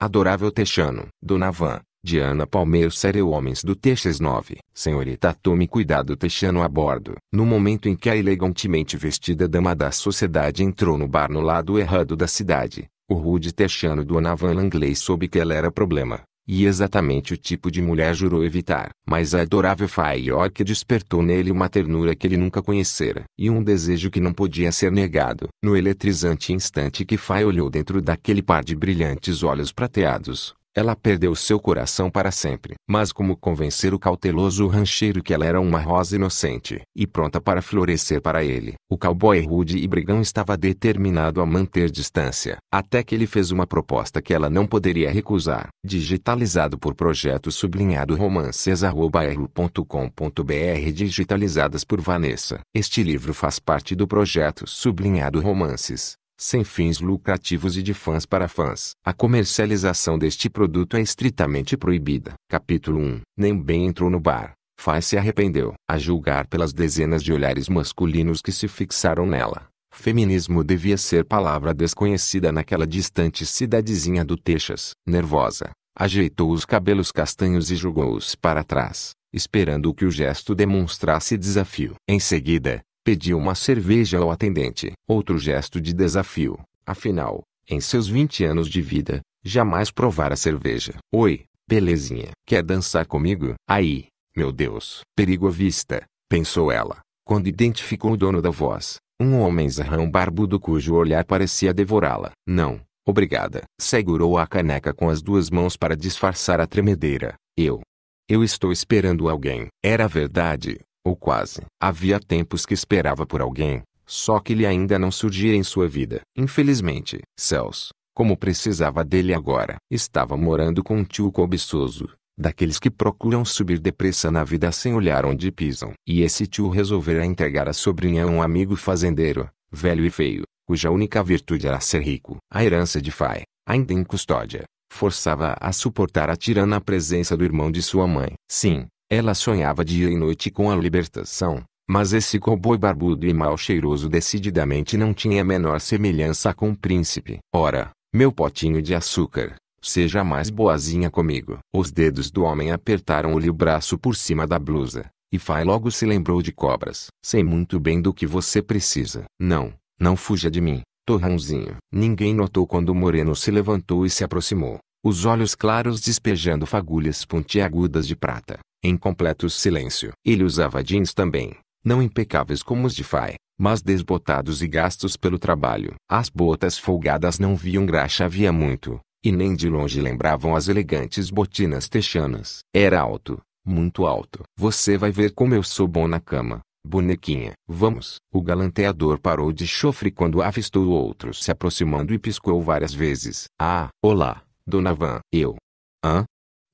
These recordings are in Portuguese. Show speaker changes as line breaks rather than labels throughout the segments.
Adorável Texano, Dona Van, Diana Palmeiro Sério Homens do Texas 9. Senhorita tome cuidado Texano a bordo. No momento em que a elegantemente vestida dama da sociedade entrou no bar no lado errado da cidade, o rude Texano Donavan Langley soube que ela era problema. E exatamente o tipo de mulher jurou evitar. Mas a adorável Fayork despertou nele uma ternura que ele nunca conhecera. E um desejo que não podia ser negado. No eletrizante instante que Fay olhou dentro daquele par de brilhantes olhos prateados, ela perdeu seu coração para sempre. Mas como convencer o cauteloso rancheiro que ela era uma rosa inocente e pronta para florescer para ele? O cowboy rude e brigão estava determinado a manter distância, até que ele fez uma proposta que ela não poderia recusar. Digitalizado por projeto sublinhado romances@erro.com.br digitalizadas por Vanessa. Este livro faz parte do projeto sublinhado Romances sem fins lucrativos e de fãs para fãs. A comercialização deste produto é estritamente proibida. Capítulo 1 Nem bem entrou no bar. Faz se arrependeu. A julgar pelas dezenas de olhares masculinos que se fixaram nela, feminismo devia ser palavra desconhecida naquela distante cidadezinha do Texas. Nervosa, ajeitou os cabelos castanhos e jogou-os para trás, esperando que o gesto demonstrasse desafio. Em seguida, pediu uma cerveja ao atendente. Outro gesto de desafio, afinal, em seus 20 anos de vida, jamais provara cerveja. Oi, belezinha, quer dançar comigo? Aí, meu Deus, perigo à vista, pensou ela, quando identificou o dono da voz, um homem zarrão barbudo cujo olhar parecia devorá-la. Não, obrigada. Segurou a caneca com as duas mãos para disfarçar a tremedeira. Eu. Eu estou esperando alguém. Era verdade ou quase. Havia tempos que esperava por alguém, só que ele ainda não surgia em sua vida. Infelizmente, Celso, como precisava dele agora, estava morando com um tio cobiçoso, daqueles que procuram subir depressa na vida sem olhar onde pisam. E esse tio resolvera entregar a sobrinha a um amigo fazendeiro, velho e feio, cuja única virtude era ser rico. A herança de Fai, ainda em custódia, forçava a a suportar a tirana presença do irmão de sua mãe. Sim, ela sonhava dia e noite com a libertação, mas esse cowboy barbudo e mal cheiroso decididamente não tinha a menor semelhança com o príncipe. Ora, meu potinho de açúcar, seja mais boazinha comigo. Os dedos do homem apertaram-lhe o braço por cima da blusa, e Fai logo se lembrou de cobras. Sei muito bem do que você precisa. Não, não fuja de mim, torrãozinho. Ninguém notou quando o moreno se levantou e se aproximou os olhos claros despejando fagulhas pontiagudas de prata em completo silêncio. Ele usava jeans também, não impecáveis como os de Fai, mas desbotados e gastos pelo trabalho. As botas folgadas não viam graxa havia muito, e nem de longe lembravam as elegantes botinas texanas. Era alto, muito alto. Você vai ver como eu sou bom na cama, bonequinha. Vamos. O galanteador parou de chofre quando avistou o outro se aproximando e piscou várias vezes. Ah, olá, dona Van. Eu. Hã?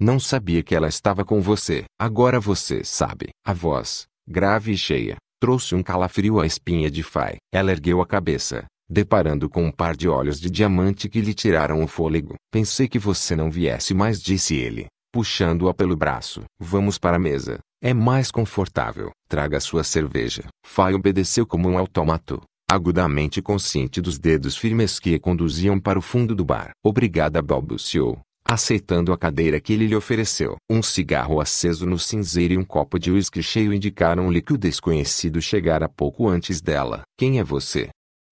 Não sabia que ela estava com você. Agora você sabe. A voz, grave e cheia, trouxe um calafrio à espinha de Fai. Ela ergueu a cabeça, deparando com um par de olhos de diamante que lhe tiraram o fôlego. Pensei que você não viesse mais, disse ele, puxando-a pelo braço. Vamos para a mesa. É mais confortável. Traga sua cerveja. Fai obedeceu como um automato, agudamente consciente dos dedos firmes que a conduziam para o fundo do bar. Obrigada, balbuciou aceitando a cadeira que ele lhe ofereceu. Um cigarro aceso no cinzeiro e um copo de uísque cheio indicaram-lhe que o desconhecido chegara pouco antes dela. Quem é você?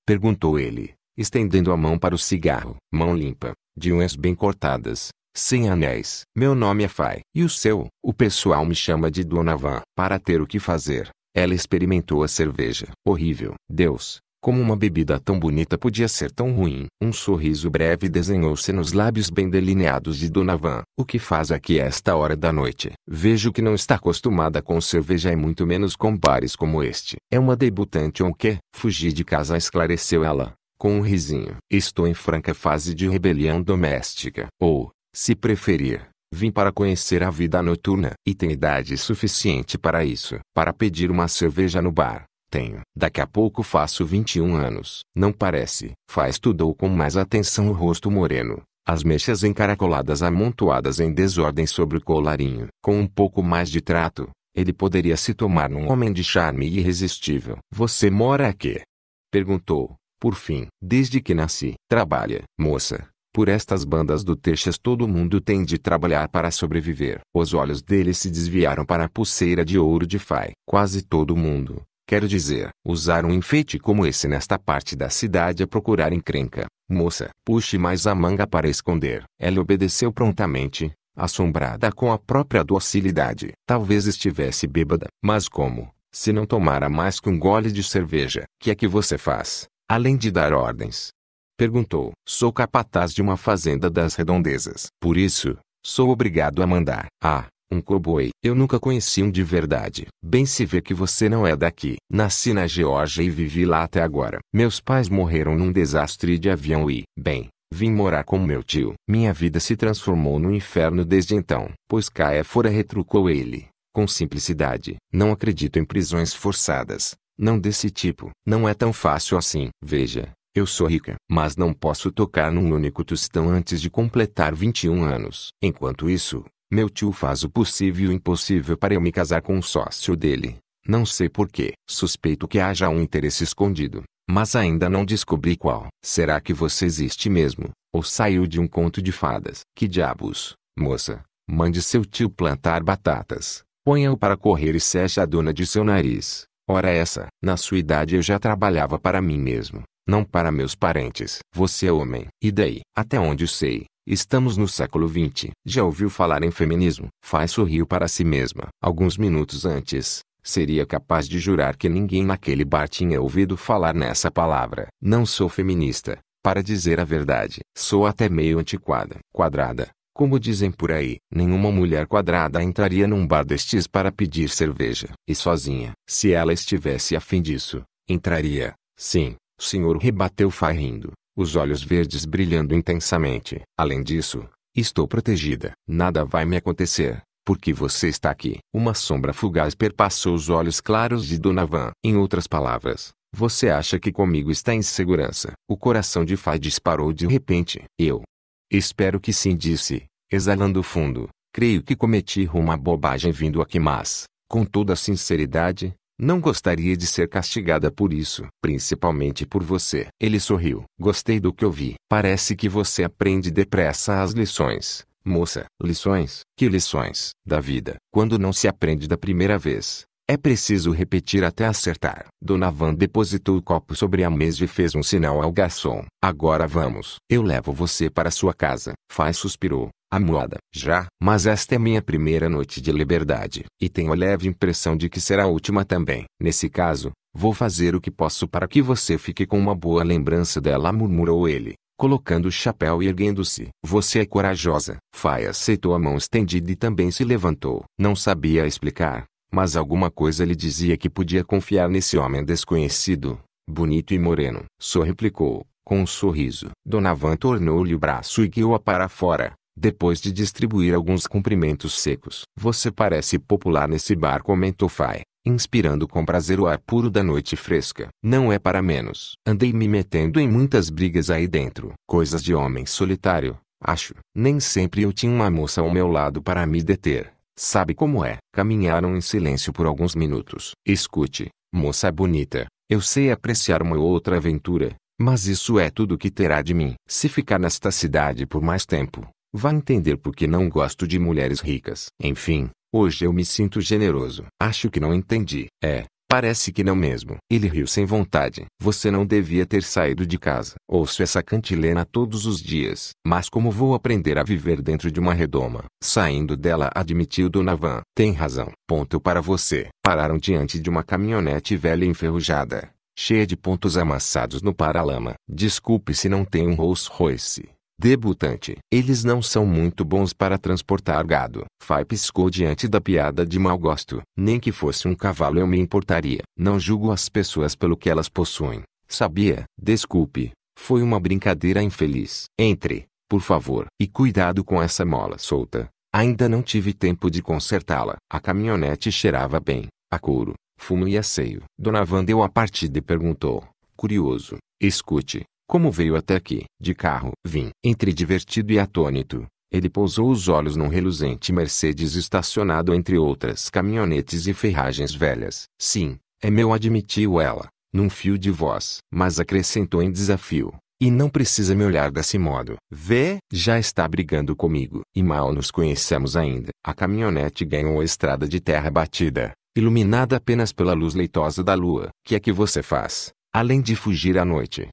Perguntou ele, estendendo a mão para o cigarro. Mão limpa, de unhas bem cortadas, sem anéis. Meu nome é Fai. E o seu? O pessoal me chama de Dona Van. Para ter o que fazer, ela experimentou a cerveja. Horrível. Deus, como uma bebida tão bonita podia ser tão ruim? Um sorriso breve desenhou-se nos lábios bem delineados de Donavan. O que faz aqui a esta hora da noite? Vejo que não está acostumada com cerveja e muito menos com bares como este. É uma debutante ou quê? Fugi de casa esclareceu ela, com um risinho. Estou em franca fase de rebelião doméstica. Ou, se preferir, Vim para conhecer a vida noturna e tenho idade suficiente para isso, para pedir uma cerveja no bar. Tenho. Daqui a pouco faço 21 anos. Não parece. Fá estudou com mais atenção o rosto moreno, as mechas encaracoladas amontoadas em desordem sobre o colarinho. Com um pouco mais de trato, ele poderia se tomar num homem de charme irresistível. Você mora aqui? Perguntou, por fim. Desde que nasci. Trabalha, moça. Por estas bandas do Texas todo mundo tem de trabalhar para sobreviver. Os olhos dele se desviaram para a pulseira de ouro de Fai. Quase todo mundo, Quero dizer, usar um enfeite como esse nesta parte da cidade é procurar encrenca. Moça, puxe mais a manga para esconder. Ela obedeceu prontamente, assombrada com a própria docilidade. Talvez estivesse bêbada. Mas como, se não tomara mais que um gole de cerveja? Que é que você faz, além de dar ordens? Perguntou. Sou capataz de uma fazenda das redondezas. Por isso, sou obrigado a mandar. Ah, um cowboy. Eu nunca conheci um de verdade. Bem se vê que você não é daqui. Nasci na Geórgia e vivi lá até agora. Meus pais morreram num desastre de avião e, bem, Vim morar com meu tio. Minha vida se transformou no inferno desde então, pois Caia fora retrucou ele, com simplicidade. Não acredito em prisões forçadas, não desse tipo. Não é tão fácil assim. Veja, eu sou rica, mas não posso tocar num único tostão antes de completar 21 anos. Enquanto isso, meu tio faz o possível e o impossível para eu me casar com um sócio dele. Não sei porquê. Suspeito que haja um interesse escondido, mas ainda não descobri qual. Será que você existe mesmo? Ou saiu de um conto de fadas? Que diabos, moça? Mande seu tio plantar batatas. Ponha-o para correr e seja a dona de seu nariz. Ora essa, na sua idade eu já trabalhava para mim mesmo, não para meus parentes. Você é homem. E daí? Até onde sei, Estamos no século XX. Já ouviu falar em feminismo? Faz sorriu para si mesma. Alguns minutos antes, seria capaz de jurar que ninguém naquele bar tinha ouvido falar nessa palavra. Não sou feminista, para dizer a verdade. Sou até meio antiquada. Quadrada. Como dizem por aí, nenhuma mulher quadrada entraria num bar destes para pedir cerveja. E sozinha, se ela estivesse afim disso, entraria. Sim, senhor rebateu Fai rindo os olhos verdes brilhando intensamente. Além disso, estou protegida. Nada vai me acontecer, porque você está aqui. Uma sombra fugaz perpassou os olhos claros de Donovan. Em outras palavras, você acha que comigo está em segurança? O coração de Fai disparou de repente. Eu. Espero que sim, disse, exalando fundo. Creio que cometi uma bobagem vindo aqui, mas, com toda sinceridade, não gostaria de ser castigada por isso, principalmente por você. Ele sorriu. Gostei do que ouvi. Parece que você aprende depressa as lições. Moça, lições? Que lições? Da vida. Quando não se aprende da primeira vez, é preciso repetir até acertar. Dona Van depositou o copo sobre a mesa e fez um sinal ao garçom. Agora vamos. Eu levo você para sua casa. Faz suspirou a moada, já. Mas esta é minha primeira noite de liberdade. E tenho a leve impressão de que será a última também. Nesse caso, vou fazer o que posso para que você fique com uma boa lembrança dela, murmurou ele, colocando o chapéu e erguendo-se. Você é corajosa. Fai aceitou a mão estendida e também se levantou. Não sabia explicar, mas alguma coisa lhe dizia que podia confiar nesse homem desconhecido, bonito e moreno. Sorriplicou. Com um sorriso, Donavan tornou-lhe o braço e guiou-a para fora. Depois de distribuir alguns cumprimentos secos. Você parece popular nesse bar comentou Fai, inspirando com prazer o ar puro da noite fresca. Não é para menos. Andei me metendo em muitas brigas aí dentro. Coisas de homem solitário, acho. Nem sempre eu tinha uma moça ao meu lado para me deter. Sabe como é? Caminharam em silêncio por alguns minutos. Escute, moça bonita, eu sei apreciar uma ou outra aventura, mas isso é tudo que terá de mim. Se ficar nesta cidade por mais tempo, Vai entender por que não gosto de mulheres ricas. Enfim, hoje eu me sinto generoso. Acho que não entendi. É, Parece que não mesmo. Ele riu sem vontade. Você não devia ter saído de casa. Ouço essa cantilena todos os dias. Mas como vou aprender a viver dentro de uma redoma? Saindo dela, admitiu Donavan. Tem razão. Ponto para você. Pararam diante de uma caminhonete velha e enferrujada, cheia de pontos amassados no paralama. Desculpe se não tem um Rolls Royce. Debutante. Eles não são muito bons para transportar gado. Fai piscou diante da piada de mau gosto. Nem que fosse um cavalo eu me importaria. Não julgo as pessoas pelo que elas possuem. Sabia? Desculpe. Foi uma brincadeira infeliz. Entre, por favor. E cuidado com essa mola solta. Ainda não tive tempo de consertá-la. A caminhonete cheirava bem. A couro, fumo e asseio. Dona Van deu a partida e perguntou. Curioso. Escute, como veio até aqui, de carro, vim. Entre divertido e atônito, ele pousou os olhos num reluzente Mercedes estacionado entre outras caminhonetes e ferragens velhas. Sim, é meu admitiu ela, num fio de voz. Mas acrescentou em desafio. E não precisa me olhar desse modo. Vê, já está brigando comigo. E mal nos conhecemos ainda. A caminhonete ganhou a estrada de terra batida, iluminada apenas pela luz leitosa da lua. Que é que você faz? Além de fugir à noite,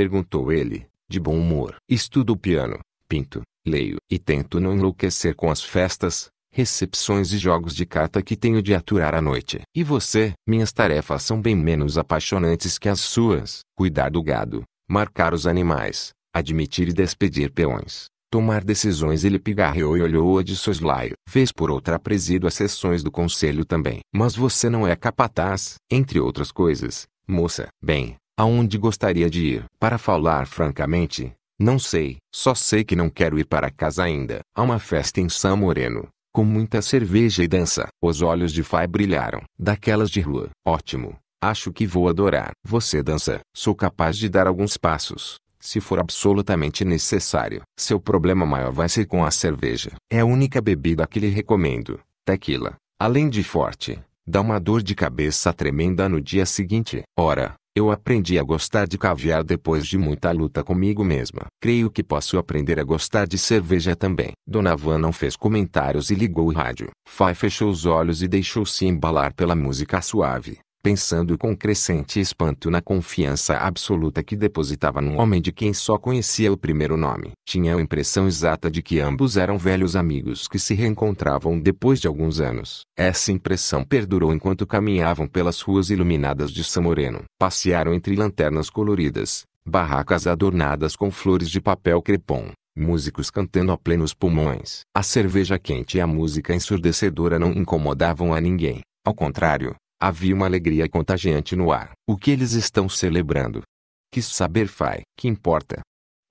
Perguntou ele, de bom humor. Estudo piano, pinto, leio e tento não enlouquecer com as festas, recepções e jogos de carta que tenho de aturar à noite. E você? Minhas tarefas são bem menos apaixonantes que as suas. Cuidar do gado, marcar os animais, admitir e despedir peões, tomar decisões. Ele pigarreou e olhou-a de soslaio. Vez por outra presido as sessões do conselho também. Mas você não é capataz, entre outras coisas, moça. Bem, Aonde gostaria de ir? Para falar francamente, não sei. Só sei que não quero ir para casa ainda. Há uma festa em São Moreno, com muita cerveja e dança. Os olhos de Fai brilharam. Daquelas de rua. Ótimo. Acho que vou adorar. Você dança. Sou capaz de dar alguns passos, se for absolutamente necessário. Seu problema maior vai ser com a cerveja. É a única bebida que lhe recomendo. Tequila. Além de forte, dá uma dor de cabeça tremenda no dia seguinte. Ora, eu aprendi a gostar de caviar depois de muita luta comigo mesma. Creio que posso aprender a gostar de cerveja também. Dona Van não fez comentários e ligou o rádio. Fai fechou os olhos e deixou-se embalar pela música suave pensando com crescente espanto na confiança absoluta que depositava num homem de quem só conhecia o primeiro nome. Tinha a impressão exata de que ambos eram velhos amigos que se reencontravam depois de alguns anos. Essa impressão perdurou enquanto caminhavam pelas ruas iluminadas de São Moreno. Passearam entre lanternas coloridas, barracas adornadas com flores de papel crepom, músicos cantando a plenos pulmões. A cerveja quente e a música ensurdecedora não incomodavam a ninguém. Ao contrário, Havia uma alegria contagiante no ar. O que eles estão celebrando? Quis saber Fai. Que importa?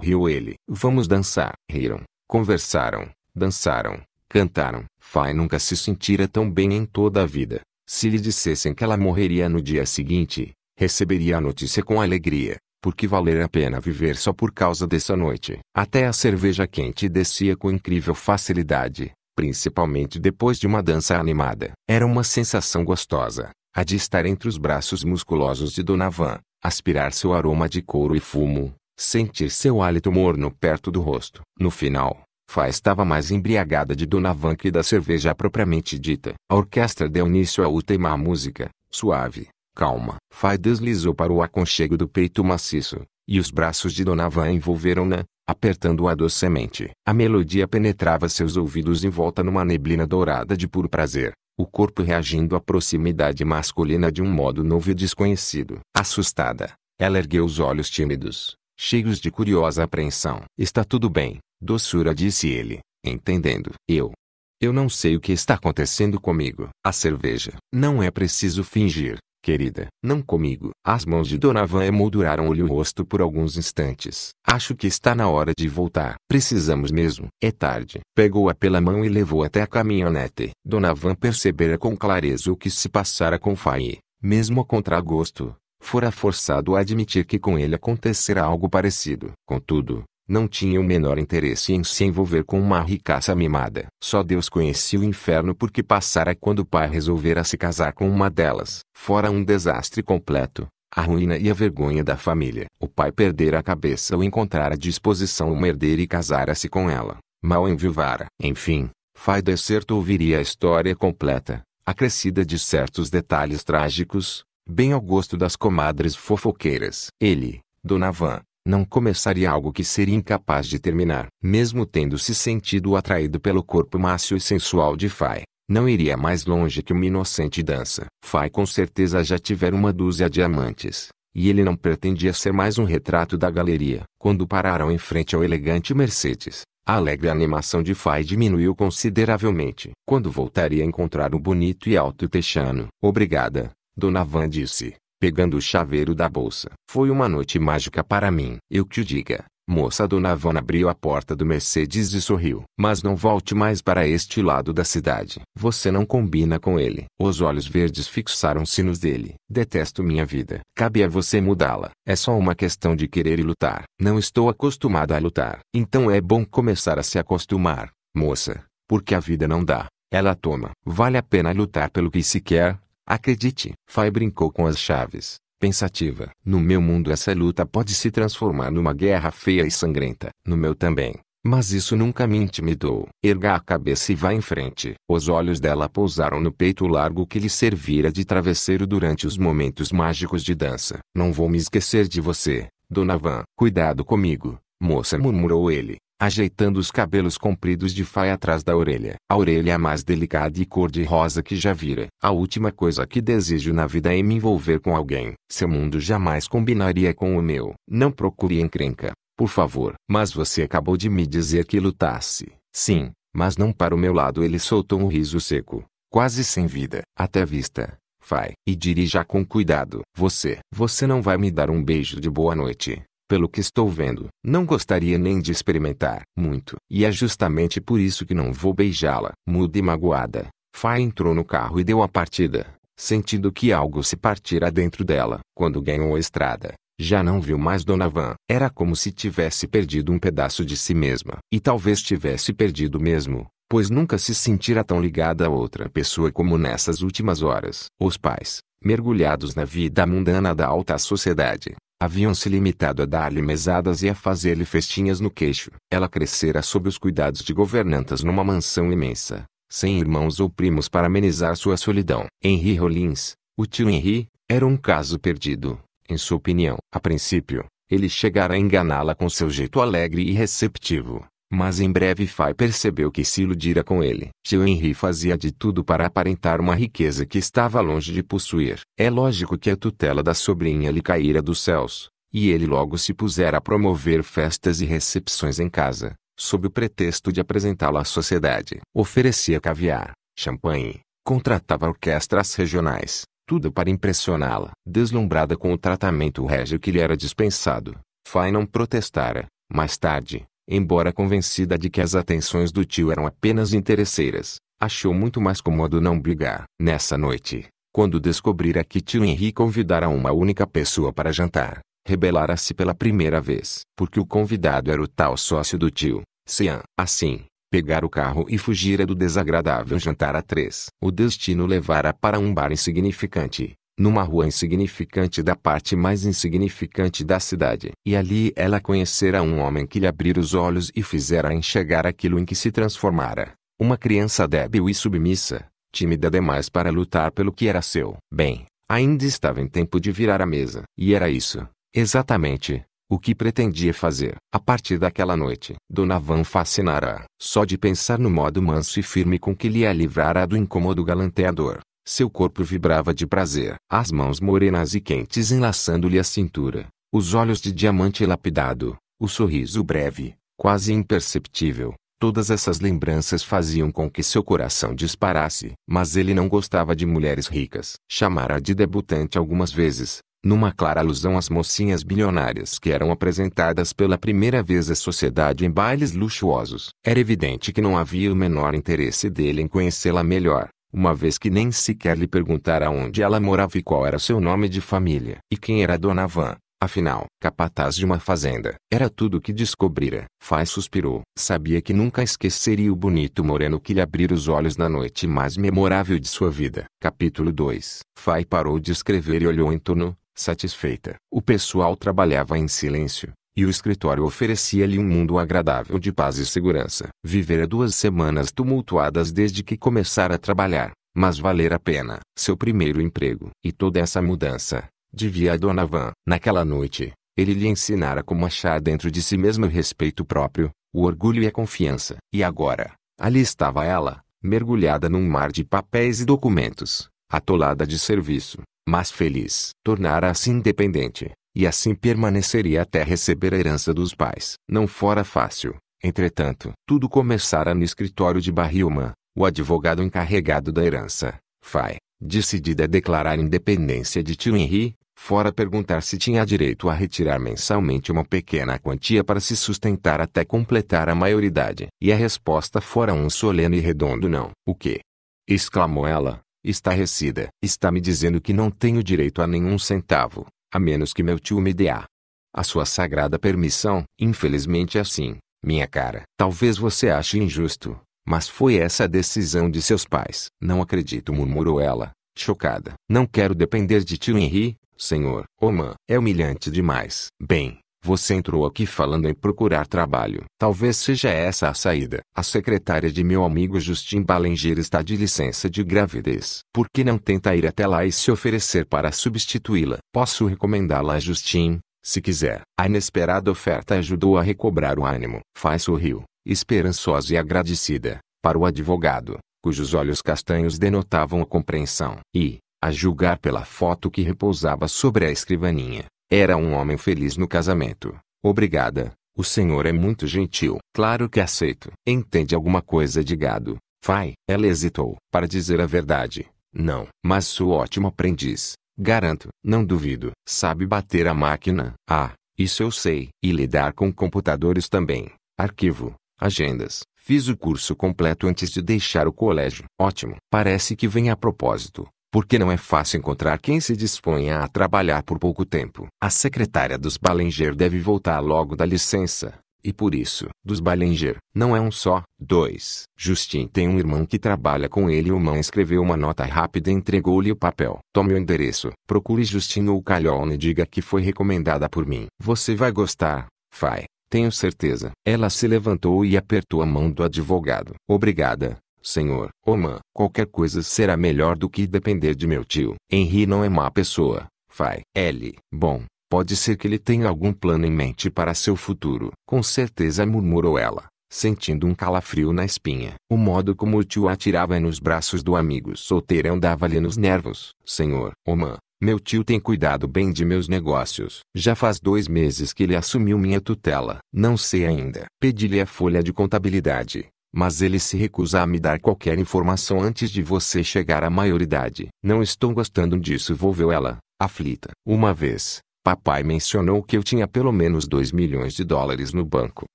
Riu ele. Vamos dançar. Riram, conversaram, dançaram, cantaram. Fai nunca se sentira tão bem em toda a vida. Se lhe dissessem que ela morreria no dia seguinte, receberia a notícia com alegria, porque valeria a pena viver só por causa dessa noite. Até a cerveja quente descia com incrível facilidade, principalmente depois de uma dança animada. Era uma sensação gostosa, a de estar entre os braços musculosos de Donavan, aspirar seu aroma de couro e fumo, sentir seu hálito morno perto do rosto. No final, Fá estava mais embriagada de Donavan que da cerveja propriamente dita. A orquestra deu início à última música, suave, calma. Fá deslizou para o aconchego do peito maciço, e os braços de Donavan envolveram-na, apertando-a docemente. A melodia penetrava seus ouvidos em volta numa neblina dourada de puro prazer o corpo reagindo à proximidade masculina de um modo novo e desconhecido. Assustada, ela ergueu os olhos tímidos, cheios de curiosa apreensão. Está tudo bem, doçura, disse ele, entendendo. Eu. Eu não sei o que está acontecendo comigo. A cerveja. Não é preciso fingir. Querida, não comigo. As mãos de Donovan emolduraram-lhe o rosto por alguns instantes. Acho que está na hora de voltar. Precisamos mesmo. É tarde. Pegou-a pela mão e levou até a caminhonete. Donovan percebera com clareza o que se passara com Faye. Mesmo a contragosto, fora forçado a admitir que com ele acontecerá algo parecido. Contudo, não tinha o menor interesse em se envolver com uma ricaça mimada. Só Deus conhecia o inferno porque passara quando o pai resolvera se casar com uma delas. Fora um desastre completo, a ruína e a vergonha da família. O pai perdera a cabeça ou encontrar a disposição uma herdeira e casara-se com ela. Mal enviuvara. Enfim, Faida Certo ouviria a história completa, acrescida de certos detalhes trágicos, bem ao gosto das comadres fofoqueiras. Ele, Donavan, não começaria algo que seria incapaz de terminar. Mesmo tendo se sentido atraído pelo corpo mácio e sensual de Fai, não iria mais longe que uma inocente dança. Fai com certeza já tivera uma dúzia de amantes, e ele não pretendia ser mais um retrato da galeria. Quando pararam em frente ao elegante Mercedes, a alegre animação de Fai diminuiu consideravelmente. Quando voltaria a encontrar o bonito e alto Texano. Obrigada, Dona Van disse pegando o chaveiro da bolsa. Foi uma noite mágica para mim. Eu que o diga. Moça Dona Ivona abriu a porta do Mercedes e sorriu. Mas não volte mais para este lado da cidade. Você não combina com ele. Os olhos verdes fixaram-se nos dele. Detesto minha vida. Cabe a você mudá-la. É só uma questão de querer e lutar. Não estou acostumada a lutar. Então é bom começar a se acostumar, moça. Porque a vida não dá. Ela toma. Vale a pena lutar pelo que se quer, Acredite. Fay brincou com as chaves, pensativa. No meu mundo essa luta pode se transformar numa guerra feia e sangrenta. No meu também. Mas isso nunca me intimidou. Erga a cabeça e vá em frente. Os olhos dela pousaram no peito largo que lhe servira de travesseiro durante os momentos mágicos de dança. Não vou me esquecer de você, Dona Van. Cuidado comigo, moça murmurou ele ajeitando os cabelos compridos de faia atrás da orelha. A orelha é mais delicada e cor-de-rosa que já vira. A última coisa que desejo na vida é me envolver com alguém. Seu mundo jamais combinaria com o meu. Não procure encrenca, por favor. Mas você acabou de me dizer que lutasse. Sim, mas não para o meu lado. Ele soltou um riso seco, quase sem vida. Até vista. Vai. E dirija com cuidado. Você. Você não vai me dar um beijo de boa noite. Pelo que estou vendo, não gostaria nem de experimentar muito. E é justamente por isso que não vou beijá-la. Muda e magoada, Fai entrou no carro e deu a partida, sentindo que algo se partira dentro dela. Quando ganhou a estrada, já não viu mais Donavan. Era como se tivesse perdido um pedaço de si mesma. E talvez tivesse perdido mesmo, pois nunca se sentira tão ligada a outra pessoa como nessas últimas horas. Os pais, mergulhados na vida mundana da alta sociedade, Haviam se limitado a dar-lhe mesadas e a fazer-lhe festinhas no queixo. Ela crescera sob os cuidados de governantas numa mansão imensa, sem irmãos ou primos para amenizar sua solidão. Henry Rollins, o tio Henry, era um caso perdido, em sua opinião. A princípio, ele chegara a enganá-la com seu jeito alegre e receptivo, mas em breve Fai percebeu que se iludira com ele. Seu Henry fazia de tudo para aparentar uma riqueza que estava longe de possuir. É lógico que a tutela da sobrinha lhe caíra dos céus, e ele logo se pusera a promover festas e recepções em casa, sob o pretexto de apresentá-la à sociedade. Oferecia caviar, champanhe, contratava orquestras regionais, tudo para impressioná-la. Deslumbrada com o tratamento régio que lhe era dispensado, Fai não protestara. Mais tarde, embora convencida de que as atenções do tio eram apenas interesseiras, achou muito mais cômodo não brigar. Nessa noite, quando descobrira que tio Henri convidara uma única pessoa para jantar, rebelara-se pela primeira vez, porque o convidado era o tal sócio do tio, Sean. Assim, pegar o carro e fugir é do desagradável jantar a três. O destino levara para um bar insignificante, numa rua insignificante da parte mais insignificante da cidade. E ali ela conhecerá um homem que lhe abrir os olhos e fizera enxergar aquilo em que se transformara. Uma criança débil e submissa, tímida demais para lutar pelo que era seu. Bem, ainda estava em tempo de virar a mesa. E era isso, exatamente, o que pretendia fazer. A partir daquela noite, Dona Van fascinara. Só de pensar no modo manso e firme com que lhe a livrara do incômodo galanteador, seu corpo vibrava de prazer. As mãos morenas e quentes enlaçando-lhe a cintura, os olhos de diamante lapidado, o sorriso breve, quase imperceptível. Todas essas lembranças faziam com que seu coração disparasse. Mas ele não gostava de mulheres ricas. Chamara de debutante algumas vezes, numa clara alusão às mocinhas bilionárias que eram apresentadas pela primeira vez à sociedade em bailes luxuosos. Era evidente que não havia o menor interesse dele em conhecê-la melhor uma vez que nem sequer lhe perguntara onde ela morava e qual era seu nome de família e quem era Dona Van. Afinal, capataz de uma fazenda, era tudo o que descobrira. Faz suspirou. Sabia que nunca esqueceria o bonito moreno que lhe abrira os olhos na noite mais memorável de sua vida. Capítulo 2 Fai parou de escrever e olhou em torno, satisfeita. O pessoal trabalhava em silêncio, e o escritório oferecia-lhe um mundo agradável de paz e segurança. Vivera duas semanas tumultuadas desde que começara a trabalhar, mas valer a pena. Seu primeiro emprego. E toda essa mudança, devia a Dona Van. Naquela noite, ele lhe ensinara como achar dentro de si mesmo o respeito próprio, o orgulho e a confiança. E agora, ali estava ela, mergulhada num mar de papéis e documentos, atolada de serviço, mas feliz. Tornara-se independente, e assim permaneceria até receber a herança dos pais. Não fora fácil, entretanto, tudo começara no escritório de Barrilman, o advogado encarregado da herança, Fai, decidida a declarar independência de tio Henry, fora perguntar se tinha direito a retirar mensalmente uma pequena quantia para se sustentar até completar a maioridade. E a resposta fora um solene e redondo não. O que? exclamou ela, estarrecida. Está me dizendo que não tenho direito a nenhum centavo a menos que meu tio me dê a, a sua sagrada permissão. Infelizmente é assim, minha cara. Talvez você ache injusto, mas foi essa a decisão de seus pais. Não acredito, murmurou ela, chocada. Não quero depender de tio Henry, senhor. Oman, oh, é humilhante demais. Bem, você entrou aqui falando em procurar trabalho. Talvez seja essa a saída. A secretária de meu amigo Justin Balenger está de licença de gravidez. Por que não tenta ir até lá e se oferecer para substituí-la? Posso recomendá-la a Justin, se quiser. A inesperada oferta ajudou a recobrar o ânimo. Faz sorriu, esperançosa e agradecida, para o advogado, cujos olhos castanhos denotavam a compreensão. E, a julgar pela foto que repousava sobre a escrivaninha, era um homem feliz no casamento. Obrigada, o senhor é muito gentil. Claro que aceito. Entende alguma coisa de gado? Vai. Ela hesitou. Para dizer a verdade, não. Mas sou ótimo aprendiz. Garanto, não duvido. Sabe bater a máquina. Ah, isso eu sei. E lidar com computadores também. Arquivo, agendas. Fiz o curso completo antes de deixar o colégio. Ótimo. Parece que vem a propósito porque não é fácil encontrar quem se disponha a trabalhar por pouco tempo. A secretária dos Ballinger deve voltar logo da licença, e por isso, dos Ballinger, não é um só, dois. Justin tem um irmão que trabalha com ele e o irmão escreveu uma nota rápida e entregou-lhe o papel. Tome o endereço, procure Justin ou Calhoun e diga que foi recomendada por mim. Você vai gostar, Fai. Tenho certeza. Ela se levantou e apertou a mão do advogado. Obrigada, Senhor, Oman, qualquer coisa será melhor do que depender de meu tio. Henri não é má pessoa. Fai. L. Bom, pode ser que ele tenha algum plano em mente para seu futuro. Com certeza murmurou ela, sentindo um calafrio na espinha. O modo como o tio atirava nos braços do amigo solteirão dava-lhe nos nervos. Senhor, Oman, meu tio tem cuidado bem de meus negócios. Já faz dois meses que ele assumiu minha tutela. Não sei ainda. Pedi-lhe a folha de contabilidade mas ele se recusa a me dar qualquer informação antes de você chegar à maioridade. Não estou gostando disso, volveu ela, aflita. Uma vez, papai mencionou que eu tinha pelo menos 2 milhões de dólares no banco.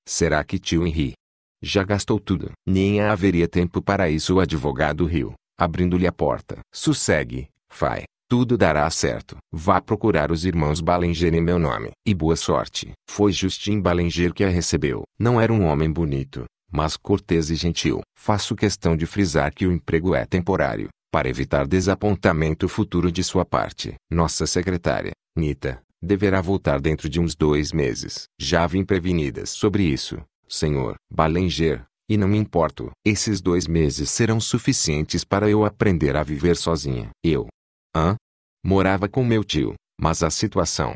Será que tio Henry já gastou tudo? Nem haveria tempo para isso, o advogado riu, abrindo-lhe a porta. Sossegue, vai. Tudo dará certo. Vá procurar os irmãos Balenger em meu nome. E boa sorte. Foi Justin Balenger que a recebeu. Não era um homem bonito, mas cortês e gentil. Faço questão de frisar que o emprego é temporário, para evitar desapontamento futuro de sua parte. Nossa secretária, Nita, deverá voltar dentro de uns dois meses. Já vim prevenidas sobre isso, senhor Balenger, e não me importo. Esses dois meses serão suficientes para eu aprender a viver sozinha. Eu. Hã? Morava com meu tio, mas a situação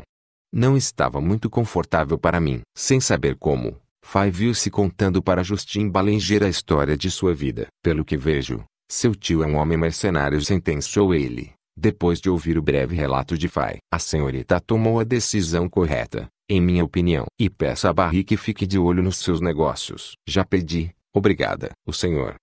não estava muito confortável para mim. Sem saber como, Fai viu-se contando para Justin Balenger a história de sua vida. Pelo que vejo, seu tio é um homem mercenário sentenciou ele, depois de ouvir o breve relato de Fai. A senhorita tomou a decisão correta, em minha opinião. E peça a Barry que fique de olho nos seus negócios. Já pedi, obrigada. O senhor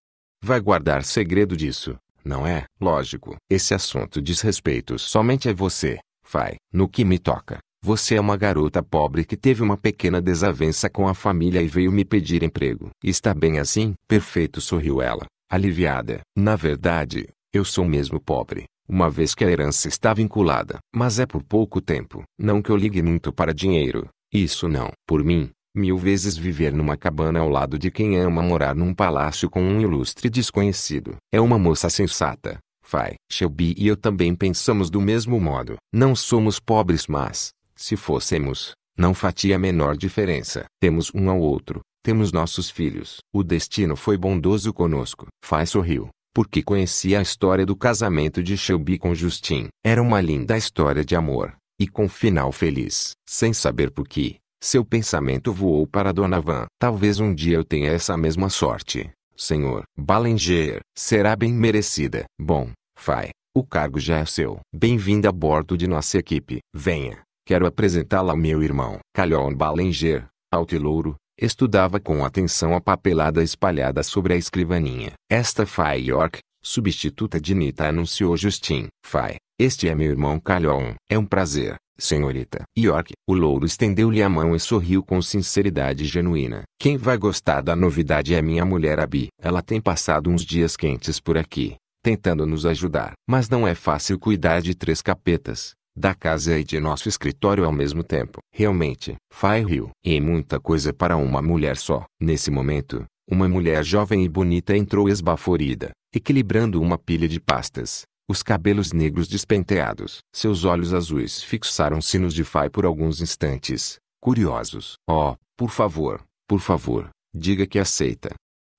vai guardar segredo disso, não é? Lógico. Esse assunto diz respeito somente a você, Fai. No que me toca, você é uma garota pobre que teve uma pequena desavença com a família e veio me pedir emprego. Está bem assim? Perfeito, sorriu ela, aliviada. Na verdade, eu sou mesmo pobre, uma vez que a herança está vinculada. Mas é por pouco tempo. Não que eu ligue muito para dinheiro. Isso não. Por mim, mil vezes viver numa cabana ao lado de quem ama morar num palácio com um ilustre desconhecido. É uma moça sensata. Fai, Shelby e eu também pensamos do mesmo modo. Não somos pobres, mas se fôssemos, não fatia a menor diferença. Temos um ao outro, temos nossos filhos. O destino foi bondoso conosco. Faz sorriu, porque conhecia a história do casamento de Shelby com Justin. Era uma linda história de amor, e com final feliz. Sem saber por que, seu pensamento voou para Donovan. Talvez um dia eu tenha essa mesma sorte, senhor. Ballinger, será bem merecida. Bom, Fai, o cargo já é seu. Bem-vindo a bordo de nossa equipe. Venha. Quero apresentá-la ao meu irmão. Calhoun Ballinger, alto e louro, estudava com atenção a papelada espalhada sobre a escrivaninha. Esta Fay York, substituta de Nita anunciou Justin. Fay, este é meu irmão Calhoun. É um prazer, senhorita. York, o louro estendeu-lhe a mão e sorriu com sinceridade genuína. Quem vai gostar da novidade é minha mulher Abi. Ela tem passado uns dias quentes por aqui, tentando nos ajudar. Mas não é fácil cuidar de três capetas da casa e de nosso escritório ao mesmo tempo. Realmente, Fai riu. E muita coisa para uma mulher só. Nesse momento, uma mulher jovem e bonita entrou esbaforida, equilibrando uma pilha de pastas, os cabelos negros despenteados. Seus olhos azuis fixaram-se nos de Fai por alguns instantes, curiosos. Oh, por favor, por favor, diga que aceita.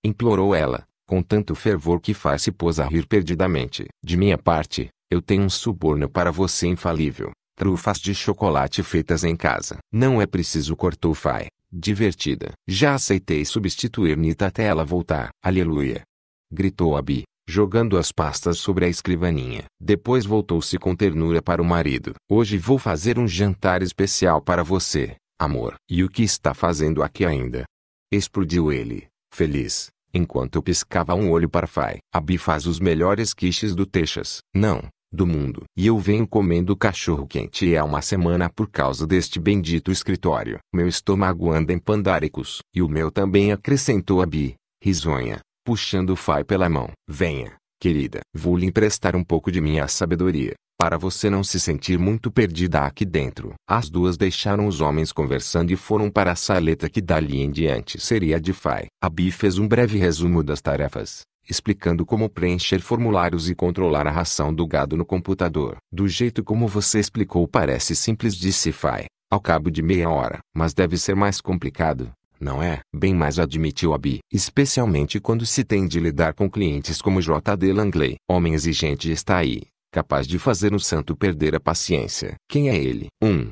Implorou ela, com tanto fervor que Fai se pôs a rir perdidamente. De minha parte, eu tenho um suborno para você infalível. Trufas de chocolate feitas em casa. Não é preciso cortofai. Divertida. Já aceitei substituir Nita até ela voltar. Aleluia. Gritou Abi, jogando as pastas sobre a escrivaninha. Depois voltou-se com ternura para o marido. Hoje vou fazer um jantar especial para você, amor. E o que está fazendo aqui ainda? Explodiu ele, feliz enquanto piscava um olho para Fai. Abi faz os melhores quiches do Texas. Não, do mundo. E eu venho comendo cachorro quente há uma semana por causa deste bendito escritório. Meu estômago anda em pandáricos. E o meu também acrescentou a Bi, risonha, puxando o Fai pela mão. Venha, querida. Vou lhe emprestar um pouco de minha sabedoria. Para você não se sentir muito perdida aqui dentro. As duas deixaram os homens conversando e foram para a saleta que dali em diante seria de Fai. A Bi fez um breve resumo das tarefas, explicando como preencher formulários e controlar a ração do gado no computador. Do jeito como você explicou parece simples disse Fai, ao cabo de meia hora. Mas deve ser mais complicado, não é? Bem mais admitiu Abi. Especialmente quando se tem de lidar com clientes como J.D. Langley. Homem exigente está aí, capaz de fazer um santo perder a paciência. Quem é ele? Um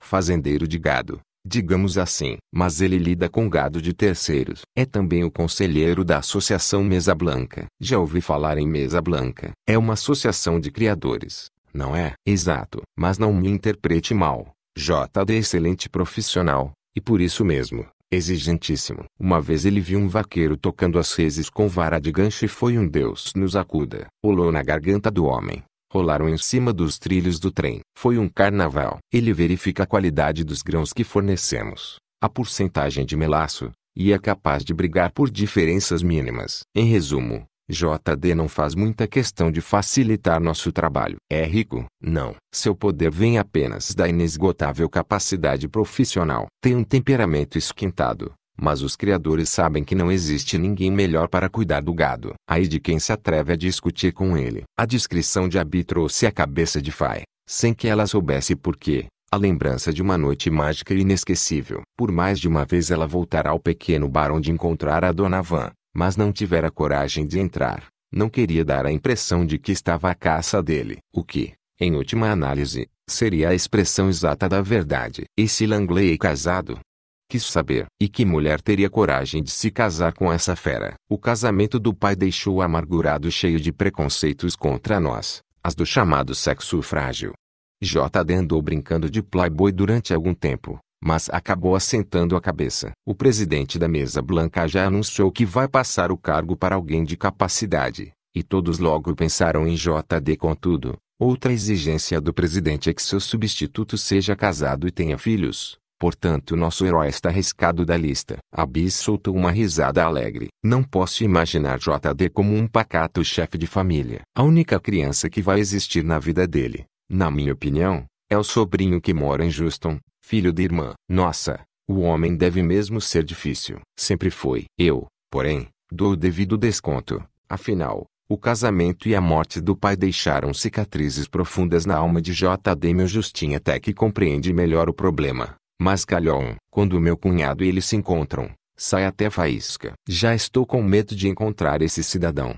fazendeiro de gado, digamos assim. Mas ele lida com gado de terceiros. É também o conselheiro da Associação Mesa Blanca. Já ouvi falar em Mesa Blanca. É uma associação de criadores, não é? Exato. Mas não me interprete mal. J.D. é excelente profissional, e por isso mesmo, exigentíssimo. Uma vez ele viu um vaqueiro tocando as reses com vara de gancho e foi um Deus nos acuda. pulou na garganta do homem rolaram em cima dos trilhos do trem. Foi um carnaval. Ele verifica a qualidade dos grãos que fornecemos, a porcentagem de melaço, e é capaz de brigar por diferenças mínimas. Em resumo, JD não faz muita questão de facilitar nosso trabalho. É rico? Não. Seu poder vem apenas da inesgotável capacidade profissional. Tem um temperamento esquentado, mas os criadores sabem que não existe ninguém melhor para cuidar do gado. Aí de quem se atreve a discutir com ele. A descrição de Abi trouxe a cabeça de Fai, sem que ela soubesse porquê. A lembrança de uma noite mágica e inesquecível. Por mais de uma vez ela voltara ao pequeno bar onde encontrara a dona Van, mas não tivera coragem de entrar. Não queria dar a impressão de que estava à caça dele. O que, em última análise, seria a expressão exata da verdade. Esse Langley é casado, quis saber. E que mulher teria coragem de se casar com essa fera? O casamento do pai deixou-o amargurado cheio de preconceitos contra nós, as do chamado sexo frágil. J.D. andou brincando de playboy durante algum tempo, mas acabou assentando a cabeça. O presidente da mesa branca já anunciou que vai passar o cargo para alguém de capacidade, e todos logo pensaram em J.D. Contudo, outra exigência do presidente é que seu substituto seja casado e tenha filhos. Portanto, nosso herói está arriscado da lista. A soltou uma risada alegre. Não posso imaginar JD como um pacato chefe de família. A única criança que vai existir na vida dele, na minha opinião, é o sobrinho que mora em Juston, filho da irmã. Nossa, o homem deve mesmo ser difícil. Sempre foi. Eu, porém, dou o devido desconto. Afinal, o casamento e a morte do pai deixaram cicatrizes profundas na alma de JD. Meu Justin até que compreende melhor o problema. Mas Calhoun, quando meu cunhado e ele se encontram, sai até faísca. Já estou com medo de encontrar esse cidadão.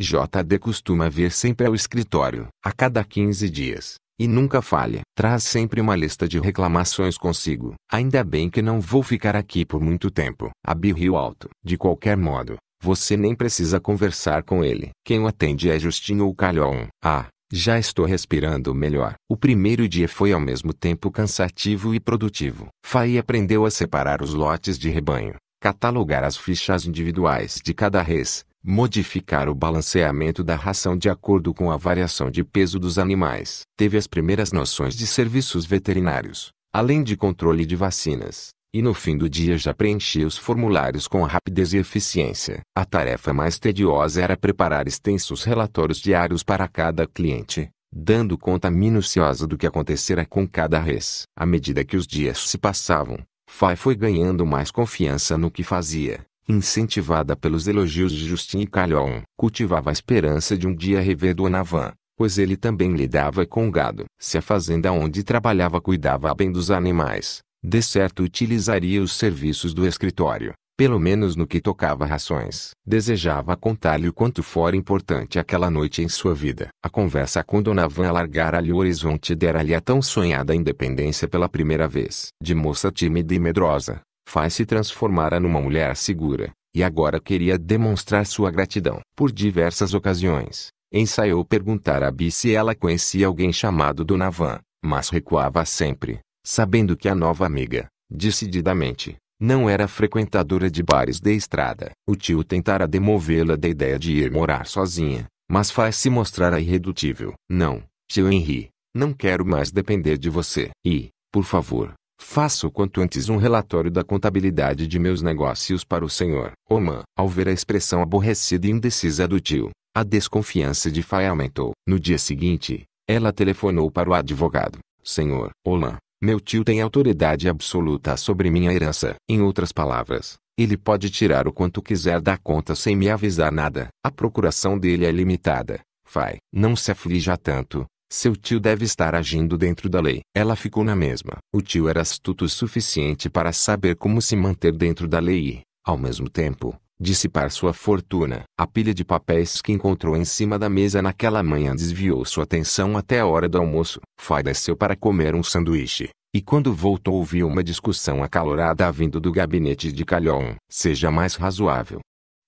JD costuma vir sempre ao escritório, a cada 15 dias, e nunca falha. Traz sempre uma lista de reclamações consigo. Ainda bem que não vou ficar aqui por muito tempo. Abi alto. De qualquer modo, você nem precisa conversar com ele. Quem o atende é Justinho ou Calhoun. Ah, já estou respirando melhor. O primeiro dia foi ao mesmo tempo cansativo e produtivo. Fai aprendeu a separar os lotes de rebanho, catalogar as fichas individuais de cada res, modificar o balanceamento da ração de acordo com a variação de peso dos animais. Teve as primeiras noções de serviços veterinários, além de controle de vacinas e no fim do dia já preenchia os formulários com rapidez e eficiência. A tarefa mais tediosa era preparar extensos relatórios diários para cada cliente, dando conta minuciosa do que acontecera com cada res. À medida que os dias se passavam, Fai foi ganhando mais confiança no que fazia, incentivada pelos elogios de Justin e Calhoun. Cultivava a esperança de um dia rever Donavan, pois ele também lidava com gado. Se a fazenda onde trabalhava cuidava bem dos animais, de certo utilizaria os serviços do escritório, pelo menos no que tocava rações. Desejava contar-lhe o quanto fora importante aquela noite em sua vida. A conversa com Dona Van alargara-lhe o horizonte e dera-lhe a tão sonhada independência pela primeira vez. De moça tímida e medrosa, faz se transformara numa mulher segura, e agora queria demonstrar sua gratidão. Por diversas ocasiões, ensaiou perguntar a Bi se ela conhecia alguém chamado Dona Van, mas recuava sempre sabendo que a nova amiga, decididamente, não era frequentadora de bares de estrada. O tio tentara demovê-la da ideia de ir morar sozinha, mas faz-se mostrar irredutível. Não, tio Henry, não quero mais depender de você. E, por favor, faça o quanto antes um relatório da contabilidade de meus negócios para o senhor. Oman, oh, ao ver a expressão aborrecida e indecisa do tio, a desconfiança de Fay aumentou. No dia seguinte, ela telefonou para o advogado. Senhor, Olan, oh, meu tio tem autoridade absoluta sobre minha herança. Em outras palavras, ele pode tirar o quanto quiser da conta sem me avisar nada. A procuração dele é limitada. Fai, não se aflija tanto. Seu tio deve estar agindo dentro da lei. Ela ficou na mesma. O tio era astuto o suficiente para saber como se manter dentro da lei e, ao mesmo tempo, dissipar sua fortuna. A pilha de papéis que encontrou em cima da mesa naquela manhã desviou sua atenção até a hora do almoço. Fai desceu para comer um sanduíche. E quando voltou ouviu uma discussão acalorada vindo do gabinete de Calhoun. Seja mais razoável.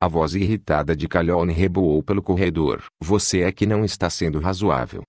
A voz irritada de Calhoun reboou pelo corredor. Você é que não está sendo razoável.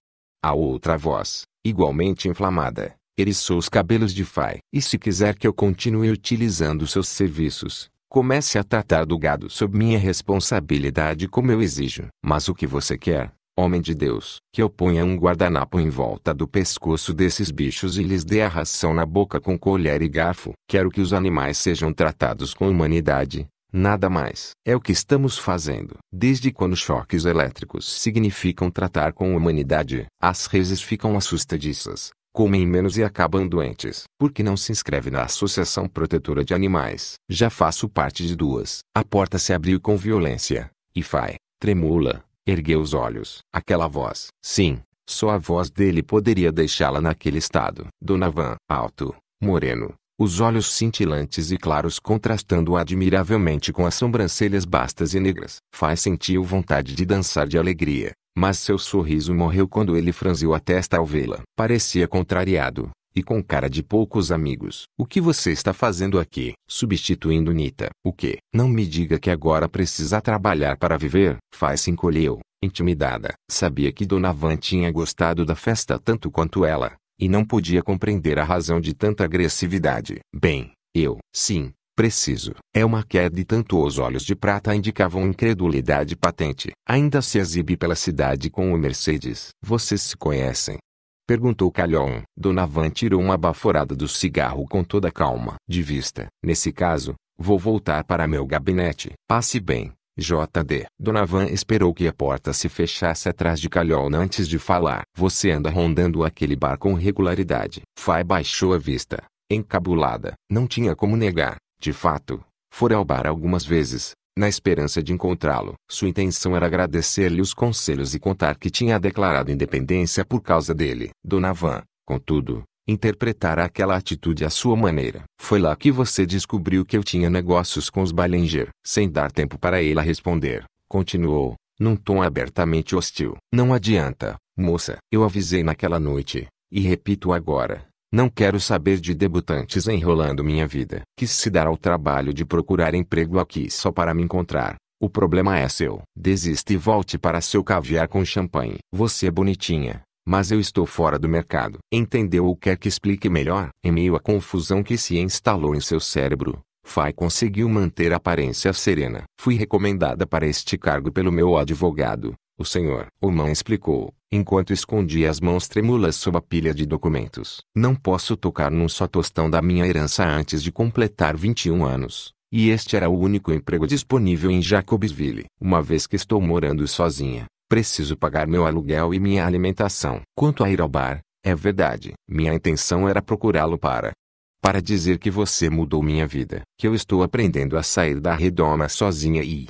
A outra voz, igualmente inflamada, eriçou os cabelos de Fai. E se quiser que eu continue utilizando seus serviços, Comece a tratar do gado sob minha responsabilidade como eu exijo. Mas o que você quer, homem de Deus? Que eu ponha um guardanapo em volta do pescoço desses bichos e lhes dê a ração na boca com colher e garfo. Quero que os animais sejam tratados com humanidade, Nada mais. É o que estamos fazendo. Desde quando choques elétricos significam tratar com humanidade, as reses ficam assustadiças comem menos e acabam doentes. Porque não se inscreve na Associação Protetora de Animais. Já faço parte de duas. A porta se abriu com violência. E Fai, tremula, ergueu os olhos. Aquela voz. Sim, só a voz dele poderia deixá-la naquele estado. Dona Van, alto, moreno, os olhos cintilantes e claros contrastando admiravelmente com as sobrancelhas bastas e negras. Faz sentiu vontade de dançar de alegria. Mas seu sorriso morreu quando ele franziu a testa ao vê-la. Parecia contrariado, e com cara de poucos amigos. O que você está fazendo aqui? Substituindo Nita. O que? Não me diga que agora precisa trabalhar para viver. Faz se encolheu, intimidada. Sabia que Dona Van tinha gostado da festa tanto quanto ela, e não podia compreender a razão de tanta agressividade. Bem, eu, sim, preciso. É uma queda e tanto os olhos de prata indicavam incredulidade patente. Ainda se exibe pela cidade com o Mercedes. Vocês se conhecem? Perguntou Calhoun. Donavan tirou uma baforada do cigarro com toda calma. De vista. Nesse caso, vou voltar para meu gabinete. Passe bem. J.D. Donavan esperou que a porta se fechasse atrás de Calhoun antes de falar. Você anda rondando aquele bar com regularidade. Fai baixou a vista encabulada. Não tinha como negar. De fato, fora ao bar algumas vezes, na esperança de encontrá-lo. Sua intenção era agradecer-lhe os conselhos e contar que tinha declarado independência por causa dele. Dona Van, contudo, interpretara aquela atitude à sua maneira. Foi lá que você descobriu que eu tinha negócios com os Ballinger. Sem dar tempo para ele responder, continuou, num tom abertamente hostil. Não adianta, moça. Eu avisei naquela noite, e repito agora. Não quero saber de debutantes enrolando minha vida. Que se dará o trabalho de procurar emprego aqui só para me encontrar. O problema é seu. Desista e volte para seu caviar com champanhe. Você é bonitinha, mas eu estou fora do mercado. Entendeu ou quer é que explique melhor? Em meio à confusão que se instalou em seu cérebro, Fai conseguiu manter a aparência serena. Fui recomendada para este cargo pelo meu advogado, o senhor O Oman explicou enquanto escondia as mãos trêmulas sob a pilha de documentos. Não posso tocar num só tostão da minha herança antes de completar 21 anos, e este era o único emprego disponível em Jacobsville. Uma vez que estou morando sozinha, preciso pagar meu aluguel e minha alimentação. Quanto a ir ao bar, é verdade. Minha intenção era procurá-lo para para dizer que você mudou minha vida, que eu estou aprendendo a sair da redoma sozinha e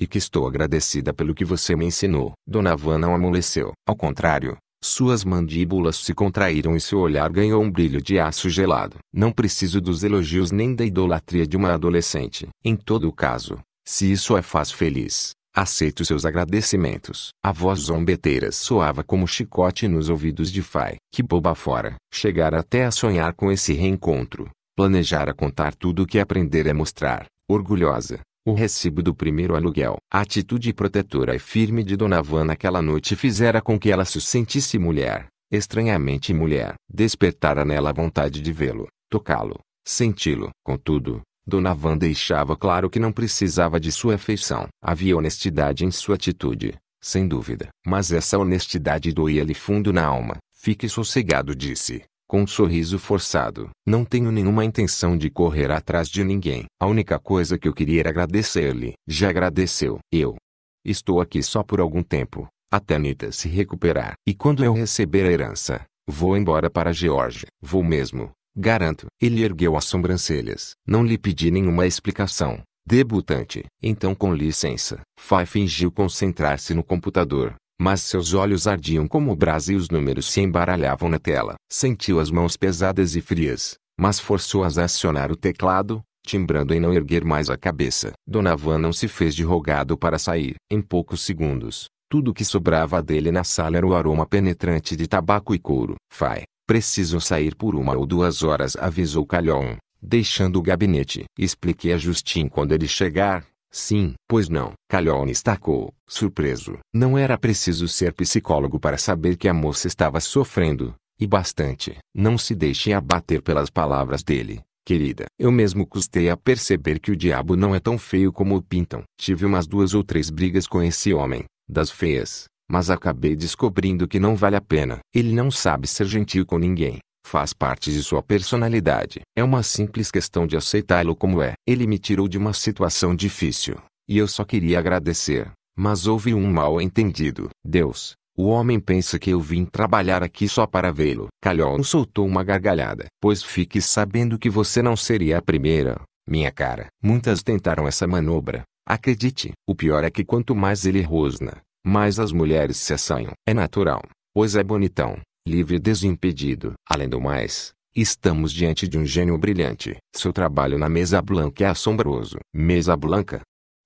e que estou agradecida pelo que você me ensinou. Dona Van não amoleceu. Ao contrário, suas mandíbulas se contraíram e seu olhar ganhou um brilho de aço gelado. Não preciso dos elogios nem da idolatria de uma adolescente. Em todo caso, se isso a faz feliz, aceito seus agradecimentos. A voz zombeteira soava como chicote nos ouvidos de Fai. Que boba fora. Chegar até a sonhar com esse reencontro. Planejar a contar tudo o que aprender é mostrar, orgulhosa, o recibo do primeiro aluguel. A atitude protetora e firme de Dona Van naquela noite fizera com que ela se sentisse mulher, estranhamente mulher. Despertara nela a vontade de vê-lo, tocá-lo, senti-lo. Contudo, Dona Van deixava claro que não precisava de sua afeição. Havia honestidade em sua atitude, sem dúvida. Mas essa honestidade doía-lhe fundo na alma. Fique sossegado, disse com um sorriso forçado. Não tenho nenhuma intenção de correr atrás de ninguém. A única coisa que eu queria era agradecer-lhe. Já agradeceu. Eu estou aqui só por algum tempo, até Anitta se recuperar. E quando eu receber a herança, vou embora para George. Vou mesmo, garanto. Ele ergueu as sobrancelhas. Não lhe pedi nenhuma explicação. Debutante. Então com licença. Fai fingiu concentrar-se no computador. Mas seus olhos ardiam como brasa e os números se embaralhavam na tela. Sentiu as mãos pesadas e frias, mas forçou-as a acionar o teclado, timbrando em não erguer mais a cabeça. Dona Van não se fez de rogado para sair. Em poucos segundos, tudo que sobrava dele na sala era o aroma penetrante de tabaco e couro. Fai, preciso sair por uma ou duas horas, avisou Calhoun, deixando o gabinete. Expliquei a Justin quando ele chegar, Sim, pois não, Calhoun estacou, surpreso. Não era preciso ser psicólogo para saber que a moça estava sofrendo, e bastante. Não se deixe abater pelas palavras dele, querida. Eu mesmo custei a perceber que o diabo não é tão feio como o pintam. Tive umas duas ou três brigas com esse homem, das feias, mas acabei descobrindo que não vale a pena. Ele não sabe ser gentil com ninguém. Faz parte de sua personalidade. É uma simples questão de aceitá-lo como é. Ele me tirou de uma situação difícil, e eu só queria agradecer, mas houve um mal entendido. Deus, o homem pensa que eu vim trabalhar aqui só para vê-lo. Calhoun soltou uma gargalhada. Pois fique sabendo que você não seria a primeira, minha cara. Muitas tentaram essa manobra. Acredite, o pior é que quanto mais ele rosna, mais as mulheres se assanham. É natural, pois é bonitão livre e desimpedido. Além do mais, estamos diante de um gênio brilhante. Seu trabalho na mesa blanca é assombroso. Mesa blanca?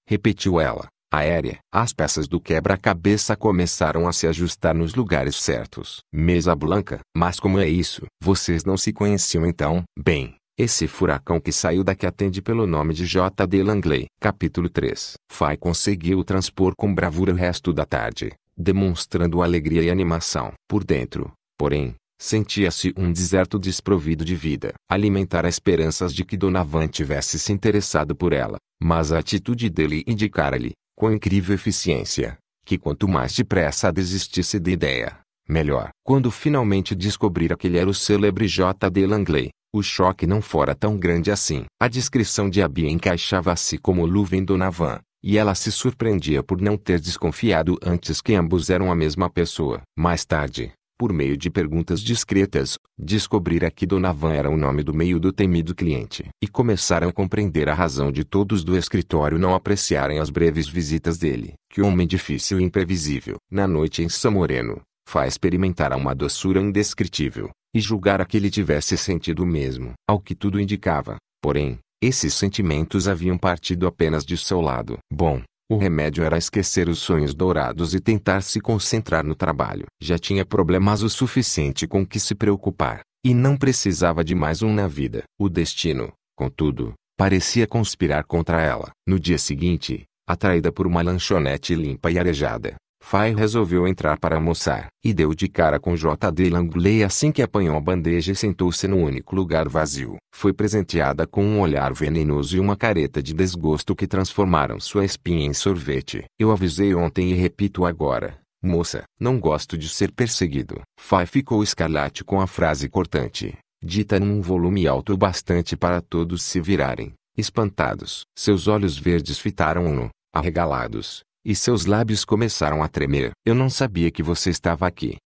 Repetiu ela, aérea. As peças do quebra-cabeça começaram a se ajustar nos lugares certos. Mesa blanca? Mas como é isso? Vocês não se conheciam então? Bem, esse furacão que saiu daqui atende pelo nome de J. D. Langley. Capítulo 3. Fai conseguiu transpor com bravura o resto da tarde, demonstrando alegria e animação. Por dentro, Porém, sentia-se um deserto desprovido de vida. Alimentara esperanças de que Donavan tivesse se interessado por ela, mas a atitude dele indicara-lhe, com incrível eficiência, que quanto mais depressa desistisse da ideia, melhor. Quando finalmente descobrira que ele era o célebre J. Langley, o choque não fora tão grande assim. A descrição de Abby encaixava-se como luva em Donavan, e ela se surpreendia por não ter desconfiado antes que ambos eram a mesma pessoa. Mais tarde, por meio de perguntas discretas, descobrir que Donavan era o nome do meio do temido cliente. E começaram a compreender a razão de todos do escritório não apreciarem as breves visitas dele. Que homem difícil e imprevisível. Na noite em São Moreno, faz experimentar uma doçura indescritível, e julgar que ele tivesse sentido o mesmo. Ao que tudo indicava, porém, esses sentimentos haviam partido apenas de seu lado. Bom, o remédio era esquecer os sonhos dourados e tentar se concentrar no trabalho. Já tinha problemas o suficiente com que se preocupar, e não precisava de mais um na vida. O destino, contudo, parecia conspirar contra ela. No dia seguinte, atraída por uma lanchonete limpa e arejada, Fay resolveu entrar para almoçar. E deu de cara com J.D. Langley assim que apanhou a bandeja e sentou-se no único lugar vazio. Foi presenteada com um olhar venenoso e uma careta de desgosto que transformaram sua espinha em sorvete. Eu avisei ontem e repito agora. Moça, não gosto de ser perseguido. Fay ficou escarlate com a frase cortante, dita num volume alto o bastante para todos se virarem, espantados. Seus olhos verdes fitaram-no, arregalados e seus lábios começaram a tremer. Eu não sabia que você estava aqui.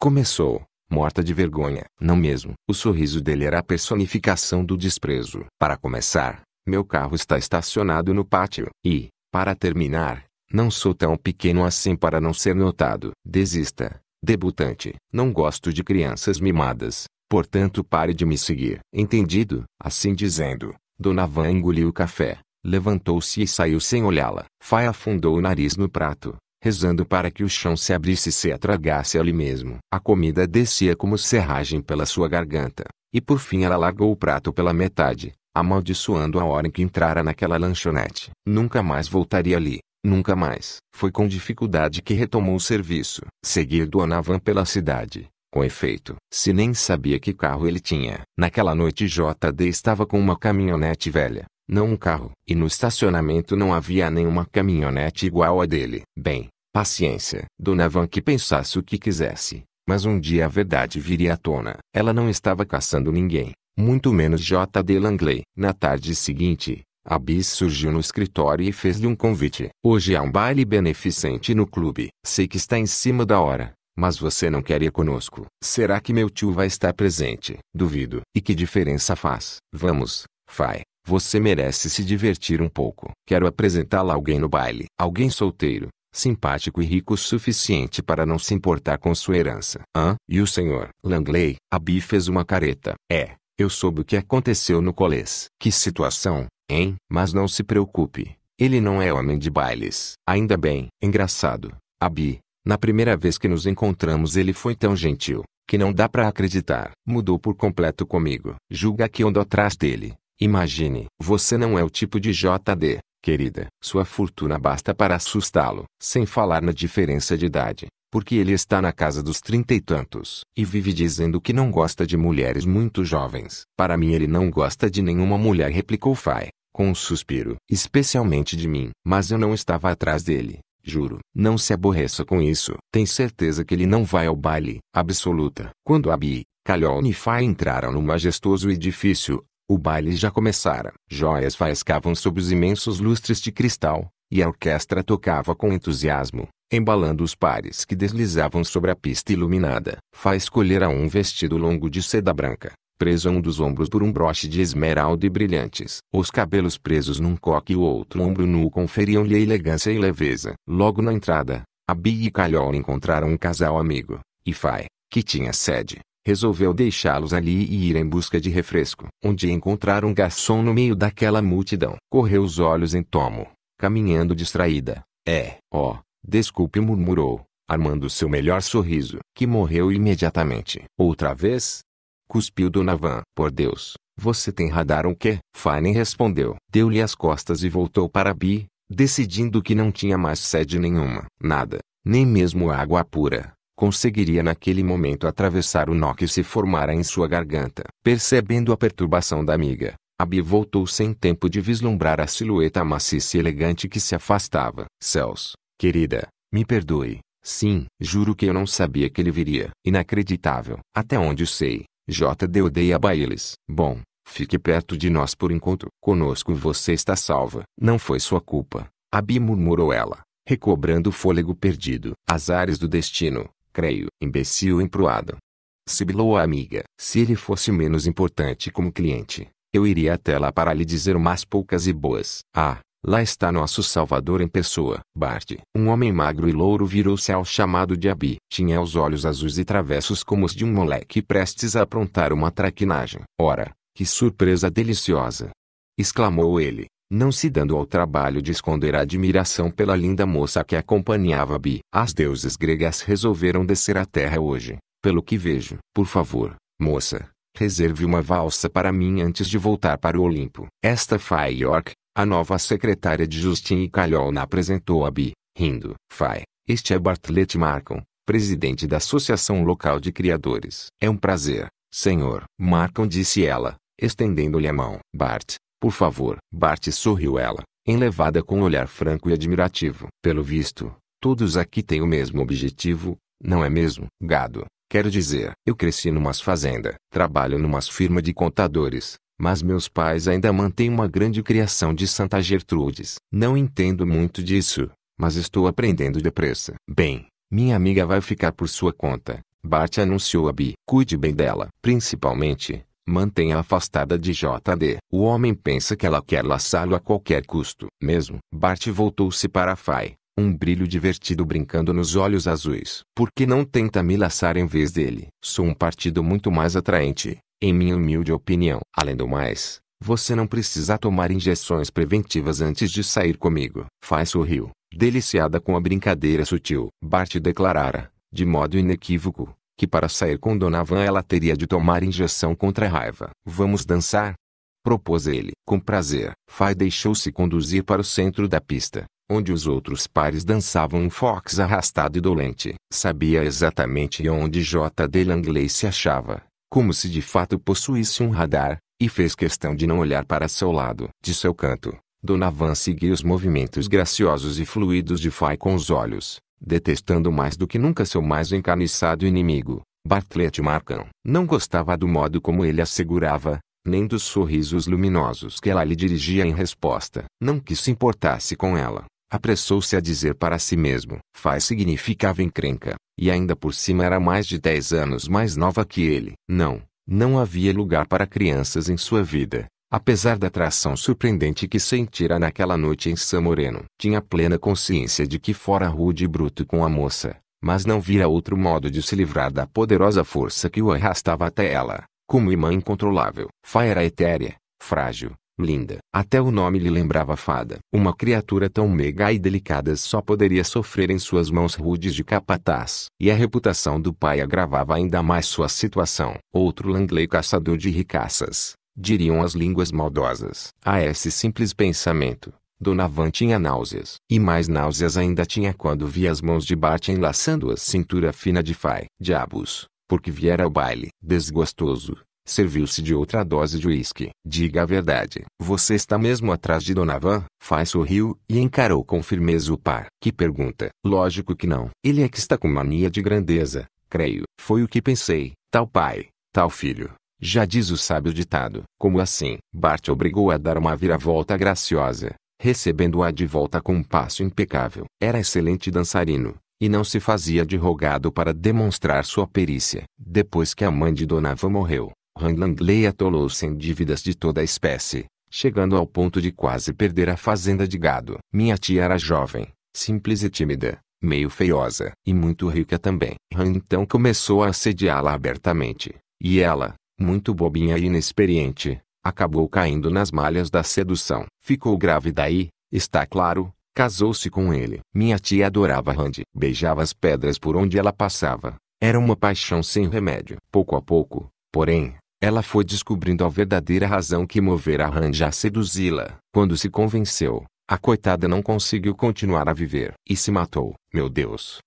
Começou, morta de vergonha. Não mesmo. O sorriso dele era a personificação do desprezo. Para começar, meu carro está estacionado no pátio. E, para terminar, não sou tão pequeno assim para não ser notado. Desista, debutante. Não gosto de crianças mimadas. Portanto, pare de me seguir. Entendido? Assim dizendo, Dona Van engoliu o café Levantou-se e saiu sem olhá-la. Fai afundou o nariz no prato, rezando para que o chão se abrisse e se atragasse ali mesmo. A comida descia como serragem pela sua garganta, e por fim ela largou o prato pela metade, amaldiçoando a hora em que entrara naquela lanchonete. Nunca mais voltaria ali. Nunca mais. Foi com dificuldade que retomou o serviço. Seguir Donavan pela cidade. Com efeito, se nem sabia que carro ele tinha. Naquela noite JD estava com uma caminhonete velha, não um carro. E no estacionamento não havia nenhuma caminhonete igual a dele. Bem, paciência. Dona Van que pensasse o que quisesse, mas um dia a verdade viria à tona. Ela não estava caçando ninguém, muito menos J. D. Langley. Na tarde seguinte, a Bis surgiu no escritório e fez-lhe um convite. Hoje há um baile beneficente no clube. Sei que está em cima da hora. Mas você não quer ir conosco. Será que meu tio vai estar presente? Duvido. E que diferença faz? Vamos, Fai. Você merece se divertir um pouco. Quero apresentá-la a alguém no baile. Alguém solteiro, simpático e rico o suficiente para não se importar com sua herança. Hã? E o senhor? Langley, a Bi fez uma careta. É, eu soube o que aconteceu no colês. Que situação, hein? Mas não se preocupe. Ele não é homem de bailes. Ainda bem. Engraçado. A Bi, na primeira vez que nos encontramos ele foi tão gentil, que não dá para acreditar. Mudou por completo comigo. Julga que ando atrás dele. Imagine, você não é o tipo de JD, querida. Sua fortuna basta para assustá-lo, sem falar na diferença de idade, porque ele está na casa dos trinta e tantos e vive dizendo que não gosta de mulheres muito jovens. Para mim, ele não gosta de nenhuma mulher, replicou Fai, com um suspiro, especialmente de mim. Mas eu não estava atrás dele. Juro, não se aborreça com isso. Tem certeza que ele não vai ao baile? Absoluta. Quando Abi, Calhoun e Fai entraram no majestoso edifício, o baile já começara. Joias faiscavam sob os imensos lustres de cristal, e a orquestra tocava com entusiasmo, embalando os pares que deslizavam sobre a pista iluminada. Fá escolhera um vestido longo de seda branca, preso a um dos ombros por um broche de esmeralda e brilhantes. Os cabelos presos num coque e o outro ombro nu conferiam-lhe elegância e leveza. Logo na entrada, Abi e Calhol encontraram um casal amigo, e Ifai, que tinha sede, resolveu deixá-los ali e ir em busca de refresco. Onde encontraram um garçom no meio daquela multidão. Correu os olhos em tomo, caminhando distraída. É, ó, oh, desculpe murmurou, armando seu melhor sorriso, que morreu imediatamente. Outra vez? Cuspiu Donavan. Por Deus, você tem radar o quê? Fanny respondeu. Deu-lhe as costas e voltou para Bi, decidindo que não tinha mais sede nenhuma. Nada, nem mesmo água pura conseguiria naquele momento atravessar o nó que se formara em sua garganta. Percebendo a perturbação da amiga, Abi voltou sem tempo de vislumbrar a silhueta maciça e elegante que se afastava. Céus, querida, me perdoe. Sim, juro que eu não sabia que ele viria. Inacreditável. Até onde sei, J.D. odeia bailes. Bom, fique perto de nós por enquanto. Conosco você está salva. Não foi sua culpa. Abi murmurou ela, recobrando o fôlego perdido. Azares do destino creio, imbecil emproado. Sibilou a amiga. Se ele fosse menos importante como cliente, eu iria até lá para lhe dizer umas poucas e boas. Ah, lá está nosso Salvador em pessoa. Bart. Um homem magro e louro virou-se ao chamado de Abi. Tinha os olhos azuis e travessos como os de um moleque prestes a aprontar uma traquinagem. Ora, que surpresa deliciosa! exclamou ele não se dando ao trabalho de esconder a admiração pela linda moça que acompanhava Bi. As deuses gregas resolveram descer à terra hoje, pelo que vejo. Por favor, moça, reserve uma valsa para mim antes de voltar para o Olimpo. Esta Fai York, a nova secretária de Justin e Calhoun, apresentou a Bi, rindo. Fai, este é Bartlett Markham, presidente da Associação Local de Criadores. É um prazer, senhor. Markham disse ela, estendendo-lhe a mão. Bart, por favor. Bart sorriu ela, enlevada com um olhar franco e admirativo. Pelo visto, todos aqui têm o mesmo objetivo, não é mesmo? Gado. Quero dizer, eu cresci numas fazenda, trabalho numas firma de contadores, mas meus pais ainda mantêm uma grande criação de Santa Gertrudes. Não entendo muito disso, mas estou aprendendo depressa. Bem, minha amiga vai ficar por sua conta. Bart anunciou a Bi. Cuide bem dela. Principalmente, Mantenha afastada de JD. O homem pensa que ela quer laçá-lo a qualquer custo. Mesmo. Bart voltou-se para Fai, um brilho divertido brincando nos olhos azuis. Por que não tenta me laçar em vez dele? Sou um partido muito mais atraente, em minha humilde opinião. Além do mais, você não precisa tomar injeções preventivas antes de sair comigo. Fai sorriu, deliciada com a brincadeira sutil. Bart declarara, de modo inequívoco, que para sair com Van ela teria de tomar injeção contra a raiva. Vamos dançar? Propôs ele. Com prazer, Fai deixou-se conduzir para o centro da pista, onde os outros pares dançavam um fox arrastado e dolente. Sabia exatamente onde J. D. Langley se achava, como se de fato possuísse um radar, e fez questão de não olhar para seu lado. De seu canto, Van seguia os movimentos graciosos e fluidos de Fai com os olhos Detestando mais do que nunca seu mais encarniçado inimigo, Bartlett Markham não gostava do modo como ele assegurava, nem dos sorrisos luminosos que ela lhe dirigia em resposta. Não que se importasse com ela, apressou-se a dizer para si mesmo. Faz significava encrenca, e ainda por cima era mais de dez anos mais nova que ele. Não, não havia lugar para crianças em sua vida. Apesar da atração surpreendente que sentira naquela noite em San Moreno, tinha plena consciência de que fora rude e bruto com a moça, mas não vira outro modo de se livrar da poderosa força que o arrastava até ela, como imã incontrolável. Fá era etérea, frágil, linda. Até o nome lhe lembrava fada. Uma criatura tão meiga e delicada só poderia sofrer em suas mãos rudes de capataz. E a reputação do pai agravava ainda mais sua situação. Outro Langley caçador de ricaças, diriam as línguas maldosas. A esse simples pensamento, Donavan tinha náuseas. E mais náuseas ainda tinha quando via as mãos de Bart enlaçando a cintura fina de Fai. Diabos, porque viera ao baile. Desgostoso, serviu-se de outra dose de uísque. Diga a verdade. Você está mesmo atrás de Donavan? Fai sorriu e encarou com firmeza o par. Que pergunta. Lógico que não. Ele é que está com mania de grandeza, creio. Foi o que pensei. Tal pai, tal filho. Já diz o sábio ditado: como assim? Bart obrigou a dar uma viravolta graciosa, recebendo-a de volta com um passo impecável. Era excelente dançarino, e não se fazia de rogado para demonstrar sua perícia. Depois que a mãe de Donava morreu, Randlangley atolou-se em dívidas de toda a espécie, chegando ao ponto de quase perder a fazenda de gado. Minha tia era jovem, simples e tímida, meio feiosa, e muito rica também. Han então começou a assediá-la abertamente, e ela, muito bobinha e inexperiente, acabou caindo nas malhas da sedução. Ficou grávida e, está claro, casou-se com ele. Minha tia adorava Randy. Beijava as pedras por onde ela passava. Era uma paixão sem remédio. Pouco a pouco, porém, ela foi descobrindo a verdadeira razão que movera Randy a seduzi-la. Quando se convenceu, a coitada não conseguiu continuar a viver e se matou. Meu Deus!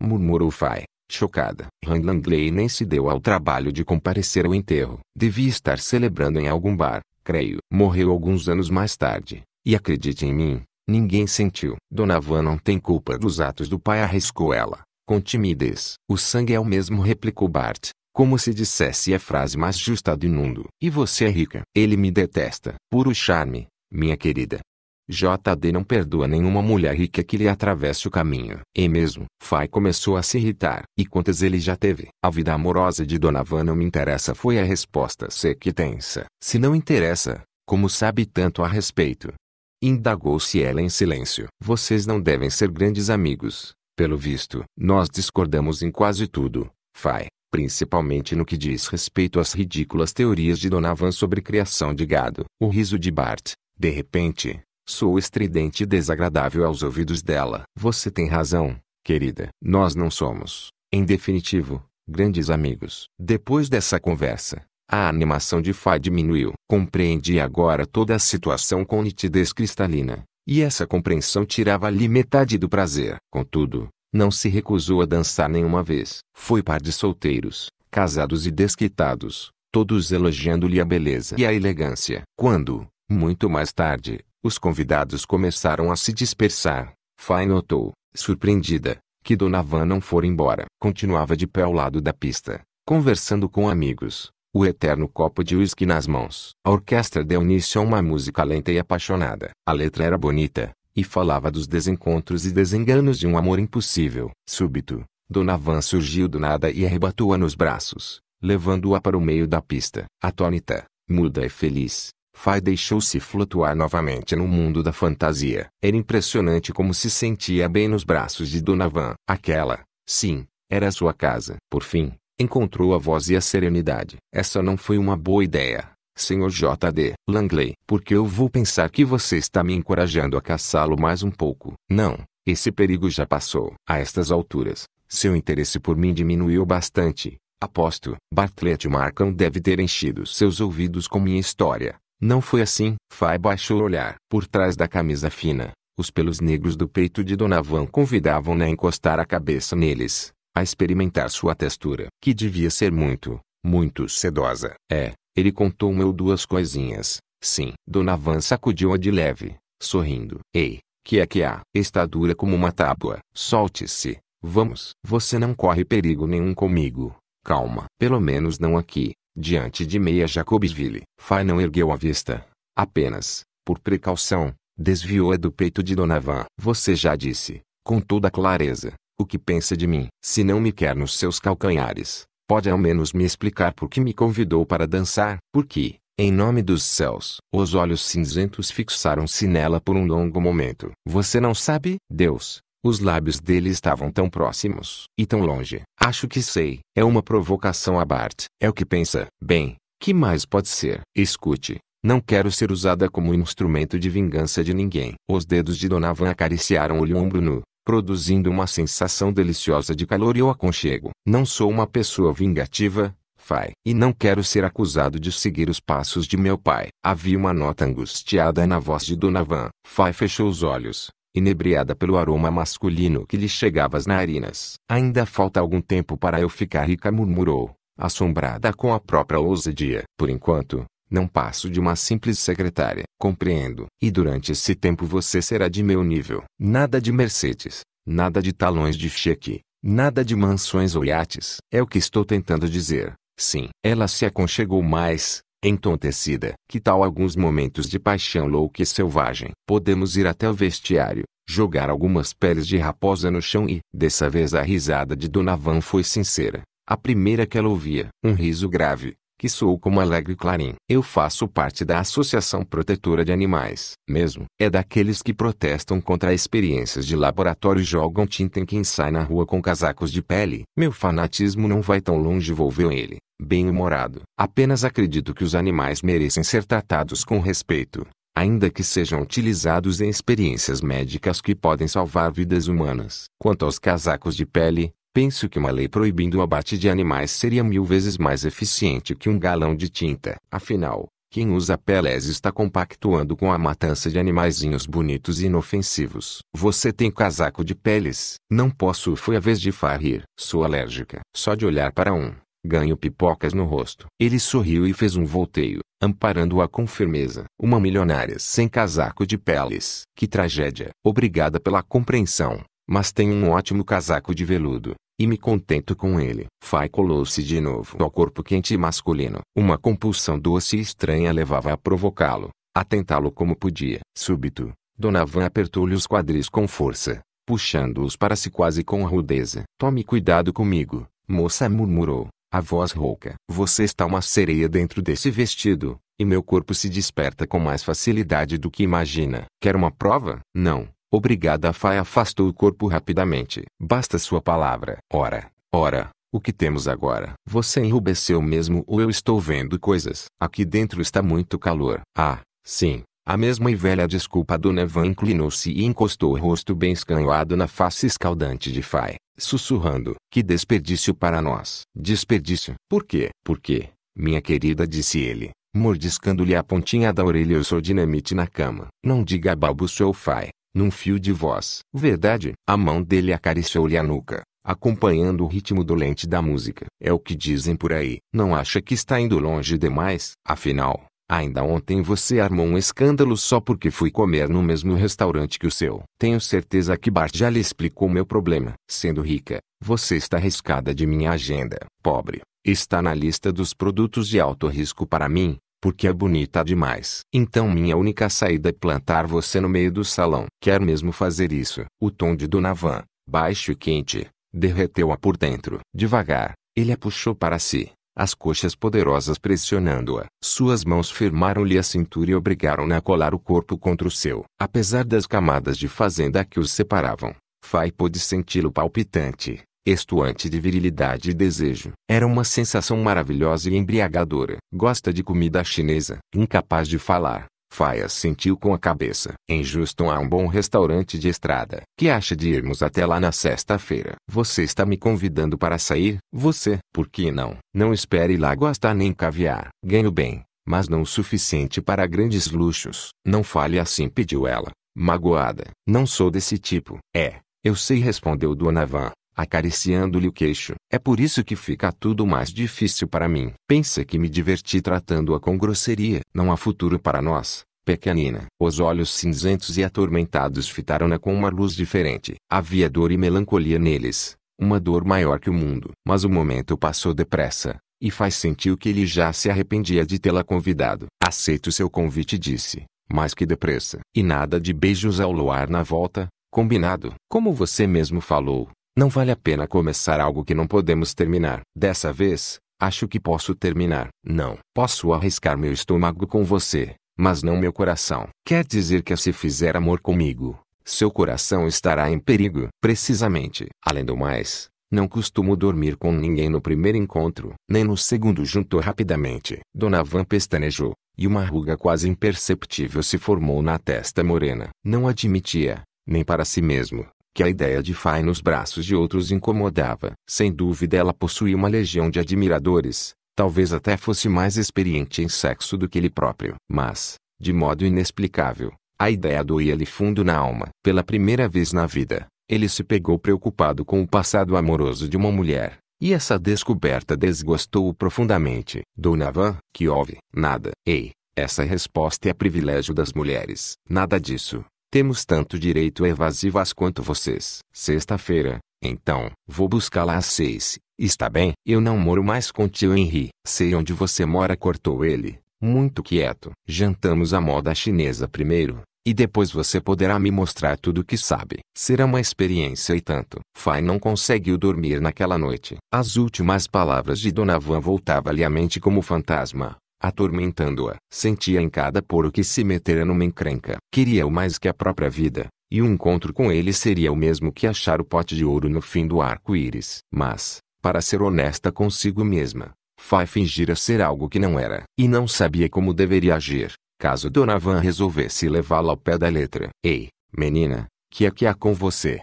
murmurou Fai. Chocada, Handlandley nem se deu ao trabalho de comparecer ao enterro. Devia estar celebrando em algum bar, creio. Morreu alguns anos mais tarde, e acredite em mim, ninguém sentiu. Dona Van não tem culpa dos atos do pai, arriscou ela, com timidez. O sangue é o mesmo, replicou Bart, como se dissesse a frase mais justa do mundo. E você é rica. Ele me detesta. Puro charme, minha querida. JD não perdoa nenhuma mulher rica que lhe atravesse o caminho. E mesmo, Fai começou a se irritar. E quantas ele já teve? A vida amorosa de Dona Van não me interessa foi a resposta seca e tensa. Se não interessa, como sabe tanto a respeito? Indagou-se ela em silêncio. Vocês não devem ser grandes amigos, pelo visto. Nós discordamos em quase tudo, Fai principalmente no que diz respeito às ridículas teorias de Van sobre criação de gado. O riso de Bart, de repente, Sou estridente e desagradável aos ouvidos dela. Você tem razão, querida. Nós não somos, em definitivo, grandes amigos. Depois dessa conversa, a animação de Fá diminuiu. Compreendi agora toda a situação com nitidez cristalina, e essa compreensão tirava-lhe metade do prazer. Contudo, não se recusou a dançar nenhuma vez. Foi par de solteiros, casados e desquitados, todos elogiando-lhe a beleza e a elegância. Quando, muito mais tarde, os convidados começaram a se dispersar. Fay notou, surpreendida, que Dona Van não fora embora. Continuava de pé ao lado da pista, conversando com amigos, o eterno copo de uísque nas mãos. A orquestra deu início a uma música lenta e apaixonada. A letra era bonita, e falava dos desencontros e desenganos de um amor impossível. Súbito, Dona Van surgiu do nada e arrebatou-a nos braços, levando-a para o meio da pista. Atônita, muda e feliz, Fay deixou-se flutuar novamente no mundo da fantasia. Era impressionante como se sentia bem nos braços de Donavan. Aquela, sim, era sua casa. Por fim, encontrou a voz e a serenidade. Essa não foi uma boa ideia, Sr. J.D. Langley. Porque eu vou pensar que você está me encorajando a caçá-lo mais um pouco. Não, esse perigo já passou. A estas alturas, seu interesse por mim diminuiu bastante. Aposto, Bartlett Markham deve ter enchido seus ouvidos com minha história. Não foi assim. Fai baixou o olhar. Por trás da camisa fina, os pelos negros do peito de Dona Van convidavam-na a encostar a cabeça neles, a experimentar sua textura, que devia ser muito, muito sedosa. É, ele contou uma ou duas coisinhas. Sim. Dona Van sacudiu-a de leve, sorrindo. Ei, que é que há? Está dura como uma tábua. Solte-se. Vamos. Você não corre perigo nenhum comigo. Calma. Pelo menos não aqui. Diante de meia Jacobsville, Fay não ergueu a vista. Apenas, por precaução, desviou-a do peito de Donavan. Você já disse, com toda clareza, o que pensa de mim. Se não me quer nos seus calcanhares, pode ao menos me explicar por que me convidou para dançar. Porque, em nome dos céus, os olhos cinzentos fixaram-se nela por um longo momento. Você não sabe? Deus, os lábios dele estavam tão próximos e tão longe. Acho que sei. É uma provocação a Bart. É o que pensa. Bem, que mais pode ser? Escute. Não quero ser usada como instrumento de vingança de ninguém. Os dedos de Donovan acariciaram o ombro nu, produzindo uma sensação deliciosa de calor e o aconchego. Não sou uma pessoa vingativa, Fai, e não quero ser acusado de seguir os passos de meu pai. Havia uma nota angustiada na voz de Donovan. Fai fechou os olhos, inebriada pelo aroma masculino que lhe chegava às narinas. Ainda falta algum tempo para eu ficar rica, murmurou, assombrada com a própria ousadia. Por enquanto, não passo de uma simples secretária. Compreendo. E durante esse tempo você será de meu nível. Nada de Mercedes, nada de talões de cheque, nada de mansões ou iates. É o que estou tentando dizer. Sim. Ela se aconchegou mais, entontecida, que tal alguns momentos de paixão louca e selvagem. Podemos ir até o vestiário, jogar algumas peles de raposa no chão e... Dessa vez a risada de Dona Van foi sincera. A primeira que ela ouvia. Um riso grave, que soou como alegre clarim. Eu faço parte da Associação Protetora de Animais. Mesmo. É daqueles que protestam contra experiências de laboratório e jogam tinta em quem sai na rua com casacos de pele. Meu fanatismo não vai tão longe envolveu ele bem-humorado. Apenas acredito que os animais merecem ser tratados com respeito, ainda que sejam utilizados em experiências médicas que podem salvar vidas humanas. Quanto aos casacos de pele, penso que uma lei proibindo o abate de animais seria mil vezes mais eficiente que um galão de tinta. Afinal, quem usa peles está compactuando com a matança de animaizinhos bonitos e inofensivos. Você tem casaco de peles? Não posso, foi a vez de farrir. Sou alérgica. Só de olhar para um Ganho pipocas no rosto. Ele sorriu e fez um volteio, amparando-a com firmeza. Uma milionária sem casaco de peles. Que tragédia. Obrigada pela compreensão, mas tenho um ótimo casaco de veludo e me contento com ele. Fai colou-se de novo ao corpo quente e masculino. Uma compulsão doce e estranha levava a provocá-lo, a tentá-lo como podia. Súbito, Donavan apertou-lhe os quadris com força, puxando-os para si quase com rudeza. Tome cuidado comigo, moça murmurou. A voz rouca. Você está uma sereia dentro desse vestido, e meu corpo se desperta com mais facilidade do que imagina. Quer uma prova? Não. Obrigada. Fai afastou o corpo rapidamente. Basta sua palavra. Ora, ora, o que temos agora? Você enrubesceu mesmo ou eu estou vendo coisas? Aqui dentro está muito calor. Ah, sim, a mesma e velha desculpa do Nevan inclinou-se e encostou o rosto bem escanhoado na face escaldante de Fai, sussurrando: Que desperdício para nós! Desperdício! Por quê? Por quê? Minha querida, disse ele, mordiscando-lhe a pontinha da orelha. Eu sou dinamite na cama. Não diga balbuciou Fai, num fio de voz. Verdade? A mão dele acariciou-lhe a nuca, acompanhando o ritmo dolente da música. É o que dizem por aí. Não acha que está indo longe demais? Afinal, Ainda ontem você armou um escândalo só porque fui comer no mesmo restaurante que o seu. Tenho certeza que Bart já lhe explicou meu problema. Sendo rica, você está arriscada de minha agenda. Pobre, está na lista dos produtos de alto risco para mim, porque é bonita demais. Então minha única saída é plantar você no meio do salão. Quer mesmo fazer isso? O tom de Donavan, baixo e quente, derreteu-a por dentro. Devagar, ele a puxou para si as coxas poderosas pressionando-a. Suas mãos firmaram-lhe a cintura e obrigaram-na a colar o corpo contra o seu. Apesar das camadas de fazenda que os separavam, Fai pôde senti-lo palpitante, estuante de virilidade e desejo. Era uma sensação maravilhosa e embriagadora. Gosta de comida chinesa. Incapaz de falar, Faias sentiu com a cabeça. Em Juston há um bom restaurante de estrada. Que acha de irmos até lá na sexta-feira? Você está me convidando para sair? Você. Por que não? Não espere lá gostar nem caviar. Ganho bem, mas não o suficiente para grandes luxos. Não fale assim, pediu ela, magoada. Não sou desse tipo. É, eu sei, respondeu Donavan acariciando-lhe o queixo. É por isso que fica tudo mais difícil para mim. Pensa que me diverti tratando-a com grosseria. Não há futuro para nós, pequenina. Os olhos cinzentos e atormentados fitaram-na com uma luz diferente. Havia dor e melancolia neles, uma dor maior que o mundo. Mas o momento passou depressa, e faz sentiu que ele já se arrependia de tê-la convidado. Aceito seu convite, disse, Mais que depressa. E nada de beijos ao luar na volta, combinado. Como você mesmo falou, não vale a pena começar algo que não podemos terminar. Dessa vez, acho que posso terminar. Não. Posso arriscar meu estômago com você, mas não meu coração. Quer dizer que se fizer amor comigo, seu coração estará em perigo. Precisamente. Além do mais, não costumo dormir com ninguém no primeiro encontro, nem no segundo juntou rapidamente. Dona Van pestanejou, e uma ruga quase imperceptível se formou na testa morena. Não admitia, nem para si mesmo, que a ideia de Fai nos braços de outros incomodava. Sem dúvida ela possuía uma legião de admiradores, talvez até fosse mais experiente em sexo do que ele próprio. Mas, de modo inexplicável, a ideia doía-lhe fundo na alma. Pela primeira vez na vida, ele se pegou preocupado com o passado amoroso de uma mulher. E essa descoberta desgostou-o profundamente. Dona Van, que houve? Nada. Ei, essa resposta é privilégio das mulheres. Nada disso. Temos tanto direito a evasivas quanto vocês. Sexta-feira, então, vou buscá-la às seis. Está bem? Eu não moro mais com tio Henry. Sei onde você mora, cortou ele, muito quieto. Jantamos a moda chinesa primeiro, e depois você poderá me mostrar tudo o que sabe. Será uma experiência e tanto. Fai não conseguiu dormir naquela noite. As últimas palavras de Dona Van voltavam-lhe à mente como fantasma atormentando-a. Sentia em cada poro que se metera numa encrenca. Queria-o mais que a própria vida, e um encontro com ele seria o mesmo que achar o pote de ouro no fim do arco-íris. Mas, para ser honesta consigo mesma, Fai fingira ser algo que não era. E não sabia como deveria agir, caso Donavan resolvesse levá-la ao pé da letra. Ei, menina, que é que há com você?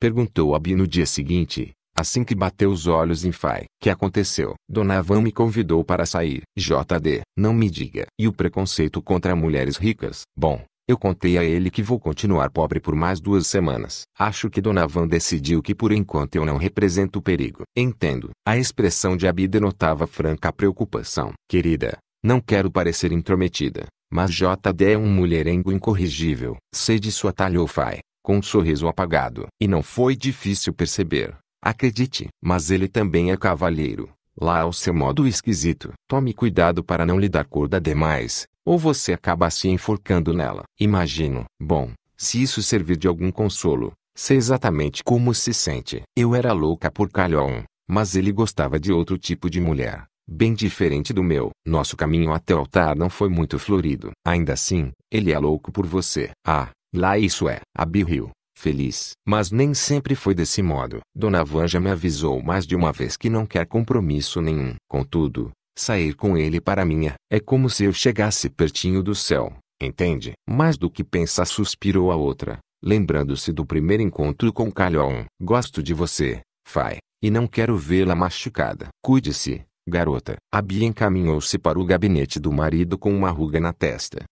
Perguntou Abi no dia seguinte, Assim que bateu os olhos em Fai, que aconteceu? Dona Van me convidou para sair. JD, não me diga. E o preconceito contra mulheres ricas? Bom, eu contei a ele que vou continuar pobre por mais duas semanas. Acho que Dona Van decidiu que por enquanto eu não represento perigo. Entendo. A expressão de Abi denotava franca preocupação. Querida, não quero parecer intrometida, mas JD é um mulherengo incorrigível. Sei disso atalhou Fai, com um sorriso apagado. E não foi difícil perceber. Acredite, mas ele também é cavalheiro, lá ao seu modo esquisito. Tome cuidado para não lhe dar corda demais, ou você acaba se enforcando nela. Imagino. Bom, se isso servir de algum consolo, sei exatamente como se sente. Eu era louca por Calhoun, mas ele gostava de outro tipo de mulher, bem diferente do meu. Nosso caminho até o altar não foi muito florido. Ainda assim, ele é louco por você. Ah, lá isso é. Abirriu feliz. Mas nem sempre foi desse modo. Dona Vanja me avisou mais de uma vez que não quer compromisso nenhum. Contudo, sair com ele para minha é como se eu chegasse pertinho do céu, entende? Mais do que pensa, suspirou a outra, lembrando-se do primeiro encontro com Calhoun. Gosto de você, Fai, e não quero vê-la machucada. Cuide-se. Garota, a Bia encaminhou-se para o gabinete do marido com uma ruga na testa.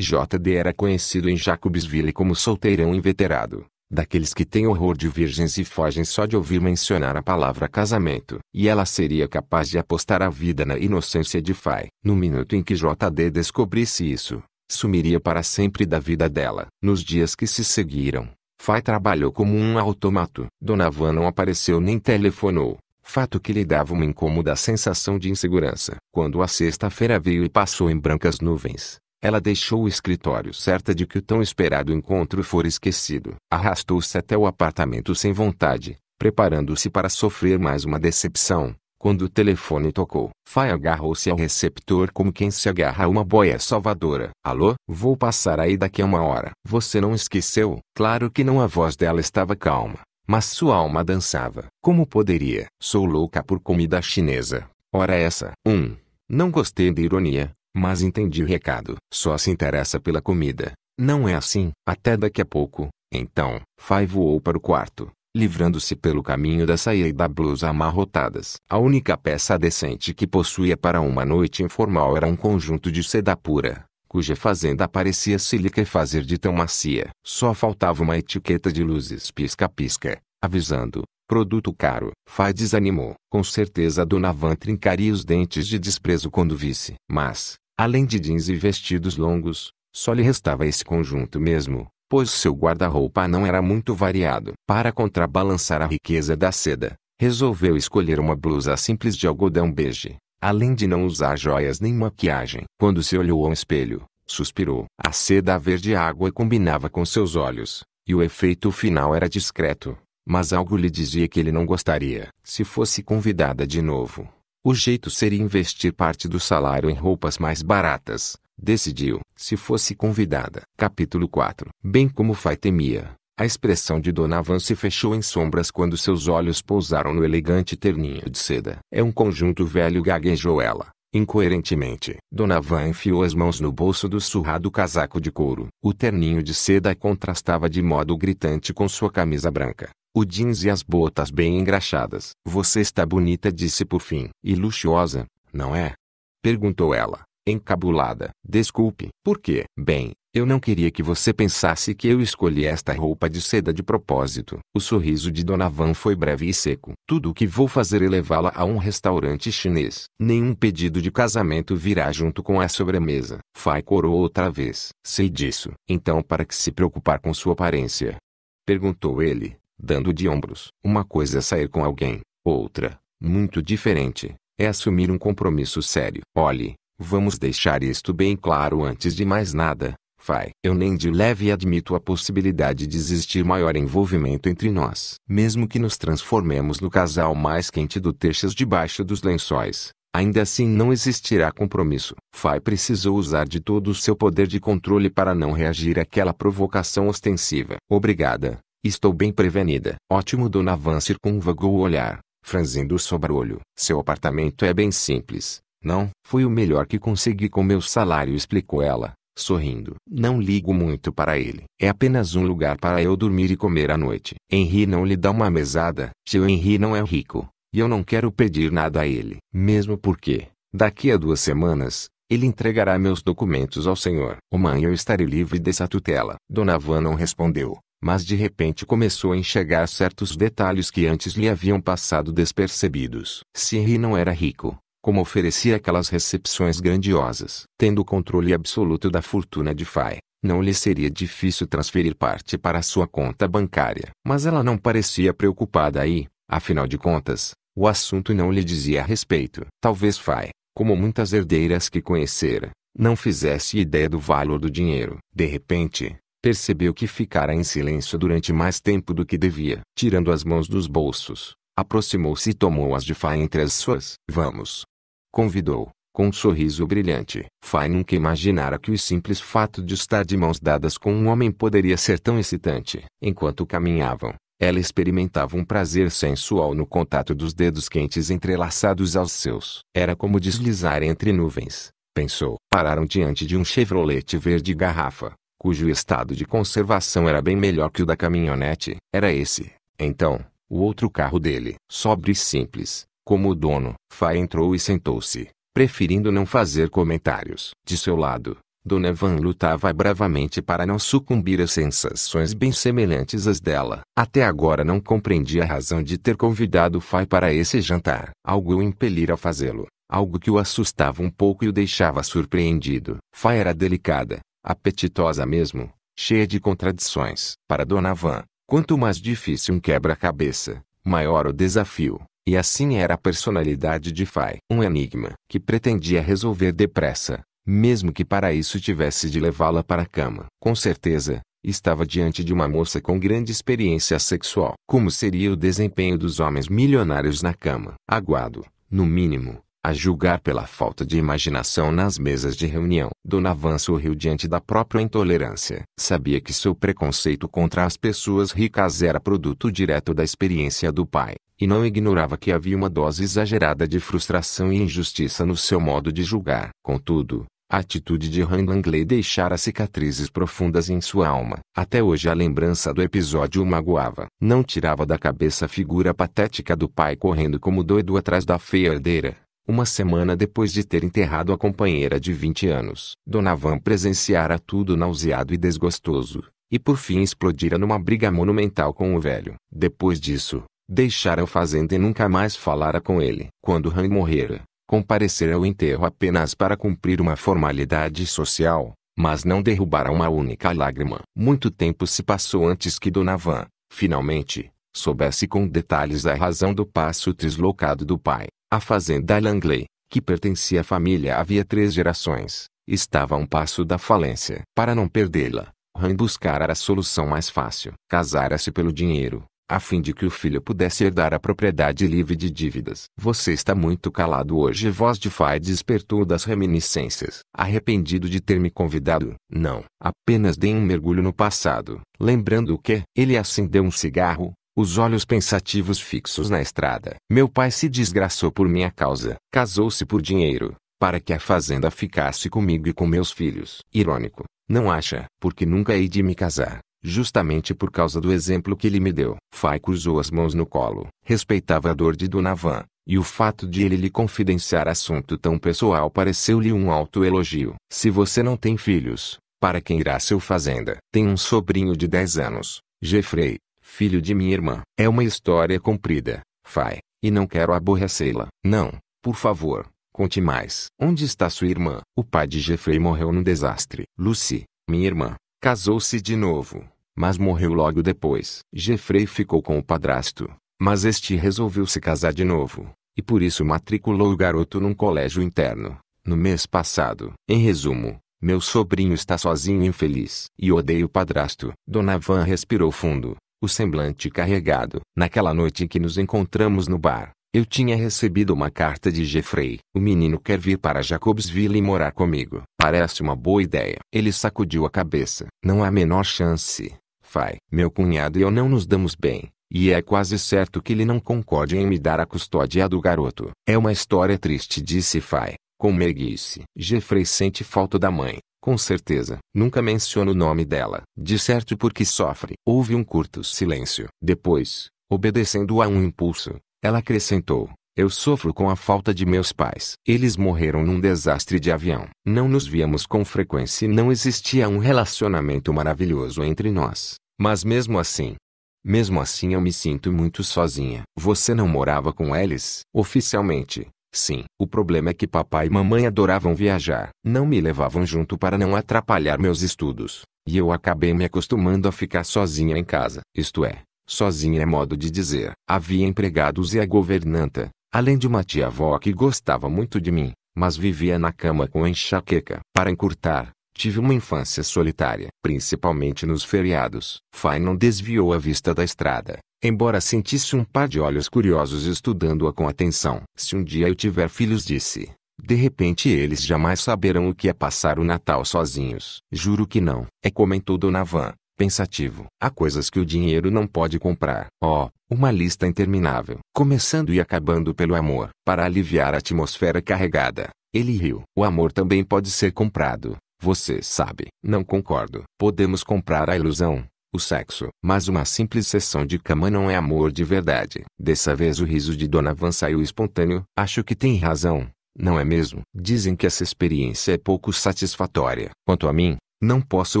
J.D. era conhecido em Jacobsville como solteirão inveterado, daqueles que têm horror de virgens e fogem só de ouvir mencionar a palavra casamento. E ela seria capaz de apostar a vida na inocência de Fay. No minuto em que J.D. descobrisse isso, sumiria para sempre da vida dela. Nos dias que se seguiram, Fay trabalhou como um automato. Dona Van não apareceu nem telefonou. Fato que lhe dava uma incômoda sensação de insegurança. Quando a sexta-feira veio e passou em brancas nuvens, ela deixou o escritório certa de que o tão esperado encontro fora esquecido. Arrastou-se até o apartamento sem vontade, preparando-se para sofrer mais uma decepção, quando o telefone tocou. Fay agarrou-se ao receptor como quem se agarra a uma boia salvadora. Alô? Vou passar aí daqui a uma hora. Você não esqueceu? Claro que não a voz dela estava calma, mas sua alma dançava. Como poderia? Sou louca por comida chinesa. Ora essa. 1. Um. Não gostei da ironia, mas entendi o recado. Só se interessa pela comida. Não é assim. Até daqui a pouco. Então, Fai voou para o quarto, livrando-se pelo caminho da saia e da blusa amarrotadas. A única peça decente que possuía para uma noite informal era um conjunto de seda pura, cuja fazenda parecia sílica e fazer de tão macia. Só faltava uma etiqueta de luzes pisca-pisca, avisando, produto caro. Fai desanimou. Com certeza a dona Van trincaria os dentes de desprezo quando visse. Mas, Além de jeans e vestidos longos, só lhe restava esse conjunto mesmo, pois seu guarda-roupa não era muito variado. Para contrabalançar a riqueza da seda, resolveu escolher uma blusa simples de algodão bege, além de não usar joias nem maquiagem. Quando se olhou ao espelho, suspirou. A seda verde água combinava com seus olhos, e o efeito final era discreto, mas algo lhe dizia que ele não gostaria. Se fosse convidada de novo, o jeito seria investir parte do salário em roupas mais baratas, decidiu, se fosse convidada. Capítulo 4 Bem como Fai temia, a expressão de Dona Van se fechou em sombras quando seus olhos pousaram no elegante terninho de seda. É um conjunto velho gaguejou ela, incoerentemente. Dona Van enfiou as mãos no bolso do surrado casaco de couro. O terninho de seda contrastava de modo gritante com sua camisa branca o jeans e as botas bem engraxadas. Você está bonita, disse por fim. E luxuosa, não é? Perguntou ela, encabulada. Desculpe, por quê? Bem, eu não queria que você pensasse que eu escolhi esta roupa de seda de propósito. O sorriso de Dona Van foi breve e seco. Tudo o que vou fazer é levá-la a um restaurante chinês. Nenhum pedido de casamento virá junto com a sobremesa. Fai corou outra vez. Sei disso. Então para que se preocupar com sua aparência? Perguntou ele, dando de ombros. Uma coisa é sair com alguém, outra, muito diferente, é assumir um compromisso sério. Olhe, vamos deixar isto bem claro antes de mais nada. Fai. Eu nem de leve admito a possibilidade de existir maior envolvimento entre nós. Mesmo que nos transformemos no casal mais quente do Texas debaixo dos lençóis, ainda assim não existirá compromisso. Fai precisou usar de todo o seu poder de controle para não reagir àquela provocação ostensiva. Obrigada, Estou bem prevenida. Ótimo Dona Van circunvagou o olhar, franzindo o sobrolho. Seu apartamento é bem simples, não? Foi o melhor que consegui com meu salário explicou ela, sorrindo. Não ligo muito para ele. É apenas um lugar para eu dormir e comer à noite. Henry não lhe dá uma mesada. Seu Henry não é rico, e eu não quero pedir nada a ele. Mesmo porque, daqui a duas semanas, ele entregará meus documentos ao senhor. O mãe eu estarei livre dessa tutela. Dona Van não respondeu, mas de repente começou a enxergar certos detalhes que antes lhe haviam passado despercebidos. Se Henry não era rico, como oferecia aquelas recepções grandiosas, tendo o controle absoluto da fortuna de Fai, não lhe seria difícil transferir parte para sua conta bancária. Mas ela não parecia preocupada aí, afinal de contas, o assunto não lhe dizia a respeito. Talvez Fai, como muitas herdeiras que conhecera, não fizesse ideia do valor do dinheiro. De repente, Percebeu que ficara em silêncio durante mais tempo do que devia. Tirando as mãos dos bolsos, aproximou-se e tomou-as de Fai entre as suas. Vamos. Convidou, com um sorriso brilhante. Fai nunca imaginara que o simples fato de estar de mãos dadas com um homem poderia ser tão excitante. Enquanto caminhavam, ela experimentava um prazer sensual no contato dos dedos quentes entrelaçados aos seus. Era como deslizar entre nuvens, pensou. Pararam diante de um Chevrolet verde garrafa cujo estado de conservação era bem melhor que o da caminhonete. Era esse, então, o outro carro dele. Sobre e simples, como o dono. Fá entrou e sentou-se, preferindo não fazer comentários. De seu lado, Dona Van lutava bravamente para não sucumbir a sensações bem semelhantes às dela. Até agora não compreendia a razão de ter convidado Fai para esse jantar. Algo o impelira a fazê-lo, algo que o assustava um pouco e o deixava surpreendido. Fai era delicada, Apetitosa mesmo, cheia de contradições. Para Van, quanto mais difícil um quebra-cabeça, maior o desafio. E assim era a personalidade de Fay. Um enigma que pretendia resolver depressa, mesmo que para isso tivesse de levá-la para a cama. Com certeza, estava diante de uma moça com grande experiência sexual. Como seria o desempenho dos homens milionários na cama? Aguado, no mínimo, a julgar pela falta de imaginação nas mesas de reunião, Dona Van sorriu diante da própria intolerância. Sabia que seu preconceito contra as pessoas ricas era produto direto da experiência do pai, e não ignorava que havia uma dose exagerada de frustração e injustiça no seu modo de julgar. Contudo, a atitude de Han Langley deixara cicatrizes profundas em sua alma. Até hoje a lembrança do episódio o magoava. Não tirava da cabeça a figura patética do pai correndo como doido atrás da feia herdeira. Uma semana depois de ter enterrado a companheira de 20 anos, Donavan presenciara tudo nauseado e desgostoso, e por fim explodira numa briga monumental com o velho. Depois disso, deixara a fazenda e nunca mais falara com ele. Quando Han morrera, comparecera ao enterro apenas para cumprir uma formalidade social, mas não derrubara uma única lágrima. Muito tempo se passou antes que Donavan, finalmente, soubesse com detalhes a razão do passo deslocado do pai. A fazenda Langley, que pertencia à família havia três gerações, estava a um passo da falência. Para não perdê-la, Ram buscara a solução mais fácil. Casara-se pelo dinheiro, a fim de que o filho pudesse herdar a propriedade livre de dívidas. Você está muito calado hoje. voz de Fai despertou das reminiscências. Arrependido de ter me convidado? Não. Apenas dei um mergulho no passado. Lembrando o que? Ele acendeu um cigarro, os olhos pensativos fixos na estrada. Meu pai se desgraçou por minha causa. Casou-se por dinheiro, para que a fazenda ficasse comigo e com meus filhos. Irônico, não acha? Porque nunca hei de me casar, justamente por causa do exemplo que ele me deu. Fai cruzou as mãos no colo. Respeitava a dor de Dunavan e o fato de ele lhe confidenciar assunto tão pessoal pareceu-lhe um alto elogio. Se você não tem filhos, para quem irá seu fazenda? Tem um sobrinho de 10 anos, Jeffrey, filho de minha irmã. É uma história comprida, Fai, e não quero aborrecê-la. Não, por favor, conte mais. Onde está sua irmã? O pai de Jeffrey morreu num desastre. Lucy, minha irmã, casou-se de novo, mas morreu logo depois. Jeffrey ficou com o padrasto, mas este resolveu se casar de novo, e por isso matriculou o garoto num colégio interno, no mês passado. Em resumo, meu sobrinho está sozinho e infeliz. E odeio o padrasto. Dona Van respirou fundo, o semblante carregado. Naquela noite em que nos encontramos no bar, eu tinha recebido uma carta de Jeffrey. O menino quer vir para Jacobsville e morar comigo. Parece uma boa ideia. Ele sacudiu a cabeça. Não há a menor chance. Fai, meu cunhado e eu não nos damos bem. E é quase certo que ele não concorde em me dar a custódia do garoto. É uma história triste, disse Fai, com meiguice. Jeffrey sente falta da mãe. Com certeza, nunca menciono o nome dela, de certo porque sofre. Houve um curto silêncio. Depois, obedecendo a um impulso, ela acrescentou: Eu sofro com a falta de meus pais. Eles morreram num desastre de avião. Não nos víamos com frequência e não existia um relacionamento maravilhoso entre nós. Mas mesmo assim, mesmo assim eu me sinto muito sozinha. Você não morava com eles? Oficialmente, Sim, o problema é que papai e mamãe adoravam viajar. Não me levavam junto para não atrapalhar meus estudos. E eu acabei me acostumando a ficar sozinha em casa. Isto é, sozinha é modo de dizer. Havia empregados e a governanta, além de uma tia-avó que gostava muito de mim, mas vivia na cama com enxaqueca. Para encurtar, Tive uma infância solitária, principalmente nos feriados. Fai não desviou a vista da estrada, embora sentisse um par de olhos curiosos estudando-a com atenção. Se um dia eu tiver filhos, disse, de repente eles jamais saberão o que é passar o Natal sozinhos. Juro que não, é comentou Dona Van, pensativo. Há coisas que o dinheiro não pode comprar. Oh, uma lista interminável, começando e acabando pelo amor. Para aliviar a atmosfera carregada, ele riu. O amor também pode ser comprado, você sabe, não concordo. Podemos comprar a ilusão, o sexo. Mas uma simples sessão de cama não é amor de verdade. Dessa vez o riso de Dona Van saiu espontâneo. Acho que tem razão, não é mesmo? Dizem que essa experiência é pouco satisfatória. Quanto a mim, não posso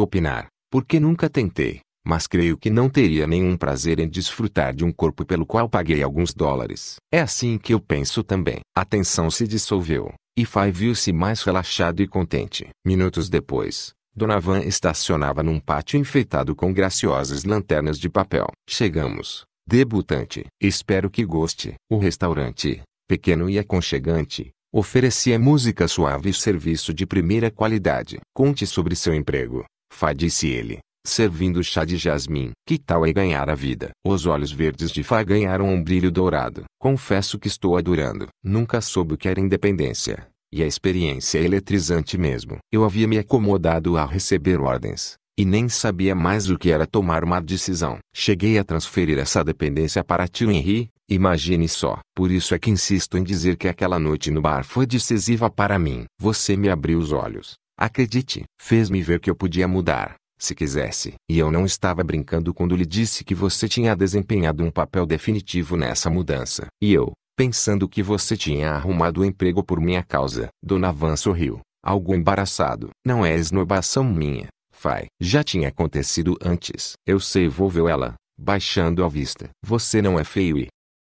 opinar, porque nunca tentei. Mas creio que não teria nenhum prazer em desfrutar de um corpo pelo qual paguei alguns dólares. É assim que eu penso também. A tensão se dissolveu. E Fai viu-se mais relaxado e contente. Minutos depois, Dona Van estacionava num pátio enfeitado com graciosas lanternas de papel. Chegamos, debutante. Espero que goste. O restaurante, pequeno e aconchegante, oferecia música suave e serviço de primeira qualidade. Conte sobre seu emprego, Fai disse ele servindo chá de jasmim. Que tal é ganhar a vida? Os olhos verdes de Fá ganharam um brilho dourado. Confesso que estou adorando. Nunca soube o que era independência. E a experiência é eletrizante mesmo. Eu havia me acomodado a receber ordens. E nem sabia mais o que era tomar uma decisão. Cheguei a transferir essa dependência para tio Henry, Imagine só. Por isso é que insisto em dizer que aquela noite no bar foi decisiva para mim. Você me abriu os olhos. Acredite, fez-me ver que eu podia mudar se quisesse. E eu não estava brincando quando lhe disse que você tinha desempenhado um papel definitivo nessa mudança. E eu, pensando que você tinha arrumado o um emprego por minha causa. Dona Van sorriu, algo embaraçado. Não é esnobação minha, Fai. Já tinha acontecido antes. Eu sei, volveu ela, baixando a vista. Você não é feio e.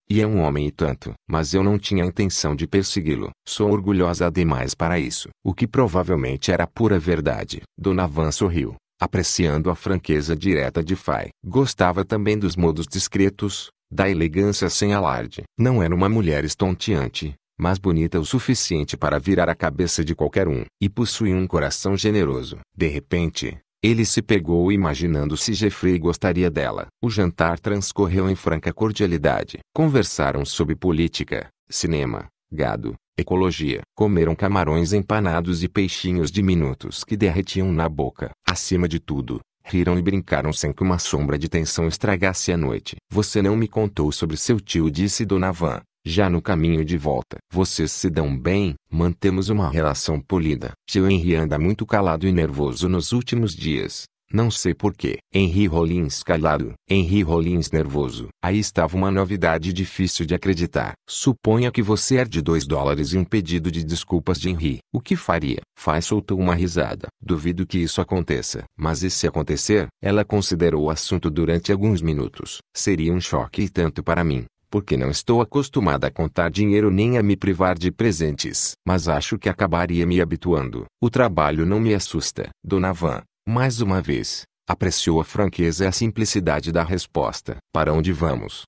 E é um homem e tanto. Mas eu não tinha intenção de persegui-lo. Sou orgulhosa demais para isso. O que provavelmente era pura verdade. Dona Van sorriu, apreciando a franqueza direta de Fay. Gostava também dos modos discretos, da elegância sem alarde. Não era uma mulher estonteante, mas bonita o suficiente para virar a cabeça de qualquer um. E possuía um coração generoso. De repente, ele se pegou imaginando se Jeffrey gostaria dela. O jantar transcorreu em franca cordialidade. Conversaram sobre política, cinema, gado, Ecologia. Comeram camarões empanados e peixinhos diminutos que derretiam na boca. Acima de tudo, riram e brincaram sem que uma sombra de tensão estragasse a noite. Você não me contou sobre seu tio, disse Dona Van, já no caminho de volta. Vocês se dão bem, mantemos uma relação polida. Tio Henry anda muito calado e nervoso nos últimos dias. Não sei porquê. Henry Rollins calado. Henry Rollins nervoso. Aí estava uma novidade difícil de acreditar. Suponha que você herde é dois dólares e um pedido de desculpas de Henry. O que faria? Faz soltou uma risada. Duvido que isso aconteça. Mas e se acontecer? Ela considerou o assunto durante alguns minutos. Seria um choque e tanto para mim porque não estou acostumada a contar dinheiro nem a me privar de presentes, mas acho que acabaria me habituando. O trabalho não me assusta. Dona Van, mais uma vez, apreciou a franqueza e a simplicidade da resposta. Para onde vamos?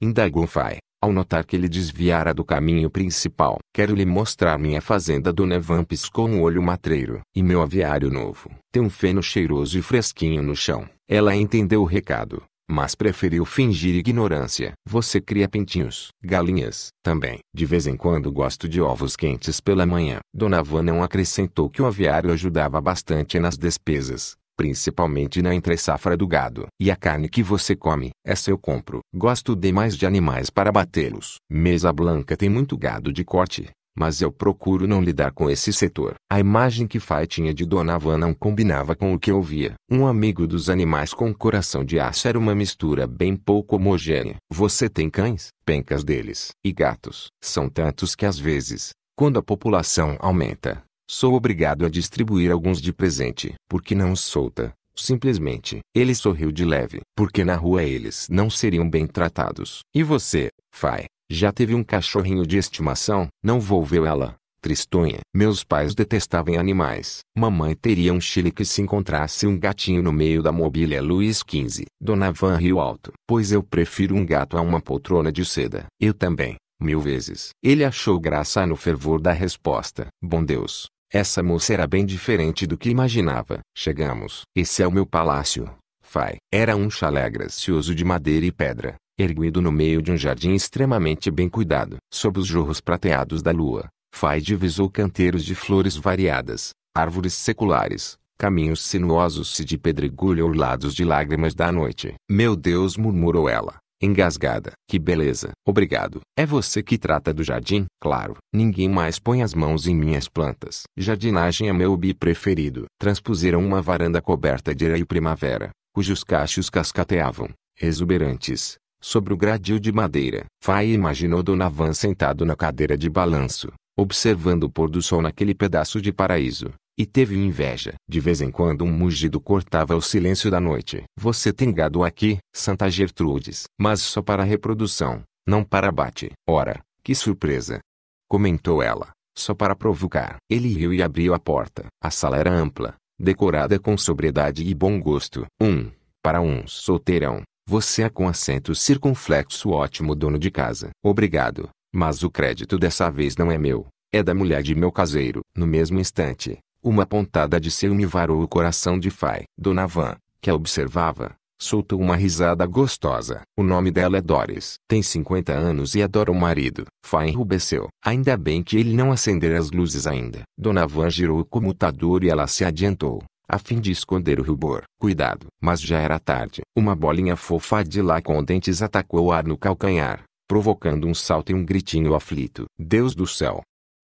Indagou Fai, ao notar que ele desviara do caminho principal. Quero lhe mostrar minha fazenda Dona Van piscou um olho matreiro. E meu aviário novo. Tem um feno cheiroso e fresquinho no chão. Ela entendeu o recado mas preferiu fingir ignorância. Você cria pintinhos, galinhas, também. De vez em quando gosto de ovos quentes pela manhã. Dona Van não acrescentou que o aviário ajudava bastante nas despesas, principalmente na entre do gado. E a carne que você come, essa eu compro. Gosto demais de animais para batê-los. Mesa Blanca tem muito gado de corte, mas eu procuro não lidar com esse setor. A imagem que Fai tinha de Dona Van não combinava com o que eu via. Um amigo dos animais com coração de aço era uma mistura bem pouco homogênea. Você tem cães, pencas deles, e gatos. São tantos que às vezes, quando a população aumenta, sou obrigado a distribuir alguns de presente, porque não os solta. Simplesmente, ele sorriu de leve, porque na rua eles não seriam bem tratados. E você, Fai, já teve um cachorrinho de estimação, não volveu ela. Tristonha. Meus pais detestavam animais. Mamãe teria um chile que se encontrasse um gatinho no meio da mobília Luiz XV. Dona Van Rio alto. Pois eu prefiro um gato a uma poltrona de seda. Eu também, mil vezes. Ele achou graça no fervor da resposta. Bom Deus, essa moça era bem diferente do que imaginava. Chegamos. Esse é o meu palácio. Fai. Era um chalé gracioso de madeira e pedra, erguido no meio de um jardim extremamente bem cuidado. Sob os jorros prateados da lua, Fai divisou canteiros de flores variadas, árvores seculares, caminhos sinuosos e de pedregulho orlados de lágrimas da noite. Meu Deus, murmurou ela, engasgada. Que beleza. Obrigado. É você que trata do jardim? Claro. Ninguém mais põe as mãos em minhas plantas. Jardinagem é meu hobby preferido. Transpuseram uma varanda coberta de areia e primavera, cujos cachos cascateavam, exuberantes, sobre o gradil de madeira. Fai imaginou Donavan sentado na cadeira de balanço, observando o pôr do sol naquele pedaço de paraíso, e teve inveja. De vez em quando um mugido cortava o silêncio da noite. Você tem gado aqui, Santa Gertrudes, mas só para reprodução, não para abate. Ora, que surpresa! Comentou ela, só para provocar. Ele riu e abriu a porta. A sala era ampla, decorada com sobriedade e bom gosto. Um, para um, solteirão, você é com acento circunflexo ótimo dono de casa. Obrigado, mas o crédito dessa vez não é meu, é da mulher de meu caseiro. No mesmo instante, uma pontada de seu me varou o coração de Fai. Dona Van, que a observava, soltou uma risada gostosa. O nome dela é Doris. Tem 50 anos e adora o marido. Fá enrubesceu. Ainda bem que ele não acender as luzes ainda. Dona Van girou o comutador e ela se adiantou a fim de esconder o rubor. Cuidado! Mas já era tarde. Uma bolinha fofa de lá com dentes atacou o ar no calcanhar, provocando um salto e um gritinho aflito. Deus do céu!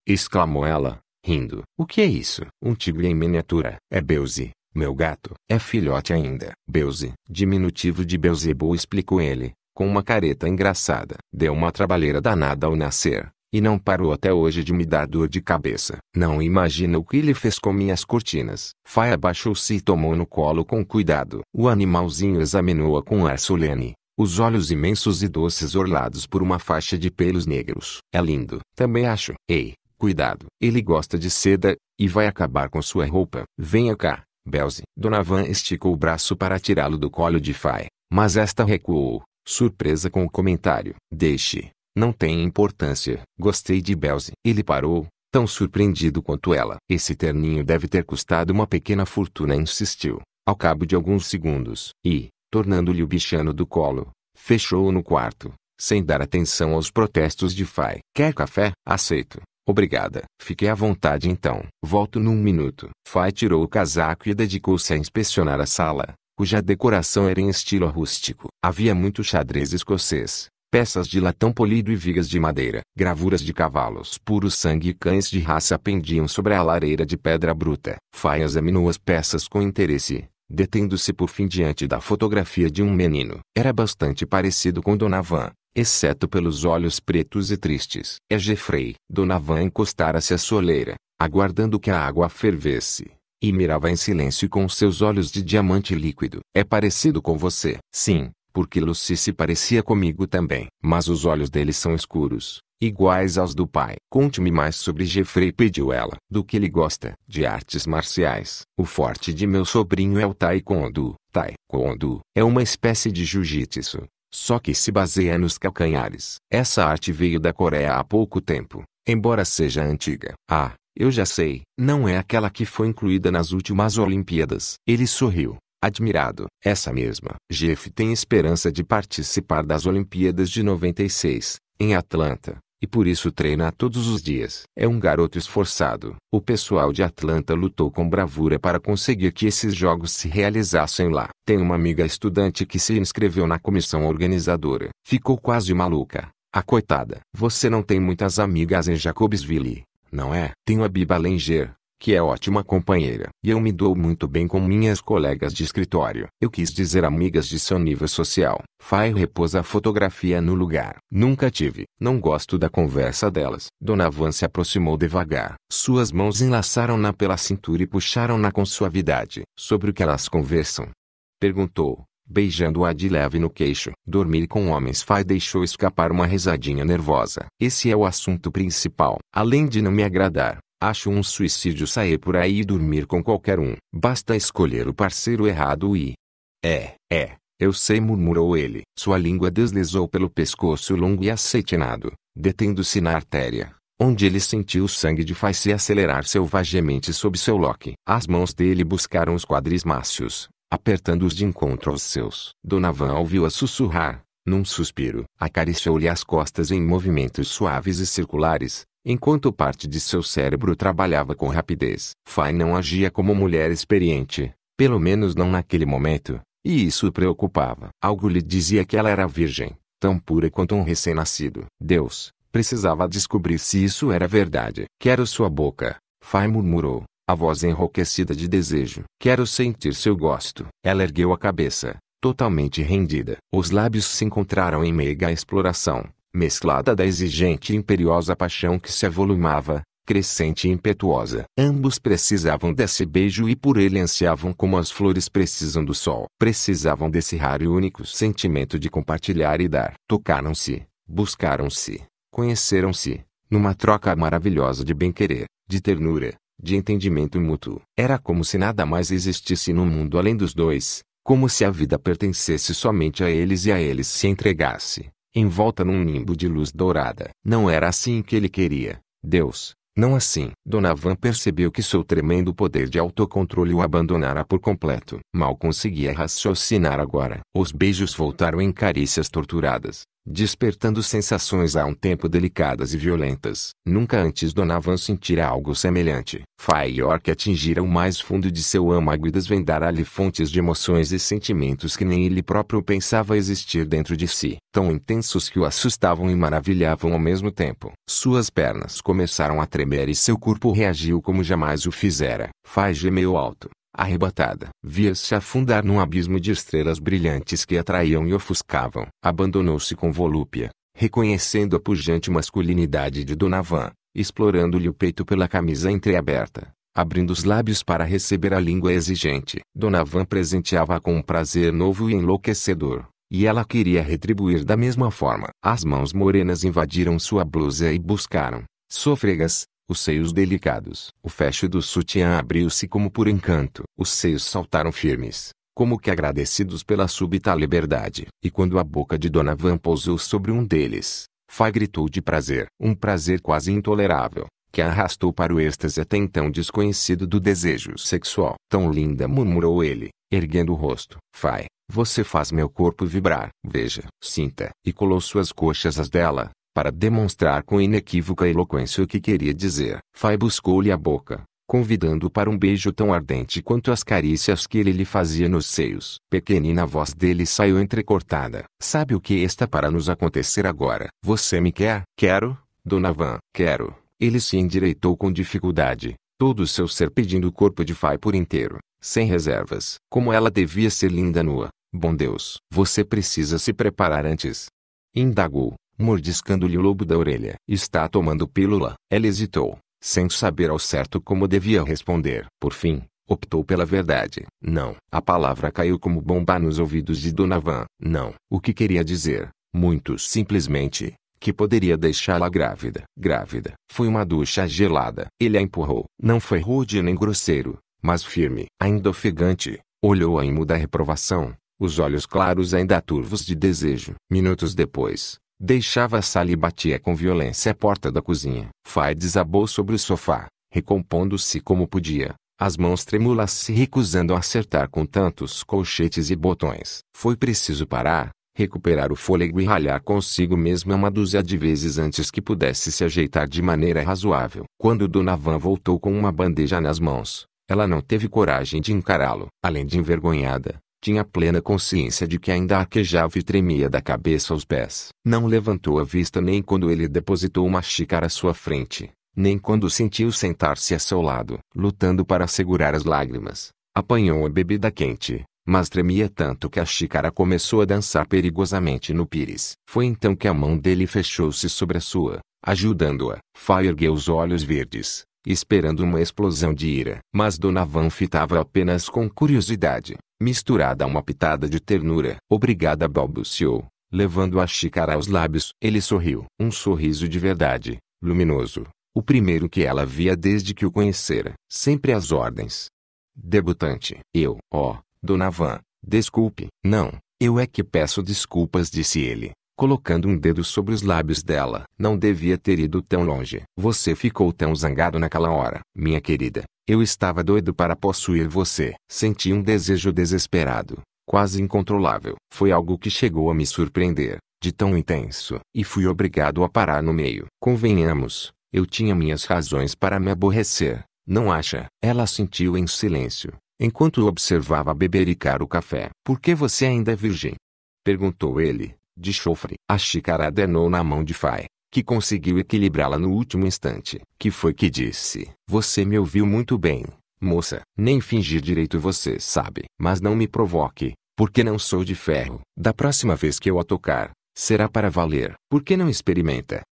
exclamou ela, rindo. O que é isso? Um tigre em miniatura. É Beuze, meu gato. É filhote ainda. Beuze, diminutivo de Beuzebu, explicou ele, com uma careta engraçada. Deu uma trabalheira danada ao nascer e não parou até hoje de me dar dor de cabeça. Não imagina o que ele fez com minhas cortinas. Fai abaixou-se e tomou no colo com cuidado. O animalzinho examinou-a com ar solene. Os olhos imensos e doces orlados por uma faixa de pelos negros. É lindo. Também acho. Ei, cuidado. Ele gosta de seda, e vai acabar com sua roupa. Venha cá, Belze. Dona Van esticou o braço para tirá-lo do colo de Fai. Mas esta recuou, surpresa com o comentário. Deixe. Não tem importância. Gostei de Belze. Ele parou, tão surpreendido quanto ela. Esse terninho deve ter custado uma pequena fortuna, insistiu, ao cabo de alguns segundos. E, tornando-lhe o bichano do colo, fechou-o no quarto, sem dar atenção aos protestos de Fai. Quer café? Aceito. Obrigada. Fiquei à vontade então. Volto num minuto. Fai tirou o casaco e dedicou-se a inspecionar a sala, cuja decoração era em estilo rústico. Havia muito xadrez escocês, peças de latão polido e vigas de madeira. Gravuras de cavalos puro sangue e cães de raça pendiam sobre a lareira de pedra bruta. Faia examinou as peças com interesse, detendo-se por fim diante da fotografia de um menino. Era bastante parecido com Donavan, exceto pelos olhos pretos e tristes. É Jeffrey. Donavan encostara-se à soleira, aguardando que a água fervesse. E mirava em silêncio com seus olhos de diamante líquido. É parecido com você. Sim, porque Lucy se parecia comigo também. Mas os olhos dele são escuros, iguais aos do pai. Conte-me mais sobre Jeffrey, pediu ela. Do que ele gosta? De artes marciais. O forte de meu sobrinho é o taekwondo. Taekwondo é uma espécie de jiu-jitsu, só que se baseia nos calcanhares. Essa arte veio da Coreia há pouco tempo, embora seja antiga. Ah, eu já sei, não é aquela que foi incluída nas últimas Olimpíadas. Ele sorriu. Admirado. Essa mesma. Jeff tem esperança de participar das Olimpíadas de 96, em Atlanta, e por isso treina todos os dias. É um garoto esforçado. O pessoal de Atlanta lutou com bravura para conseguir que esses jogos se realizassem lá. Tem uma amiga estudante que se inscreveu na comissão organizadora. Ficou quase maluca. A ah, coitada. Você não tem muitas amigas em Jacobsville, não é? Tenho a Biba Langer, que é ótima companheira. E eu me dou muito bem com minhas colegas de escritório. Eu quis dizer amigas de seu nível social. Fai repôs a fotografia no lugar. Nunca tive. Não gosto da conversa delas. Dona Van se aproximou devagar. Suas mãos enlaçaram-na pela cintura e puxaram-na com suavidade. Sobre o que elas conversam? Perguntou, beijando-a de leve no queixo. Dormir com homens Fai deixou escapar uma risadinha nervosa. Esse é o assunto principal. Além de não me agradar, Acho um suicídio sair por aí e dormir com qualquer um. Basta escolher o parceiro errado e. É, é, eu sei, murmurou ele. Sua língua deslizou pelo pescoço longo e acetinado, detendo-se na artéria, onde ele sentiu o sangue de se acelerar selvagemente sob seu loque. As mãos dele buscaram os quadris mácios, apertando-os de encontro aos seus. Donavan ouviu-a sussurrar, num suspiro. Acariciou-lhe as costas em movimentos suaves e circulares, Enquanto parte de seu cérebro trabalhava com rapidez, Fay não agia como mulher experiente, pelo menos não naquele momento, e isso o preocupava. Algo lhe dizia que ela era virgem, tão pura quanto um recém-nascido. Deus, precisava descobrir se isso era verdade. Quero sua boca, Fay murmurou, a voz enrouquecida de desejo. Quero sentir seu gosto. Ela ergueu a cabeça, totalmente rendida. Os lábios se encontraram em meiga exploração mesclada da exigente e imperiosa paixão que se avolumava, crescente e impetuosa. Ambos precisavam desse beijo e por ele ansiavam como as flores precisam do sol. Precisavam desse raro e único sentimento de compartilhar e dar. Tocaram-se, buscaram-se, conheceram-se, numa troca maravilhosa de bem-querer, de ternura, de entendimento mútuo. Era como se nada mais existisse no mundo além dos dois, como se a vida pertencesse somente a eles e a eles se entregasse envolta num nimbo de luz dourada. Não era assim que ele queria. Deus, não assim. Dona Van percebeu que seu tremendo poder de autocontrole o abandonara por completo. Mal conseguia raciocinar agora. Os beijos voltaram em carícias torturadas despertando sensações há um tempo delicadas e violentas. Nunca antes Donavan sentira algo semelhante. que atingira o mais fundo de seu âmago e desvendara-lhe fontes de emoções e sentimentos que nem ele próprio pensava existir dentro de si, tão intensos que o assustavam e maravilhavam ao mesmo tempo. Suas pernas começaram a tremer e seu corpo reagiu como jamais o fizera. Faz gemeu alto arrebatada. Via-se afundar num abismo de estrelas brilhantes que atraíam e ofuscavam. Abandonou-se com volúpia, reconhecendo a pujante masculinidade de Donavan, explorando-lhe o peito pela camisa entreaberta, abrindo os lábios para receber a língua exigente. Donavan presenteava com um prazer novo e enlouquecedor, e ela queria retribuir da mesma forma. As mãos morenas invadiram sua blusa e buscaram, sôfregas, os seios delicados. O fecho do sutiã abriu-se como por encanto. Os seios saltaram firmes, como que agradecidos pela súbita liberdade. E quando a boca de Dona Van pousou sobre um deles, Fá gritou de prazer. Um prazer quase intolerável que a arrastou para o êxtase até então desconhecido do desejo sexual. Tão linda, murmurou ele, erguendo o rosto. Fai, você faz meu corpo vibrar. Veja, sinta. E colou suas coxas às dela, para demonstrar com inequívoca eloquência o que queria dizer. Fai buscou-lhe a boca, convidando para um beijo tão ardente quanto as carícias que ele lhe fazia nos seios. Pequenina voz dele saiu entrecortada. Sabe o que está para nos acontecer agora? Você me quer? Quero, Dona Van. Quero. Ele se endireitou com dificuldade, todo o seu ser pedindo o corpo de Fai por inteiro, sem reservas. Como ela devia ser linda nua. Bom Deus, você precisa se preparar antes. Indagou mordiscando-lhe o lobo da orelha. Está tomando pílula. Ela hesitou, sem saber ao certo como devia responder. Por fim, optou pela verdade. Não. A palavra caiu como bomba nos ouvidos de Donavan. Não. O que queria dizer, muito simplesmente, que poderia deixá-la grávida. Grávida. Foi uma ducha gelada. Ele a empurrou. Não foi rude nem grosseiro, mas firme. Ainda ofegante, olhou-a em reprovação, os olhos claros ainda turvos de desejo. Minutos depois, Deixava a sala e batia com violência a porta da cozinha. Fai desabou sobre o sofá, recompondo-se como podia, as mãos trêmulas se recusando a acertar com tantos colchetes e botões. Foi preciso parar, recuperar o fôlego e ralhar consigo mesma uma dúzia de vezes antes que pudesse se ajeitar de maneira razoável. Quando Dona Van voltou com uma bandeja nas mãos, ela não teve coragem de encará-lo. Além de envergonhada, tinha plena consciência de que ainda arquejava e tremia da cabeça aos pés. Não levantou a vista nem quando ele depositou uma xícara à sua frente, nem quando sentiu sentar-se a seu lado. Lutando para segurar as lágrimas, apanhou a bebida quente, mas tremia tanto que a xícara começou a dançar perigosamente no pires. Foi então que a mão dele fechou-se sobre a sua, ajudando-a. Fai ergueu os olhos verdes, esperando uma explosão de ira. Mas Dona Van fitava apenas com curiosidade misturada a uma pitada de ternura. Obrigada balbuciou, levando a xícara aos lábios. Ele sorriu. Um sorriso de verdade, luminoso. O primeiro que ela via desde que o conhecera. Sempre às ordens. Debutante. Eu, ó, oh, Dona Van, desculpe. Não, eu é que peço desculpas, disse ele colocando um dedo sobre os lábios dela. Não devia ter ido tão longe. Você ficou tão zangado naquela hora. Minha querida, eu estava doido para possuir você. Senti um desejo desesperado, quase incontrolável. Foi algo que chegou a me surpreender, de tão intenso. E fui obrigado a parar no meio. Convenhamos, eu tinha minhas razões para me aborrecer. Não acha? Ela sentiu em silêncio, enquanto observava bebericar o café. Por que você ainda é virgem? Perguntou ele, de chofre. A xícara adenou na mão de Fai, que conseguiu equilibrá-la no último instante. Que foi que disse? Você me ouviu muito bem, moça. Nem fingir direito você sabe. Mas não me provoque, porque não sou de ferro. Da próxima vez que eu a tocar, será para valer. Por que não experimenta?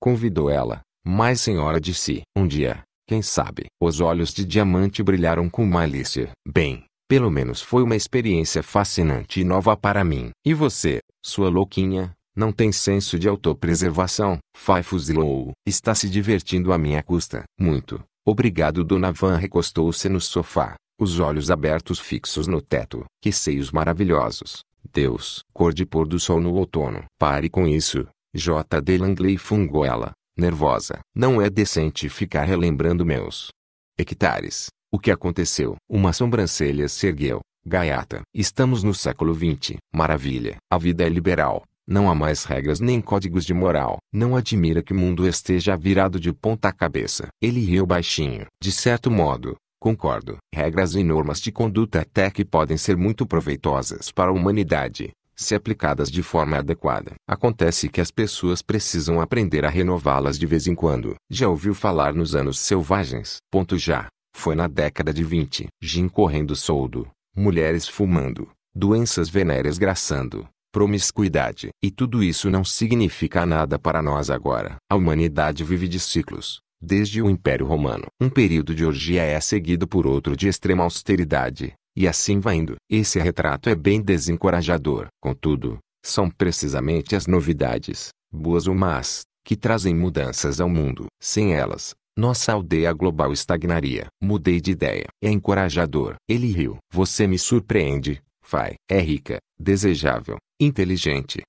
Convidou ela, mas senhora de si. Um dia, quem sabe? Os olhos de diamante brilharam com malícia. Bem, pelo menos foi uma experiência fascinante e nova para mim. E você, sua louquinha, não tem senso de autopreservação. Fai fuzilou. Está se divertindo à minha custa. Muito. Obrigado Van recostou-se no sofá, os olhos abertos fixos no teto. Que seios maravilhosos. Deus. Cor de pôr do sol no outono. Pare com isso. J. D. Langley fungou ela, nervosa. Não é decente ficar relembrando meus hectares. O que aconteceu? Uma sobrancelha se ergueu. Gaiata. Estamos no século XX. Maravilha. A vida é liberal. Não há mais regras nem códigos de moral. Não admira que o mundo esteja virado de ponta cabeça. Ele riu baixinho. De certo modo, concordo. Regras e normas de conduta até que podem ser muito proveitosas para a humanidade, se aplicadas de forma adequada. Acontece que as pessoas precisam aprender a renová-las de vez em quando. Já ouviu falar nos anos selvagens? Ponto já. Foi na década de 20. Gin correndo soldo, mulheres fumando, doenças venéreas graçando, promiscuidade. E tudo isso não significa nada para nós agora. A humanidade vive de ciclos. Desde o Império Romano, um período de orgia é seguido por outro de extrema austeridade, e assim vai indo. Esse retrato é bem desencorajador. Contudo, são precisamente as novidades, boas ou más, que trazem mudanças ao mundo. Sem elas, nossa aldeia global estagnaria. Mudei de ideia. É encorajador. Ele riu. Você me surpreende. Fai. É rica, desejável, inteligente.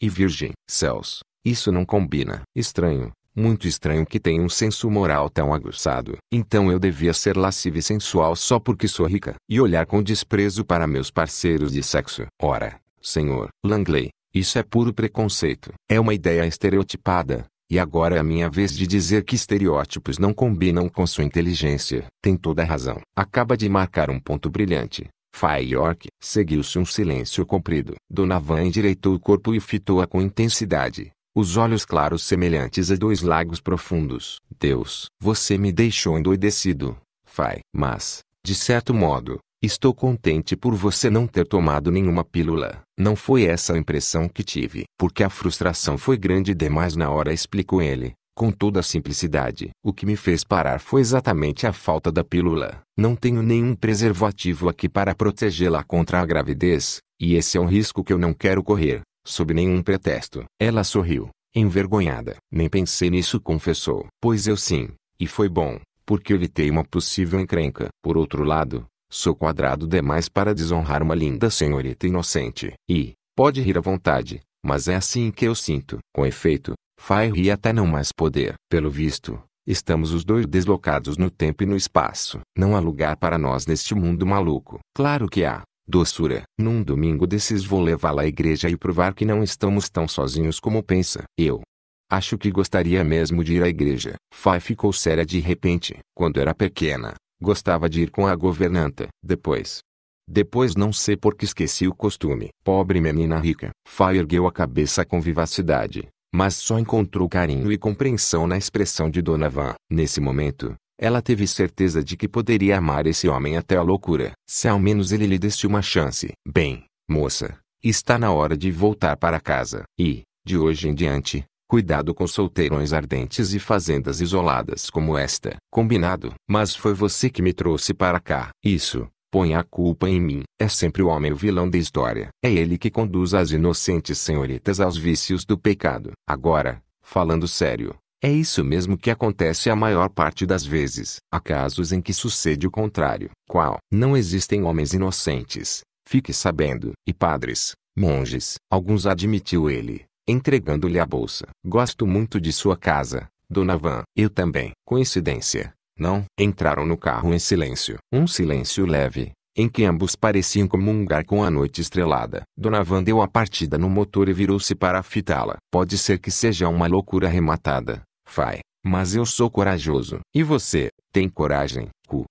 E virgem. Céus. Isso não combina. Estranho. Muito estranho que tenha um senso moral tão aguçado. Então eu devia ser lasciva e sensual só porque sou rica. E olhar com desprezo para meus parceiros de sexo. Ora, senhor Langley, isso é puro preconceito. É uma ideia estereotipada, e agora é a minha vez de dizer que estereótipos não combinam com sua inteligência. Tem toda a razão. Acaba de marcar um ponto brilhante. York. Seguiu-se um silêncio comprido. Donavan endireitou o corpo e fitou-a com intensidade. Os olhos claros semelhantes a dois lagos profundos. Deus, você me deixou endoidecido. Fai. Mas, de certo modo, Estou contente por você não ter tomado nenhuma pílula. Não foi essa a impressão que tive, porque a frustração foi grande demais na hora, explicou ele, com toda a simplicidade. O que me fez parar foi exatamente a falta da pílula. Não tenho nenhum preservativo aqui para protegê-la contra a gravidez, e esse é um risco que eu não quero correr, sob nenhum pretexto. Ela sorriu, envergonhada. Nem pensei nisso, confessou. Pois eu sim, e foi bom, porque eu evitei uma possível encrenca. Por outro lado, Sou quadrado demais para desonrar uma linda senhorita inocente. E, pode rir à vontade, mas é assim que eu sinto. Com efeito, Fai ri até não mais poder. Pelo visto, estamos os dois deslocados no tempo e no espaço. Não há lugar para nós neste mundo maluco. Claro que há. Doçura. Num domingo desses vou levá-la à igreja e provar que não estamos tão sozinhos como pensa. Eu. Acho que gostaria mesmo de ir à igreja. Fai ficou séria de repente. Quando era pequena, Gostava de ir com a governanta. Depois. Depois não sei porque esqueci o costume. Pobre menina rica. Fá ergueu a cabeça com vivacidade, mas só encontrou carinho e compreensão na expressão de Dona Van. Nesse momento, ela teve certeza de que poderia amar esse homem até a loucura, se ao menos ele lhe desse uma chance. Bem, moça, está na hora de voltar para casa. E, de hoje em diante, Cuidado com solteirões ardentes e fazendas isoladas como esta. Combinado. Mas foi você que me trouxe para cá. Isso, põe a culpa em mim. É sempre o homem o vilão da história. É ele que conduz as inocentes senhoritas aos vícios do pecado. Agora, falando sério, é isso mesmo que acontece a maior parte das vezes. Há casos em que sucede o contrário. Qual? Não existem homens inocentes. Fique sabendo. E padres, monges, alguns admitiu ele, entregando-lhe a bolsa. Gosto muito de sua casa, dona Van. Eu também. Coincidência, não? Entraram no carro em silêncio. Um silêncio leve, em que ambos pareciam comungar com a noite estrelada. Dona Van deu a partida no motor e virou-se para fitá-la. Pode ser que seja uma loucura arrematada, Fai, mas eu sou corajoso. E você, tem coragem, cu?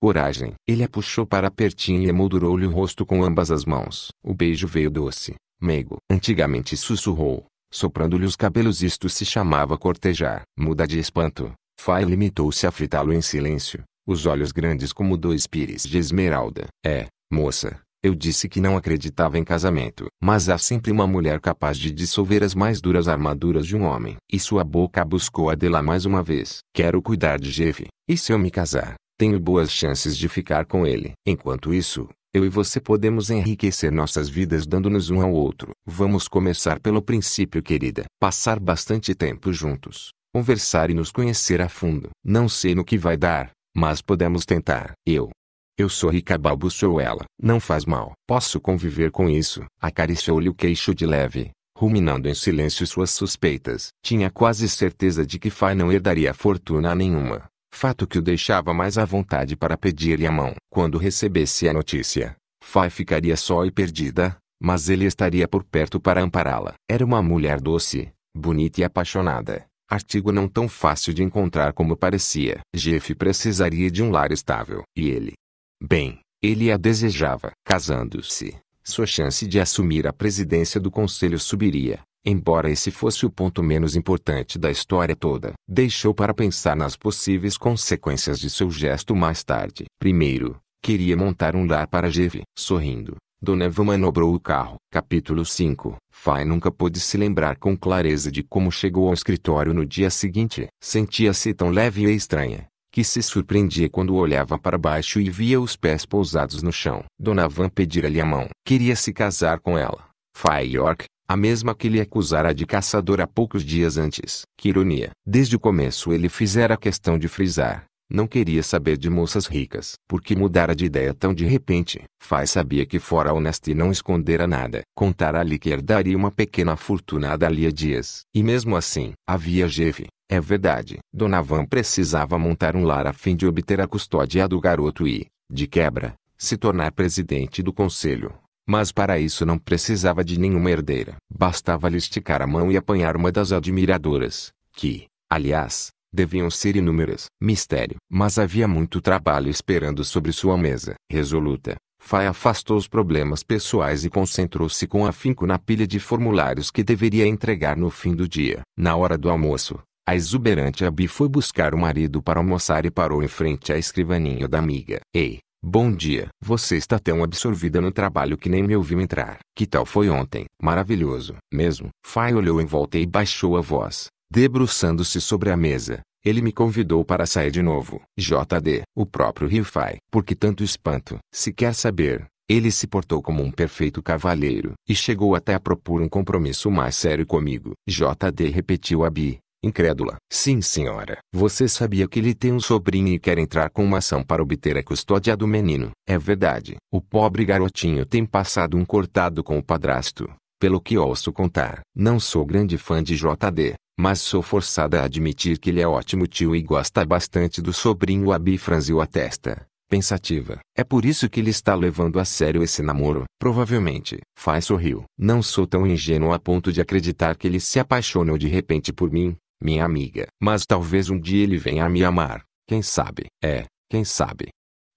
Coragem. Ele a puxou para pertinho e emoldurou-lhe o rosto com ambas as mãos. O beijo veio doce, meigo. Antigamente sussurrou, soprando-lhe os cabelos isto se chamava cortejar. Muda de espanto, Fai limitou-se a fitá-lo em silêncio, os olhos grandes como dois pires de esmeralda. É, moça, eu disse que não acreditava em casamento. Mas há sempre uma mulher capaz de dissolver as mais duras armaduras de um homem. E sua boca buscou a dela mais uma vez. Quero cuidar de Jeff, e se eu me casar, tenho boas chances de ficar com ele. Enquanto isso, eu e você podemos enriquecer nossas vidas dando-nos um ao outro. Vamos começar pelo princípio, querida. Passar bastante tempo juntos, conversar e nos conhecer a fundo. Não sei no que vai dar, mas podemos tentar. Eu. Eu sou rica, balbuciou ela. Não faz mal. Posso conviver com isso. Acariciou-lhe o queixo de leve, ruminando em silêncio suas suspeitas. Tinha quase certeza de que Fai não herdaria fortuna nenhuma fato que o deixava mais à vontade para pedir-lhe a mão. Quando recebesse a notícia, Fai ficaria só e perdida, mas ele estaria por perto para ampará-la. Era uma mulher doce, bonita e apaixonada. Artigo não tão fácil de encontrar como parecia. Jeff precisaria de um lar estável. E ele? Bem, ele a desejava. Casando-se, sua chance de assumir a presidência do conselho subiria embora esse fosse o ponto menos importante da história toda, deixou para pensar nas possíveis consequências de seu gesto mais tarde. Primeiro, queria montar um lar para Jeve. Sorrindo, Dona manobrou o carro. Capítulo 5 Fai nunca pôde se lembrar com clareza de como chegou ao escritório no dia seguinte. Sentia-se tão leve e estranha, que se surpreendia quando olhava para baixo e via os pés pousados no chão. Dona Van pedira-lhe a mão. Queria se casar com ela York, a mesma que lhe acusara de caçador há poucos dias antes. Que ironia! Desde o começo ele fizera questão de frisar. Não queria saber de moças ricas. por que mudara de ideia tão de repente. Faz sabia que fora honesta e não escondera nada. Contara-lhe que herdaria uma pequena fortuna a Dalia Dias. E mesmo assim, havia Jeve. É verdade. Dona Van precisava montar um lar a fim de obter a custódia do garoto e, de quebra, se tornar presidente do conselho. Mas para isso não precisava de nenhuma herdeira. Bastava-lhe esticar a mão e apanhar uma das admiradoras, que, aliás, deviam ser inúmeras. Mistério. Mas havia muito trabalho esperando sobre sua mesa. Resoluta, Fay afastou os problemas pessoais e concentrou-se com afinco na pilha de formulários que deveria entregar no fim do dia. Na hora do almoço, a exuberante Abi foi buscar o marido para almoçar e parou em frente à escrivaninha da amiga. Ei, Bom dia. Você está tão absorvida no trabalho que nem me ouviu entrar. Que tal foi ontem? Maravilhoso. Mesmo. Fai olhou em volta e baixou a voz, debruçando-se sobre a mesa. Ele me convidou para sair de novo. JD, o próprio Fai. Por que tanto espanto? Se quer saber, ele se portou como um perfeito cavalheiro e chegou até a propor um compromisso mais sério comigo. JD repetiu a Bi, Incrédula. Sim, senhora. Você sabia que ele tem um sobrinho e quer entrar com uma ação para obter a custódia do menino. É verdade. O pobre garotinho tem passado um cortado com o padrasto, pelo que ouço contar. Não sou grande fã de JD, mas sou forçada a admitir que ele é ótimo tio e gosta bastante do sobrinho. Abi franziu a testa. Pensativa. É por isso que ele está levando a sério esse namoro. Provavelmente. Faz sorriu. Não sou tão ingênuo a ponto de acreditar que ele se apaixonou de repente por mim, minha amiga. Mas talvez um dia ele venha a me amar. Quem sabe? É, quem sabe?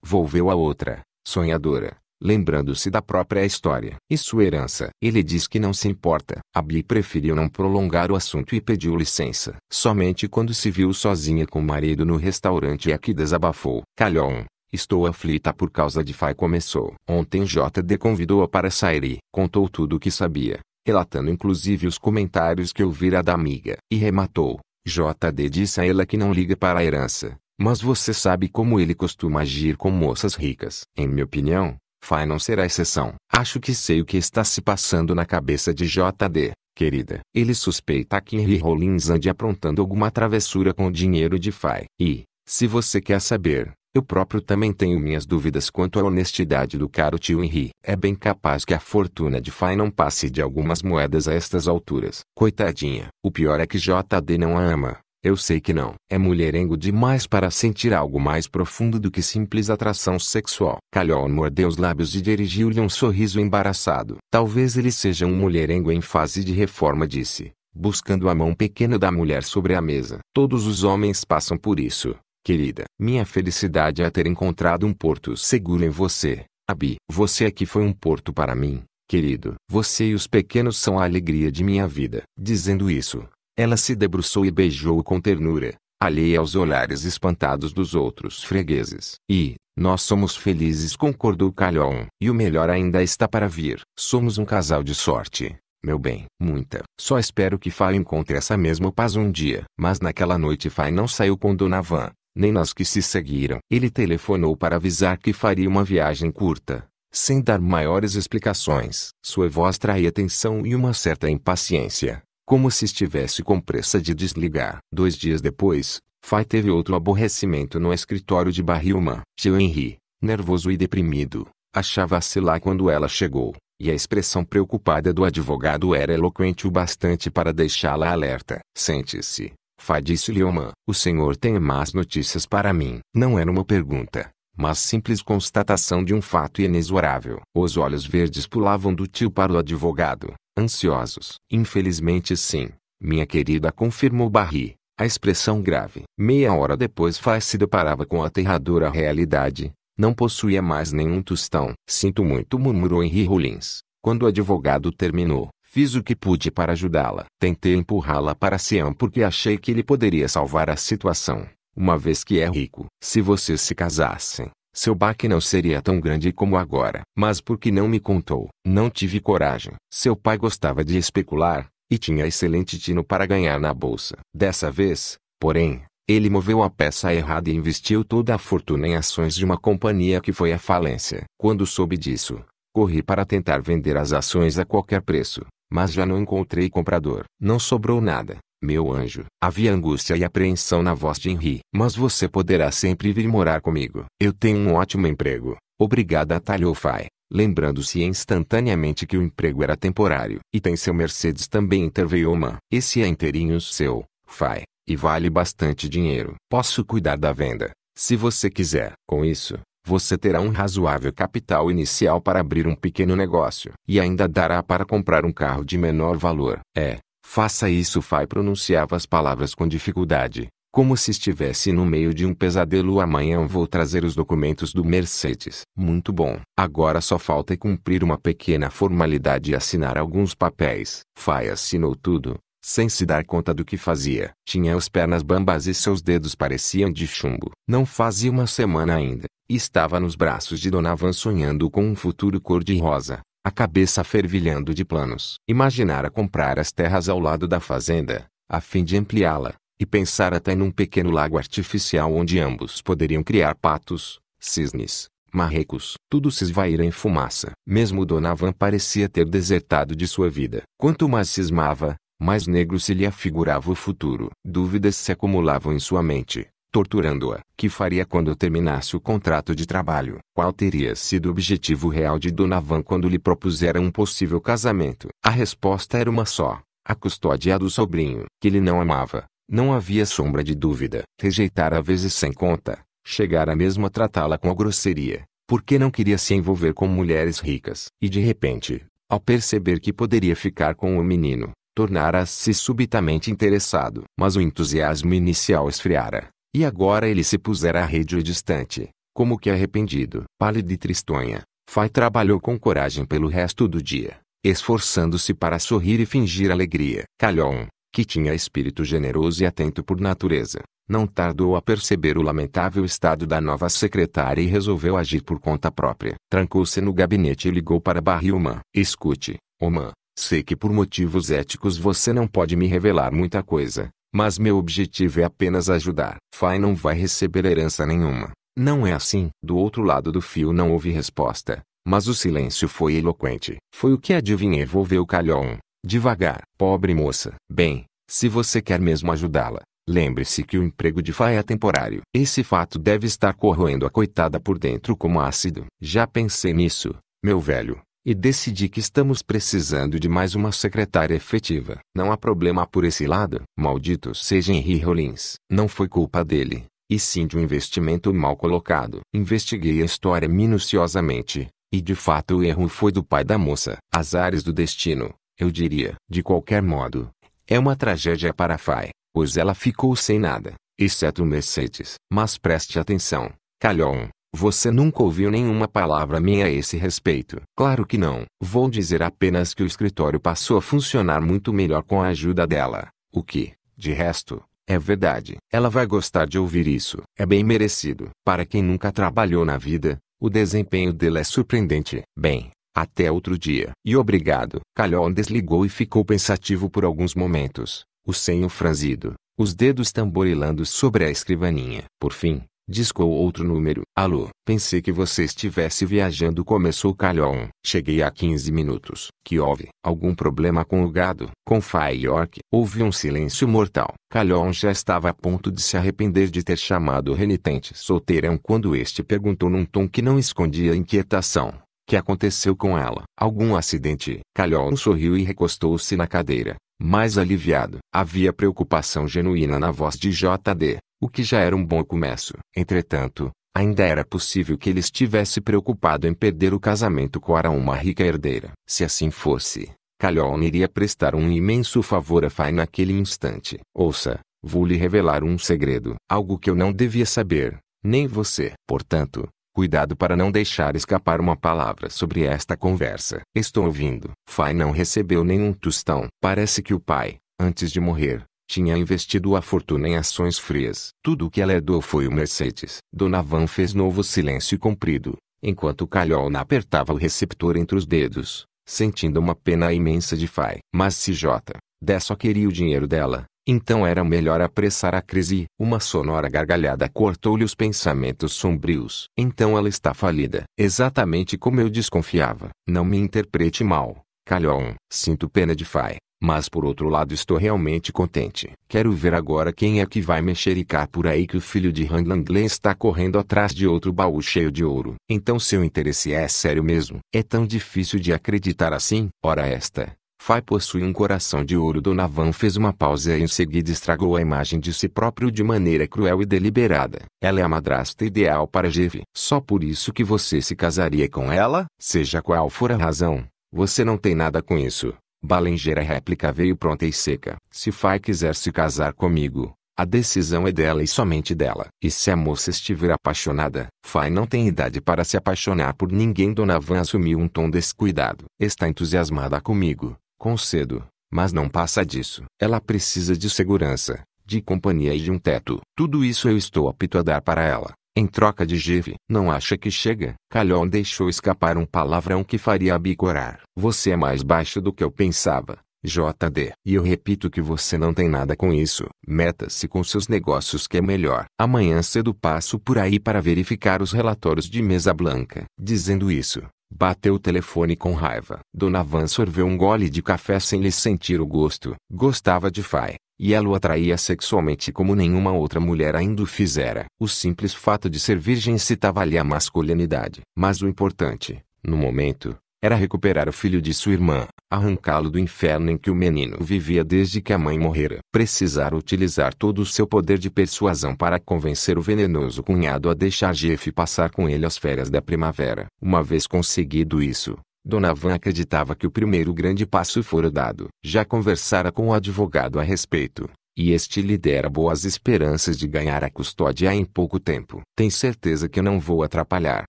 Volveu a outra, sonhadora, lembrando-se da própria história e sua herança. Ele diz que não se importa. A Bi preferiu não prolongar o assunto e pediu licença. Somente quando se viu sozinha com o marido no restaurante é que desabafou. Calhon, estou aflita por causa de Fai começou. Ontem JD convidou-a para sair e contou tudo o que sabia relatando inclusive os comentários que ouvira da amiga. E rematou: JD disse a ela que não liga para a herança, mas você sabe como ele costuma agir com moças ricas. Em minha opinião, Fai não será exceção. Acho que sei o que está se passando na cabeça de JD, querida. Ele suspeita que Henry Rollins ande aprontando alguma travessura com o dinheiro de Fai. E, se você quer saber, eu próprio também tenho minhas dúvidas quanto à honestidade do caro tio Henry. É bem capaz que a fortuna de Fay não passe de algumas moedas a estas alturas. Coitadinha, o pior é que JD não a ama. Eu sei que não. É mulherengo demais para sentir algo mais profundo do que simples atração sexual. Calhoun mordeu os lábios e dirigiu-lhe um sorriso embaraçado. Talvez ele seja um mulherengo em fase de reforma, disse, buscando a mão pequena da mulher sobre a mesa. Todos os homens passam por isso. Querida, minha felicidade é ter encontrado um porto seguro em você. Abi, você aqui é foi um porto para mim, querido. Você e os pequenos são a alegria de minha vida. Dizendo isso, ela se debruçou e beijou-o com ternura, alheia aos olhares espantados dos outros fregueses. E, nós somos felizes, concordou Calhoun. E o melhor ainda está para vir. Somos um casal de sorte. Meu bem, muita. Só espero que Fai encontre essa mesma paz um dia. Mas naquela noite Fai não saiu com Dona Van nem nas que se seguiram. Ele telefonou para avisar que faria uma viagem curta, sem dar maiores explicações. Sua voz traía tensão e uma certa impaciência, como se estivesse com pressa de desligar. Dois dias depois, Fay teve outro aborrecimento no escritório de Barrilman. Seu Henry, nervoso e deprimido, achava-se lá quando ela chegou, e a expressão preocupada do advogado era eloquente o bastante para deixá-la alerta. Sente-se, Fá disse-lhe o senhor tem más notícias para mim. Não era uma pergunta, mas simples constatação de um fato inexorável. Os olhos verdes pulavam do tio para o advogado, ansiosos. Infelizmente sim, minha querida confirmou Barry, a expressão grave. Meia hora depois Fá se deparava com a aterradora realidade. Não possuía mais nenhum tostão. Sinto muito, murmurou Henry Rollins, quando o advogado terminou. Fiz o que pude para ajudá-la. Tentei empurrá-la para Sião porque achei que ele poderia salvar a situação, uma vez que é rico. Se vocês se casassem, seu baque não seria tão grande como agora. Mas porque não me contou? Não tive coragem. Seu pai gostava de especular, e tinha excelente tino para ganhar na bolsa. Dessa vez, porém, ele moveu a peça errada e investiu toda a fortuna em ações de uma companhia que foi à falência. Quando soube disso, corri para tentar vender as ações a qualquer preço. Mas já não encontrei comprador. Não sobrou nada, meu anjo. Havia angústia e apreensão na voz de Henry. Mas você poderá sempre vir morar comigo. Eu tenho um ótimo emprego. Obrigada, atalhou Fai lembrando-se instantaneamente que o emprego era temporário. E tem seu Mercedes também interveio uma. Esse é inteirinho seu, Fai, e vale bastante dinheiro. Posso cuidar da venda, se você quiser. Com isso, você terá um razoável capital inicial para abrir um pequeno negócio e ainda dará para comprar um carro de menor valor. É, faça isso. Fai pronunciava as palavras com dificuldade, como se estivesse no meio de um pesadelo. Amanhã vou trazer os documentos do Mercedes. Muito bom. Agora só falta é cumprir uma pequena formalidade e assinar alguns papéis. Fai assinou tudo sem se dar conta do que fazia. Tinha as pernas bambas e seus dedos pareciam de chumbo. Não fazia uma semana ainda Estava nos braços de Donavan sonhando com um futuro cor-de-rosa, a cabeça fervilhando de planos. Imaginara comprar as terras ao lado da fazenda, a fim de ampliá-la, e pensar até num pequeno lago artificial onde ambos poderiam criar patos, cisnes, marrecos. Tudo se esvaíra em fumaça. Mesmo Donavan parecia ter desertado de sua vida. Quanto mais cismava, mais negro se lhe afigurava o futuro. Dúvidas se acumulavam em sua mente torturando-a. Que faria quando terminasse o contrato de trabalho? Qual teria sido o objetivo real de Donavan quando lhe propusera um possível casamento? A resposta era uma só: a custódia do sobrinho, que ele não amava. Não havia sombra de dúvida. Rejeitar a vezes sem conta, chegar a mesmo a tratá-la com a grosseria, porque não queria se envolver com mulheres ricas. E de repente, ao perceber que poderia ficar com o menino, tornara-se subitamente interessado. Mas o entusiasmo inicial esfriara. E agora ele se pusera à rede distante, como que arrependido. Pálido e tristonha, Fai trabalhou com coragem pelo resto do dia, esforçando-se para sorrir e fingir alegria. Calhoun que tinha espírito generoso e atento por natureza, não tardou a perceber o lamentável estado da nova secretária e resolveu agir por conta própria. Trancou-se no gabinete e ligou para Oman Escute, Oman, sei que por motivos éticos você não pode me revelar muita coisa, mas meu objetivo é apenas ajudar. Fai não vai receber herança nenhuma. Não é assim. Do outro lado do fio não houve resposta, mas o silêncio foi eloquente. Foi o que adivinhei, volveu Calhoun. Devagar. Pobre moça. Bem, se você quer mesmo ajudá-la, lembre-se que o emprego de Fai é temporário. Esse fato deve estar corroendo a coitada por dentro como ácido. Já pensei nisso, meu velho e decidi que estamos precisando de mais uma secretária efetiva. Não há problema por esse lado. Maldito seja Henry Rollins. Não foi culpa dele, e sim de um investimento mal colocado. Investiguei a história minuciosamente, e de fato o erro foi do pai da moça. Azares do destino, eu diria. De qualquer modo, é uma tragédia para a FAI, pois ela ficou sem nada, exceto Mercedes. Mas preste atenção, Calhoun. Você nunca ouviu nenhuma palavra minha a esse respeito. Claro que não. Vou dizer apenas que o escritório passou a funcionar muito melhor com a ajuda dela. O que, de resto, é verdade. Ela vai gostar de ouvir isso. É bem merecido. Para quem nunca trabalhou na vida, o desempenho dela é surpreendente. Bem, até outro dia. E obrigado. Calhoun desligou e ficou pensativo por alguns momentos, o senho franzido, os dedos tamborilando sobre a escrivaninha. Por fim, Discou outro número. Alô, pensei que você estivesse viajando. Começou calhoun Cheguei há 15 minutos. Que houve? Algum problema com o gado? Com york Houve um silêncio mortal. calhoun já estava a ponto de se arrepender de ter chamado o renitente solteirão quando este perguntou num tom que não escondia inquietação que aconteceu com ela? Algum acidente? calhoun sorriu e recostou-se na cadeira, mais aliviado. Havia preocupação genuína na voz de JD, o que já era um bom começo. Entretanto, ainda era possível que ele estivesse preocupado em perder o casamento com uma rica herdeira. Se assim fosse, Calhoun iria prestar um imenso favor a Fai naquele instante. Ouça, vou lhe revelar um segredo, algo que eu não devia saber, nem você. Portanto, Cuidado para não deixar escapar uma palavra sobre esta conversa. Estou ouvindo. Fai não recebeu nenhum tostão. Parece que o pai, antes de morrer, tinha investido a fortuna em ações frias. Tudo o que ela herdou foi o Mercedes. Dona Van fez novo silêncio comprido, enquanto Calhoun apertava o receptor entre os dedos, sentindo uma pena imensa de Fai. Mas se J. D só queria o dinheiro dela, então era melhor apressar a crise. Uma sonora gargalhada cortou-lhe os pensamentos sombrios. Então ela está falida. Exatamente como eu desconfiava. Não me interprete mal, Calhoun. Sinto pena de Fai. Mas por outro lado estou realmente contente. Quero ver agora quem é que vai mexer e cá por aí que o filho de Langley está correndo atrás de outro baú cheio de ouro. Então seu interesse é sério mesmo. É tão difícil de acreditar assim? Ora esta. Fai possui um coração de ouro. Dona Van fez uma pausa e em seguida estragou a imagem de si próprio de maneira cruel e deliberada. Ela é a madrasta ideal para Jeff. Só por isso que você se casaria com ela? Seja qual for a razão, você não tem nada com isso. Balenger a é réplica veio pronta e seca. Se Fai quiser se casar comigo, a decisão é dela e somente dela. E se a moça estiver apaixonada, Fai não tem idade para se apaixonar por ninguém. Dona Van assumiu um tom descuidado. Está entusiasmada comigo, concedo, mas não passa disso. Ela precisa de segurança, de companhia e de um teto. Tudo isso eu estou apto a dar para ela. Em troca de give, não acha que chega. Calhão deixou escapar um palavrão que faria a bicorar. Você é mais baixo do que eu pensava. JD. E eu repito que você não tem nada com isso. Meta-se com seus negócios que é melhor. Amanhã cedo passo por aí para verificar os relatórios de mesa blanca. Dizendo isso, Bateu o telefone com raiva. Dona Van sorveu um gole de café sem lhe sentir o gosto. Gostava de Fai, e ela o atraía sexualmente como nenhuma outra mulher ainda o fizera. O simples fato de ser virgem citava-lhe a masculinidade. Mas o importante, no momento, era recuperar o filho de sua irmã, arrancá-lo do inferno em que o menino vivia desde que a mãe morrera. Precisara utilizar todo o seu poder de persuasão para convencer o venenoso cunhado a deixar Jeff passar com ele as férias da primavera. Uma vez conseguido isso, Donovan acreditava que o primeiro grande passo fora dado. Já conversara com o advogado a respeito, e este lhe dera boas esperanças de ganhar a custódia em pouco tempo. Tem certeza que não vou atrapalhar,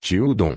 tio Dom?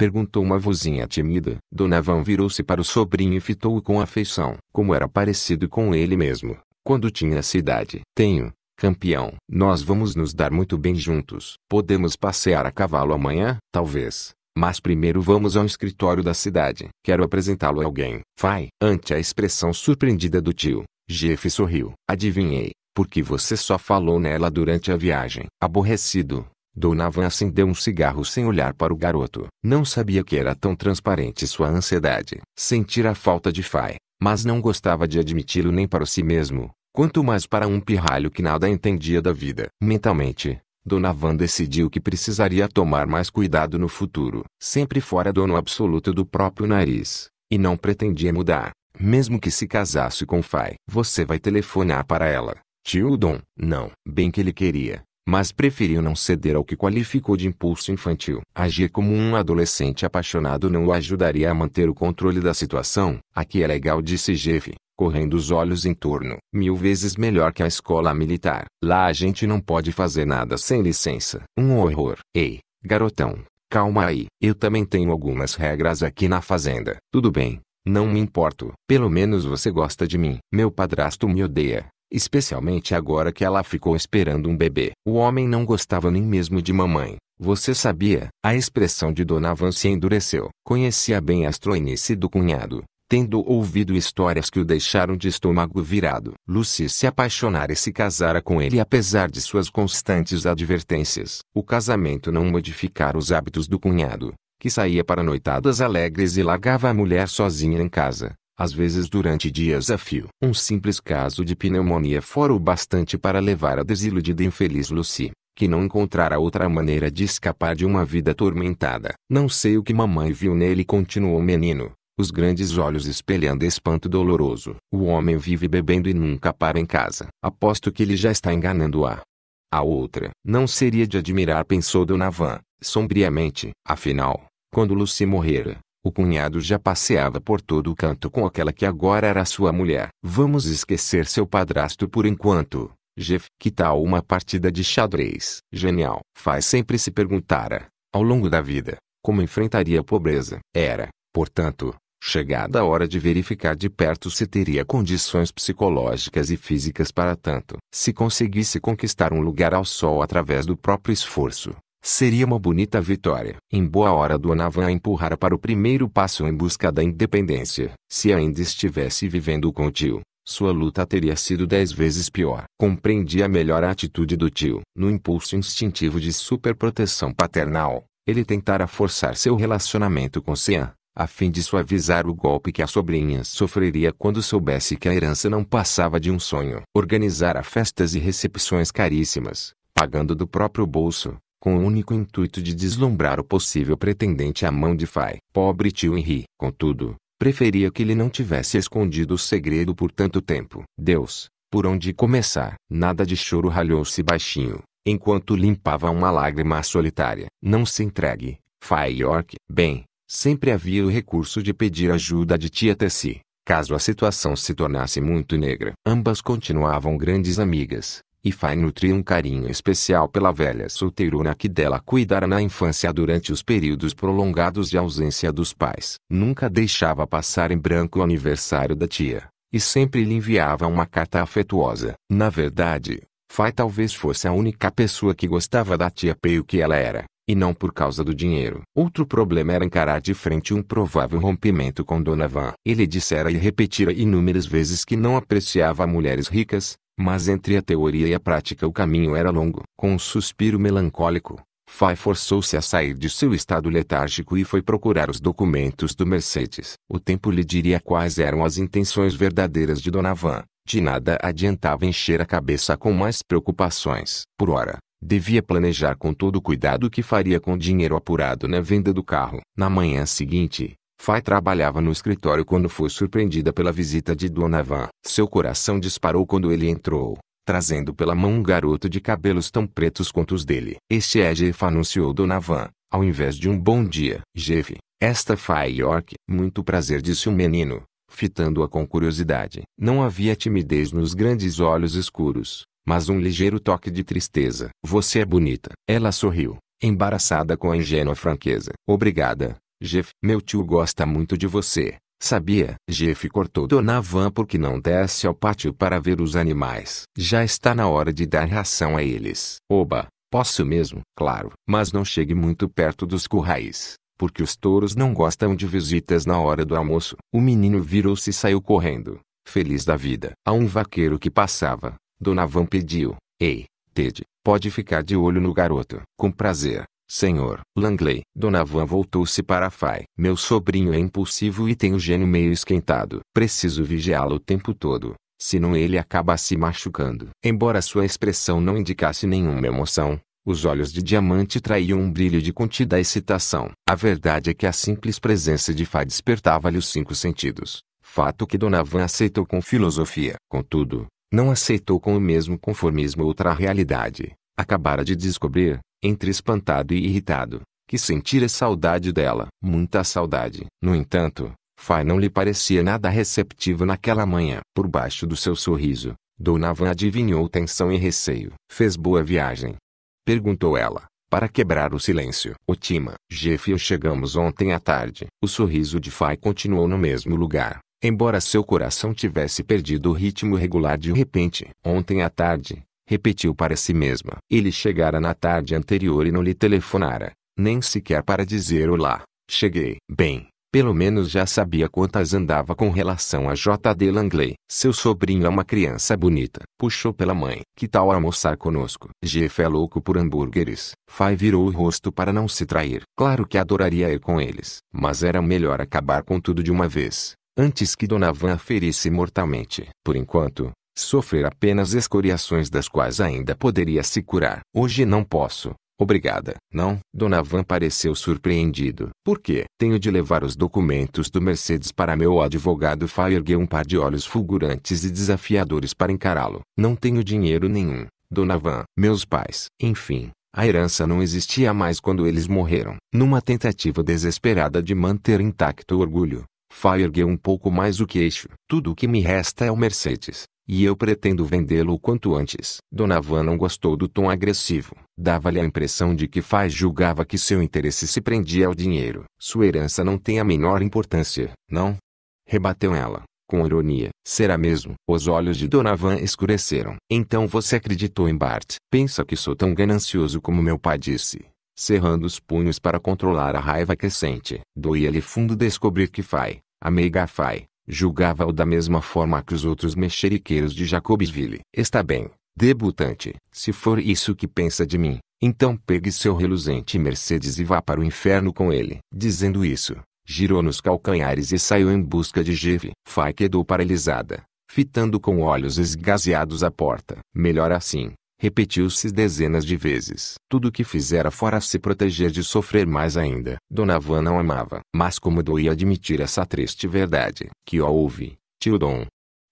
Perguntou uma vozinha tímida. Dona Van virou-se para o sobrinho e fitou-o com afeição. Como era parecido com ele mesmo, quando tinha essa idade. Tenho, campeão. Nós vamos nos dar muito bem juntos. Podemos passear a cavalo amanhã? Talvez. Mas primeiro vamos ao escritório da cidade. Quero apresentá-lo a alguém. Vai. Ante a expressão surpreendida do tio, Jeff sorriu. Adivinhei, porque você só falou nela durante a viagem. Aborrecido, Donavan acendeu um cigarro sem olhar para o garoto. Não sabia que era tão transparente sua ansiedade. Sentir a falta de Fai, mas não gostava de admiti-lo nem para si mesmo, quanto mais para um pirralho que nada entendia da vida. Mentalmente, Donavan decidiu que precisaria tomar mais cuidado no futuro. Sempre fora dono absoluto do próprio nariz, e não pretendia mudar, mesmo que se casasse com Fai. Você vai telefonar para ela. Tio Don? não. Bem que ele queria, mas preferiu não ceder ao que qualificou de impulso infantil. Agir como um adolescente apaixonado não o ajudaria a manter o controle da situação. Aqui é legal, disse Jeff, correndo os olhos em torno. Mil vezes melhor que a escola militar. Lá a gente não pode fazer nada sem licença. Um horror. Ei, garotão, calma aí. Eu também tenho algumas regras aqui na fazenda. Tudo bem, não me importo. Pelo menos você gosta de mim. Meu padrasto me odeia. Especialmente agora que ela ficou esperando um bebê. O homem não gostava nem mesmo de mamãe. Você sabia? A expressão de Dona Van se endureceu. Conhecia bem a estroinice do cunhado, tendo ouvido histórias que o deixaram de estômago virado. Lucy se apaixonara e se casara com ele apesar de suas constantes advertências. O casamento não modificara os hábitos do cunhado, que saía para noitadas alegres e largava a mulher sozinha em casa às vezes durante dias a fio. Um simples caso de pneumonia fora o bastante para levar a desiludida infeliz Lucy, que não encontrara outra maneira de escapar de uma vida atormentada. Não sei o que mamãe viu nele, continuou o menino, os grandes olhos espelhando espanto doloroso. O homem vive bebendo e nunca para em casa. Aposto que ele já está enganando-a. A outra. Não seria de admirar, pensou Van, sombriamente. Afinal, quando Lucy morrera, o cunhado já passeava por todo o canto com aquela que agora era sua mulher. Vamos esquecer seu padrasto por enquanto. Jeff, que tal uma partida de xadrez? Genial. Faz sempre se perguntara, ao longo da vida, como enfrentaria a pobreza. Era, portanto, chegada a hora de verificar de perto se teria condições psicológicas e físicas para tanto. Se conseguisse conquistar um lugar ao sol através do próprio esforço, Seria uma bonita vitória. Em boa hora Donavan a empurrara para o primeiro passo em busca da independência. Se ainda estivesse vivendo com o tio, sua luta teria sido dez vezes pior. Compreendia melhor a atitude do tio. No impulso instintivo de superproteção paternal, ele tentara forçar seu relacionamento com Sean, a fim de suavizar o golpe que a sobrinha sofreria quando soubesse que a herança não passava de um sonho. Organizara festas e recepções caríssimas, pagando do próprio bolso, com o único intuito de deslumbrar o possível pretendente à mão de Fai. Pobre tio Henry. Contudo, preferia que ele não tivesse escondido o segredo por tanto tempo. Deus, por onde começar? Nada de choro ralhou-se baixinho, enquanto limpava uma lágrima solitária. Não se entregue, Fai York. Bem, sempre havia o recurso de pedir ajuda de tia Tessie, caso a situação se tornasse muito negra. Ambas continuavam grandes amigas e Fai nutria um carinho especial pela velha solteirona que dela cuidara na infância durante os períodos prolongados de ausência dos pais. Nunca deixava passar em branco o aniversário da tia, e sempre lhe enviava uma carta afetuosa. Na verdade, Fai talvez fosse a única pessoa que gostava da tia Peio que ela era, e não por causa do dinheiro. Outro problema era encarar de frente um provável rompimento com Dona Van. Ele dissera e repetira inúmeras vezes que não apreciava mulheres ricas, mas entre a teoria e a prática o caminho era longo. Com um suspiro melancólico, Fay forçou-se a sair de seu estado letárgico e foi procurar os documentos do Mercedes. O tempo lhe diria quais eram as intenções verdadeiras de Donavan. De nada adiantava encher a cabeça com mais preocupações. Por ora, devia planejar com todo cuidado o que faria com o dinheiro apurado na venda do carro. Na manhã seguinte, Fai trabalhava no escritório quando foi surpreendida pela visita de Donovan. Seu coração disparou quando ele entrou, trazendo pela mão um garoto de cabelos tão pretos quanto os dele. Este é Jeff, anunciou Donovan, ao invés de um bom dia. Jeff, esta Fai York. Muito prazer, disse o menino, fitando-a com curiosidade. Não havia timidez nos grandes olhos escuros, mas um ligeiro toque de tristeza. Você é bonita. Ela sorriu, embaraçada com a ingênua franqueza. Obrigada, Jeff, meu tio gosta muito de você, sabia? Jeff cortou Donavan porque não desce ao pátio para ver os animais. Já está na hora de dar ração a eles. Oba, posso mesmo? Claro, mas não chegue muito perto dos currais porque os touros não gostam de visitas na hora do almoço. O menino virou-se e saiu correndo, feliz da vida. A um vaqueiro que passava, Dona Van pediu: Ei, Ted, pode ficar de olho no garoto. Com prazer, Senhor, Langley, Dona Van voltou-se para Fai. Meu sobrinho é impulsivo e tem o gênio meio esquentado. Preciso vigiá-lo o tempo todo, senão ele acaba se machucando. Embora sua expressão não indicasse nenhuma emoção, os olhos de diamante traíam um brilho de contida excitação. A verdade é que a simples presença de Fai despertava-lhe os cinco sentidos. Fato que Donavan aceitou com filosofia. Contudo, não aceitou com o mesmo conformismo outra realidade. Acabara de descobrir, entre espantado e irritado, que sentira saudade dela, muita saudade. No entanto, Fai não lhe parecia nada receptivo naquela manhã. Por baixo do seu sorriso, Dona Van adivinhou tensão e receio. Fez boa viagem? Perguntou ela, para quebrar o silêncio. Otima, Jeff e eu chegamos ontem à tarde. O sorriso de Fai continuou no mesmo lugar, embora seu coração tivesse perdido o ritmo regular de repente. Ontem à tarde, repetiu para si mesma. Ele chegara na tarde anterior e não lhe telefonara, nem sequer para dizer olá. Cheguei. Bem, pelo menos já sabia quantas andava com relação a J.D. Langley. Seu sobrinho é uma criança bonita. Puxou pela mãe. Que tal almoçar conosco? Jeff é louco por hambúrgueres. Fai virou o rosto para não se trair. Claro que adoraria ir com eles. Mas era melhor acabar com tudo de uma vez. Antes que Donovan a ferisse mortalmente. Por enquanto, sofrer apenas escoriações das quais ainda poderia se curar. Hoje não posso. Obrigada. Não, Dona Van pareceu surpreendido. Por quê? Tenho de levar os documentos do Mercedes para meu advogado Fá ergueu um par de olhos fulgurantes e desafiadores para encará-lo. Não tenho dinheiro nenhum, Dona Van. Meus pais. Enfim, a herança não existia mais quando eles morreram. Numa tentativa desesperada de manter intacto o orgulho, Fá ergueu um pouco mais o queixo. Tudo o que me resta é o Mercedes. E eu pretendo vendê-lo o quanto antes. Dona Van não gostou do tom agressivo. Dava-lhe a impressão de que Faz julgava que seu interesse se prendia ao dinheiro. Sua herança não tem a menor importância, não? Rebateu ela, com ironia. Será mesmo? Os olhos de Dona Van escureceram. Então você acreditou em Bart. Pensa que sou tão ganancioso como meu pai disse cerrando os punhos para controlar a raiva crescente. Doía-lhe fundo descobrir que Fai, amiga Fai, Julgava-o da mesma forma que os outros mexeriqueiros de Jacobsville. Está bem, debutante. Se for isso que pensa de mim, então pegue seu reluzente Mercedes e vá para o inferno com ele. Dizendo isso, girou nos calcanhares e saiu em busca de Jeff. Fai quedou paralisada, fitando com olhos esgazeados a porta. Melhor assim, Repetiu-se dezenas de vezes. Tudo o que fizera fora se proteger de sofrer mais ainda. Dona Van não amava. Mas como doía admitir essa triste verdade. Que o ouve, tio Dom.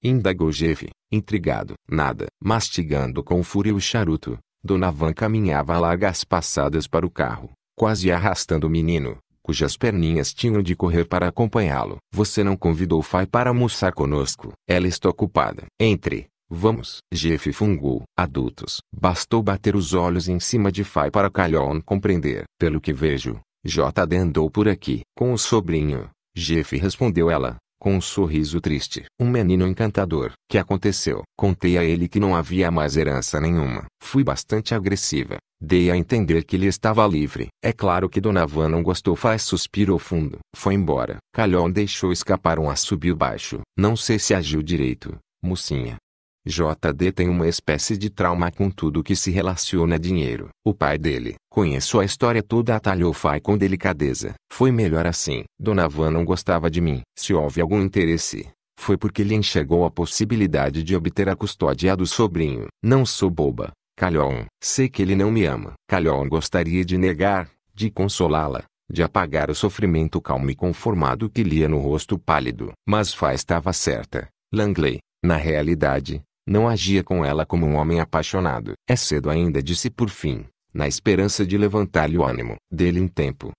Indagou Jeff, intrigado. Nada. Mastigando com fúria o charuto, Dona Van caminhava a largas passadas para o carro, quase arrastando o menino, cujas perninhas tinham de correr para acompanhá-lo. Você não convidou o pai para almoçar conosco. Ela está ocupada. Entre. Vamos, Jeff fungou. Adultos. Bastou bater os olhos em cima de Fai para Calhoun compreender. Pelo que vejo, J.D. andou por aqui. Com o sobrinho, Jeff respondeu ela, com um sorriso triste. Um menino encantador. Que aconteceu? Contei a ele que não havia mais herança nenhuma. Fui bastante agressiva. Dei a entender que ele estava livre. É claro que Dona Van não gostou faz suspiro fundo. Foi embora. Calhoun deixou escapar um assobio baixo. Não sei se agiu direito, mocinha. JD tem uma espécie de trauma com tudo que se relaciona a dinheiro. O pai dele, conheço a história toda atalhou Fai com delicadeza. Foi melhor assim. Dona Van não gostava de mim. Se houve algum interesse, foi porque lhe enxergou a possibilidade de obter a custódia do sobrinho. Não sou boba. Calhoun. sei que ele não me ama. Calhoun gostaria de negar, de consolá-la, de apagar o sofrimento calmo e conformado que lia no rosto pálido. Mas Fai estava certa. Langley, na realidade, não agia com ela como um homem apaixonado. É cedo ainda, disse por fim, na esperança de levantar-lhe o ânimo. Dele um tempo.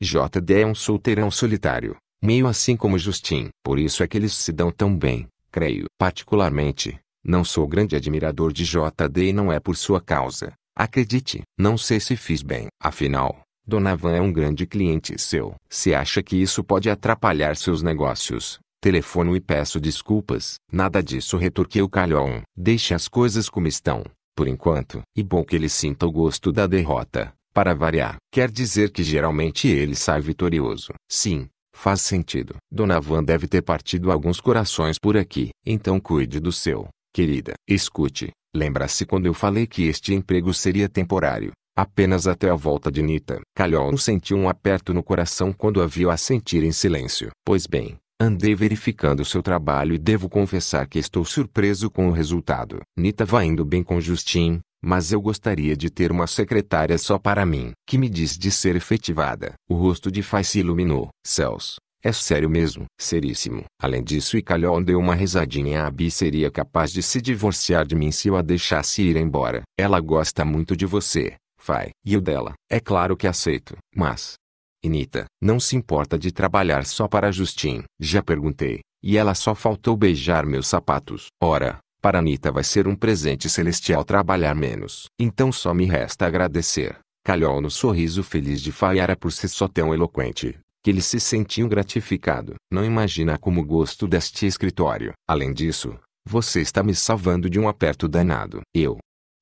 J.D. é um solteirão solitário, meio assim como Justin. Por isso é que eles se dão tão bem, creio. Particularmente, não sou grande admirador de J.D. e não é por sua causa. Acredite, não sei se fiz bem. Afinal, Donavan é um grande cliente seu. Se acha que isso pode atrapalhar seus negócios, Telefono e peço desculpas. Nada disso retorqueu Calhoun. Deixe as coisas como estão, por enquanto. E bom que ele sinta o gosto da derrota, para variar. Quer dizer que geralmente ele sai vitorioso. Sim, faz sentido. Dona Van deve ter partido alguns corações por aqui. Então cuide do seu, querida. Escute, lembra-se quando eu falei que este emprego seria temporário? apenas até a volta de Nita. Calhoun sentiu um aperto no coração quando a viu sentir em silêncio. Pois bem, Andei verificando seu trabalho e devo confessar que estou surpreso com o resultado. Nita vai indo bem com Justin, mas eu gostaria de ter uma secretária só para mim, que me diz de ser efetivada. O rosto de Fai se iluminou. Céus, é sério mesmo, seríssimo. Além disso, Icalhão deu uma risadinha. A Bi seria capaz de se divorciar de mim se eu a deixasse ir embora. Ela gosta muito de você, Fai. E o dela. É claro que aceito. Mas, Nita, não se importa de trabalhar só para Justin. Já perguntei, e ela só faltou beijar meus sapatos. Ora, para Nita vai ser um presente celestial trabalhar menos. Então só me resta agradecer. Calhou no sorriso feliz de Faiara por ser só tão eloquente, que ele se sentiu gratificado. Não imagina como gosto deste escritório. Além disso, você está me salvando de um aperto danado. Eu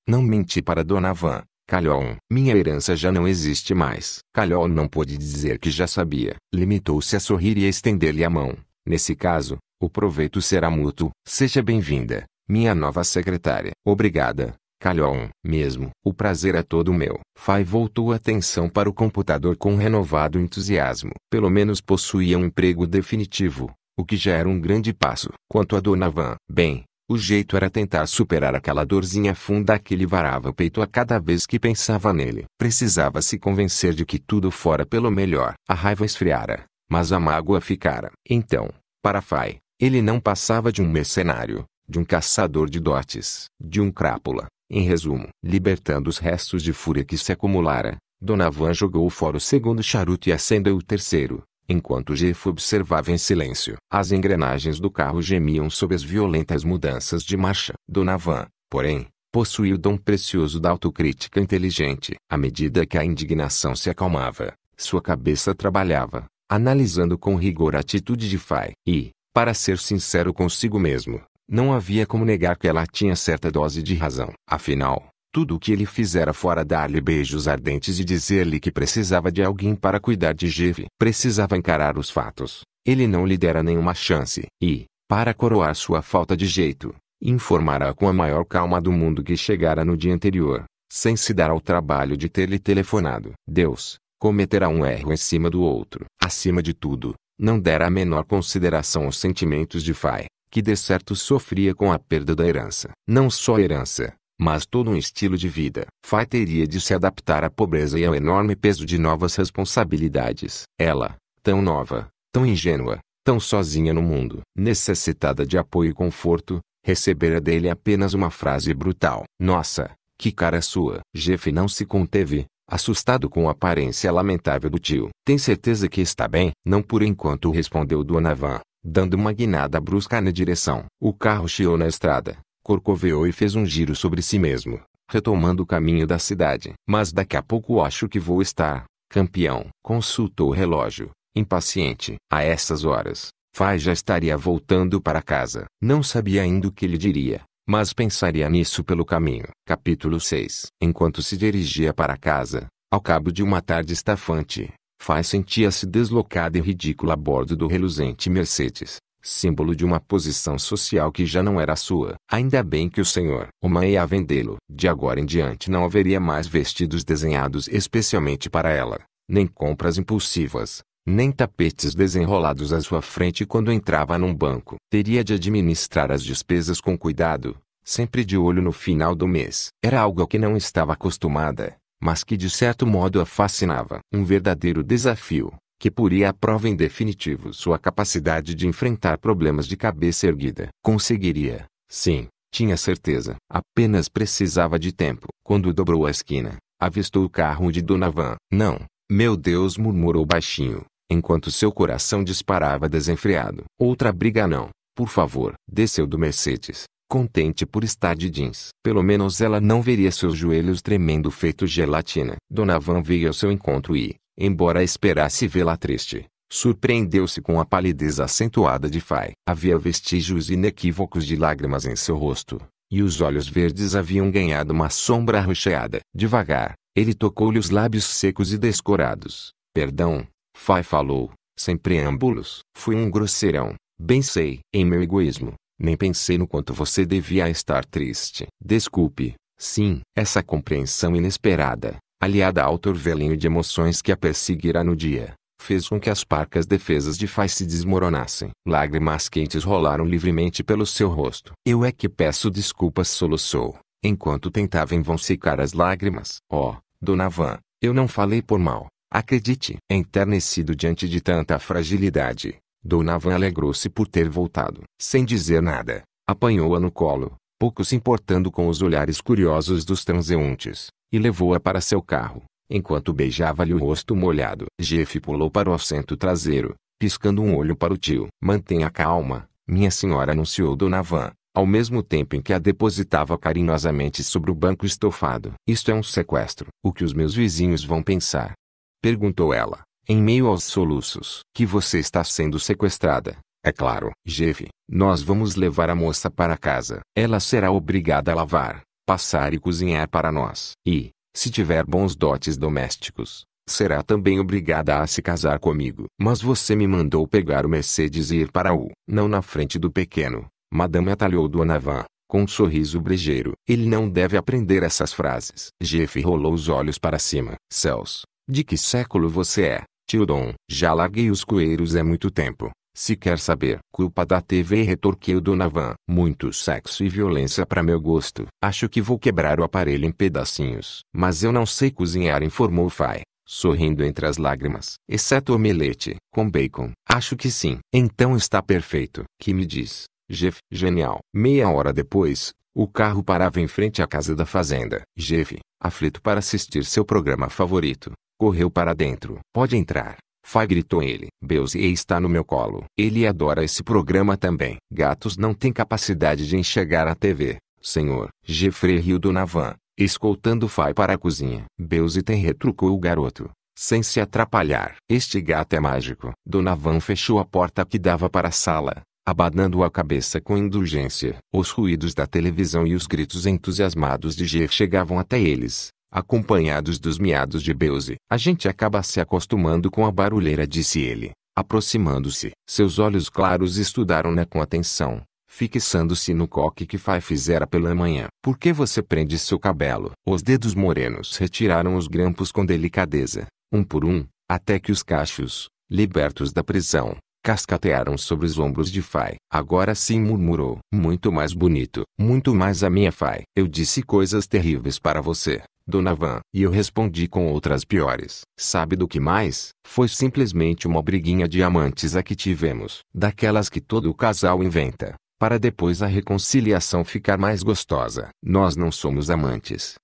não menti para Dona Van. Calhoun, minha herança já não existe mais. Calhoun não pôde dizer que já sabia. Limitou-se a sorrir e a estender-lhe a mão. Nesse caso, o proveito será mútuo. Seja bem-vinda, minha nova secretária. Obrigada, Calhoun, Mesmo. O prazer é todo meu. Fai voltou a atenção para o computador com renovado entusiasmo. Pelo menos possuía um emprego definitivo, o que já era um grande passo. Quanto a Donavan, bem, o jeito era tentar superar aquela dorzinha funda que lhe varava o peito a cada vez que pensava nele. Precisava se convencer de que tudo fora pelo melhor. A raiva esfriara, mas a mágoa ficara. Então, para Fai, ele não passava de um mercenário, de um caçador de dotes, de um crápula. Em resumo, libertando os restos de fúria que se acumulara, Dona Van jogou fora o segundo charuto e acendeu o terceiro, Enquanto Jeff observava em silêncio, as engrenagens do carro gemiam sob as violentas mudanças de marcha. Donavan, porém, possuía o dom precioso da autocrítica inteligente. À medida que a indignação se acalmava, sua cabeça trabalhava, analisando com rigor a atitude de Fai. E, para ser sincero consigo mesmo, não havia como negar que ela tinha certa dose de razão. Afinal, tudo o que ele fizera fora dar-lhe beijos ardentes e dizer-lhe que precisava de alguém para cuidar de Give, precisava encarar os fatos. Ele não lhe dera nenhuma chance. E, para coroar sua falta de jeito, informara com a maior calma do mundo que chegara no dia anterior, sem se dar ao trabalho de ter-lhe telefonado. Deus, cometerá um erro em cima do outro. Acima de tudo, não dera a menor consideração aos sentimentos de Fai, que de certo sofria com a perda da herança. Não só a herança, mas todo um estilo de vida. Fay teria de se adaptar à pobreza e ao enorme peso de novas responsabilidades. Ela, tão nova, tão ingênua, tão sozinha no mundo, necessitada de apoio e conforto, recebera dele apenas uma frase brutal. Nossa, que cara sua! Jeff não se conteve, assustado com a aparência lamentável do tio. Tem certeza que está bem? Não por enquanto respondeu Donovan, dando uma guinada brusca na direção. O carro chiou na estrada corcoveou e fez um giro sobre si mesmo, retomando o caminho da cidade. Mas daqui a pouco acho que vou estar, campeão. Consultou o relógio, impaciente. A essas horas, Faz já estaria voltando para casa. Não sabia ainda o que lhe diria, mas pensaria nisso pelo caminho. Capítulo 6 Enquanto se dirigia para casa, ao cabo de uma tarde estafante, Faz sentia-se deslocada e ridícula a bordo do reluzente Mercedes símbolo de uma posição social que já não era sua. Ainda bem que o senhor Uma ia vendê-lo. De agora em diante não haveria mais vestidos desenhados especialmente para ela, nem compras impulsivas, nem tapetes desenrolados à sua frente quando entrava num banco. Teria de administrar as despesas com cuidado, sempre de olho no final do mês. Era algo a que não estava acostumada, mas que de certo modo a fascinava. Um verdadeiro desafio que a prova em definitivo sua capacidade de enfrentar problemas de cabeça erguida. Conseguiria, sim, tinha certeza. Apenas precisava de tempo. Quando dobrou a esquina, avistou o carro de Donavan. Não, meu Deus, murmurou baixinho, enquanto seu coração disparava desenfreado. Outra briga não, por favor. Desceu do Mercedes, contente por estar de jeans. Pelo menos ela não veria seus joelhos tremendo feito gelatina. Donavan veio ao seu encontro e, Embora esperasse vê-la triste, surpreendeu-se com a palidez acentuada de Fai. Havia vestígios inequívocos de lágrimas em seu rosto, e os olhos verdes haviam ganhado uma sombra rocheada. Devagar, ele tocou-lhe os lábios secos e descorados. Perdão, Fai falou, sem preâmbulos. Fui um grosseirão, bem sei. Em meu egoísmo, nem pensei no quanto você devia estar triste. Desculpe, sim, essa compreensão inesperada aliada ao torvelinho de emoções que a perseguirá no dia, fez com que as parcas defesas de Faz se desmoronassem. Lágrimas quentes rolaram livremente pelo seu rosto. Eu é que peço desculpas, soluçou, enquanto tentava em vão secar as lágrimas. Oh, dona Van, eu não falei por mal, acredite. Enternecido diante de tanta fragilidade, Dona Van alegrou-se por ter voltado. Sem dizer nada, apanhou-a no colo, pouco se importando com os olhares curiosos dos transeuntes, e levou-a para seu carro, enquanto beijava-lhe o rosto molhado. Jeff pulou para o assento traseiro, piscando um olho para o tio. Mantenha calma, minha senhora anunciou Dona Van, ao mesmo tempo em que a depositava carinhosamente sobre o banco estofado. Isto é um sequestro. O que os meus vizinhos vão pensar? Perguntou ela, em meio aos soluços. Que você está sendo sequestrada. É claro, Jeff, nós vamos levar a moça para casa. Ela será obrigada a lavar, passar e cozinhar para nós. E, se tiver bons dotes domésticos, será também obrigada a se casar comigo. Mas você me mandou pegar o Mercedes e ir para o. Não na frente do pequeno. Madame atalhou Donavan, com um sorriso brejeiro. Ele não deve aprender essas frases. Jeff rolou os olhos para cima. Céus, de que século você é, tio Dom? Já larguei os coeiros há muito tempo. Se quer saber, culpa da TV retorquiu Donovan. Muito sexo e violência para meu gosto. Acho que vou quebrar o aparelho em pedacinhos. Mas eu não sei cozinhar, informou Fai, sorrindo entre as lágrimas. Exceto omelete, com bacon. Acho que sim. Então está perfeito. Que me diz, Jeff? Genial. Meia hora depois, o carro parava em frente à casa da fazenda. Jeff, aflito para assistir seu programa favorito, correu para dentro. Pode entrar. Fai gritou ele. Beuzé está no meu colo. Ele adora esse programa também. Gatos não têm capacidade de enxergar a TV, senhor. Jeffrey riu do Navan, escoltando Fai para a cozinha. Beuzé tem retrucou o garoto. Sem se atrapalhar. Este gato é mágico. Donavan fechou a porta que dava para a sala, abanando a cabeça com indulgência. Os ruídos da televisão e os gritos entusiasmados de Jeff chegavam até eles acompanhados dos miados de Beuze. A gente acaba se acostumando com a barulheira, disse ele, aproximando-se. Seus olhos claros estudaram-na com atenção, fixando-se no coque que Fai fizera pela manhã. Por que você prende seu cabelo? Os dedos morenos retiraram os grampos com delicadeza, um por um, até que os cachos, libertos da prisão, cascatearam sobre os ombros de Fai. Agora sim murmurou. Muito mais bonito. Muito mais a minha Fai. Eu disse coisas terríveis para você, Dona Van. E eu respondi com outras piores. Sabe do que mais? Foi simplesmente uma briguinha de amantes a que tivemos. Daquelas que todo casal inventa. Para depois a reconciliação ficar mais gostosa. Nós não somos amantes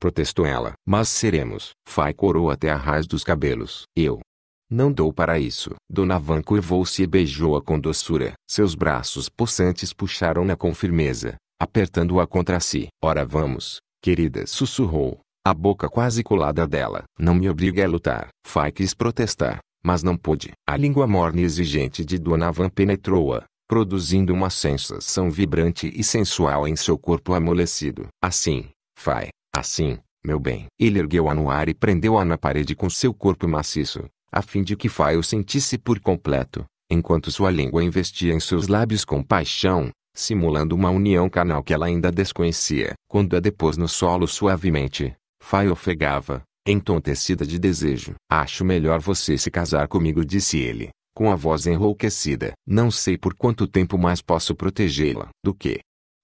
protestou ela. Mas seremos. Fai corou até a raiz dos cabelos. Eu, não dou para isso. Dona Van curvou-se e beijou-a com doçura. Seus braços possantes puxaram-na com firmeza, apertando-a contra si. Ora vamos, querida, sussurrou, a boca quase colada dela. Não me obrigue a lutar. Fai quis protestar, mas não pôde. A língua morna e exigente de Dona Van penetrou-a, produzindo uma sensação vibrante e sensual em seu corpo amolecido. Assim, Fai, assim, meu bem. Ele ergueu-a no ar e prendeu-a na parede com seu corpo maciço a fim de que o sentisse por completo, enquanto sua língua investia em seus lábios com paixão, simulando uma união canal que ela ainda desconhecia. Quando a é depôs no solo suavemente, Faio ofegava, entontecida de desejo. Acho melhor você se casar comigo, disse ele, com a voz enrouquecida. Não sei por quanto tempo mais posso protegê-la. Do que?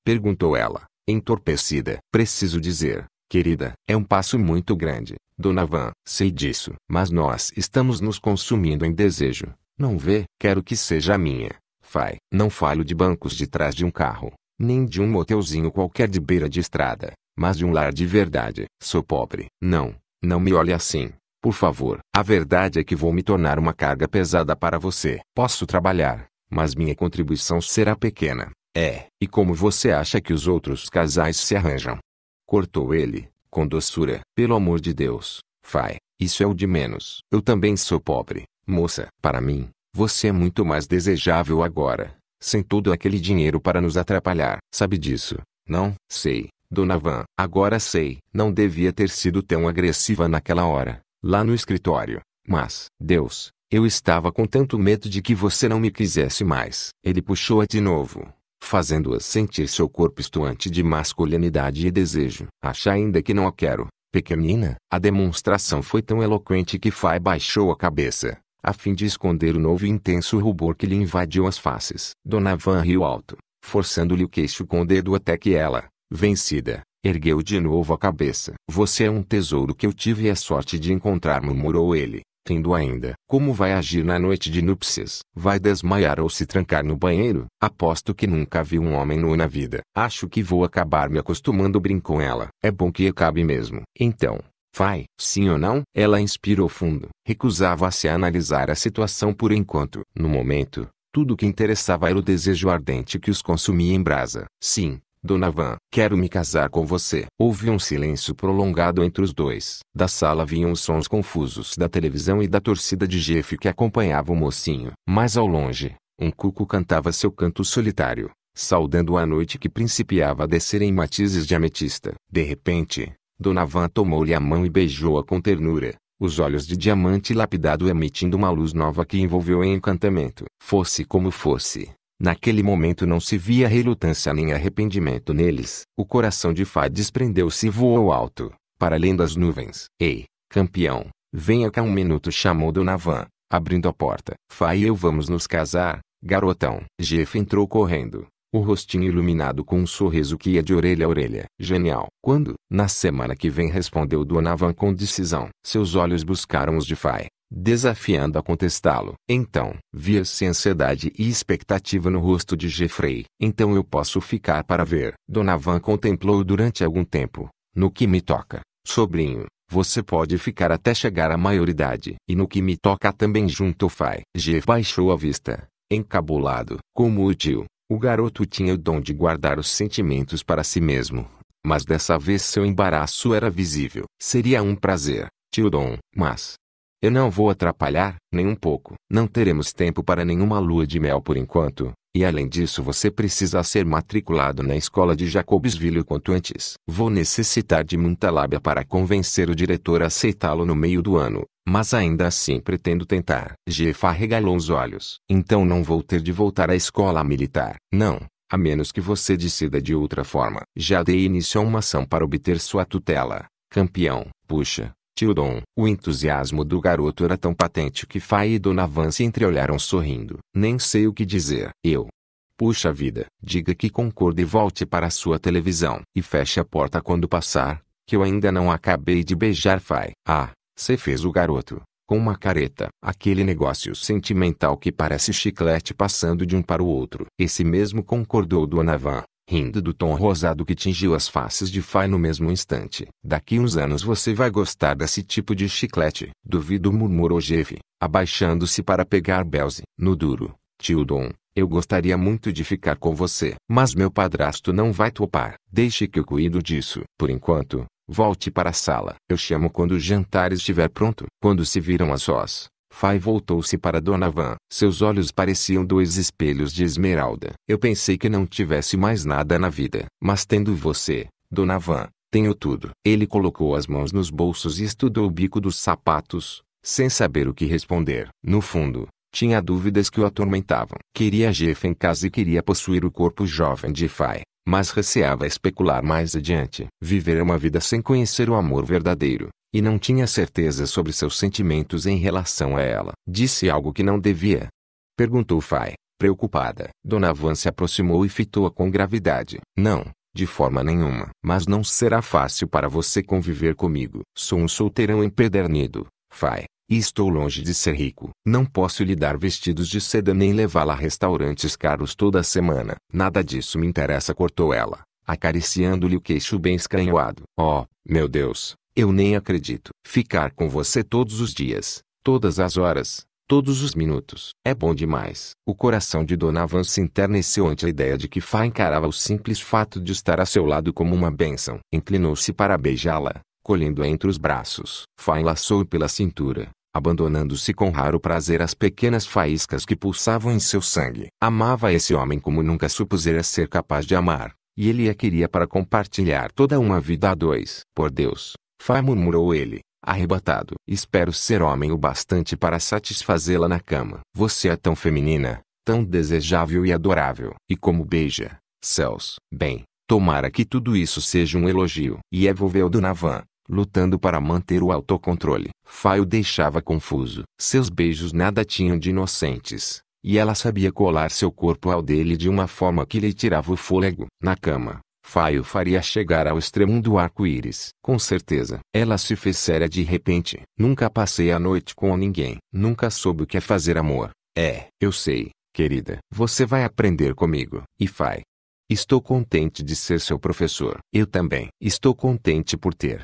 Perguntou ela, entorpecida. Preciso dizer, querida, é um passo muito grande. Donavan, sei disso. Mas nós estamos nos consumindo em desejo. Não vê? Quero que seja minha. Fai. Não falo de bancos de trás de um carro, nem de um motelzinho qualquer de beira de estrada, mas de um lar de verdade. Sou pobre. Não, não me olhe assim. Por favor, a verdade é que vou me tornar uma carga pesada para você. Posso trabalhar, mas minha contribuição será pequena. É. E como você acha que os outros casais se arranjam? Cortou ele, com doçura. Pelo amor de Deus, Fai, isso é o de menos. Eu também sou pobre, moça. Para mim, você é muito mais desejável agora, sem todo aquele dinheiro para nos atrapalhar. Sabe disso, não? Sei, dona Van. Agora sei. Não devia ter sido tão agressiva naquela hora, lá no escritório. Mas, Deus, eu estava com tanto medo de que você não me quisesse mais. Ele puxou-a de novo fazendo-a sentir seu corpo estuante de masculinidade e desejo. Acha ainda que não a quero, pequenina? A demonstração foi tão eloquente que Fai baixou a cabeça, a fim de esconder o novo e intenso rubor que lhe invadiu as faces. Dona Van riu alto, forçando-lhe o queixo com o dedo até que ela, vencida, ergueu de novo a cabeça. Você é um tesouro que eu tive a sorte de encontrar, murmurou ele tendo ainda. Como vai agir na noite de núpcias? Vai desmaiar ou se trancar no banheiro? Aposto que nunca vi um homem nu na vida. Acho que vou acabar me acostumando brincou ela. É bom que acabe mesmo. Então, vai, sim ou não? Ela inspirou fundo. Recusava-se a analisar a situação por enquanto. No momento, tudo o que interessava era o desejo ardente que os consumia em brasa. Sim, Dona Van, quero me casar com você. Houve um silêncio prolongado entre os dois. Da sala vinham os sons confusos da televisão e da torcida de Jeff que acompanhava o mocinho. Mais ao longe, um cuco cantava seu canto solitário, saudando a noite que principiava a descer em matizes de ametista. De repente, Dona Van tomou-lhe a mão e beijou-a com ternura os olhos de diamante lapidado emitindo uma luz nova que envolveu em encantamento. Fosse como fosse, Naquele momento não se via relutância nem arrependimento neles. O coração de Fá desprendeu-se e voou alto, para além das nuvens. Ei, campeão, venha cá um minuto chamou Donavan, abrindo a porta. Fá e eu vamos nos casar, garotão. Jeff entrou correndo, o rostinho iluminado com um sorriso que ia de orelha a orelha. Genial. Quando? Na semana que vem respondeu Donavan com decisão. Seus olhos buscaram os de Fai, desafiando a contestá-lo. Então, via-se ansiedade e expectativa no rosto de Jeffrey. Então eu posso ficar para ver. Donavan contemplou durante algum tempo. No que me toca, sobrinho, você pode ficar até chegar à maioridade. E no que me toca também junto Fai. Jeff baixou a vista, encabulado. Como o tio, o garoto tinha o dom de guardar os sentimentos para si mesmo. Mas dessa vez seu embaraço era visível. Seria um prazer, tio Dom. Mas, eu não vou atrapalhar, nem um pouco. Não teremos tempo para nenhuma lua de mel por enquanto, e além disso você precisa ser matriculado na escola de Jacobsville o quanto antes. Vou necessitar de muita lábia para convencer o diretor a aceitá-lo no meio do ano, mas ainda assim pretendo tentar. Jeff arregalou os olhos. Então não vou ter de voltar à escola militar. Não, a menos que você decida de outra forma. Já dei início a uma ação para obter sua tutela. Campeão, puxa, Tio Dom. O entusiasmo do garoto era tão patente que Fai e Dona Van se entreolharam sorrindo. Nem sei o que dizer. Eu. Puxa vida. Diga que concorda e volte para sua televisão. E feche a porta quando passar, que eu ainda não acabei de beijar Fai. Ah, se fez o garoto com uma careta. Aquele negócio sentimental que parece chiclete passando de um para o outro. Esse mesmo concordou Van rindo do tom rosado que tingiu as faces de Fai no mesmo instante. Daqui uns anos você vai gostar desse tipo de chiclete. Duvido murmurou Jeve, abaixando-se para pegar Belze. No duro, tio Dom, eu gostaria muito de ficar com você. Mas meu padrasto não vai topar. Deixe que eu cuido disso. Por enquanto, volte para a sala. Eu chamo quando o jantar estiver pronto. Quando se viram a sós, Fai voltou-se para Donavan. Seus olhos pareciam dois espelhos de esmeralda. Eu pensei que não tivesse mais nada na vida. Mas tendo você, Donavan, tenho tudo. Ele colocou as mãos nos bolsos e estudou o bico dos sapatos, sem saber o que responder. No fundo, tinha dúvidas que o atormentavam. Queria Jeff em casa e queria possuir o corpo jovem de Fai mas receava especular mais adiante. Viver uma vida sem conhecer o amor verdadeiro, e não tinha certeza sobre seus sentimentos em relação a ela. Disse algo que não devia? Perguntou Fai, preocupada. Dona Van se aproximou e fitou-a com gravidade. Não, de forma nenhuma. Mas não será fácil para você conviver comigo. Sou um solteirão empedernido, Fai. E estou longe de ser rico. Não posso lhe dar vestidos de seda nem levá-la a restaurantes caros toda semana. Nada disso me interessa, cortou ela, acariciando-lhe o queixo bem escanhoado. Oh, meu Deus, eu nem acredito. Ficar com você todos os dias, todas as horas, todos os minutos. É bom demais. O coração de Dona Van se enterneceu ante a ideia de que Fá encarava o simples fato de estar a seu lado como uma bênção. Inclinou-se para beijá-la, colhendo-a entre os braços. Fá enlaçou-o pela cintura, abandonando-se com raro prazer às pequenas faíscas que pulsavam em seu sangue. Amava esse homem como nunca supusera ser capaz de amar, e ele a queria para compartilhar toda uma vida a dois. Por Deus, Fá murmurou ele, arrebatado. Espero ser homem o bastante para satisfazê-la na cama. Você é tão feminina, tão desejável e adorável. E como beija, céus. Bem, tomara que tudo isso seja um elogio. E evolveu-do é lutando para manter o autocontrole. Fá o deixava confuso. Seus beijos nada tinham de inocentes. E ela sabia colar seu corpo ao dele de uma forma que lhe tirava o fôlego. Na cama, Faio faria chegar ao extremo do arco-íris. Com certeza. Ela se fez séria de repente. Nunca passei a noite com ninguém. Nunca soube o que é fazer amor. É, eu sei, querida. Você vai aprender comigo. E Fai. Estou contente de ser seu professor. Eu também. Estou contente por ter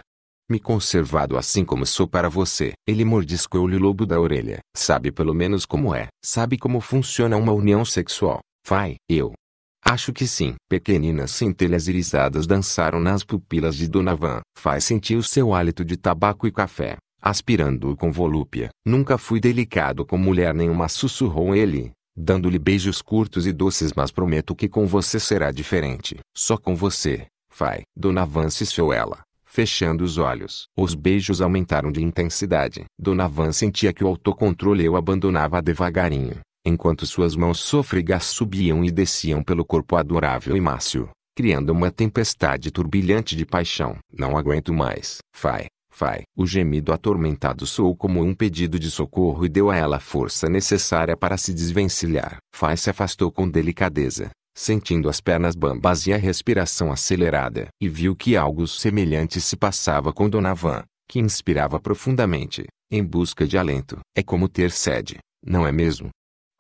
me conservado assim como sou para você. Ele mordiscou-lhe o lobo da orelha. Sabe pelo menos como é. Sabe como funciona uma união sexual. Fai, eu, Acho que sim. Pequeninas centelhas irisadas dançaram nas pupilas de Donavan. Faz sentir o seu hálito de tabaco e café, aspirando-o com volúpia. Nunca fui delicado com mulher nenhuma, sussurrou ele, dando-lhe beijos curtos e doces, mas prometo que com você será diferente. Só com você, Fai. Donavan cisseou ela fechando os olhos. Os beijos aumentaram de intensidade. Donavan sentia que o autocontrole o abandonava devagarinho enquanto suas mãos sôfregas subiam e desciam pelo corpo adorável e mácio, criando uma tempestade turbilhante de paixão. Não aguento mais. Fai, fai. O gemido atormentado soou como um pedido de socorro e deu a ela a força necessária para se desvencilhar. Fai se afastou com delicadeza, sentindo as pernas bambas e a respiração acelerada, e viu que algo semelhante se passava com Donavan, que inspirava profundamente, em busca de alento. É como ter sede, não é mesmo?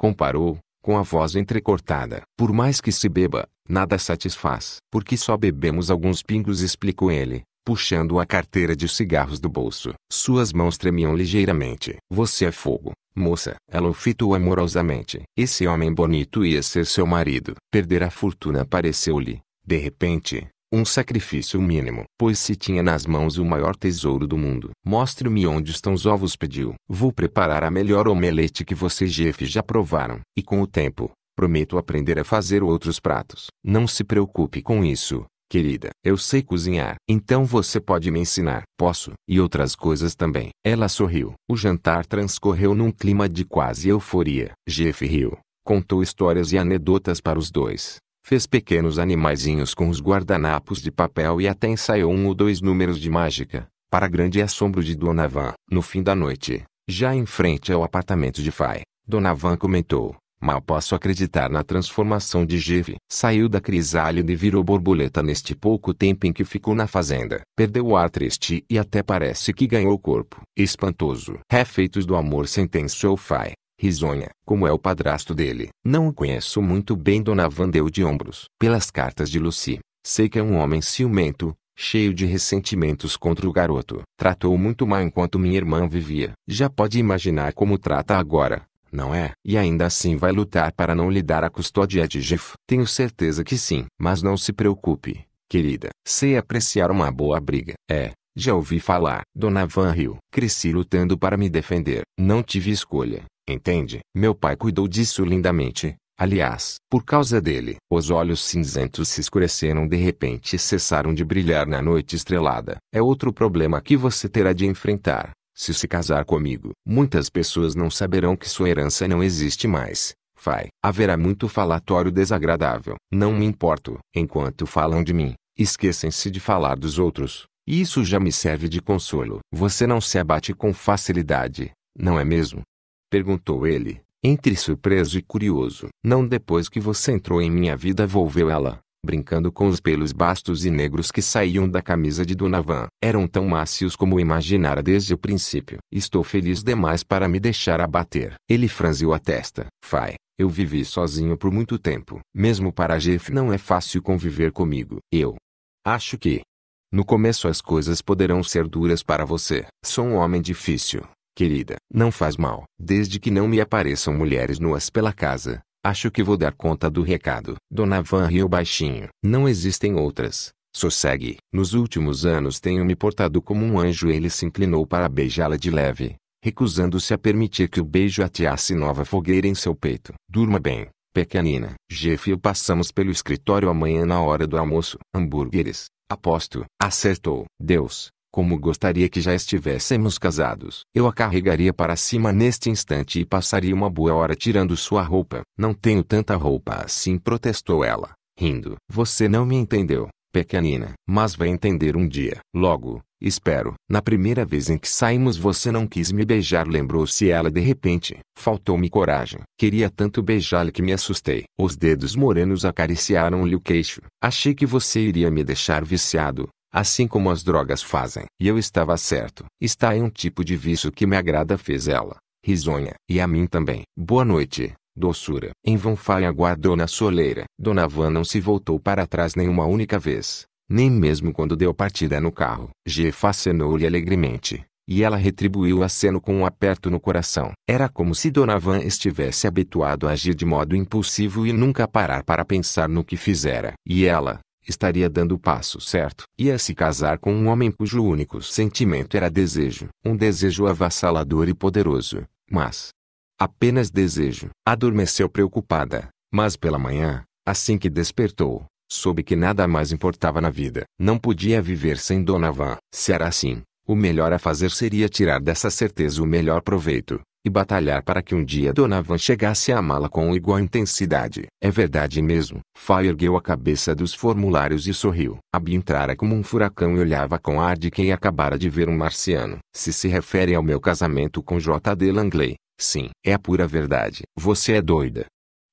Comparou, com a voz entrecortada. Por mais que se beba, nada satisfaz. Porque só bebemos alguns pingos, explicou ele, puxando a carteira de cigarros do bolso. Suas mãos tremiam ligeiramente. Você é fogo, moça. Ela o fitou amorosamente. Esse homem bonito ia ser seu marido. Perder a fortuna pareceu-lhe, de repente, um sacrifício mínimo, pois se tinha nas mãos o maior tesouro do mundo. Mostre-me onde estão os ovos, pediu. Vou preparar a melhor omelete que você Jeff já provaram, e com o tempo, prometo aprender a fazer outros pratos. Não se preocupe com isso, querida. Eu sei cozinhar. Então você pode me ensinar. Posso. E outras coisas também. Ela sorriu. O jantar transcorreu num clima de quase euforia. Jeff riu. Contou histórias e anedotas para os dois. Fez pequenos animaizinhos com os guardanapos de papel e até ensaiou um ou dois números de mágica, para grande assombro de Dona Van. No fim da noite, já em frente ao apartamento de Fai, Dona Van comentou: Mal posso acreditar na transformação de Jive. Saiu da crisálida e virou borboleta neste pouco tempo em que ficou na fazenda. Perdeu o ar triste e até parece que ganhou o corpo. Espantoso. Refeitos do amor sentenciou Fai risonha, como é o padrasto dele. Não o conheço muito bem Dona Van deu de ombros. Pelas cartas de Lucy, sei que é um homem ciumento, cheio de ressentimentos contra o garoto. Tratou muito mal enquanto minha irmã vivia. Já pode imaginar como trata agora, não é? E ainda assim vai lutar para não lhe dar a custódia de Jeff. Tenho certeza que sim. Mas não se preocupe, querida. Sei apreciar uma boa briga. É, já ouvi falar. Dona Van riu. Cresci lutando para me defender. Não tive escolha. Entende? Meu pai cuidou disso lindamente. Aliás, por causa dele, os olhos cinzentos se escureceram de repente e cessaram de brilhar na noite estrelada. É outro problema que você terá de enfrentar. Se se casar comigo, muitas pessoas não saberão que sua herança não existe mais. Vai, haverá muito falatório desagradável. Não me importo. Enquanto falam de mim, esquecem-se de falar dos outros. Isso já me serve de consolo. Você não se abate com facilidade, não é mesmo? Perguntou ele, entre surpreso e curioso. Não depois que você entrou em minha vida, volveu ela, brincando com os pelos bastos e negros que saíam da camisa de Dunavan. Eram tão macios como imaginara desde o princípio. Estou feliz demais para me deixar abater. Ele franziu a testa. Fai, eu vivi sozinho por muito tempo. Mesmo para Jeff não é fácil conviver comigo. Eu acho que no começo as coisas poderão ser duras para você. Sou um homem difícil. Querida, não faz mal. Desde que não me apareçam mulheres nuas pela casa, acho que vou dar conta do recado. Dona Van riu baixinho. Não existem outras. Sossegue. Nos últimos anos tenho me portado como um anjo. Ele se inclinou para beijá-la de leve, recusando-se a permitir que o beijo ateasse nova fogueira em seu peito. Durma bem, pequenina. Jeff e eu passamos pelo escritório amanhã na hora do almoço. Hambúrgueres. Aposto. Acertou. Deus, como gostaria que já estivéssemos casados. Eu a carregaria para cima neste instante e passaria uma boa hora tirando sua roupa. Não tenho tanta roupa assim, protestou ela, rindo. Você não me entendeu, pequenina. Mas vai entender um dia. Logo, espero. Na primeira vez em que saímos, você não quis me beijar, lembrou-se ela de repente. Faltou-me coragem. Queria tanto beijá-la que me assustei. Os dedos morenos acariciaram-lhe o queixo. Achei que você iria me deixar viciado assim como as drogas fazem. E eu estava certo. Está em um tipo de vício que me agrada, fez ela, risonha. E a mim também. Boa noite, doçura. Em vão Fai aguardou na soleira. Dona Van não se voltou para trás nenhuma única vez, nem mesmo quando deu partida no carro. G fascinou-lhe alegremente. E ela retribuiu o aceno com um aperto no coração. Era como se Van estivesse habituado a agir de modo impulsivo e nunca parar para pensar no que fizera. E ela, estaria dando o passo certo. Ia se casar com um homem cujo único sentimento era desejo. Um desejo avassalador e poderoso, mas apenas desejo. Adormeceu preocupada, mas pela manhã, assim que despertou, soube que nada mais importava na vida. Não podia viver sem Donavan. Se era assim, o melhor a fazer seria tirar dessa certeza o melhor proveito e batalhar para que um dia Donovan chegasse a amá-la com igual intensidade. É verdade mesmo. Fai ergueu a cabeça dos formulários e sorriu. Abby entrara como um furacão e olhava com ar de quem acabara de ver um marciano. Se se refere ao meu casamento com J.D. Langley, sim, é a pura verdade. Você é doida.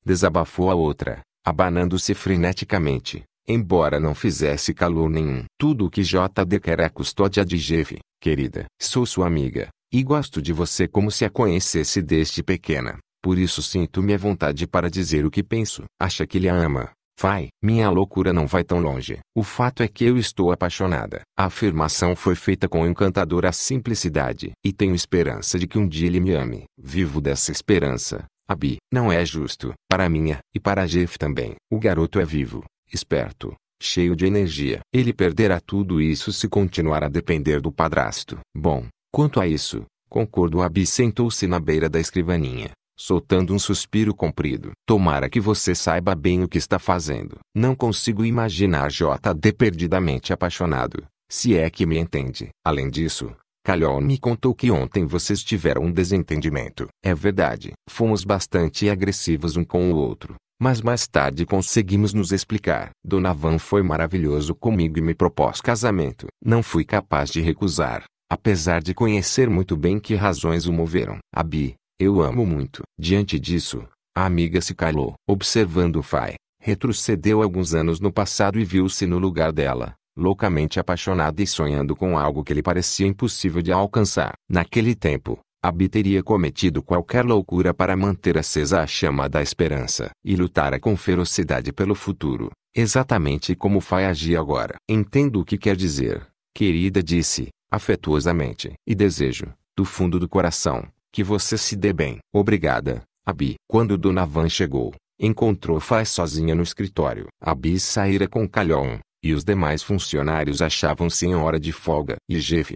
Desabafou a outra, abanando-se freneticamente. Embora não fizesse calor nenhum. Tudo o que J.D. quer é a custódia de Jeff, querida. Sou sua amiga. E gosto de você como se a conhecesse desde pequena. Por isso sinto-me à vontade para dizer o que penso. Acha que ele a ama? Vai, minha loucura não vai tão longe. O fato é que eu estou apaixonada. A afirmação foi feita com encantadora simplicidade. E tenho esperança de que um dia ele me ame. Vivo dessa esperança. Abi, não é justo. Para minha, e para Jeff também. O garoto é vivo, esperto, cheio de energia. Ele perderá tudo isso se continuar a depender do padrasto. Bom, Quanto a isso, concordo Abi sentou-se na beira da escrivaninha, soltando um suspiro comprido. Tomara que você saiba bem o que está fazendo. Não consigo imaginar J.D. perdidamente apaixonado, se é que me entende. Além disso, Calhoun me contou que ontem vocês tiveram um desentendimento. É verdade. Fomos bastante agressivos um com o outro. Mas mais tarde conseguimos nos explicar. Dona Van foi maravilhoso comigo e me propôs casamento. Não fui capaz de recusar. Apesar de conhecer muito bem que razões o moveram. Abi, eu amo muito. Diante disso, a amiga se calou. Observando Fai, retrocedeu alguns anos no passado e viu-se no lugar dela, loucamente apaixonada e sonhando com algo que lhe parecia impossível de alcançar. Naquele tempo, Abi teria cometido qualquer loucura para manter acesa a chama da esperança e lutara com ferocidade pelo futuro, exatamente como Fai agia agora. Entendo o que quer dizer, querida disse, afetuosamente, e desejo, do fundo do coração, que você se dê bem. Obrigada, Abi. Quando Dona Van chegou, encontrou Faz sozinha no escritório. Abi saíra com Calhoun e os demais funcionários achavam-se em hora de folga. E Jeff?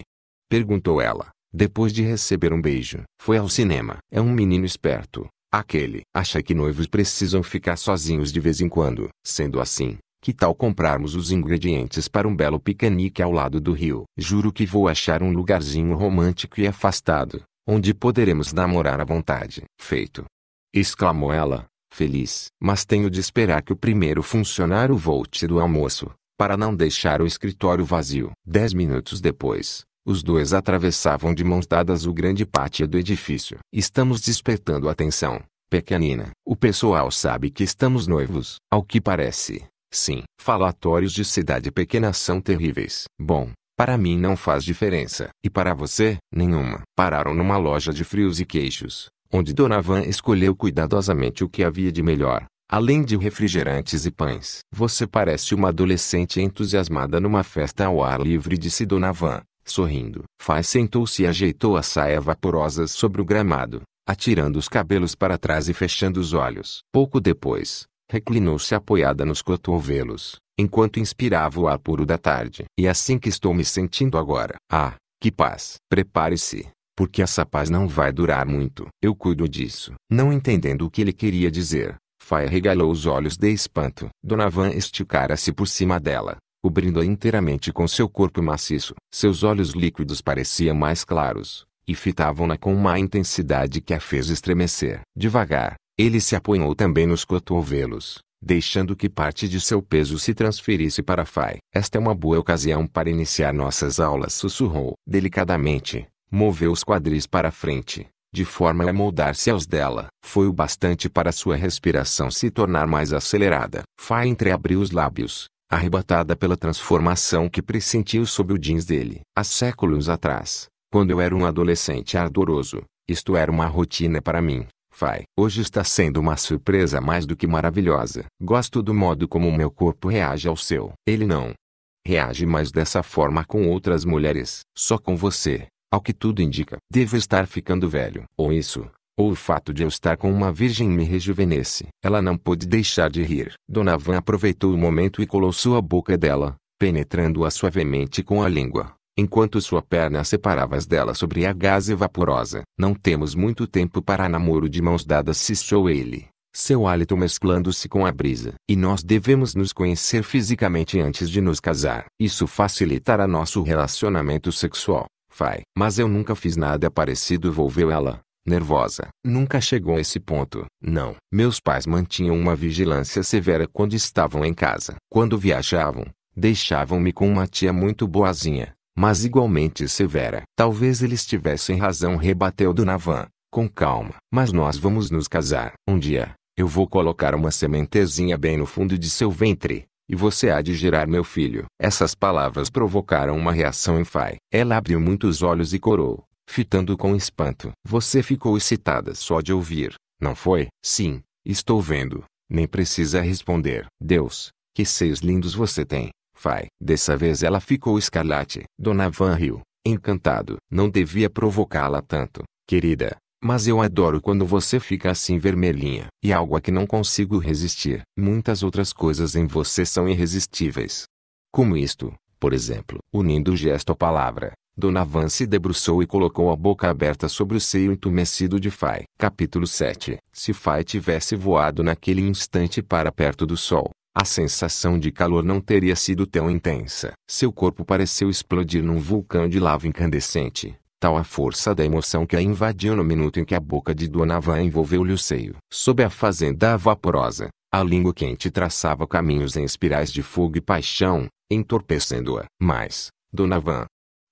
Perguntou ela, depois de receber um beijo. Foi ao cinema. É um menino esperto. Aquele acha que noivos precisam ficar sozinhos de vez em quando. Sendo assim, que tal comprarmos os ingredientes para um belo piquenique ao lado do rio? Juro que vou achar um lugarzinho romântico e afastado, onde poderemos namorar à vontade. Feito! exclamou ela, feliz. Mas tenho de esperar que o primeiro funcionário volte do almoço, para não deixar o escritório vazio. Dez minutos depois, os dois atravessavam de mãos dadas o grande pátio do edifício. Estamos despertando atenção, pequenina. O pessoal sabe que estamos noivos. Ao que parece, Sim, falatórios de cidade pequena são terríveis. Bom, para mim não faz diferença. E para você, nenhuma. Pararam numa loja de frios e queijos, onde Donavan escolheu cuidadosamente o que havia de melhor, além de refrigerantes e pães. Você parece uma adolescente entusiasmada numa festa ao ar livre, disse Donavan, sorrindo. Faz sentou-se e ajeitou a saia vaporosa sobre o gramado, atirando os cabelos para trás e fechando os olhos. Pouco depois, reclinou-se apoiada nos cotovelos, enquanto inspirava o ar puro da tarde. E assim que estou me sentindo agora. Ah, que paz! Prepare-se, porque essa paz não vai durar muito. Eu cuido disso. Não entendendo o que ele queria dizer, Faia regalou os olhos de espanto. Dona Van esticara-se por cima dela, cobrindo-a inteiramente com seu corpo maciço. Seus olhos líquidos pareciam mais claros, e fitavam-na com uma intensidade que a fez estremecer. Devagar, ele se apoiou também nos cotovelos, deixando que parte de seu peso se transferisse para Fai. Esta é uma boa ocasião para iniciar nossas aulas, sussurrou. Delicadamente, moveu os quadris para frente, de forma a moldar-se aos dela. Foi o bastante para sua respiração se tornar mais acelerada. Fai entreabriu os lábios, arrebatada pela transformação que pressentiu sob o jeans dele. Há séculos atrás, quando eu era um adolescente ardoroso, isto era uma rotina para mim. Vai, hoje está sendo uma surpresa mais do que maravilhosa. Gosto do modo como o meu corpo reage ao seu. Ele não reage mais dessa forma com outras mulheres, só com você. Ao que tudo indica, devo estar ficando velho. Ou isso, ou o fato de eu estar com uma virgem me rejuvenesce. Ela não pôde deixar de rir. Dona Van aproveitou o momento e colou sua boca dela, penetrando-a suavemente com a língua enquanto sua perna separava as dela sobre a gaze vaporosa. Não temos muito tempo para namoro de mãos dadas ciscou ele, seu hálito mesclando-se com a brisa. E nós devemos nos conhecer fisicamente antes de nos casar. Isso facilitará nosso relacionamento sexual. Fai, Mas eu nunca fiz nada parecido volveu ela, nervosa. Nunca chegou a esse ponto. Não. Meus pais mantinham uma vigilância severa quando estavam em casa. Quando viajavam, deixavam-me com uma tia muito boazinha, mas igualmente severa. Talvez eles tivessem razão, rebateu Donavan, com calma. Mas nós vamos nos casar. Um dia, eu vou colocar uma sementezinha bem no fundo de seu ventre, e você há de gerar meu filho. Essas palavras provocaram uma reação em Fai. Ela abriu muitos olhos e corou, fitando com espanto. Você ficou excitada só de ouvir, não foi? Sim, estou vendo. Nem precisa responder. Deus, que seios lindos você tem. Vai. Dessa vez ela ficou escarlate. Donavan riu, encantado. Não devia provocá-la tanto, querida. Mas eu adoro quando você fica assim vermelhinha. E algo a que não consigo resistir. Muitas outras coisas em você são irresistíveis. Como isto, por exemplo. Unindo o gesto à palavra, Donavan se debruçou e colocou a boca aberta sobre o seio entumecido de Fai. Capítulo 7 Se Fai tivesse voado naquele instante para perto do sol, a sensação de calor não teria sido tão intensa. Seu corpo pareceu explodir num vulcão de lava incandescente, tal a força da emoção que a invadiu no minuto em que a boca de Donavan envolveu-lhe o seio. Sob a fazenda vaporosa, a língua quente traçava caminhos em espirais de fogo e paixão, entorpecendo-a. Mas, Donavan,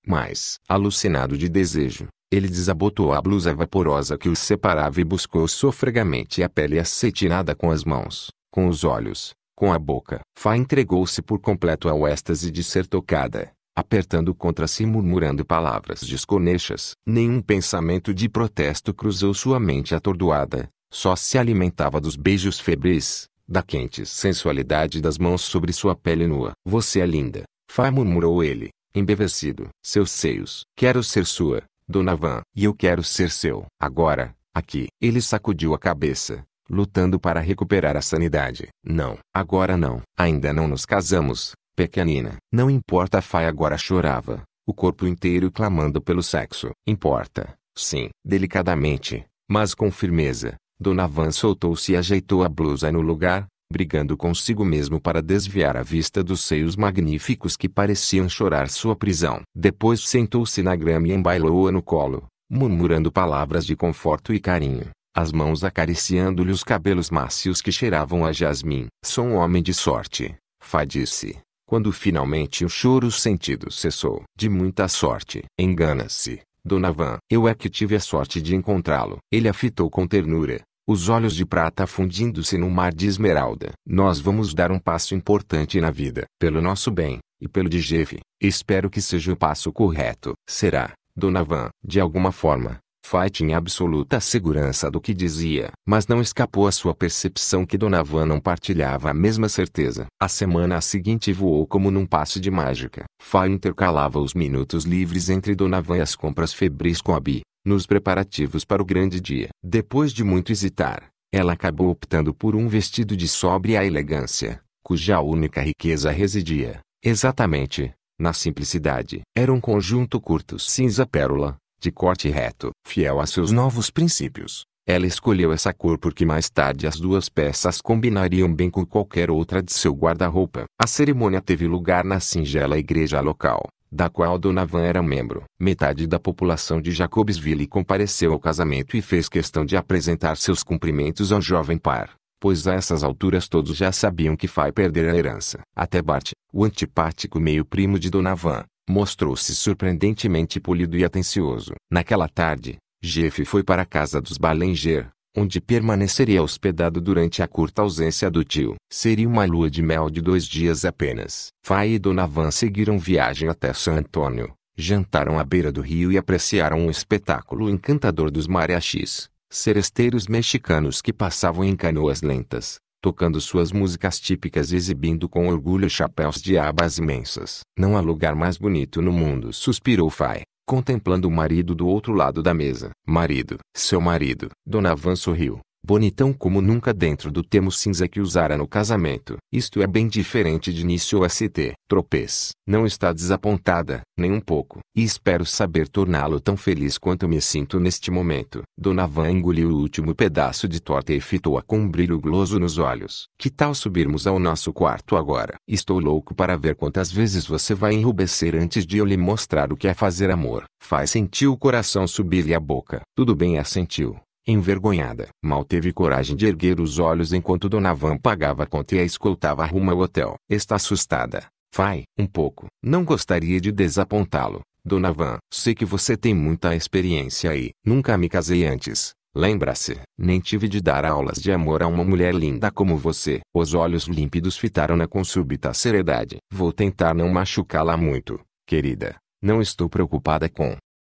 mas, alucinado de desejo, ele desabotou a blusa vaporosa que os separava e buscou sofregamente a pele acetinada com as mãos, com os olhos, com a boca, Fá entregou-se por completo ao êxtase de ser tocada, apertando contra si murmurando palavras desconexas. Nenhum pensamento de protesto cruzou sua mente atordoada, só se alimentava dos beijos febris, da quente sensualidade das mãos sobre sua pele nua. Você é linda, Fá murmurou ele, embevecido. Seus seios. Quero ser sua, Dona Van. E eu quero ser seu. Agora, aqui. Ele sacudiu a cabeça, lutando para recuperar a sanidade. Não, agora não. Ainda não nos casamos, pequenina. Não importa a Fai agora chorava, o corpo inteiro clamando pelo sexo. Importa, sim. Delicadamente, mas com firmeza, Dona Van soltou-se e ajeitou a blusa no lugar, brigando consigo mesmo para desviar a vista dos seios magníficos que pareciam chorar sua prisão. Depois sentou-se na grama e embailou-a no colo, murmurando palavras de conforto e carinho as mãos acariciando-lhe os cabelos macios que cheiravam a jasmim. Sou um homem de sorte, Fá disse, quando finalmente o choro sentido cessou. De muita sorte. Engana-se, Dona Van. Eu é que tive a sorte de encontrá-lo. Ele a fitou com ternura, os olhos de prata fundindo-se no mar de esmeralda. Nós vamos dar um passo importante na vida, pelo nosso bem, e pelo de Jeff. Espero que seja o passo correto. Será, Dona Van, de alguma forma, Fai tinha absoluta segurança do que dizia, mas não escapou à sua percepção que Donavan não partilhava a mesma certeza. A semana seguinte voou como num passe de mágica. Fai intercalava os minutos livres entre Donavan e as compras febris com Abi, nos preparativos para o grande dia. Depois de muito hesitar, ela acabou optando por um vestido de sóbria elegância, cuja única riqueza residia, exatamente, na simplicidade. Era um conjunto curto cinza pérola, de corte reto. Fiel a seus novos princípios, ela escolheu essa cor porque mais tarde as duas peças combinariam bem com qualquer outra de seu guarda-roupa. A cerimônia teve lugar na singela igreja local, da qual Donovan era membro. Metade da população de Jacobsville compareceu ao casamento e fez questão de apresentar seus cumprimentos ao jovem par, pois a essas alturas todos já sabiam que vai perder a herança. Até Bart, o antipático meio-primo de Donovan, mostrou-se surpreendentemente polido e atencioso. Naquela tarde, Jeff foi para a casa dos Balenger, onde permaneceria hospedado durante a curta ausência do tio. Seria uma lua de mel de dois dias apenas. Fay e Donavan seguiram viagem até San Antônio, jantaram à beira do rio e apreciaram um espetáculo encantador dos mariachis, seresteiros mexicanos que passavam em canoas lentas, tocando suas músicas típicas e exibindo com orgulho chapéus de abas imensas. Não há lugar mais bonito no mundo, suspirou Fai, contemplando o marido do outro lado da mesa. Marido, seu marido. Dona Van sorriu bonitão como nunca dentro do termo cinza que usara no casamento. Isto é bem diferente de início ST. Tropez. Não está desapontada, nem um pouco. E espero saber torná-lo tão feliz quanto me sinto neste momento. Dona Van engoliu o último pedaço de torta e fitou-a com um brilho gloso nos olhos. Que tal subirmos ao nosso quarto agora? Estou louco para ver quantas vezes você vai enrubescer antes de eu lhe mostrar o que é fazer amor. Faz sentir o coração subir-lhe a boca. Tudo bem assentiu. Envergonhada, mal teve coragem de erguer os olhos enquanto Donavan pagava a conta e a escoltava rumo ao hotel. Está assustada. Vai, um pouco. Não gostaria de desapontá-lo. Donavan, sei que você tem muita experiência aí. Nunca me casei antes. Lembra-se, nem tive de dar aulas de amor a uma mulher linda como você. Os olhos límpidos fitaram-na com súbita seriedade. Vou tentar não machucá-la muito, querida. Não estou preocupada com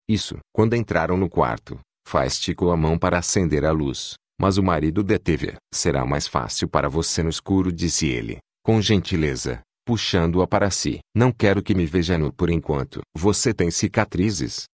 isso. Quando entraram no quarto, Faz te com a mão para acender a luz, mas o marido deteve-a. Será mais fácil para você no escuro, disse ele, com gentileza, puxando-a para si. Não quero que me veja nu por enquanto. Você tem cicatrizes?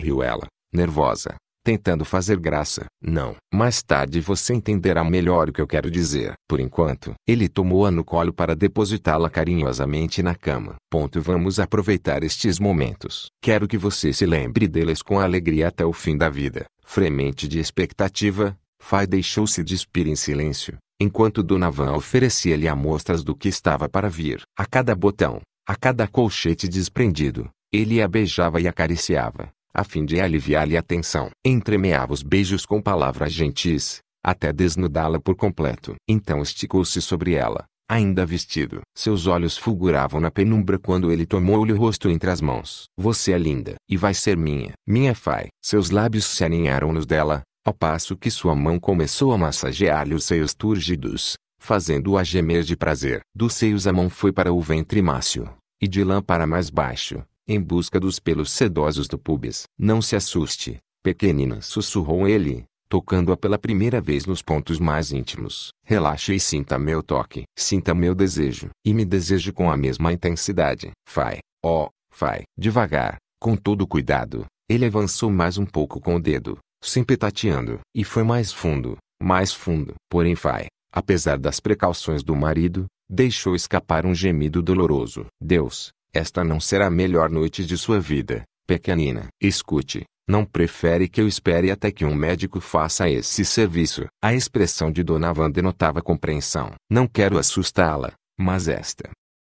Riu ela, nervosa, tentando fazer graça. Não. Mais tarde você entenderá melhor o que eu quero dizer. Por enquanto, ele tomou-a no colo para depositá-la carinhosamente na cama. Ponto. Vamos aproveitar estes momentos. Quero que você se lembre deles com alegria até o fim da vida fremente de expectativa, Fai deixou-se despir em silêncio, enquanto Donavan oferecia-lhe amostras do que estava para vir. A cada botão, a cada colchete desprendido, ele a beijava e acariciava, a fim de aliviar-lhe a tensão. Entremeava os beijos com palavras gentis, até desnudá-la por completo. Então esticou-se sobre ela, Ainda vestido, seus olhos fulguravam na penumbra quando ele tomou-lhe o rosto entre as mãos. Você é linda, e vai ser minha. Minha fai. Seus lábios se aninharam nos dela, ao passo que sua mão começou a massagear-lhe os seios túrgidos, fazendo-a gemer de prazer. Dos seios a mão foi para o ventre mácio, e de lá para mais baixo, em busca dos pelos sedosos do pubis. Não se assuste, pequenina, sussurrou ele, tocando-a pela primeira vez nos pontos mais íntimos. Relaxe e sinta meu toque. Sinta meu desejo. E me deseje com a mesma intensidade. Fai, ó, oh, fai. Devagar, com todo cuidado, ele avançou mais um pouco com o dedo, sempre tateando. E foi mais fundo, mais fundo. Porém Fai, apesar das precauções do marido, deixou escapar um gemido doloroso. Deus, esta não será a melhor noite de sua vida, pequenina. Escute, não prefere que eu espere até que um médico faça esse serviço. A expressão de Dona Van denotava compreensão. Não quero assustá-la, mas esta.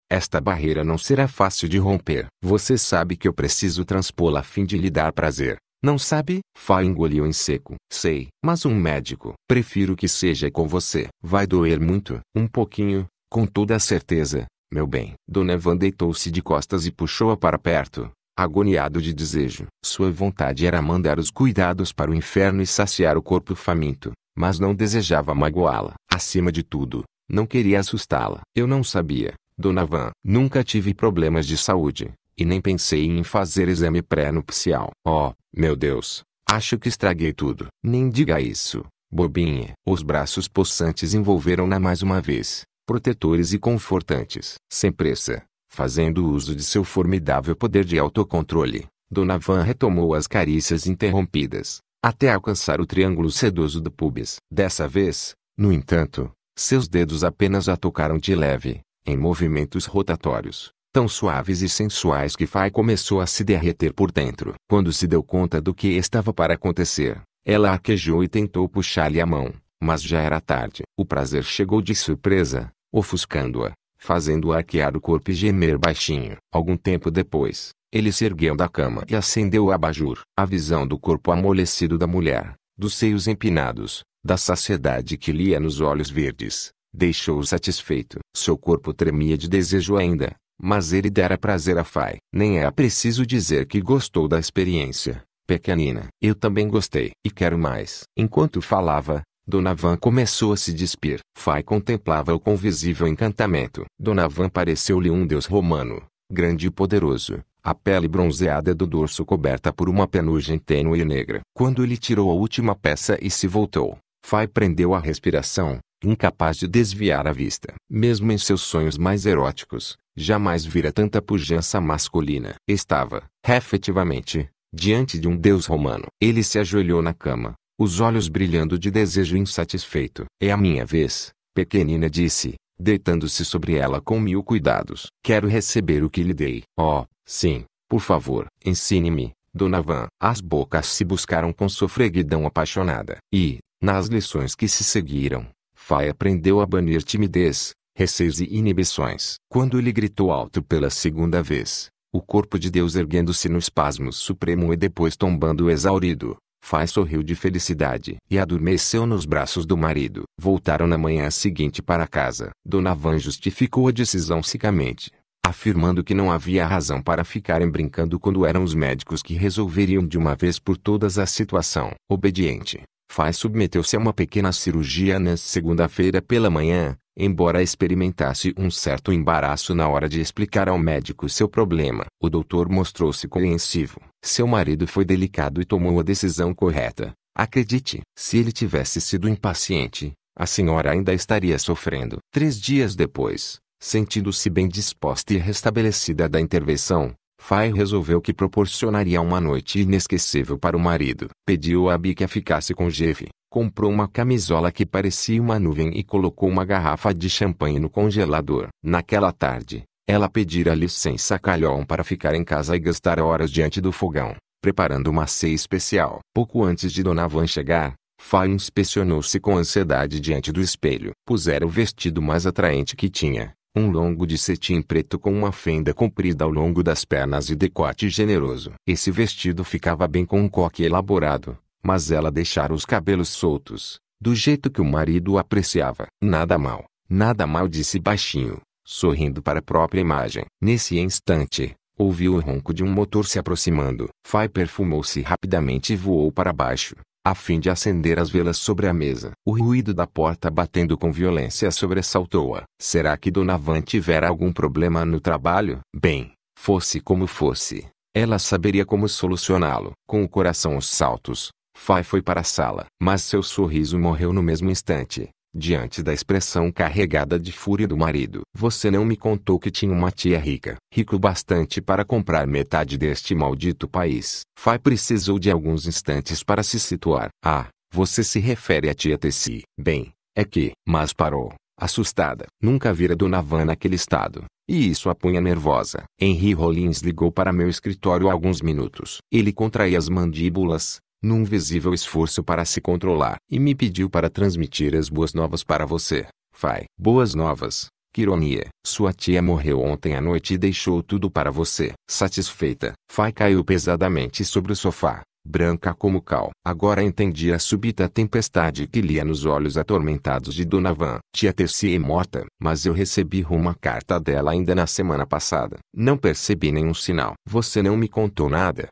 Esta barreira não será fácil de romper. Você sabe que eu preciso transpô-la a fim de lhe dar prazer. Não sabe? Fá engoliu em seco. Sei, mas um médico. Prefiro que seja com você. Vai doer muito. Um pouquinho, com toda a certeza, meu bem. Dona Van deitou-se de costas e puxou-a para perto agoniado de desejo. Sua vontade era mandar os cuidados para o inferno e saciar o corpo faminto, mas não desejava magoá-la. Acima de tudo, não queria assustá-la. Eu não sabia, Dona Van. Nunca tive problemas de saúde, e nem pensei em fazer exame pré-nupcial. Oh, meu Deus, acho que estraguei tudo. Nem diga isso, bobinha. Os braços possantes envolveram-na mais uma vez, protetores e confortantes. Sem pressa, Fazendo uso de seu formidável poder de autocontrole, Donovan retomou as carícias interrompidas, até alcançar o triângulo sedoso do pubis. Dessa vez, no entanto, seus dedos apenas a tocaram de leve, em movimentos rotatórios, tão suaves e sensuais que Fai começou a se derreter por dentro. Quando se deu conta do que estava para acontecer, ela arquejou e tentou puxar-lhe a mão, mas já era tarde. O prazer chegou de surpresa, ofuscando-a fazendo arquear o corpo e gemer baixinho. Algum tempo depois, ele se ergueu da cama e acendeu o abajur. A visão do corpo amolecido da mulher, dos seios empinados, da saciedade que lia é nos olhos verdes, deixou-o satisfeito. Seu corpo tremia de desejo ainda, mas ele dera prazer a Fai. Nem é preciso dizer que gostou da experiência, pequenina. Eu também gostei. E quero mais. Enquanto falava, Donavan começou a se despir. Fai contemplava-o com visível encantamento. Donavan pareceu-lhe um deus romano, grande e poderoso, a pele bronzeada do dorso coberta por uma penugem tênue e negra. Quando ele tirou a última peça e se voltou, Fai prendeu a respiração, incapaz de desviar a vista. Mesmo em seus sonhos mais eróticos, jamais vira tanta pujança masculina. Estava, efetivamente, diante de um deus romano. Ele se ajoelhou na cama, os olhos brilhando de desejo insatisfeito. É a minha vez, pequenina disse, deitando-se sobre ela com mil cuidados. Quero receber o que lhe dei. Oh, sim, por favor, ensine-me, Dona Van. As bocas se buscaram com sofreguidão apaixonada. E, nas lições que se seguiram, Fai aprendeu a banir timidez, receios e inibições. Quando ele gritou alto pela segunda vez, o corpo de Deus erguendo-se no espasmo supremo e depois tombando exaurido, Faz sorriu de felicidade e adormeceu nos braços do marido. Voltaram na manhã seguinte para casa. Dona Van justificou a decisão secamente, afirmando que não havia razão para ficarem brincando quando eram os médicos que resolveriam de uma vez por todas a situação. Obediente, Faz submeteu-se a uma pequena cirurgia na segunda-feira pela manhã, embora experimentasse um certo embaraço na hora de explicar ao médico seu problema. O doutor mostrou-se compreensivo. Seu marido foi delicado e tomou a decisão correta. Acredite, se ele tivesse sido impaciente, a senhora ainda estaria sofrendo. Três dias depois, sentindo-se bem disposta e restabelecida da intervenção, Fay resolveu que proporcionaria uma noite inesquecível para o marido. Pediu a Abby que a ficasse com Jeff, comprou uma camisola que parecia uma nuvem e colocou uma garrafa de champanhe no congelador. Naquela tarde, ela pedira licença a Calhon para ficar em casa e gastar horas diante do fogão, preparando uma ceia especial. Pouco antes de Dona Van chegar, Fai inspecionou-se com ansiedade diante do espelho. Pusera o vestido mais atraente que tinha, um longo de cetim preto com uma fenda comprida ao longo das pernas e decote generoso. Esse vestido ficava bem com um coque elaborado, mas ela deixara os cabelos soltos, do jeito que o marido apreciava. Nada mal, nada mal, disse baixinho, sorrindo para a própria imagem. Nesse instante, ouviu o ronco de um motor se aproximando. Fai perfumou-se rapidamente e voou para baixo, a fim de acender as velas sobre a mesa. O ruído da porta batendo com violência sobressaltou-a. Será que Dona Van tivera algum problema no trabalho? Bem, fosse como fosse, ela saberia como solucioná-lo. Com o coração aos saltos, Fay foi para a sala. Mas seu sorriso morreu no mesmo instante, diante da expressão carregada de fúria do marido. Você não me contou que tinha uma tia rica. Rico bastante para comprar metade deste maldito país. Fay precisou de alguns instantes para se situar. Ah, você se refere à tia Tessie. Bem, é que... Mas parou, assustada. Nunca vira Dona Van naquele estado. E isso a punha nervosa. Henry Rollins ligou para meu escritório alguns minutos. Ele contraía as mandíbulas, num visível esforço para se controlar, e me pediu para transmitir as boas novas para você. Fai, boas novas. Que ironia. Sua tia morreu ontem à noite e deixou tudo para você. Satisfeita, Fai caiu pesadamente sobre o sofá, branca como cal. Agora entendi a súbita tempestade que lia nos olhos atormentados de Dona Van. Tia Tercia é morta, mas eu recebi uma carta dela ainda na semana passada. Não percebi nenhum sinal. Você não me contou nada.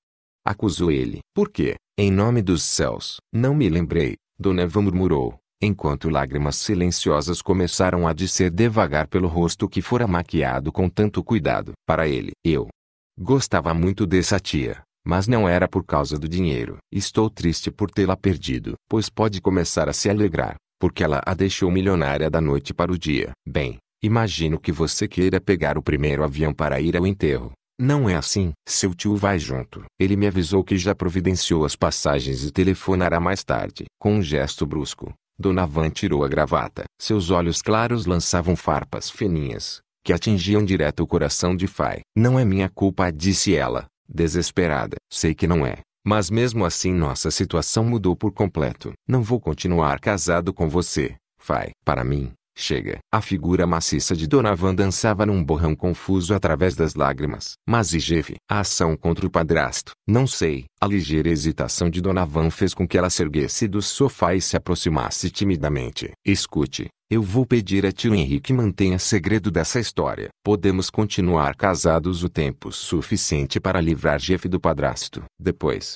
Acusou ele. Por quê? Em nome dos céus, não me lembrei, Dona Eva murmurou, enquanto lágrimas silenciosas começaram a descer devagar pelo rosto que fora maquiado com tanto cuidado. Para ele, eu gostava muito dessa tia, mas não era por causa do dinheiro. Estou triste por tê-la perdido, pois pode começar a se alegrar, porque ela a deixou milionária da noite para o dia. Bem, imagino que você queira pegar o primeiro avião para ir ao enterro. Não é assim. Seu tio vai junto. Ele me avisou que já providenciou as passagens e telefonará mais tarde. Com um gesto brusco, Dona Van tirou a gravata. Seus olhos claros lançavam farpas fininhas, que atingiam direto o coração de Fai. Não é minha culpa, disse ela, desesperada. Sei que não é. Mas mesmo assim nossa situação mudou por completo. Não vou continuar casado com você, Fai. Para mim, Chega! A figura maciça de Donovan dançava num borrão confuso através das lágrimas. Mas e Jeff? A ação contra o padrasto? Não sei. A ligeira hesitação de Donovan fez com que ela se erguesse do sofá e se aproximasse timidamente. Escute, eu vou pedir a tio Henrique que mantenha segredo dessa história. Podemos continuar casados o tempo suficiente para livrar Jeff do padrasto. Depois,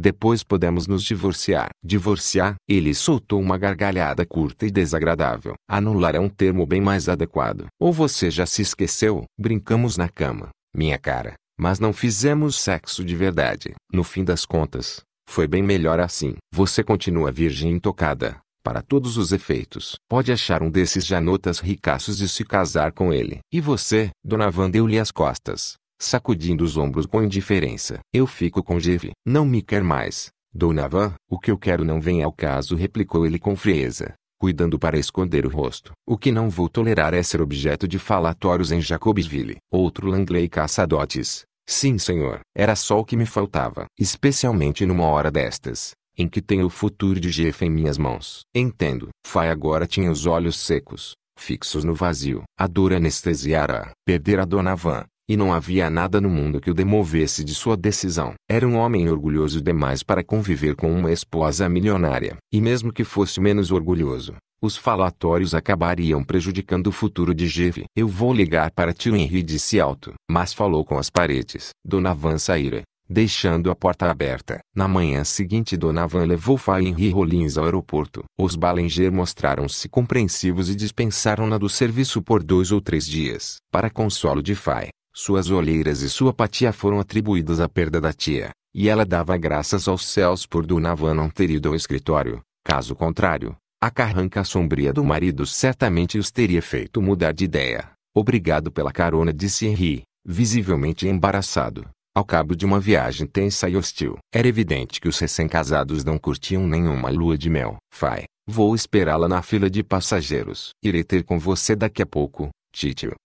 depois podemos nos divorciar. Divorciar? Ele soltou uma gargalhada curta e desagradável. Anular é um termo bem mais adequado. Ou você já se esqueceu? Brincamos na cama, minha cara, mas não fizemos sexo de verdade. No fim das contas, foi bem melhor assim. Você continua virgem intocada, para todos os efeitos. Pode achar um desses janotas ricaços e se casar com ele. E você, Dona Van deu-lhe as costas, sacudindo os ombros com indiferença. Eu fico com Jeff. Não me quer mais, Dona Van. O que eu quero não vem ao caso, replicou ele com frieza, cuidando para esconder o rosto. O que não vou tolerar é ser objeto de falatórios em Jacobsville. Outro Langley caçadotes. Sim, senhor. Era só o que me faltava. Especialmente numa hora destas, em que tenho o futuro de Jeff em minhas mãos. Entendo. Fai agora tinha os olhos secos, fixos no vazio. A dor anestesiara. Perder a dona Van, e não havia nada no mundo que o demovesse de sua decisão. Era um homem orgulhoso demais para conviver com uma esposa milionária. E mesmo que fosse menos orgulhoso, os falatórios acabariam prejudicando o futuro de Jeff. Eu vou ligar para tio Henry disse alto, mas falou com as paredes. Dona Van saíra, deixando a porta aberta. Na manhã seguinte Dona Van levou Fai Henry Rollins ao aeroporto. Os Ballinger mostraram-se compreensivos e dispensaram-na do serviço por dois ou três dias. Para consolo de Fai, suas olheiras e sua apatia foram atribuídas à perda da tia, e ela dava graças aos céus por Donavan não ter ido ao escritório. Caso contrário, a carranca sombria do marido certamente os teria feito mudar de ideia. Obrigado pela carona, disse Henri, visivelmente embaraçado. Ao cabo de uma viagem tensa e hostil, era evidente que os recém-casados não curtiam nenhuma lua de mel. Fai, vou esperá-la na fila de passageiros. Irei ter com você daqui a pouco.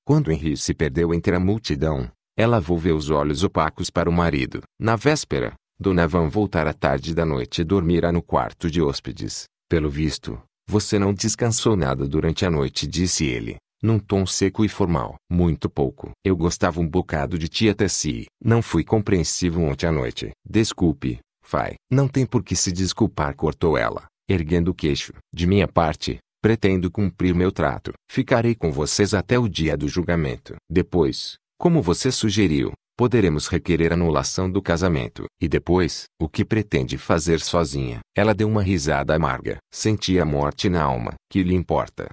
Quando Henri se perdeu entre a multidão, ela volveu os olhos opacos para o marido. Na véspera, Dona Van voltara tarde da noite e dormira no quarto de hóspedes. Pelo visto, você não descansou nada durante a noite, disse ele, num tom seco e formal. Muito pouco. Eu gostava um bocado de tia Tessie. Não fui compreensivo ontem à noite. Desculpe, Fai. Não tem por que se desculpar, cortou ela, erguendo o queixo. De minha parte, Pretendo cumprir meu trato. Ficarei com vocês até o dia do julgamento. Depois, como você sugeriu, poderemos requerer anulação do casamento. E depois, o que pretende fazer sozinha? Ela deu uma risada amarga. Sentia a morte na alma. Que lhe importa?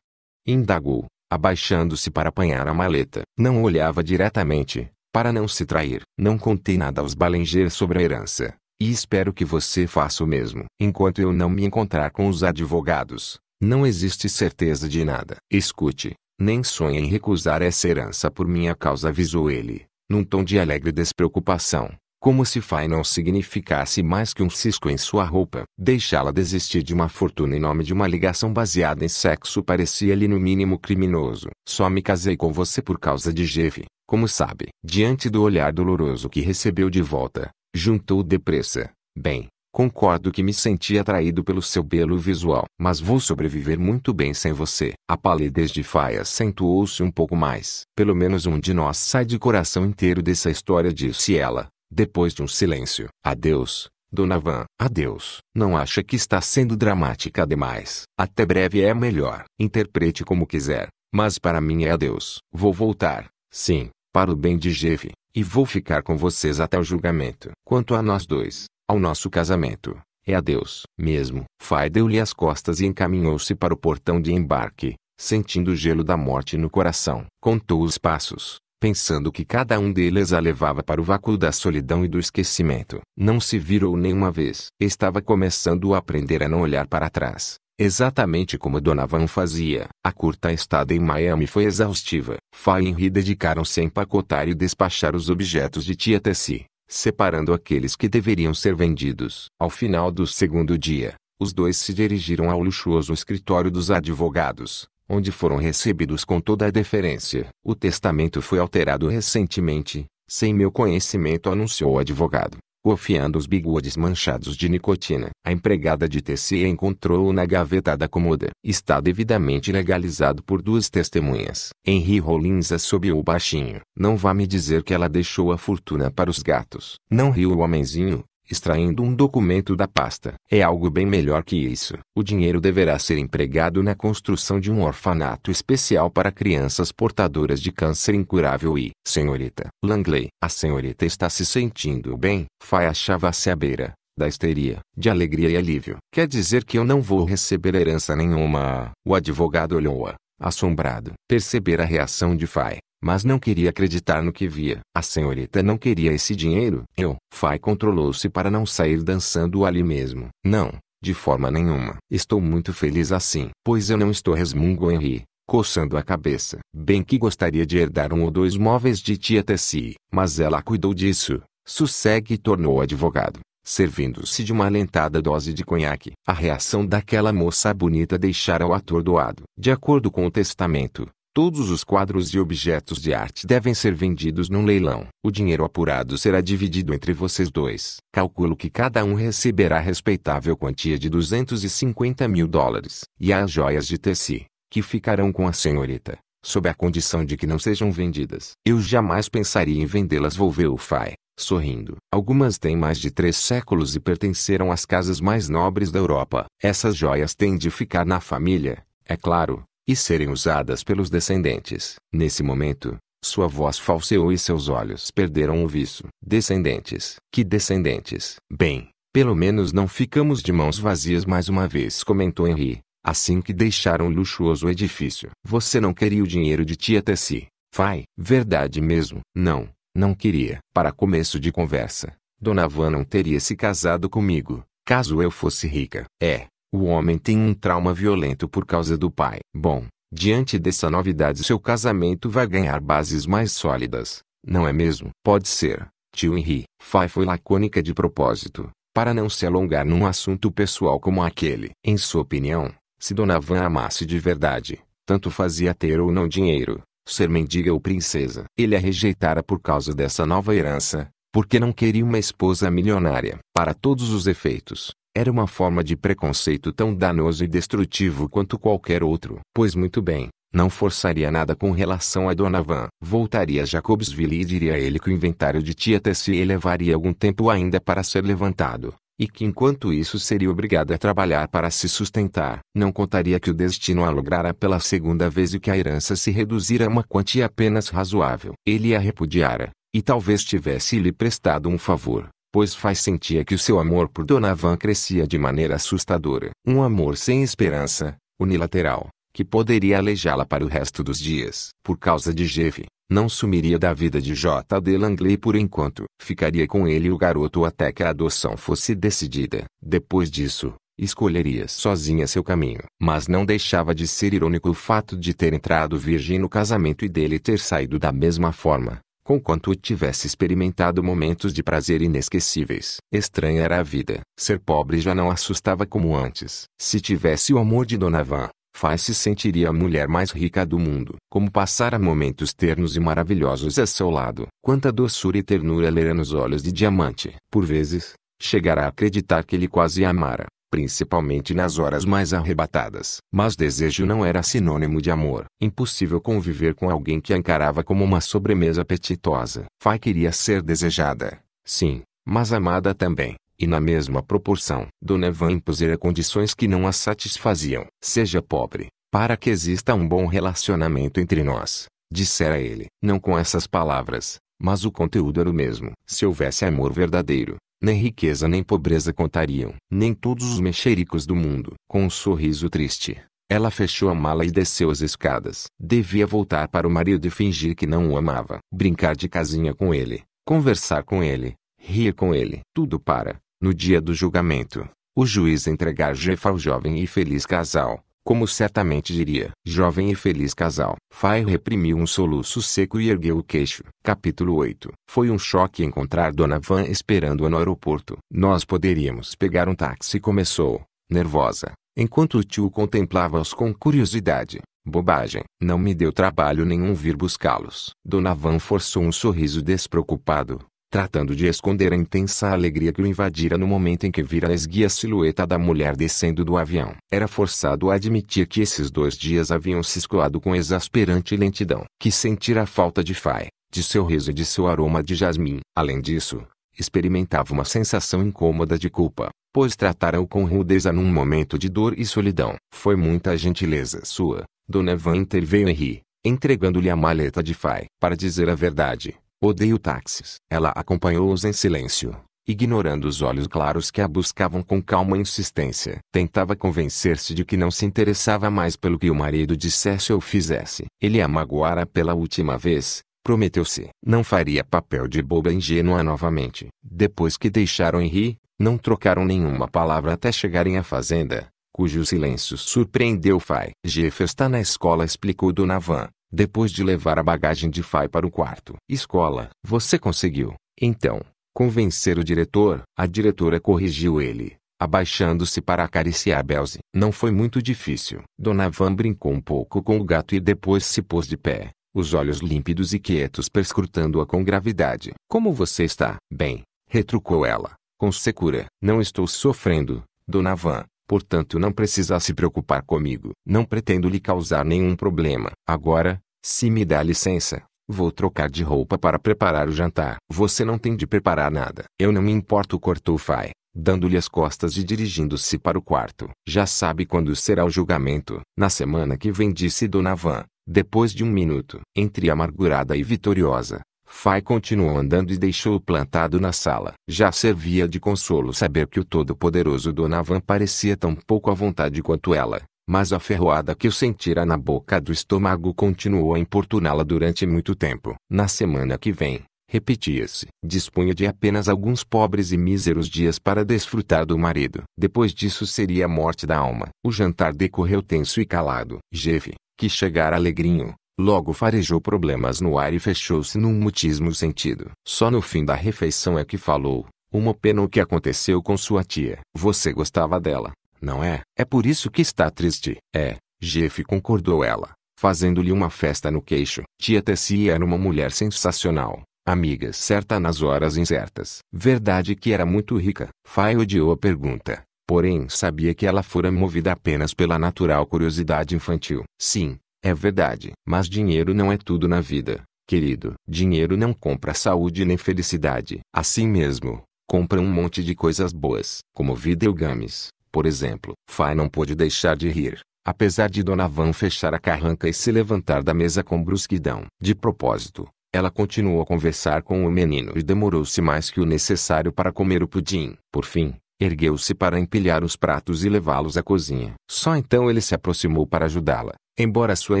Indagou, abaixando-se para apanhar a maleta. Não olhava diretamente, para não se trair. Não contei nada aos Balenger sobre a herança. E espero que você faça o mesmo. Enquanto eu não me encontrar com os advogados, não existe certeza de nada. Escute, nem sonhe em recusar essa herança por minha causa, avisou ele, num tom de alegre despreocupação, como se Fai não significasse mais que um cisco em sua roupa. Deixá-la desistir de uma fortuna em nome de uma ligação baseada em sexo parecia-lhe no mínimo criminoso. Só me casei com você por causa de Jeve, como sabe. Diante do olhar doloroso que recebeu de volta, juntou depressa. Bem, Concordo que me senti atraído pelo seu belo visual, mas vou sobreviver muito bem sem você. A palidez de Faia acentuou-se um pouco mais. Pelo menos um de nós sai de coração inteiro dessa história, disse ela, depois de um silêncio. Adeus, Dona Van. Adeus. Não acha que está sendo dramática demais? Até breve é melhor. Interprete como quiser, mas para mim é adeus. Vou voltar, sim, para o bem de Jeff, e vou ficar com vocês até o julgamento. Quanto a nós dois, ao nosso casamento. É a Deus. Mesmo. Fai deu-lhe as costas e encaminhou-se para o portão de embarque, sentindo o gelo da morte no coração. Contou os passos, pensando que cada um deles a levava para o vácuo da solidão e do esquecimento. Não se virou nenhuma vez. Estava começando a aprender a não olhar para trás, exatamente como Donovan fazia. A curta estada em Miami foi exaustiva. Fai e Henry dedicaram-se a empacotar e despachar os objetos de Tia Tessie separando aqueles que deveriam ser vendidos. Ao final do segundo dia, os dois se dirigiram ao luxuoso escritório dos advogados, onde foram recebidos com toda a deferência. O testamento foi alterado recentemente, sem meu conhecimento, anunciou o advogado. Cofiando os bigodes manchados de nicotina. A empregada de TC encontrou-o na gaveta da cômoda. Está devidamente legalizado por duas testemunhas. Henry Rollins assobiou baixinho. Não vá me dizer que ela deixou a fortuna para os gatos. Não riu o homenzinho, extraindo um documento da pasta. É algo bem melhor que isso. O dinheiro deverá ser empregado na construção de um orfanato especial para crianças portadoras de câncer incurável e, senhorita Langley, a senhorita está se sentindo bem? Fai achava-se à beira da histeria, de alegria e alívio. Quer dizer que eu não vou receber herança nenhuma. O advogado olhou-a, assombrado. Perceber a reação de Fai, mas não queria acreditar no que via. A senhorita não queria esse dinheiro. Eu. Fai controlou-se para não sair dançando ali mesmo. Não, de forma nenhuma. Estou muito feliz assim. Pois eu não estou resmungo Henry, coçando a cabeça. Bem que gostaria de herdar um ou dois móveis de tia Tessie, mas ela cuidou disso. Sossegue e tornou advogado servindo-se de uma alentada dose de conhaque. A reação daquela moça bonita deixara o atordoado. De acordo com o testamento, Todos os quadros e objetos de arte devem ser vendidos num leilão. O dinheiro apurado será dividido entre vocês dois. Calculo que cada um receberá respeitável quantia de 250 mil dólares. E as joias de Tessie, que ficarão com a senhorita, sob a condição de que não sejam vendidas. Eu jamais pensaria em vendê-las, volveu o Fai, sorrindo. Algumas têm mais de três séculos e pertenceram às casas mais nobres da Europa. Essas joias têm de ficar na família, é claro e serem usadas pelos descendentes. Nesse momento, sua voz falseou e seus olhos perderam o viço. Descendentes. Que descendentes? Bem, pelo menos não ficamos de mãos vazias mais uma vez, comentou Henry, assim que deixaram o luxuoso edifício. Você não queria o dinheiro de tia Tessie, Fai? Verdade mesmo. Não, não queria. Para começo de conversa, Dona Van não teria se casado comigo, caso eu fosse rica. É, o homem tem um trauma violento por causa do pai. Bom, diante dessa novidade, seu casamento vai ganhar bases mais sólidas, não é mesmo? Pode ser. Tio Henry. Fai foi lacônica de propósito, para não se alongar num assunto pessoal como aquele. Em sua opinião, se Dona Van amasse de verdade, tanto fazia ter ou não dinheiro, ser mendiga ou princesa. Ele a rejeitara por causa dessa nova herança, porque não queria uma esposa milionária. Para todos os efeitos, era uma forma de preconceito tão danoso e destrutivo quanto qualquer outro. Pois muito bem, não forçaria nada com relação a Donovan. Voltaria a Jacobsville e diria a ele que o inventário de Tia Tessie levaria algum tempo ainda para ser levantado, e que enquanto isso seria obrigado a trabalhar para se sustentar. Não contaria que o destino a lograra pela segunda vez e que a herança se reduzira a uma quantia apenas razoável. Ele a repudiara, e talvez tivesse lhe prestado um favor pois faz sentia que o seu amor por Donavan crescia de maneira assustadora. Um amor sem esperança, unilateral, que poderia aleijá-la para o resto dos dias. Por causa de Jeff, não sumiria da vida de J. D. Langley por enquanto. Ficaria com ele e o garoto até que a adoção fosse decidida. Depois disso, escolheria sozinha seu caminho. Mas não deixava de ser irônico o fato de ter entrado virgem no casamento e dele ter saído da mesma forma conquanto tivesse experimentado momentos de prazer inesquecíveis. Estranha era a vida. Ser pobre já não assustava como antes. Se tivesse o amor de Donavan, Faz se sentiria a mulher mais rica do mundo. Como passara momentos ternos e maravilhosos a seu lado. Quanta doçura e ternura lera nos olhos de diamante. Por vezes, chegará a acreditar que ele quase a amara principalmente nas horas mais arrebatadas. Mas desejo não era sinônimo de amor. Impossível conviver com alguém que a encarava como uma sobremesa apetitosa. Fai queria ser desejada, sim, mas amada também. E na mesma proporção, Dona Van impusera condições que não a satisfaziam. Seja pobre, para que exista um bom relacionamento entre nós, dissera ele. Não com essas palavras, mas o conteúdo era o mesmo. Se houvesse amor verdadeiro, nem riqueza nem pobreza contariam, nem todos os mexericos do mundo. Com um sorriso triste, ela fechou a mala e desceu as escadas. Devia voltar para o marido e fingir que não o amava. Brincar de casinha com ele, conversar com ele, rir com ele. Tudo para, no dia do julgamento, o juiz entregar Jeff ao jovem e feliz casal. Como certamente diria, jovem e feliz casal. Fai reprimiu um soluço seco e ergueu o queixo. Capítulo 8 Foi um choque encontrar Dona Van esperando-a no aeroporto. Nós poderíamos pegar um táxi começou, nervosa, enquanto o tio contemplava-os com curiosidade. Bobagem. Não me deu trabalho nenhum vir buscá-los. Dona Van forçou um sorriso despreocupado tratando de esconder a intensa alegria que o invadira no momento em que vira a esguia silhueta da mulher descendo do avião. Era forçado a admitir que esses dois dias haviam se escoado com exasperante lentidão, que sentira a falta de Fai, de seu riso e de seu aroma de jasmim. Além disso, experimentava uma sensação incômoda de culpa, pois tratara-o com rudeza num momento de dor e solidão. Foi muita gentileza sua, Dona Van interveio Henri, entregando-lhe a maleta de Fai. Para dizer a verdade, Odeio táxis. Ela acompanhou-os em silêncio, ignorando os olhos claros que a buscavam com calma insistência. Tentava convencer-se de que não se interessava mais pelo que o marido dissesse ou fizesse. Ele a magoara pela última vez, prometeu-se. Não faria papel de boba ingênua novamente. Depois que deixaram Henri, não trocaram nenhuma palavra até chegarem à fazenda, cujo silêncio surpreendeu Fai. Jeff está na escola explicou Donavan. Depois de levar a bagagem de Fai para o quarto escola, você conseguiu, então, convencer o diretor. A diretora corrigiu ele, abaixando-se para acariciar Belze. Não foi muito difícil. Dona Van brincou um pouco com o gato e depois se pôs de pé, os olhos límpidos e quietos perscrutando-a com gravidade. Como você está? Bem, retrucou ela, com secura. Não estou sofrendo, Dona Van. Portanto, não precisa se preocupar comigo. Não pretendo lhe causar nenhum problema. Agora, se me dá licença, vou trocar de roupa para preparar o jantar. Você não tem de preparar nada. Eu não me importo, cortou Fai, dando-lhe as costas e dirigindo-se para o quarto. Já sabe quando será o julgamento. Na semana que vem, disse Dona Van, depois de um minuto. Entre amargurada e vitoriosa, Fai continuou andando e deixou-o plantado na sala. Já servia de consolo saber que o todo-poderoso Donavan parecia tão pouco à vontade quanto ela, mas a ferroada que o sentira na boca do estômago continuou a importuná-la durante muito tempo. Na semana que vem, repetia-se. Dispunha de apenas alguns pobres e míseros dias para desfrutar do marido. Depois disso seria a morte da alma. O jantar decorreu tenso e calado. Jeff, que chegara alegrinho, Logo farejou problemas no ar e fechou-se num mutismo sentido. Só no fim da refeição é que falou. Uma pena o que aconteceu com sua tia. Você gostava dela, não é? É por isso que está triste. É, Jeff concordou ela, fazendo-lhe uma festa no queixo. Tia Tessia era uma mulher sensacional. Amiga certa nas horas incertas. Verdade que era muito rica. Fay odiou a pergunta, porém sabia que ela fora movida apenas pela natural curiosidade infantil. Sim, é verdade. Mas dinheiro não é tudo na vida, querido. Dinheiro não compra saúde nem felicidade. Assim mesmo, compra um monte de coisas boas, como videogames, por exemplo. Fai não pôde deixar de rir. Apesar de Dona Van fechar a carranca e se levantar da mesa com brusquidão. De propósito, ela continuou a conversar com o menino e demorou-se mais que o necessário para comer o pudim. Por fim, Ergueu-se para empilhar os pratos e levá-los à cozinha. Só então ele se aproximou para ajudá-la. Embora sua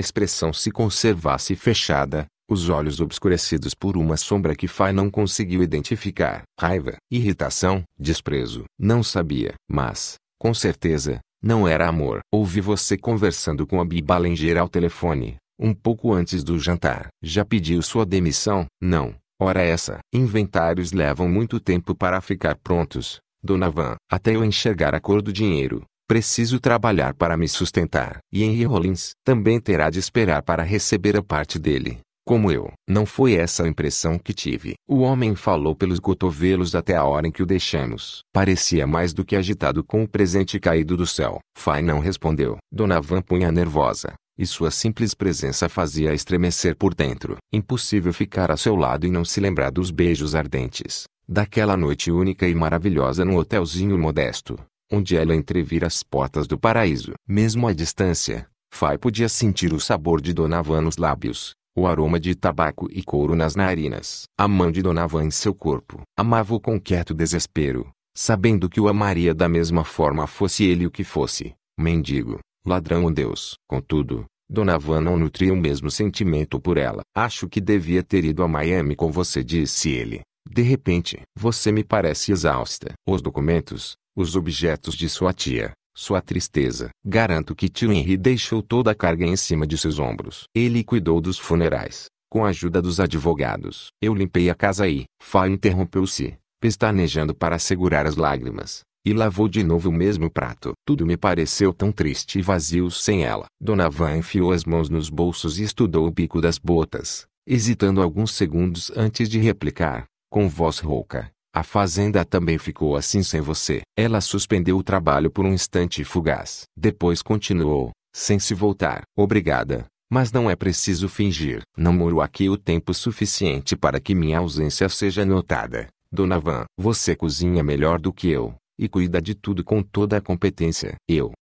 expressão se conservasse fechada, os olhos obscurecidos por uma sombra que Fai não conseguiu identificar. Raiva, irritação, desprezo. Não sabia. Mas, com certeza, não era amor. Ouvi você conversando com a Bibalenger ao telefone, um pouco antes do jantar. Já pediu sua demissão? Não. Ora essa. Inventários levam muito tempo para ficar prontos. Dona Van, até eu enxergar a cor do dinheiro, preciso trabalhar para me sustentar. E Henry Rollins também terá de esperar para receber a parte dele, como eu. Não foi essa a impressão que tive. O homem falou pelos cotovelos até a hora em que o deixamos. Parecia mais do que agitado com o presente caído do céu. Fai não respondeu. Dona Van punha nervosa e sua simples presença fazia estremecer por dentro. Impossível ficar a seu lado e não se lembrar dos beijos ardentes, daquela noite única e maravilhosa no hotelzinho modesto, onde ela entrevira as portas do paraíso. Mesmo à distância, Fai podia sentir o sabor de Donavan nos lábios, o aroma de tabaco e couro nas narinas, a mão de Donavan em seu corpo. Amava-o com quieto desespero, sabendo que o amaria da mesma forma fosse ele o que fosse, mendigo, ladrão ou Deus. Contudo, Donavan não nutria o mesmo sentimento por ela. Acho que devia ter ido a Miami com você, disse ele. De repente, você me parece exausta. Os documentos, os objetos de sua tia, sua tristeza. Garanto que tio Henry deixou toda a carga em cima de seus ombros. Ele cuidou dos funerais, com a ajuda dos advogados. Eu limpei a casa e, Fá interrompeu-se, pestanejando para segurar as lágrimas, e lavou de novo o mesmo prato. Tudo me pareceu tão triste e vazio sem ela. Dona Van enfiou as mãos nos bolsos e estudou o bico das botas, hesitando alguns segundos antes de replicar com voz rouca. A fazenda também ficou assim sem você. Ela suspendeu o trabalho por um instante fugaz. Depois continuou, sem se voltar. Obrigada, mas não é preciso fingir. Não moro aqui o tempo suficiente para que minha ausência seja notada. Dona Van, você cozinha melhor do que eu, e cuida de tudo com toda a competência. Eu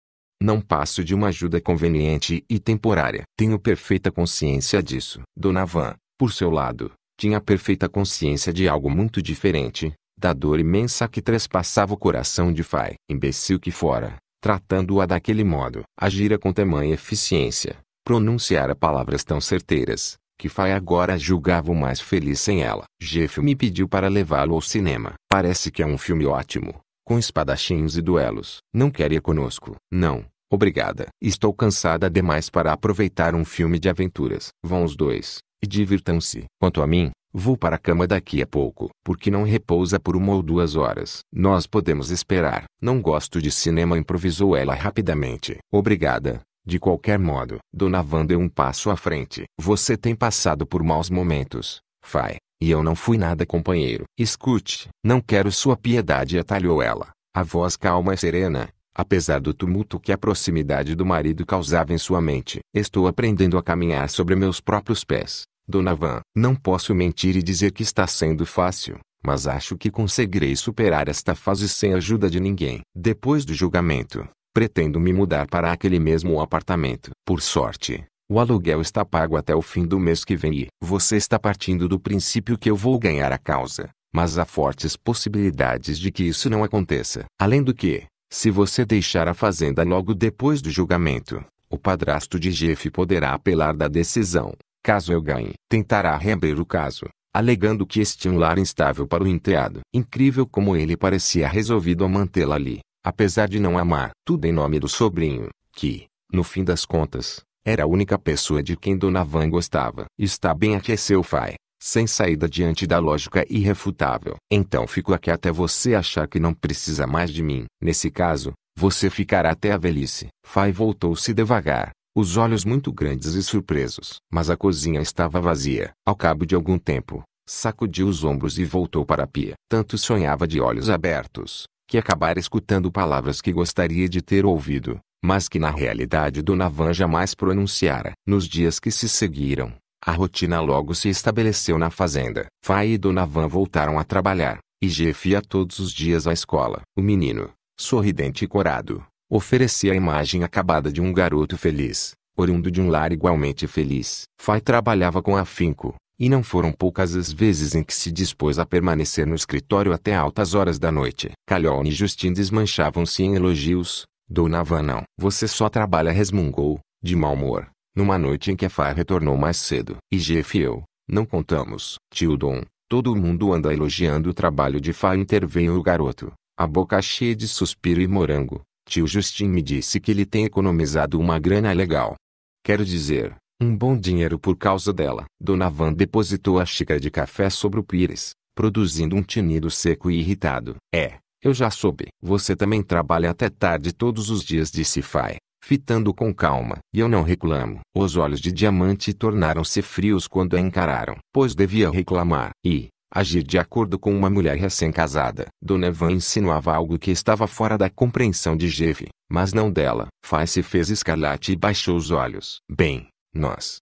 não passo de uma ajuda conveniente e temporária. Tenho perfeita consciência disso. Dona Van, por seu lado, tinha perfeita consciência de algo muito diferente, da dor imensa que trespassava o coração de Fai. Imbecil que fora, tratando-a daquele modo. Agira com tamanha eficiência, pronunciara palavras tão certeiras, que Fai agora julgava o mais feliz sem ela. Jeff me pediu para levá-lo ao cinema. Parece que é um filme ótimo, com espadachinhos e duelos. Não quer ir conosco? Não. Obrigada. Estou cansada demais para aproveitar um filme de aventuras. Vão os dois. E divirtam-se. Quanto a mim, vou para a cama daqui a pouco. Porque não repousa por uma ou duas horas. Nós podemos esperar. Não gosto de cinema, improvisou ela rapidamente. Obrigada. De qualquer modo, Dona Van deu é um passo à frente. Você tem passado por maus momentos, Fai, e eu não fui nada companheiro. Escute, não quero sua piedade, atalhou ela, a voz calma e serena apesar do tumulto que a proximidade do marido causava em sua mente. Estou aprendendo a caminhar sobre meus próprios pés, Dona Van. Não posso mentir e dizer que está sendo fácil, mas acho que conseguirei superar esta fase sem a ajuda de ninguém. Depois do julgamento, pretendo me mudar para aquele mesmo apartamento. Por sorte, o aluguel está pago até o fim do mês que vem e você está partindo do princípio que eu vou ganhar a causa. Mas há fortes possibilidades de que isso não aconteça. Além do que, se você deixar a fazenda logo depois do julgamento, o padrasto de Jeff poderá apelar da decisão. Caso eu ganhe, tentará reabrir o caso, alegando que este é um lar instável para o enteado. Incrível como ele parecia resolvido a mantê-la ali, apesar de não amar. Tudo em nome do sobrinho, que, no fim das contas, era a única pessoa de quem Dona Van gostava. Está bem seu pai sem saída diante da lógica irrefutável. Então fico aqui até você achar que não precisa mais de mim. Nesse caso, você ficará até a velhice. Fai voltou-se devagar, os olhos muito grandes e surpresos. Mas a cozinha estava vazia. Ao cabo de algum tempo, sacudiu os ombros e voltou para a pia. Tanto sonhava de olhos abertos, que acabara escutando palavras que gostaria de ter ouvido, mas que na realidade Dona Van jamais pronunciara. Nos dias que se seguiram, a rotina logo se estabeleceu na fazenda. Fai e Dona Van voltaram a trabalhar, e Jeff ia todos os dias à escola. O menino, sorridente e corado, oferecia a imagem acabada de um garoto feliz, oriundo de um lar igualmente feliz. Fai trabalhava com afinco, e não foram poucas as vezes em que se dispôs a permanecer no escritório até altas horas da noite. Calhoun e Justin desmanchavam-se em elogios. Dona Van não. Você só trabalha resmungou, de mau humor. Numa noite em que a Fá retornou mais cedo, e Jeff e eu, não contamos, tio Dom, todo mundo anda elogiando o trabalho de Fá interveio o garoto, a boca cheia de suspiro e morango. Tio Justin me disse que ele tem economizado uma grana legal. Quero dizer, um bom dinheiro por causa dela. Dona Van depositou a xícara de café sobre o pires, produzindo um tinido seco e irritado. É, eu já soube. Você também trabalha até tarde todos os dias, disse Fai fitando com calma. E eu não reclamo. Os olhos de diamante tornaram-se frios quando a encararam, pois devia reclamar. E, agir de acordo com uma mulher recém-casada. Donovan insinuava algo que estava fora da compreensão de Jeve, mas não dela. Faz se fez escarlate e baixou os olhos. Bem, nós.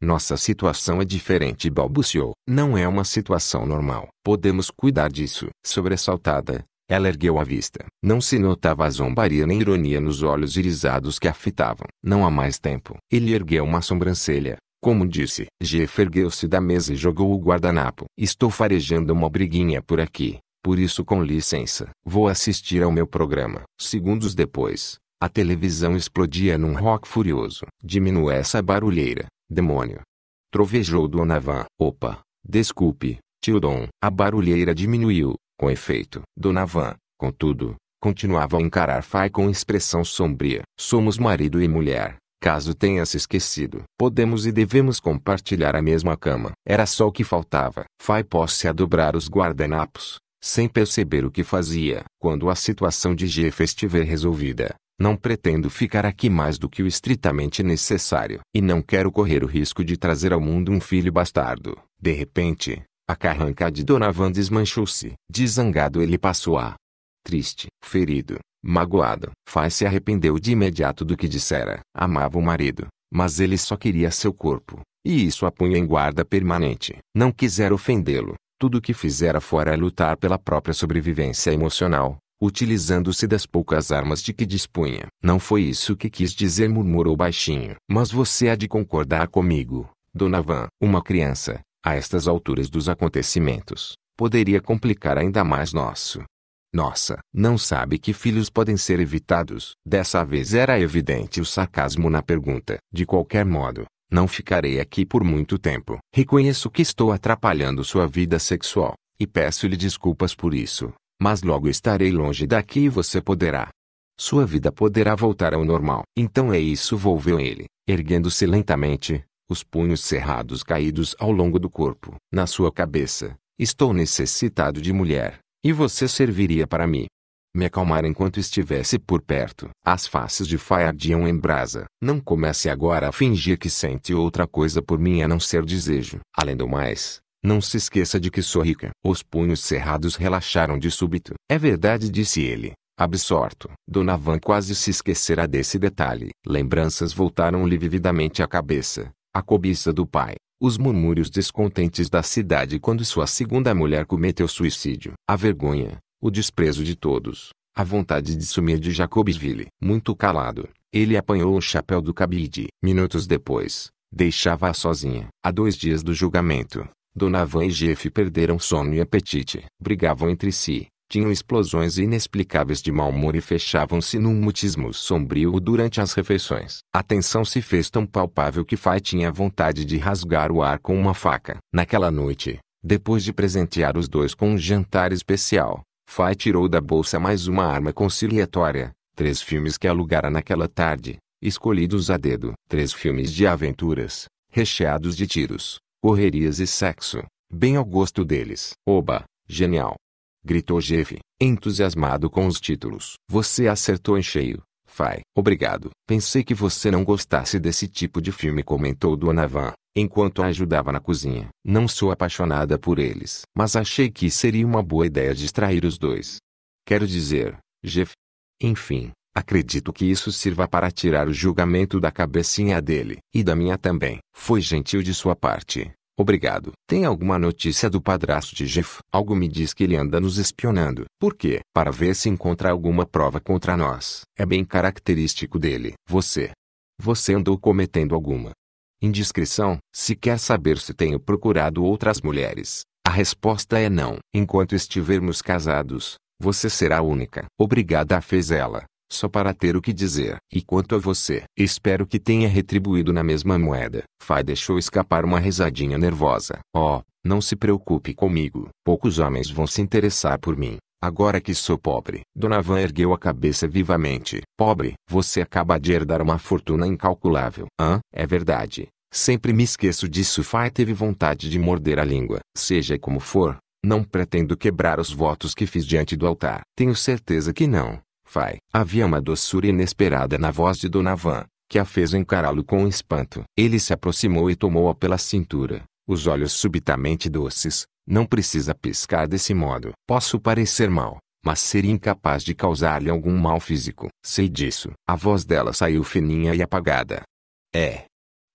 Nossa situação é diferente, balbuciou. Não é uma situação normal. Podemos cuidar disso. Sobressaltada, ela ergueu a vista. Não se notava a zombaria nem ironia nos olhos irisados que a fitavam. Não há mais tempo. Ele ergueu uma sobrancelha. Como disse, Jeff ergueu-se da mesa e jogou o guardanapo. Estou farejando uma briguinha por aqui, por isso com licença. Vou assistir ao meu programa. Segundos depois, a televisão explodia num rock furioso. Diminua essa barulheira, demônio. Trovejou Donavan. Opa, desculpe, tio Dom. A barulheira diminuiu. Com efeito, Donavan, contudo, continuava a encarar Fai com expressão sombria. Somos marido e mulher, caso tenha se esquecido. Podemos e devemos compartilhar a mesma cama. Era só o que faltava. Fai pôs-se a dobrar os guardanapos, sem perceber o que fazia. Quando a situação de Jeff estiver resolvida, não pretendo ficar aqui mais do que o estritamente necessário. E não quero correr o risco de trazer ao mundo um filho bastardo. De repente, a carranca de Donavan desmanchou-se. De zangado ele passou a triste, ferido, magoado. Faz se arrependeu de imediato do que dissera. Amava o marido, mas ele só queria seu corpo, e isso a punha em guarda permanente. Não quisera ofendê-lo. Tudo o que fizera fora é lutar pela própria sobrevivência emocional, utilizando-se das poucas armas de que dispunha. Não foi isso que quis dizer, murmurou baixinho. Mas você há de concordar comigo, Dona Van. Uma criança, a estas alturas dos acontecimentos, poderia complicar ainda mais nosso. Nossa, não sabe que filhos podem ser evitados. Dessa vez era evidente o sarcasmo na pergunta. De qualquer modo, não ficarei aqui por muito tempo. Reconheço que estou atrapalhando sua vida sexual, e peço-lhe desculpas por isso, mas logo estarei longe daqui e você poderá. Sua vida poderá voltar ao normal. Então é isso, volveu ele, erguendo-se lentamente, os punhos cerrados caídos ao longo do corpo. Na sua cabeça, estou necessitado de mulher, e você serviria para mim. Me acalmar enquanto estivesse por perto. As faces de Fai ardiam em brasa. Não comece agora a fingir que sente outra coisa por mim a não ser desejo. Além do mais, não se esqueça de que sou rica. Os punhos cerrados relaxaram de súbito. É verdade, disse ele, absorto. Dona Van quase se esquecera desse detalhe. Lembranças voltaram-lhe vividamente à cabeça, a cobiça do pai, os murmúrios descontentes da cidade quando sua segunda mulher cometeu suicídio, a vergonha, o desprezo de todos, a vontade de sumir de Jacobsville. Muito calado, ele apanhou o chapéu do cabide. Minutos depois, deixava-a sozinha. Há dois dias do julgamento, Donavan e Jeff perderam sono e apetite. Brigavam entre si, tinham explosões inexplicáveis de mau humor e fechavam-se num mutismo sombrio durante as refeições. A tensão se fez tão palpável que Fai tinha vontade de rasgar o ar com uma faca. Naquela noite, depois de presentear os dois com um jantar especial, Fai tirou da bolsa mais uma arma conciliatória, três filmes que alugara naquela tarde, escolhidos a dedo. Três filmes de aventuras, recheados de tiros, correrias e sexo, bem ao gosto deles. Oba, genial gritou Jeff, entusiasmado com os títulos. Você acertou em cheio, Fai. Obrigado. Pensei que você não gostasse desse tipo de filme, comentou Donovan, enquanto a ajudava na cozinha. Não sou apaixonada por eles, mas achei que seria uma boa ideia distrair os dois. Quero dizer, Jeff. Enfim, Acredito que isso sirva para tirar o julgamento da cabecinha dele. E da minha também. Foi gentil de sua parte. Obrigado. Tem alguma notícia do padrasto de Jeff? Algo me diz que ele anda nos espionando. Por quê? Para ver se encontra alguma prova contra nós. É bem característico dele. Você. Você andou cometendo alguma indiscrição? Se quer saber se tenho procurado outras mulheres, a resposta é não. Enquanto estivermos casados, você será única. Obrigada, fez ela só para ter o que dizer. E quanto a você, espero que tenha retribuído na mesma moeda. Fai deixou escapar uma risadinha nervosa. Oh, não se preocupe comigo. Poucos homens vão se interessar por mim. Agora que sou pobre. Donavan ergueu a cabeça vivamente. Pobre, você acaba de herdar uma fortuna incalculável. Hã? É verdade. Sempre me esqueço disso. Fai teve vontade de morder a língua. Seja como for, não pretendo quebrar os votos que fiz diante do altar. Tenho certeza que não. Vai. Havia uma doçura inesperada na voz de Dona Van, que a fez encará-lo com espanto. Ele se aproximou e tomou-a pela cintura, os olhos subitamente doces. Não precisa piscar desse modo. Posso parecer mal, mas seria incapaz de causar-lhe algum mal físico. Sei disso. A voz dela saiu fininha e apagada. É.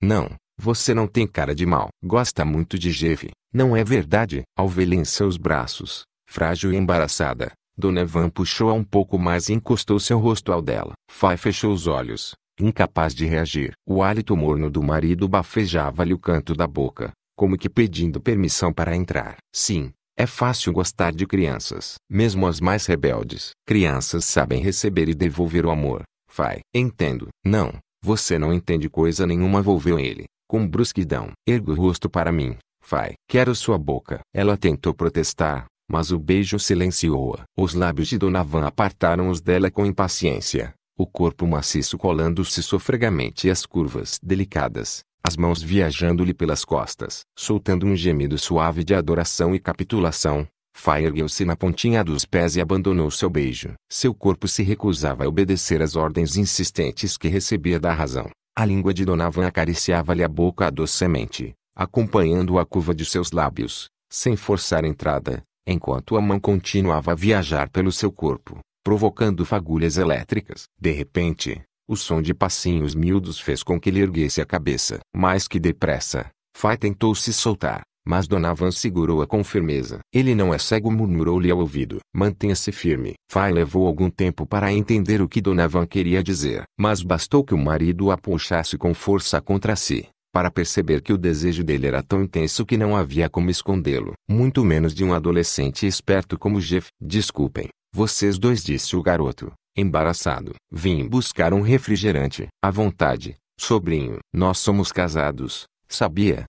Não, você não tem cara de mal. Gosta muito de Jeve, não é verdade? em seus braços, frágil e embaraçada, Donovan puxou-a um pouco mais e encostou seu rosto ao dela. Fai fechou os olhos, incapaz de reagir. O hálito morno do marido bafejava-lhe o canto da boca, como que pedindo permissão para entrar. Sim, é fácil gostar de crianças, mesmo as mais rebeldes. Crianças sabem receber e devolver o amor. Fai. Entendo. Não, você não entende coisa nenhuma, volveu ele, com brusquidão. Ergo o rosto para mim. Fai. Quero sua boca. Ela tentou protestar, mas o beijo silenciou-a. Os lábios de Donavan apartaram-os dela com impaciência, o corpo maciço colando-se sofregamente às curvas delicadas, as mãos viajando-lhe pelas costas. Soltando um gemido suave de adoração e capitulação, Fai ergueu-se na pontinha dos pés e abandonou seu beijo. Seu corpo se recusava a obedecer às ordens insistentes que recebia da razão. A língua de Donavan acariciava-lhe a boca docemente, acompanhando a curva de seus lábios, sem forçar a entrada, enquanto a mão continuava a viajar pelo seu corpo, provocando fagulhas elétricas. De repente, o som de passinhos miúdos fez com que ele erguesse a cabeça. Mais que depressa, Fai tentou se soltar, mas Donavan segurou-a com firmeza. Ele não é cego, murmurou-lhe ao ouvido. Mantenha-se firme. Fai levou algum tempo para entender o que Donavan queria dizer, mas bastou que o marido a puxasse com força contra si, para perceber que o desejo dele era tão intenso que não havia como escondê-lo. Muito menos de um adolescente esperto como Jeff. Desculpem, vocês dois disse o garoto, embaraçado. Vim buscar um refrigerante. À vontade, sobrinho. Nós somos casados, sabia?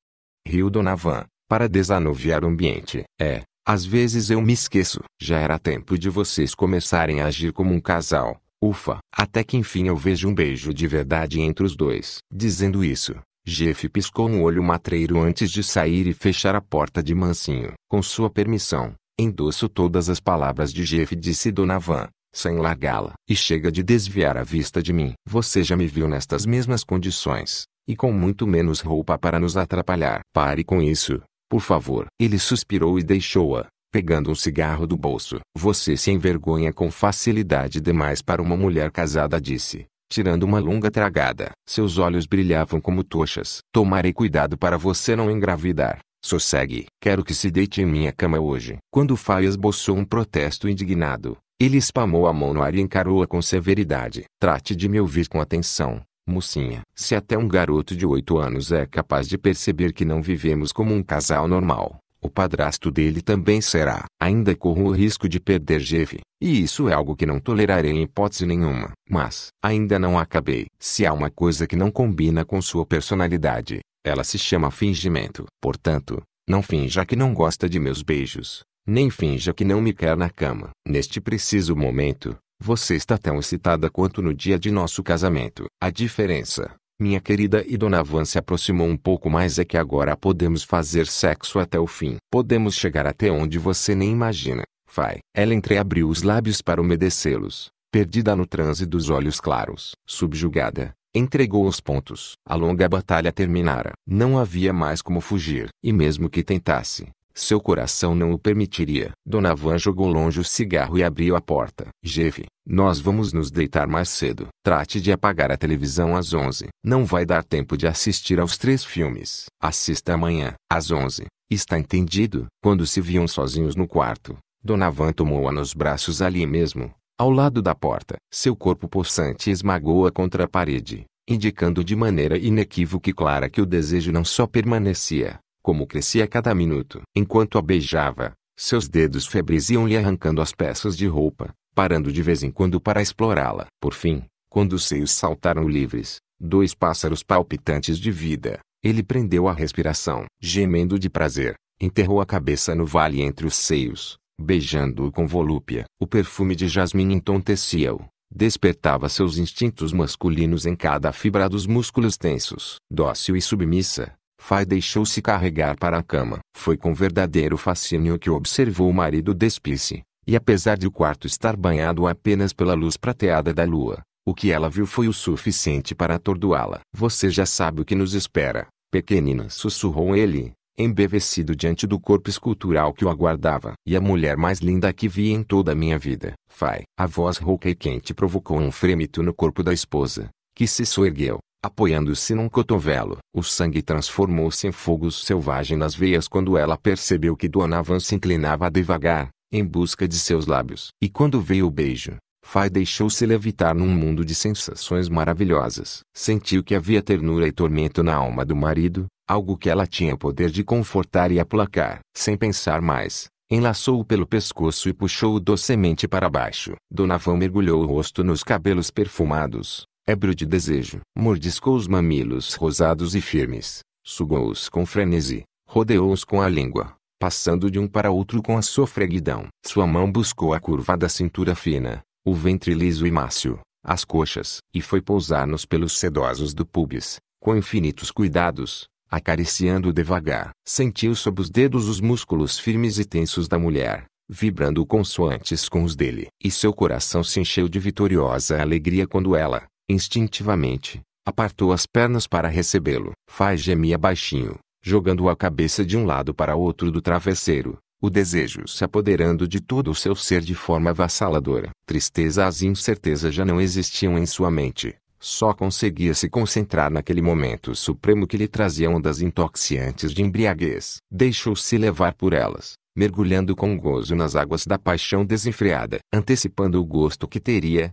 Riu Donavan, para desanuviar o ambiente. É, às vezes eu me esqueço. Já era tempo de vocês começarem a agir como um casal. Ufa! Até que enfim eu vejo um beijo de verdade entre os dois. Dizendo isso, Jeff piscou um olho matreiro antes de sair e fechar a porta de mansinho. Com sua permissão, endosso todas as palavras de Jeff disse Dona Van, sem largá-la. E chega de desviar a vista de mim. Você já me viu nestas mesmas condições, e com muito menos roupa para nos atrapalhar. Pare com isso, por favor. Ele suspirou e deixou-a, pegando um cigarro do bolso. Você se envergonha com facilidade demais para uma mulher casada, disse tirando uma longa tragada. Seus olhos brilhavam como tochas. Tomarei cuidado para você não engravidar. Sossegue. Quero que se deite em minha cama hoje. Quando Fai esboçou um protesto indignado, ele espalmou a mão no ar e encarou-a com severidade. Trate de me ouvir com atenção, mocinha. Se até um garoto de oito anos é capaz de perceber que não vivemos como um casal normal, o padrasto dele também será. Ainda corro o risco de perder Jeve, e isso é algo que não tolerarei em hipótese nenhuma. Mas, ainda não acabei. Se há uma coisa que não combina com sua personalidade, ela se chama fingimento. Portanto, não finja que não gosta de meus beijos, nem finja que não me quer na cama. Neste preciso momento, você está tão excitada quanto no dia de nosso casamento. A diferença minha querida e Dona Van se aproximou um pouco mais é que agora podemos fazer sexo até o fim. Podemos chegar até onde você nem imagina. Vai. Ela entreabriu os lábios para umedecê-los, perdida no transe dos olhos claros. Subjugada, entregou os pontos. A longa batalha terminara. Não havia mais como fugir. E mesmo que tentasse, seu coração não o permitiria. Dona Van jogou longe o cigarro e abriu a porta. Jeff, nós vamos nos deitar mais cedo. Trate de apagar a televisão às 11. Não vai dar tempo de assistir aos três filmes. Assista amanhã, às 11. Está entendido? Quando se viam sozinhos no quarto, Dona Van tomou-a nos braços ali mesmo, ao lado da porta. Seu corpo possante esmagou-a contra a parede indicando de maneira inequívoca e clara que o desejo não só permanecia, como crescia a cada minuto. Enquanto a beijava, seus dedos febris iam lhe arrancando as peças de roupa, parando de vez em quando para explorá-la. Por fim, quando os seios saltaram livres, dois pássaros palpitantes de vida, ele prendeu a respiração. Gemendo de prazer, enterrou a cabeça no vale entre os seios, beijando-o com volúpia. O perfume de jasmim entontecia-o, despertava seus instintos masculinos em cada fibra dos músculos tensos. Dócil e submissa, Fai deixou-se carregar para a cama. Foi com verdadeiro fascínio que observou o marido despir-se, e apesar de o quarto estar banhado apenas pela luz prateada da lua, o que ela viu foi o suficiente para atordoá-la. Você já sabe o que nos espera, pequenina, sussurrou ele, embevecido diante do corpo escultural que o aguardava. E a mulher mais linda que vi em toda a minha vida. Fai. A voz rouca e quente provocou um frêmito no corpo da esposa, que se soergueu apoiando-se num cotovelo. O sangue transformou-se em fogo selvagem nas veias quando ela percebeu que Donavan se inclinava devagar, em busca de seus lábios. E quando veio o beijo, Fai deixou-se levitar num mundo de sensações maravilhosas. Sentiu que havia ternura e tormento na alma do marido, algo que ela tinha poder de confortar e aplacar. Sem pensar mais, enlaçou-o pelo pescoço e puxou-o docemente para baixo. Donavan mergulhou o rosto nos cabelos perfumados, ébrio de desejo. Mordiscou os mamilos rosados e firmes, sugou-os com frenesi, rodeou-os com a língua, passando de um para outro com a sofreguidão. Sua mão buscou a curva da cintura fina, o ventre liso e mácio, as coxas, e foi pousar nos pelos sedosos do pubis, com infinitos cuidados, acariciando devagar. Sentiu sob os dedos os músculos firmes e tensos da mulher, vibrando consoantes com os dele. E seu coração se encheu de vitoriosa alegria quando ela, Instintivamente, apartou as pernas para recebê-lo. Faz gemia baixinho, jogando a cabeça de um lado para outro do travesseiro, o desejo se apoderando de todo o seu ser de forma avassaladora. Tristeza e incerteza já não existiam em sua mente. Só conseguia se concentrar naquele momento supremo que lhe trazia ondas intoxicantes de embriaguez. Deixou-se levar por elas, mergulhando com gozo nas águas da paixão desenfreada, antecipando o gosto que teria,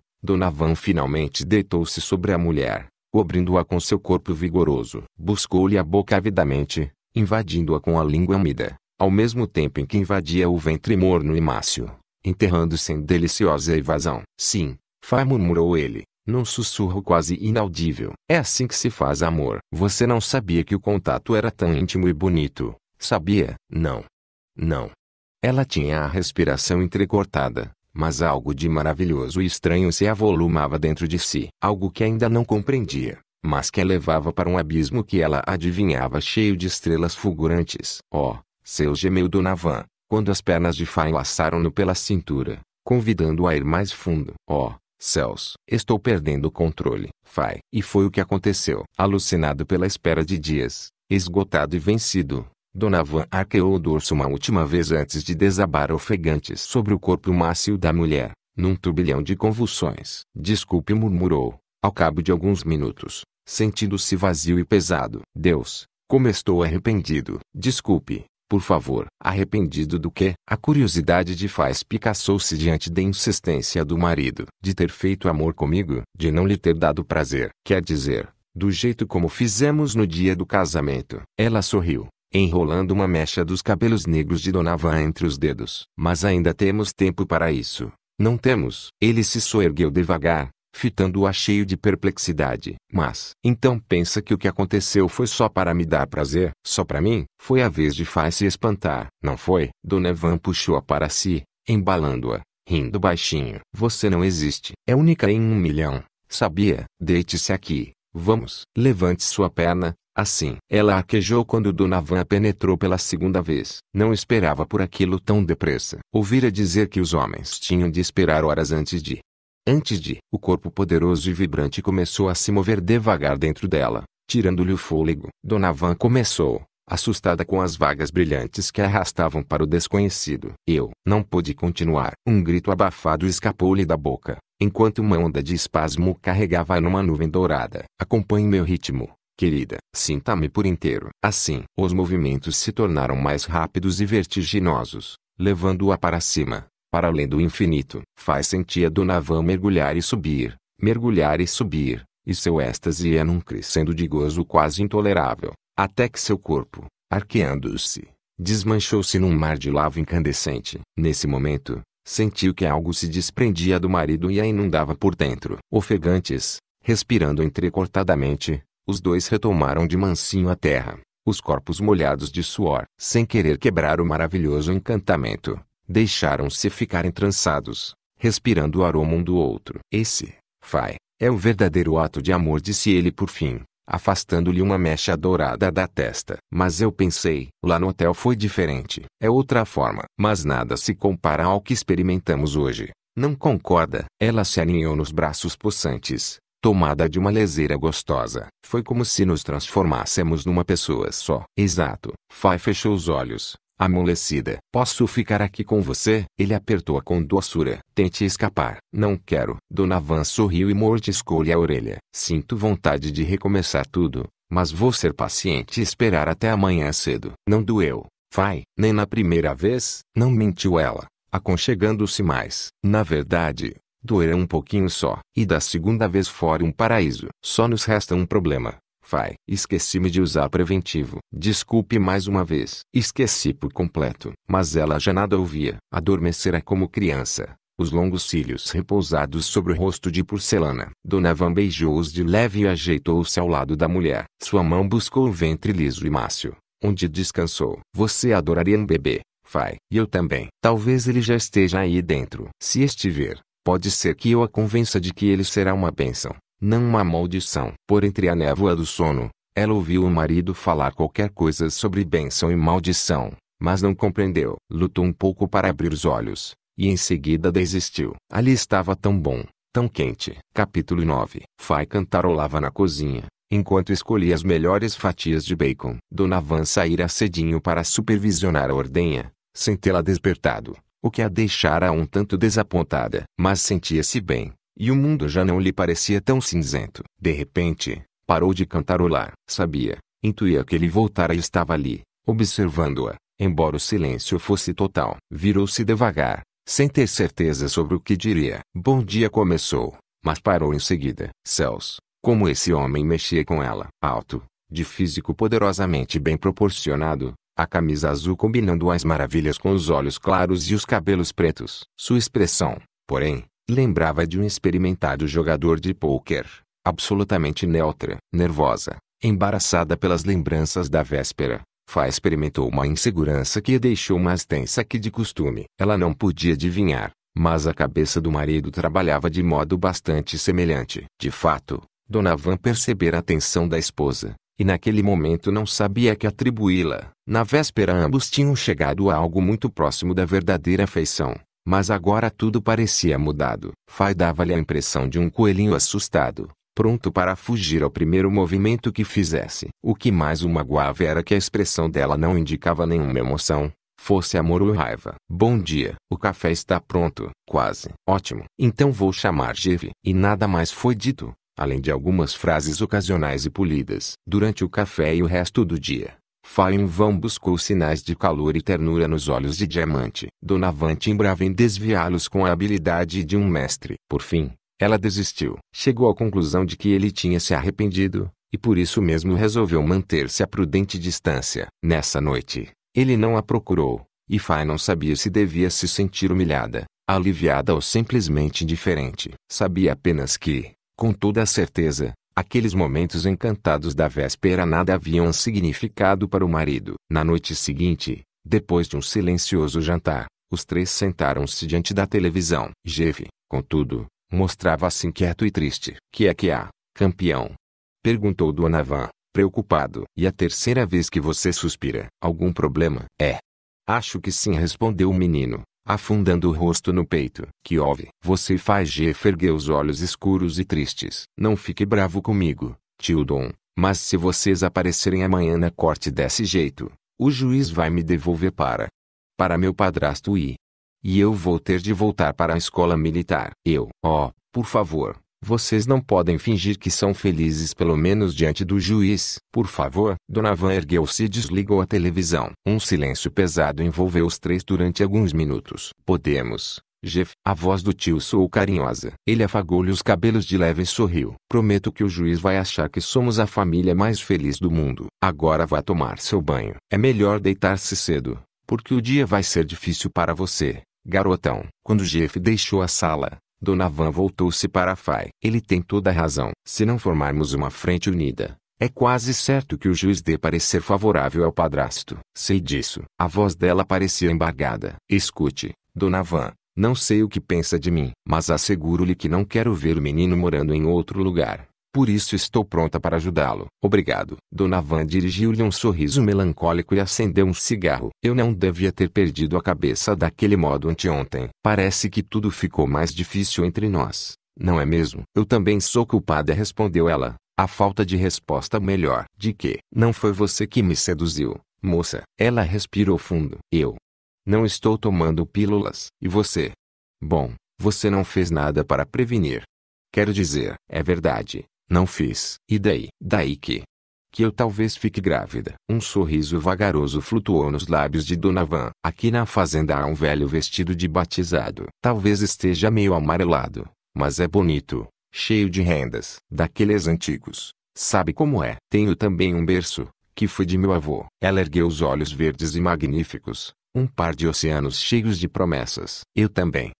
Van finalmente deitou-se sobre a mulher, cobrindo-a com seu corpo vigoroso. Buscou-lhe a boca avidamente, invadindo-a com a língua úmida, ao mesmo tempo em que invadia o ventre morno e mácio, enterrando-se em deliciosa evasão. Sim, Fá murmurou ele, num sussurro quase inaudível. É assim que se faz amor. Você não sabia que o contato era tão íntimo e bonito, sabia? Não. Não. Ela tinha a respiração entrecortada, mas algo de maravilhoso e estranho se avolumava dentro de si. Algo que ainda não compreendia, mas que a levava para um abismo que ela adivinhava cheio de estrelas fulgurantes. Oh, seu gemeu Donavan, quando as pernas de Fai enlaçaram-no pela cintura, convidando-o a ir mais fundo. Oh, céus, estou perdendo o controle. Fai. E foi o que aconteceu. Alucinado pela espera de dias, esgotado e vencido, Donavan arqueou o dorso uma última vez antes de desabar ofegantes sobre o corpo macio da mulher, num turbilhão de convulsões. Desculpe murmurou, ao cabo de alguns minutos, sentindo-se vazio e pesado. Deus, como estou arrependido. Desculpe, por favor. Arrependido do quê? A curiosidade de Faz picaçou-se diante da insistência do marido. De ter feito amor comigo? De não lhe ter dado prazer. Quer dizer, do jeito como fizemos no dia do casamento. Ela sorriu enrolando uma mecha dos cabelos negros de Donavan entre os dedos. Mas ainda temos tempo para isso. Não temos. Ele se soergueu devagar, fitando-a cheio de perplexidade. Mas, então pensa que o que aconteceu foi só para me dar prazer? Só para mim? Foi a vez de Faz se espantar, não foi? Donavan puxou-a para si, embalando-a, rindo baixinho. Você não existe. É única em um milhão. Sabia? Deite-se aqui. Vamos. Levante sua perna, Assim, ela arquejou quando Donavan a penetrou pela segunda vez. Não esperava por aquilo tão depressa. Ouvira dizer que os homens tinham de esperar horas antes de. Antes de. O corpo poderoso e vibrante começou a se mover devagar dentro dela, tirando-lhe o fôlego. Donavan começou, assustada com as vagas brilhantes que arrastavam para o desconhecido. Eu não pude continuar. Um grito abafado escapou-lhe da boca, enquanto uma onda de espasmo carregava numa nuvem dourada. Acompanhe meu ritmo, Querida, sinta-me por inteiro. Assim, os movimentos se tornaram mais rápidos e vertiginosos, levando-a para cima, para além do infinito. Faz sentir a Donavan mergulhar e subir, mergulhar e subir, e seu êxtase ia é num crescendo de gozo quase intolerável, até que seu corpo, arqueando-se, desmanchou-se num mar de lava incandescente. Nesse momento, sentiu que algo se desprendia do marido e a inundava por dentro. Ofegantes, respirando entrecortadamente, os dois retomaram de mansinho a terra, os corpos molhados de suor. Sem querer quebrar o maravilhoso encantamento, deixaram-se ficar entrançados, respirando o aroma um do outro. Esse, Fai, é o verdadeiro ato de amor, disse ele por fim, afastando-lhe uma mecha dourada da testa. Mas eu pensei, lá no hotel foi diferente. É outra forma. Mas nada se compara ao que experimentamos hoje. Não concorda? Ela se aninhou nos braços possantes, tomada de uma leseira gostosa. Foi como se nos transformássemos numa pessoa só. Exato. Fai fechou os olhos, amolecida. Posso ficar aqui com você? Ele apertou-a com doçura. Tente escapar. Não quero. Dona Van sorriu e mordiscou-lhe a orelha. Sinto vontade de recomeçar tudo, mas vou ser paciente e esperar até amanhã cedo. Não doeu. Vai, nem na primeira vez, não mentiu ela, aconchegando-se mais. Na verdade, doerá um pouquinho só. E da segunda vez fora um paraíso. Só nos resta um problema. Fai, Esqueci-me de usar preventivo. Desculpe mais uma vez. Esqueci por completo. Mas ela já nada ouvia. Adormecera é como criança. Os longos cílios repousados sobre o rosto de porcelana. Van beijou-os de leve e ajeitou-se ao lado da mulher. Sua mão buscou o ventre liso e mácio, onde descansou. Você adoraria um bebê, Fai. E eu também. Talvez ele já esteja aí dentro. Se estiver, Pode ser que eu a convença de que ele será uma bênção, não uma maldição. Por entre a névoa do sono, ela ouviu o marido falar qualquer coisa sobre bênção e maldição, mas não compreendeu. Lutou um pouco para abrir os olhos, e em seguida desistiu. Ali estava tão bom, tão quente. Capítulo 9 Fai cantarolava na cozinha, enquanto escolhia as melhores fatias de bacon. Dona Van saíra cedinho para supervisionar a ordenha, sem tê-la despertado o que a deixara um tanto desapontada. Mas sentia-se bem, e o mundo já não lhe parecia tão cinzento. De repente, parou de cantarolar. Sabia, intuía que ele voltara e estava ali, observando-a, embora o silêncio fosse total. Virou-se devagar, sem ter certeza sobre o que diria. Bom dia começou, mas parou em seguida. Céus, como esse homem mexia com ela. Alto, de físico poderosamente bem proporcionado, a camisa azul combinando as maravilhas com os olhos claros e os cabelos pretos. Sua expressão, porém, lembrava de um experimentado jogador de pôquer, absolutamente neutra, nervosa, embaraçada pelas lembranças da véspera. Fá experimentou uma insegurança que a deixou mais tensa que de costume. Ela não podia adivinhar, mas a cabeça do marido trabalhava de modo bastante semelhante. De fato, Dona Van percebera a tensão da esposa, e naquele momento não sabia que atribuí-la. Na véspera ambos tinham chegado a algo muito próximo da verdadeira afeição, mas agora tudo parecia mudado. Fai dava-lhe a impressão de um coelhinho assustado, pronto para fugir ao primeiro movimento que fizesse. O que mais o magoava era que a expressão dela não indicava nenhuma emoção, fosse amor ou raiva. Bom dia. O café está pronto. Quase. Ótimo. Então vou chamar Jeff. E nada mais foi dito além de algumas frases ocasionais e polidas, durante o café e o resto do dia. Faion vão buscou sinais de calor e ternura nos olhos de Diamante. Donavante embrava em desviá-los com a habilidade de um mestre. Por fim, ela desistiu. Chegou à conclusão de que ele tinha se arrependido, e por isso mesmo resolveu manter-se a prudente distância. Nessa noite, ele não a procurou, e Fai não sabia se devia se sentir humilhada, aliviada ou simplesmente indiferente. Sabia apenas que, com toda a certeza, aqueles momentos encantados da véspera nada haviam significado para o marido. Na noite seguinte, depois de um silencioso jantar, os três sentaram-se diante da televisão. Jeff, contudo, mostrava-se assim inquieto e triste. Que é que há, campeão? Perguntou Donavan, preocupado. E a terceira vez que você suspira? Algum problema? É. Acho que sim, respondeu o menino afundando o rosto no peito. Que houve? Você faz referguer os olhos escuros e tristes. Não fique bravo comigo, tio Dom, mas se vocês aparecerem amanhã na corte desse jeito, o juiz vai me devolver para... para meu padrasto e... e eu vou ter de voltar para a escola militar. Eu, oh, por favor, vocês não podem fingir que são felizes pelo menos diante do juiz. Por favor. Donovan ergueu-se e desligou a televisão. Um silêncio pesado envolveu os três durante alguns minutos. Podemos. Jeff, a voz do tio soou carinhosa. Ele afagou-lhe os cabelos de leve e sorriu. Prometo que o juiz vai achar que somos a família mais feliz do mundo. Agora vá tomar seu banho. É melhor deitar-se cedo, porque o dia vai ser difícil para você, garotão. Quando Jeff deixou a sala, Donavan voltou-se para Fay. Ele tem toda a razão. Se não formarmos uma frente unida, é quase certo que o juiz dê parecer favorável ao padrasto. Sei disso. A voz dela parecia embargada. Escute, Donavan, não sei o que pensa de mim, mas asseguro-lhe que não quero ver o menino morando em outro lugar. Por isso estou pronta para ajudá-lo. Obrigado. Dona Van dirigiu-lhe um sorriso melancólico e acendeu um cigarro. Eu não devia ter perdido a cabeça daquele modo anteontem. Parece que tudo ficou mais difícil entre nós. Não é mesmo? Eu também sou culpada, respondeu ela. A falta de resposta melhor. De que? Não foi você que me seduziu, moça. Ela respirou fundo. Eu. Não estou tomando pílulas. E você? Bom, você não fez nada para prevenir. Quero dizer, é verdade, não fiz. E daí? Daí que? Que eu talvez fique grávida. Um sorriso vagaroso flutuou nos lábios de Dona Van. Aqui na fazenda há um velho vestido de batizado. Talvez esteja meio amarelado, mas é bonito, cheio de rendas. Daqueles antigos. Sabe como é? Tenho também um berço, que foi de meu avô. Ela ergueu os olhos verdes e magníficos, um par de oceanos cheios de promessas. Eu também.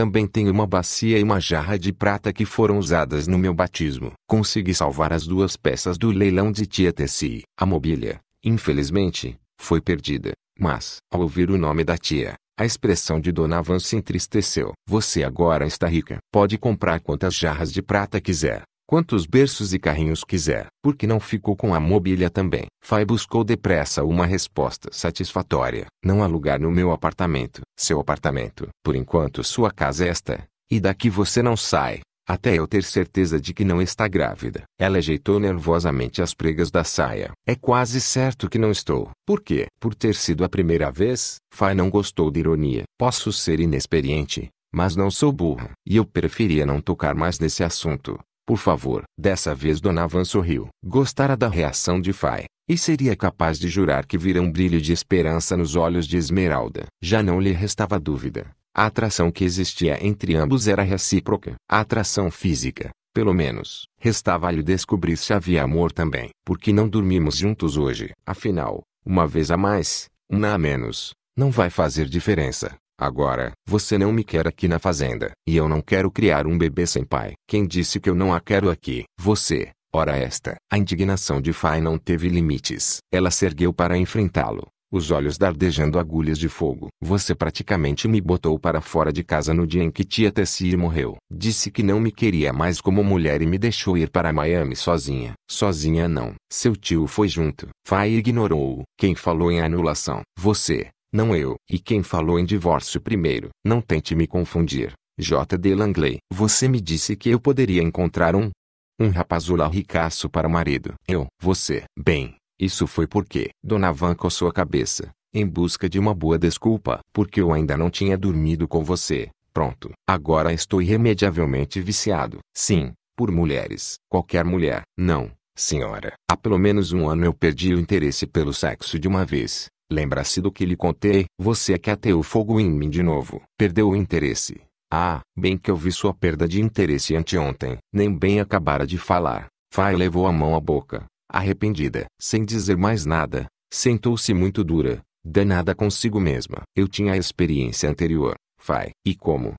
Também tenho uma bacia e uma jarra de prata que foram usadas no meu batismo. Consegui salvar as duas peças do leilão de tia Tessie. A mobília, infelizmente, foi perdida. Mas, ao ouvir o nome da tia, a expressão de Donavan se entristeceu. Você agora está rica. Pode comprar quantas jarras de prata quiser quantos berços e carrinhos quiser, porque não ficou com a mobília também. Fai buscou depressa uma resposta satisfatória. Não há lugar no meu apartamento, seu apartamento. Por enquanto sua casa é esta, e daqui você não sai até eu ter certeza de que não está grávida. Ela ajeitou nervosamente as pregas da saia. É quase certo que não estou. Por quê? Por ter sido a primeira vez, Fai não gostou de ironia. Posso ser inexperiente, mas não sou burra. E eu preferia não tocar mais nesse assunto. Por favor. Dessa vez Donavan sorriu. Gostara da reação de Fai. E seria capaz de jurar que vira um brilho de esperança nos olhos de Esmeralda. Já não lhe restava dúvida. A atração que existia entre ambos era recíproca. A atração física, pelo menos, restava-lhe descobrir se havia amor também. Porque não dormimos juntos hoje? Afinal, uma vez a mais, uma a menos, não vai fazer diferença. Agora, você não me quer aqui na fazenda, e eu não quero criar um bebê sem pai. Quem disse que eu não a quero aqui? Você. Ora esta, a indignação de Fai não teve limites. Ela se ergueu para enfrentá-lo, os olhos dardejando agulhas de fogo. Você praticamente me botou para fora de casa no dia em que tia Tessie morreu. Disse que não me queria mais como mulher e me deixou ir para Miami sozinha. Sozinha não. Seu tio foi junto. Fai ignorou-o. Quem falou em anulação? Você. Não eu. E quem falou em divórcio primeiro? Não tente me confundir, J. D. Langley. Você me disse que eu poderia encontrar um? Um rapazula ricaço para o marido. Eu. Você. Bem, isso foi porque Dona Van coçou a cabeça, em busca de uma boa desculpa. Porque eu ainda não tinha dormido com você. Pronto. Agora estou irremediavelmente viciado. Sim, por mulheres. Qualquer mulher. Não, senhora. Há pelo menos um ano eu perdi o interesse pelo sexo de uma vez. Lembra-se do que lhe contei. Você é que ateu fogo em mim de novo. Perdeu o interesse. Ah, bem que eu vi sua perda de interesse anteontem. Nem bem acabara de falar. Fai levou a mão à boca, arrependida. Sem dizer mais nada, sentou-se muito dura, danada consigo mesma. Eu tinha a experiência anterior. Fai. E como?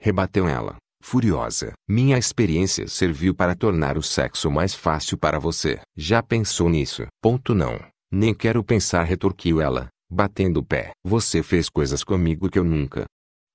Rebateu ela, furiosa. Minha experiência serviu para tornar o sexo mais fácil para você. Já pensou nisso? Ponto não. Nem quero pensar retorquiu ela, batendo o pé. Você fez coisas comigo que eu nunca,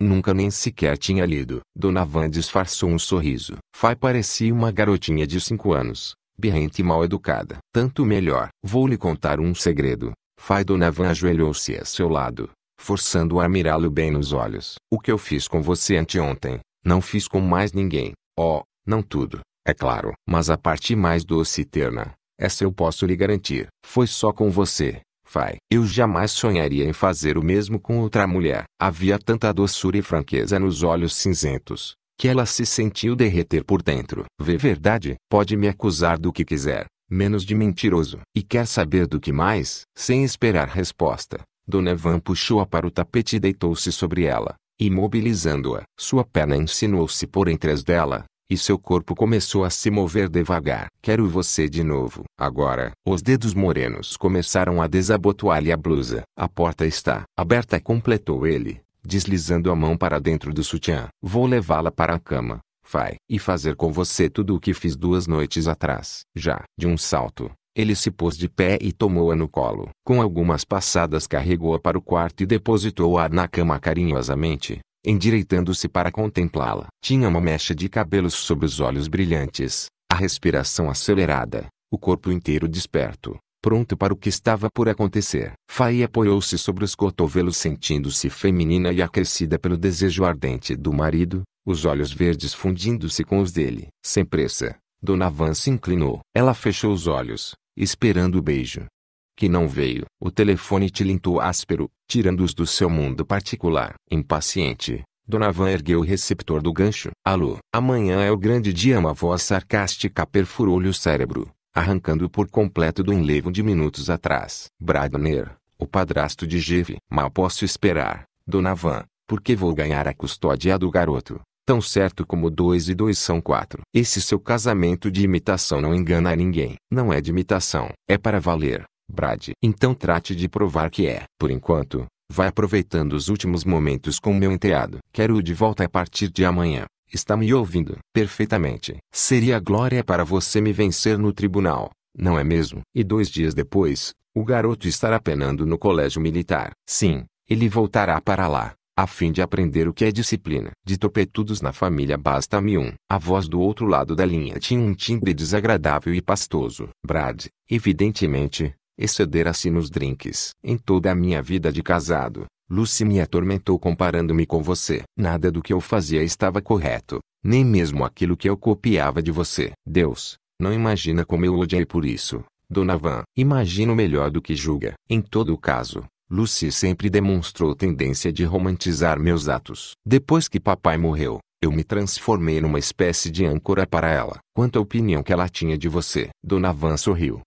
nunca nem sequer tinha lido. Dona Van disfarçou um sorriso. Fai parecia uma garotinha de cinco anos, birrente e mal educada. Tanto melhor. Vou lhe contar um segredo. Fai Dona Van ajoelhou-se a seu lado, forçando-o a mirá-lo bem nos olhos. O que eu fiz com você anteontem, não fiz com mais ninguém. Oh, não tudo, é claro. Mas a parte mais doce e terna, essa eu posso lhe garantir. Foi só com você, Fai. Eu jamais sonharia em fazer o mesmo com outra mulher. Havia tanta doçura e franqueza nos olhos cinzentos, que ela se sentiu derreter por dentro. Vê verdade, pode me acusar do que quiser, menos de mentiroso. E quer saber do que mais? Sem esperar resposta, Dona Van puxou-a para o tapete e deitou-se sobre ela, imobilizando-a. Sua perna insinuou-se por entre as dela, e seu corpo começou a se mover devagar. Quero você de novo. Agora, os dedos morenos começaram a desabotoar-lhe a blusa. A porta está aberta, completou ele, deslizando a mão para dentro do sutiã. Vou levá-la para a cama. Vai. E fazer com você tudo o que fiz duas noites atrás. Já. De um salto, ele se pôs de pé e tomou-a no colo. Com algumas passadas carregou-a para o quarto e depositou-a na cama carinhosamente endireitando-se para contemplá-la. Tinha uma mecha de cabelos sobre os olhos brilhantes, a respiração acelerada, o corpo inteiro desperto, pronto para o que estava por acontecer. Faye apoiou-se sobre os cotovelos sentindo-se feminina e aquecida pelo desejo ardente do marido, os olhos verdes fundindo-se com os dele. Sem pressa, Dona Van se inclinou. Ela fechou os olhos, esperando o beijo que não veio. O telefone tilintou áspero, tirando-os do seu mundo particular. Impaciente, Donovan ergueu o receptor do gancho. Alô, amanhã é o grande dia. Uma voz sarcástica perfurou-lhe o cérebro, arrancando-o por completo do enlevo de minutos atrás. Bradner, o padrasto de Jeff. Mal posso esperar, Donovan, porque vou ganhar a custódia do garoto. Tão certo como dois e dois são quatro. Esse seu casamento de imitação não engana a ninguém. Não é de imitação. É para valer. Brad. Então trate de provar que é. Por enquanto, vai aproveitando os últimos momentos com meu enteado. Quero-o de volta a partir de amanhã. Está me ouvindo? Perfeitamente. Seria glória para você me vencer no tribunal, não é mesmo? E dois dias depois, o garoto estará penando no colégio militar. Sim, ele voltará para lá, a fim de aprender o que é disciplina. De topetudos na família basta-me um. A voz do outro lado da linha tinha um timbre desagradável e pastoso. Brad, evidentemente, excedera-se assim nos drinks. Em toda a minha vida de casado, Lucy me atormentou comparando-me com você. Nada do que eu fazia estava correto, nem mesmo aquilo que eu copiava de você. Deus, não imagina como eu odiei por isso. Dona Van, imagino melhor do que julga. Em todo o caso, Lucy sempre demonstrou tendência de romantizar meus atos. Depois que papai morreu, eu me transformei numa espécie de âncora para ela. Quanto à opinião que ela tinha de você, Dona Van sorriu.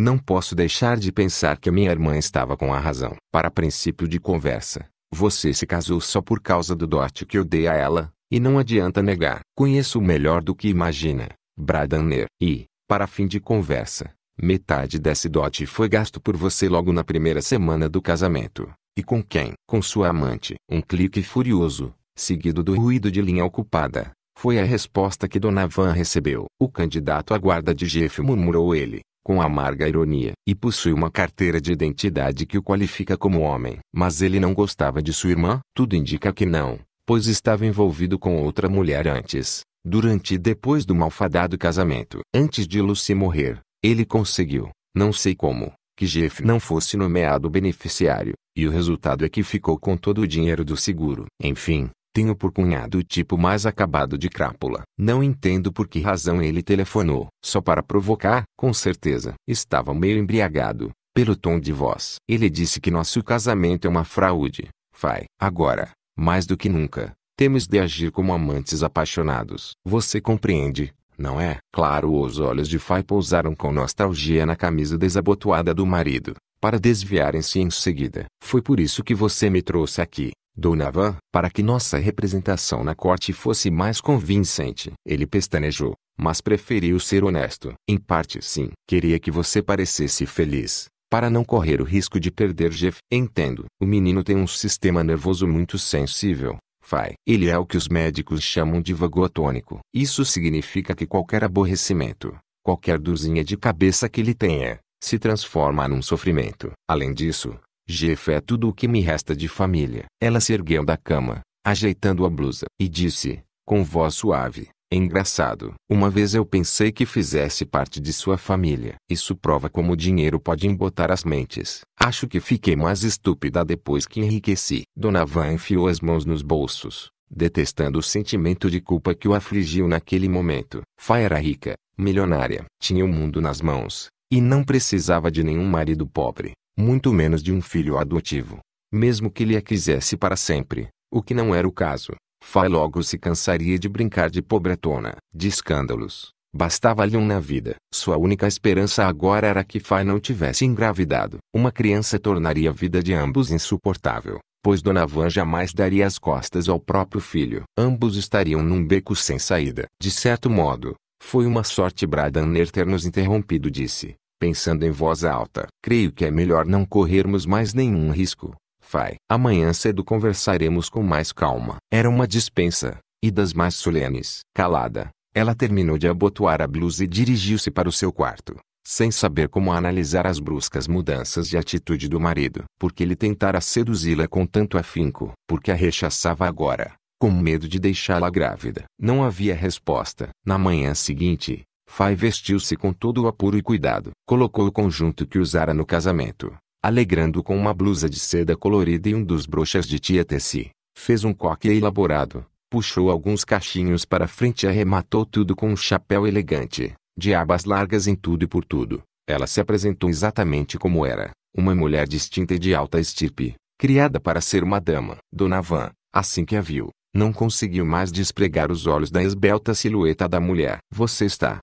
Não posso deixar de pensar que a minha irmã estava com a razão. Para princípio de conversa, você se casou só por causa do dote que eu dei a ela, e não adianta negar. Conheço melhor do que imagina, Bradaner. E, para fim de conversa, metade desse dote foi gasto por você logo na primeira semana do casamento. E com quem? Com sua amante. Um clique furioso, seguido do ruído de linha ocupada, foi a resposta que Van recebeu. O candidato à guarda de Jeff murmurou ele com amarga ironia, e possui uma carteira de identidade que o qualifica como homem. Mas ele não gostava de sua irmã? Tudo indica que não, pois estava envolvido com outra mulher antes, durante e depois do malfadado casamento. Antes de Lucy morrer, ele conseguiu, não sei como, que Jeff não fosse nomeado beneficiário, e o resultado é que ficou com todo o dinheiro do seguro. Enfim, tenho por cunhado o tipo mais acabado de crápula. Não entendo por que razão ele telefonou. Só para provocar, com certeza. Estava meio embriagado, pelo tom de voz. Ele disse que nosso casamento é uma fraude. Vai. Agora, mais do que nunca, temos de agir como amantes apaixonados. Você compreende, não é? Claro, os olhos de Fai pousaram com nostalgia na camisa desabotoada do marido, para desviarem-se em seguida. Foi por isso que você me trouxe aqui. Donavan, para que nossa representação na corte fosse mais convincente. Ele pestanejou, mas preferiu ser honesto. Em parte sim, queria que você parecesse feliz, para não correr o risco de perder Jeff. Entendo. O menino tem um sistema nervoso muito sensível. Fai. Ele é o que os médicos chamam de vagotônico. Isso significa que qualquer aborrecimento, qualquer dorzinha de cabeça que ele tenha, se transforma num sofrimento. Além disso, Jefe é tudo o que me resta de família. Ela se ergueu da cama, ajeitando a blusa, e disse, com voz suave, engraçado. Uma vez eu pensei que fizesse parte de sua família. Isso prova como o dinheiro pode embotar as mentes. Acho que fiquei mais estúpida depois que enriqueci. Dona Van enfiou as mãos nos bolsos, detestando o sentimento de culpa que o afligiu naquele momento. Fá era rica, milionária, tinha o mundo nas mãos, e não precisava de nenhum marido pobre muito menos de um filho adotivo, mesmo que ele a quisesse para sempre, o que não era o caso. Fai logo se cansaria de brincar de pobretona, de escândalos. Bastava-lhe um na vida. Sua única esperança agora era que Fai não tivesse engravidado. Uma criança tornaria a vida de ambos insuportável, pois Dona Van jamais daria as costas ao próprio filho. Ambos estariam num beco sem saída. De certo modo, foi uma sorte Bradaner ter nos interrompido, disse pensando em voz alta. Creio que é melhor não corrermos mais nenhum risco. Fai. Amanhã cedo conversaremos com mais calma. Era uma dispensa, e das mais solenes. Calada, ela terminou de abotoar a blusa e dirigiu-se para o seu quarto, sem saber como analisar as bruscas mudanças de atitude do marido. Porque ele tentara seduzi-la com tanto afinco, porque a rechaçava agora, com medo de deixá-la grávida. Não havia resposta. Na manhã seguinte, Fai vestiu-se com todo o apuro e cuidado. Colocou o conjunto que usara no casamento, alegrando com uma blusa de seda colorida e um dos broxas de tia Tessie. Fez um coque elaborado, puxou alguns cachinhos para frente e arrematou tudo com um chapéu elegante, de abas largas em tudo e por tudo. Ela se apresentou exatamente como era, uma mulher distinta e de alta estirpe, criada para ser uma dama. Dona Van, assim que a viu, não conseguiu mais despregar os olhos da esbelta silhueta da mulher. Você está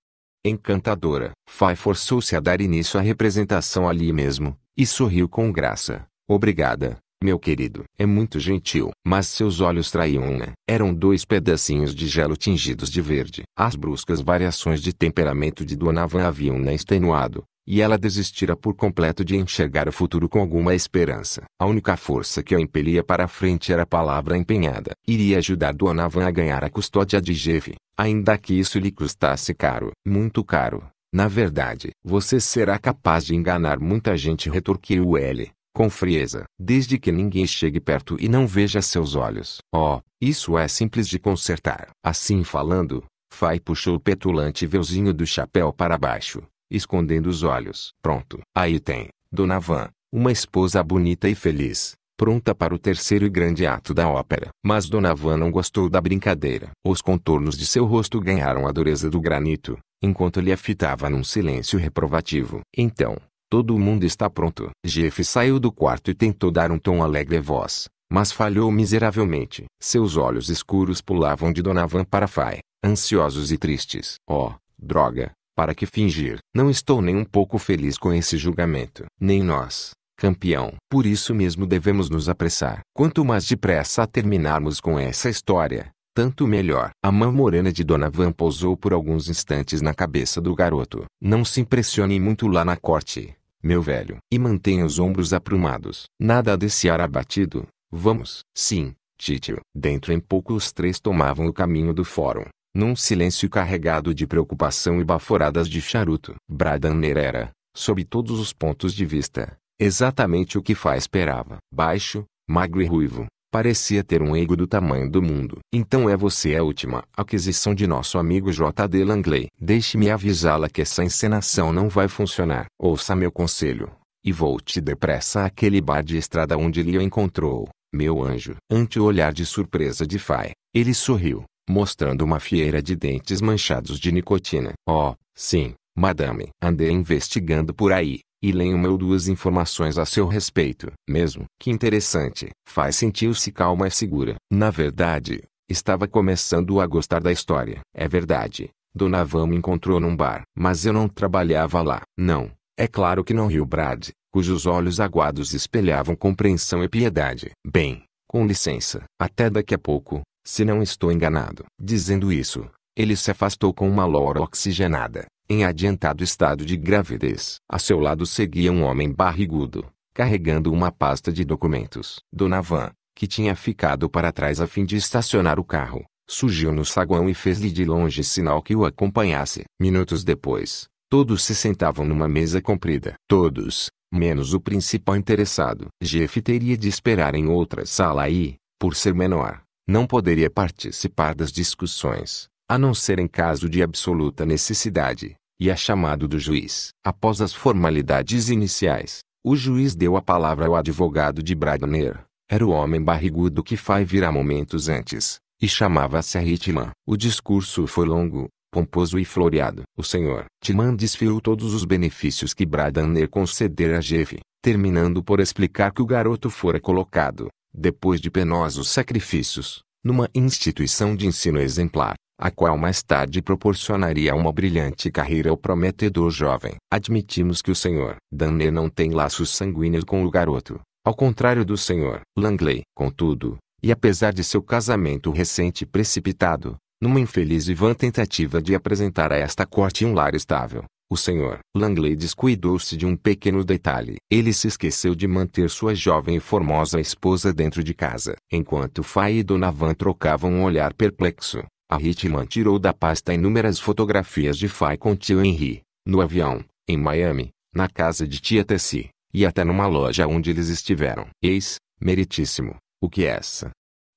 encantadora. Fai forçou-se a dar início à representação ali mesmo, e sorriu com graça. Obrigada, meu querido. É muito gentil. Mas seus olhos traíam-na. Né? Eram dois pedacinhos de gelo tingidos de verde. As bruscas variações de temperamento de Donavan haviam-na extenuado e ela desistira por completo de enxergar o futuro com alguma esperança. A única força que a impelia para a frente era a palavra empenhada. Iria ajudar Donavan a ganhar a custódia de Jeff, ainda que isso lhe custasse caro. Muito caro. Na verdade, você será capaz de enganar muita gente retorquiu ele, com frieza, desde que ninguém chegue perto e não veja seus olhos. Oh, isso é simples de consertar. Assim falando, Fai puxou o petulante véuzinho do chapéu para baixo escondendo os olhos. Pronto. Aí tem, Dona Van, uma esposa bonita e feliz, pronta para o terceiro e grande ato da ópera. Mas Dona Van não gostou da brincadeira. Os contornos de seu rosto ganharam a dureza do granito, enquanto ele a fitava num silêncio reprovativo. Então, todo mundo está pronto. Jeff saiu do quarto e tentou dar um tom alegre à voz, mas falhou miseravelmente. Seus olhos escuros pulavam de Donavan para Fai, ansiosos e tristes. Oh, droga, para que fingir? Não estou nem um pouco feliz com esse julgamento. Nem nós, campeão. Por isso mesmo devemos nos apressar. Quanto mais depressa terminarmos com essa história, tanto melhor. A mão morena de Dona Van pousou por alguns instantes na cabeça do garoto. Não se impressione muito lá na corte, meu velho. E mantenha os ombros aprumados. Nada a desse ar abatido. Vamos. Sim, Títio. Dentro em pouco os três tomavam o caminho do fórum num silêncio carregado de preocupação e baforadas de charuto. Bradaner era, sob todos os pontos de vista, exatamente o que Fá esperava. Baixo, magro e ruivo, parecia ter um ego do tamanho do mundo. Então é você a última aquisição de nosso amigo J.D. Langley. Deixe-me avisá-la que essa encenação não vai funcionar. Ouça meu conselho, e volte depressa àquele bar de estrada onde lhe encontrou, meu anjo. Ante o olhar de surpresa de Fai, ele sorriu mostrando uma fieira de dentes manchados de nicotina. Oh, sim, madame. Andei investigando por aí, e leio uma ou duas informações a seu respeito. Mesmo que interessante, faz sentir se calma e segura. Na verdade, estava começando a gostar da história. É verdade, Dona Van me encontrou num bar, mas eu não trabalhava lá. Não, é claro que não riu Brad, cujos olhos aguados espelhavam compreensão e piedade. Bem, com licença, até daqui a pouco, se não estou enganado. Dizendo isso, ele se afastou com uma loura oxigenada, em adiantado estado de gravidez. A seu lado seguia um homem barrigudo, carregando uma pasta de documentos. Dona Van, que tinha ficado para trás a fim de estacionar o carro, surgiu no saguão e fez-lhe de longe sinal que o acompanhasse. Minutos depois, todos se sentavam numa mesa comprida. Todos, menos o principal interessado. Jeff teria de esperar em outra sala e, por ser menor, não poderia participar das discussões, a não ser em caso de absoluta necessidade, e a chamado do juiz. Após as formalidades iniciais, o juiz deu a palavra ao advogado de Bradner. Era o homem barrigudo que vira momentos antes, e chamava-se Ritman. O discurso foi longo, pomposo e floreado. O senhor Timan desfiou todos os benefícios que Bradner concedera a Jeff, terminando por explicar que o garoto fora colocado depois de penosos sacrifícios, numa instituição de ensino exemplar, a qual mais tarde proporcionaria uma brilhante carreira ao prometedor jovem. Admitimos que o Sr. Danner não tem laços sanguíneos com o garoto, ao contrário do Sr. Langley. Contudo, e apesar de seu casamento recente precipitado, numa infeliz e vã tentativa de apresentar a esta corte um lar estável, o Sr. Langley descuidou-se de um pequeno detalhe. Ele se esqueceu de manter sua jovem e formosa esposa dentro de casa. Enquanto Fay e Dona Van trocavam um olhar perplexo, a Hitman tirou da pasta inúmeras fotografias de Fay com tio Henry, no avião, em Miami, na casa de tia Tessie, e até numa loja onde eles estiveram. Eis, meritíssimo, o que é essa?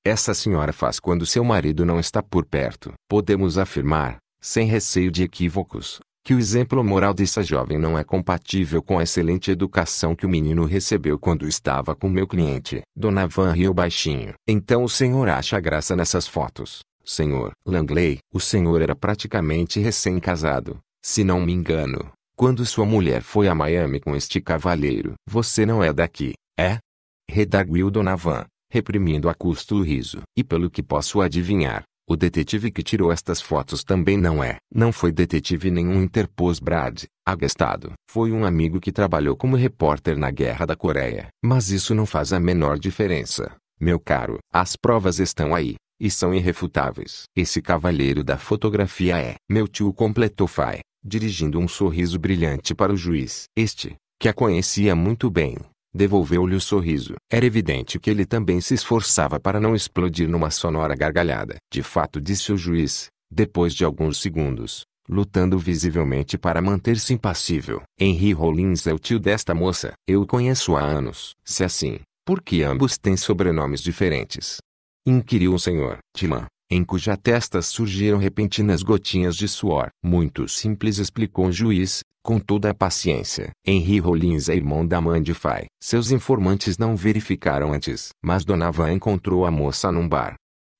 Essa senhora faz quando seu marido não está por perto. Podemos afirmar, sem receio de equívocos, que o exemplo moral dessa jovem não é compatível com a excelente educação que o menino recebeu quando estava com meu cliente. Dona Van riu baixinho. Então o senhor acha graça nessas fotos, senhor Langley? O senhor era praticamente recém-casado, se não me engano, quando sua mulher foi a Miami com este cavalheiro. Você não é daqui, é? Redarguiu Dona Van, reprimindo a custo o riso. E pelo que posso adivinhar, o detetive que tirou estas fotos também não é. Não foi detetive nenhum interpôs Brad, agastado. Foi um amigo que trabalhou como repórter na Guerra da Coreia. Mas isso não faz a menor diferença. Meu caro, as provas estão aí e são irrefutáveis. Esse cavalheiro da fotografia é, meu tio completou Fai, dirigindo um sorriso brilhante para o juiz. Este, que a conhecia muito bem, Devolveu-lhe o sorriso. Era evidente que ele também se esforçava para não explodir numa sonora gargalhada. De fato, disse o juiz, depois de alguns segundos, lutando visivelmente para manter-se impassível. Henry Rollins é o tio desta moça. Eu o conheço há anos. Se assim, por que ambos têm sobrenomes diferentes? Inquiriu o senhor. Timan em cuja testa surgiram repentinas gotinhas de suor. Muito simples explicou o juiz, com toda a paciência. Henri Rollins é irmão da mãe de Fay. Seus informantes não verificaram antes. Mas Donavan encontrou a moça num bar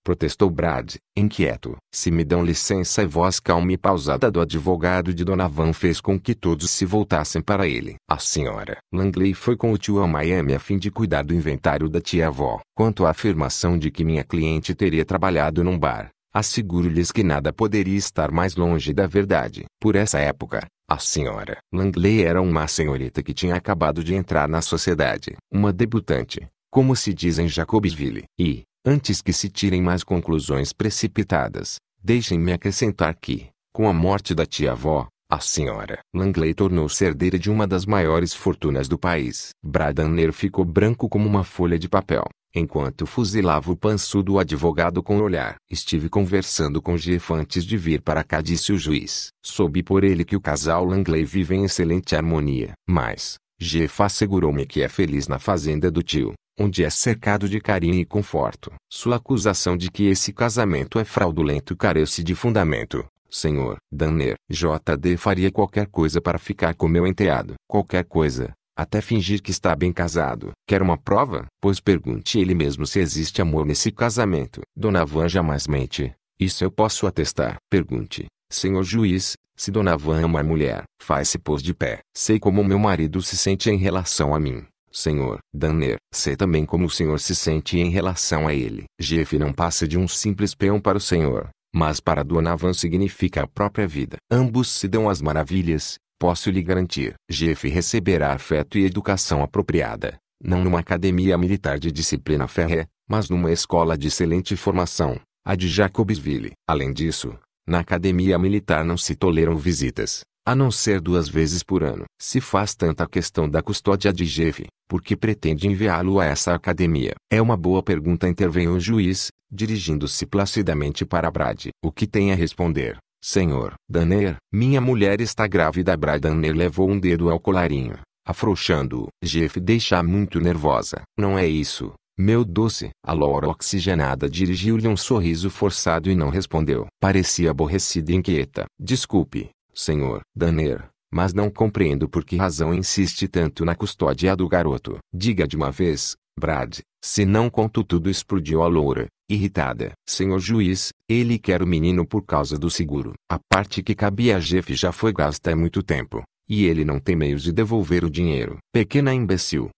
protestou Brad, inquieto. Se me dão licença a voz calma e pausada do advogado de Dona Van fez com que todos se voltassem para ele. A senhora Langley foi com o tio a Miami a fim de cuidar do inventário da tia-avó. Quanto à afirmação de que minha cliente teria trabalhado num bar, asseguro-lhes que nada poderia estar mais longe da verdade. Por essa época, a senhora Langley era uma senhorita que tinha acabado de entrar na sociedade, uma debutante, como se diz em Jacobsville, e, Antes que se tirem mais conclusões precipitadas, deixem-me acrescentar que, com a morte da tia-avó, a senhora Langley tornou-se herdeira de uma das maiores fortunas do país. Bradaner ficou branco como uma folha de papel, enquanto fuzilava o pançudo advogado com o olhar. Estive conversando com Jeff antes de vir para cá, disse o juiz. Soube por ele que o casal Langley vive em excelente harmonia. Mas, Jeff assegurou-me que é feliz na fazenda do tio, onde é cercado de carinho e conforto. Sua acusação de que esse casamento é fraudulento carece de fundamento. Senhor, Danner, J.D. faria qualquer coisa para ficar com meu enteado. Qualquer coisa, até fingir que está bem casado. Quer uma prova? Pois pergunte ele mesmo se existe amor nesse casamento. Dona Van jamais mente. Isso eu posso atestar. Pergunte, senhor juiz, se Dona Van é uma mulher. Faz-se pôs de pé. Sei como meu marido se sente em relação a mim. Senhor, Danner, sei também como o Senhor se sente em relação a ele. Jeff não passa de um simples peão para o Senhor, mas para Donavan significa a própria vida. Ambos se dão as maravilhas, posso lhe garantir. Jeff receberá afeto e educação apropriada, não numa academia militar de disciplina férrea, mas numa escola de excelente formação, a de Jacobsville. Além disso, na academia militar não se toleram visitas, a não ser duas vezes por ano. Se faz tanta questão da custódia de Jeff, por que pretende enviá-lo a essa academia? É uma boa pergunta interveio o juiz, dirigindo-se placidamente para Brad. O que tem a responder? Senhor, Danner, minha mulher está grávida. Brad Danner levou um dedo ao colarinho, afrouxando-o. Jeff deixa muito nervosa. Não é isso, meu doce. A Laura oxigenada dirigiu-lhe um sorriso forçado e não respondeu. Parecia aborrecida e inquieta. Desculpe, Senhor, Danner, mas não compreendo por que razão insiste tanto na custódia do garoto. Diga de uma vez, Brad, se não conto tudo explodiu a loura, irritada. Senhor juiz, ele quer o menino por causa do seguro. A parte que cabia a Jeff já foi gasta há muito tempo, e ele não tem meios de devolver o dinheiro. Pequena imbecil,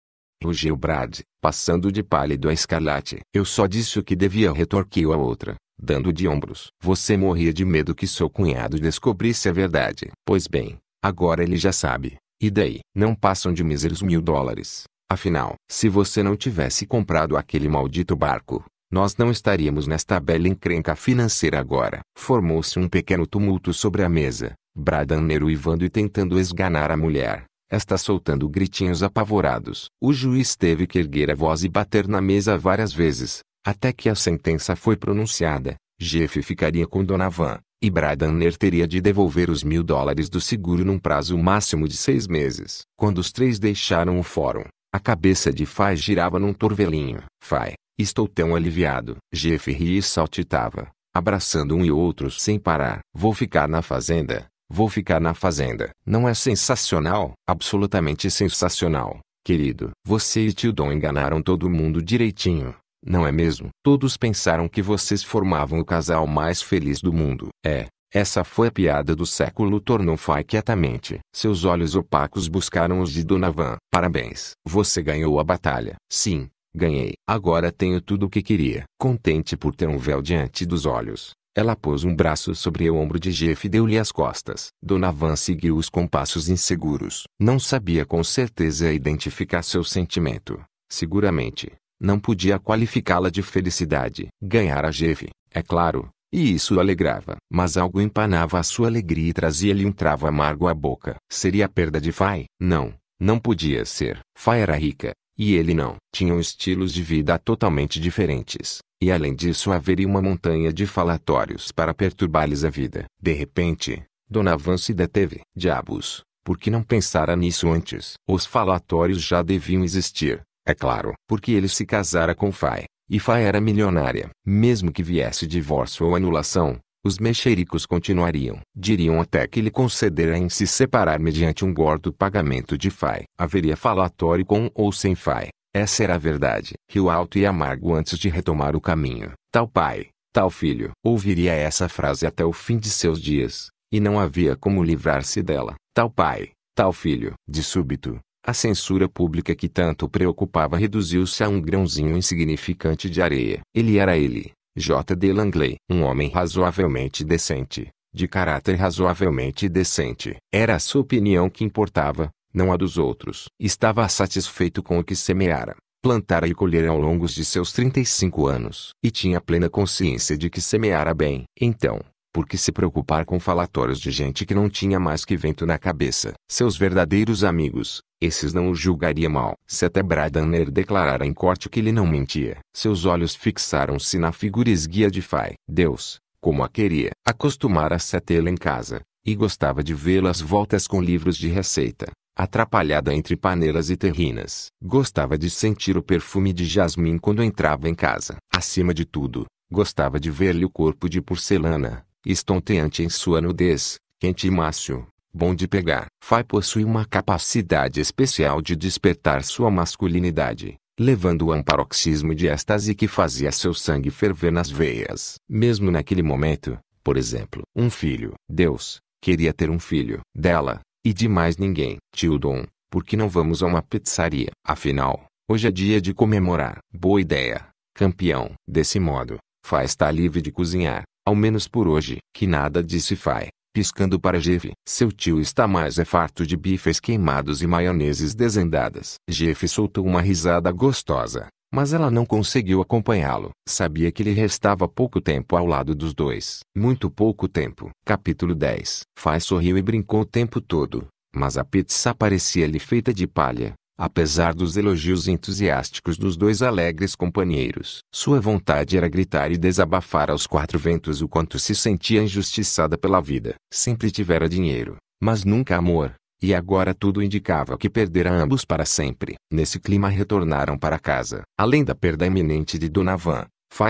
Rugiu Brad, passando de pálido a escarlate. Eu só disse o que devia retorquiu a outra, dando de ombros. Você morria de medo que seu cunhado descobrisse a verdade. Pois bem, agora ele já sabe. E daí? Não passam de míseros mil dólares. Afinal, se você não tivesse comprado aquele maldito barco, nós não estaríamos nesta bela encrenca financeira agora. Formou-se um pequeno tumulto sobre a mesa. Bradan nervando e tentando esganar a mulher. Está soltando gritinhos apavorados. O juiz teve que erguer a voz e bater na mesa várias vezes, até que a sentença foi pronunciada. Jeff ficaria com Donovan e Bradaner teria de devolver os mil dólares do seguro num prazo máximo de seis meses. Quando os três deixaram o fórum, a cabeça de Fai girava num torvelinho. Fai, estou tão aliviado. Jeff ria e saltitava, abraçando um e outro sem parar. Vou ficar na fazenda, Vou ficar na fazenda. Não é sensacional? Absolutamente sensacional, querido. Você e tio Dom enganaram todo mundo direitinho. Não é mesmo? Todos pensaram que vocês formavam o casal mais feliz do mundo. É, essa foi a piada do século tornou Fai quietamente. Seus olhos opacos buscaram os de Donavan. Parabéns. Você ganhou a batalha. Sim, ganhei. Agora tenho tudo o que queria. Contente por ter um véu diante dos olhos. Ela pôs um braço sobre o ombro de Jeff e deu-lhe as costas. Dona Van seguiu os compassos inseguros. Não sabia com certeza identificar seu sentimento. Seguramente, não podia qualificá-la de felicidade. Ganhar a Jeff, é claro, e isso o alegrava. Mas algo empanava a sua alegria e trazia-lhe um travo amargo à boca. Seria a perda de Fai? Não, não podia ser. Fai era rica, e ele não, tinham estilos de vida totalmente diferentes, e além disso haveria uma montanha de falatórios para perturbar-lhes a vida. De repente, Dona Van se deteve. Diabos, por que não pensara nisso antes? Os falatórios já deviam existir, é claro, porque ele se casara com Fai, e Fai era milionária. Mesmo que viesse divórcio ou anulação, os mexericos continuariam. Diriam até que lhe concederam em se separar mediante um gordo pagamento de fai. Haveria falatório com ou sem fai. Essa era a verdade. Rio alto e amargo antes de retomar o caminho. Tal pai, tal filho. Ouviria essa frase até o fim de seus dias, e não havia como livrar-se dela. Tal pai, tal filho. De súbito, a censura pública que tanto preocupava reduziu-se a um grãozinho insignificante de areia. Ele era ele J. D. Langley, um homem razoavelmente decente, de caráter razoavelmente decente. Era a sua opinião que importava, não a dos outros. Estava satisfeito com o que semeara, plantara e colhera ao longo de seus 35 anos. E tinha plena consciência de que semeara bem. Então, porque se preocupar com falatórios de gente que não tinha mais que vento na cabeça? Seus verdadeiros amigos, esses não o julgaria mal. Se até Bradaner declarara em corte que ele não mentia, seus olhos fixaram-se na figura esguia de Fai. Deus, como a queria, acostumara-se a tê-la em casa, e gostava de vê-la às voltas com livros de receita, atrapalhada entre paneiras e terrinas. Gostava de sentir o perfume de jasmim quando entrava em casa. Acima de tudo, gostava de ver-lhe o corpo de porcelana, estonteante em sua nudez, quente e mácio, bom de pegar. Fai possui uma capacidade especial de despertar sua masculinidade, levando-o a um paroxismo de êxtase que fazia seu sangue ferver nas veias. Mesmo naquele momento, por exemplo, um filho. Deus, queria ter um filho. Dela, e de mais ninguém. Tio Dom, por que não vamos a uma pizzaria? Afinal, hoje é dia de comemorar. Boa ideia, campeão. Desse modo, Fai está livre de cozinhar ao menos por hoje, que nada disse Fai, piscando para Jeff. Seu tio está mais é farto de bifes queimados e maioneses desendadas. Jeff soltou uma risada gostosa, mas ela não conseguiu acompanhá-lo. Sabia que lhe restava pouco tempo ao lado dos dois. Muito pouco tempo. Capítulo 10 Fai sorriu e brincou o tempo todo, mas a pizza parecia-lhe feita de palha. Apesar dos elogios entusiásticos dos dois alegres companheiros, sua vontade era gritar e desabafar aos quatro ventos o quanto se sentia injustiçada pela vida. Sempre tivera dinheiro, mas nunca amor, e agora tudo indicava que perdera ambos para sempre. Nesse clima retornaram para casa. Além da perda iminente de Dona Van,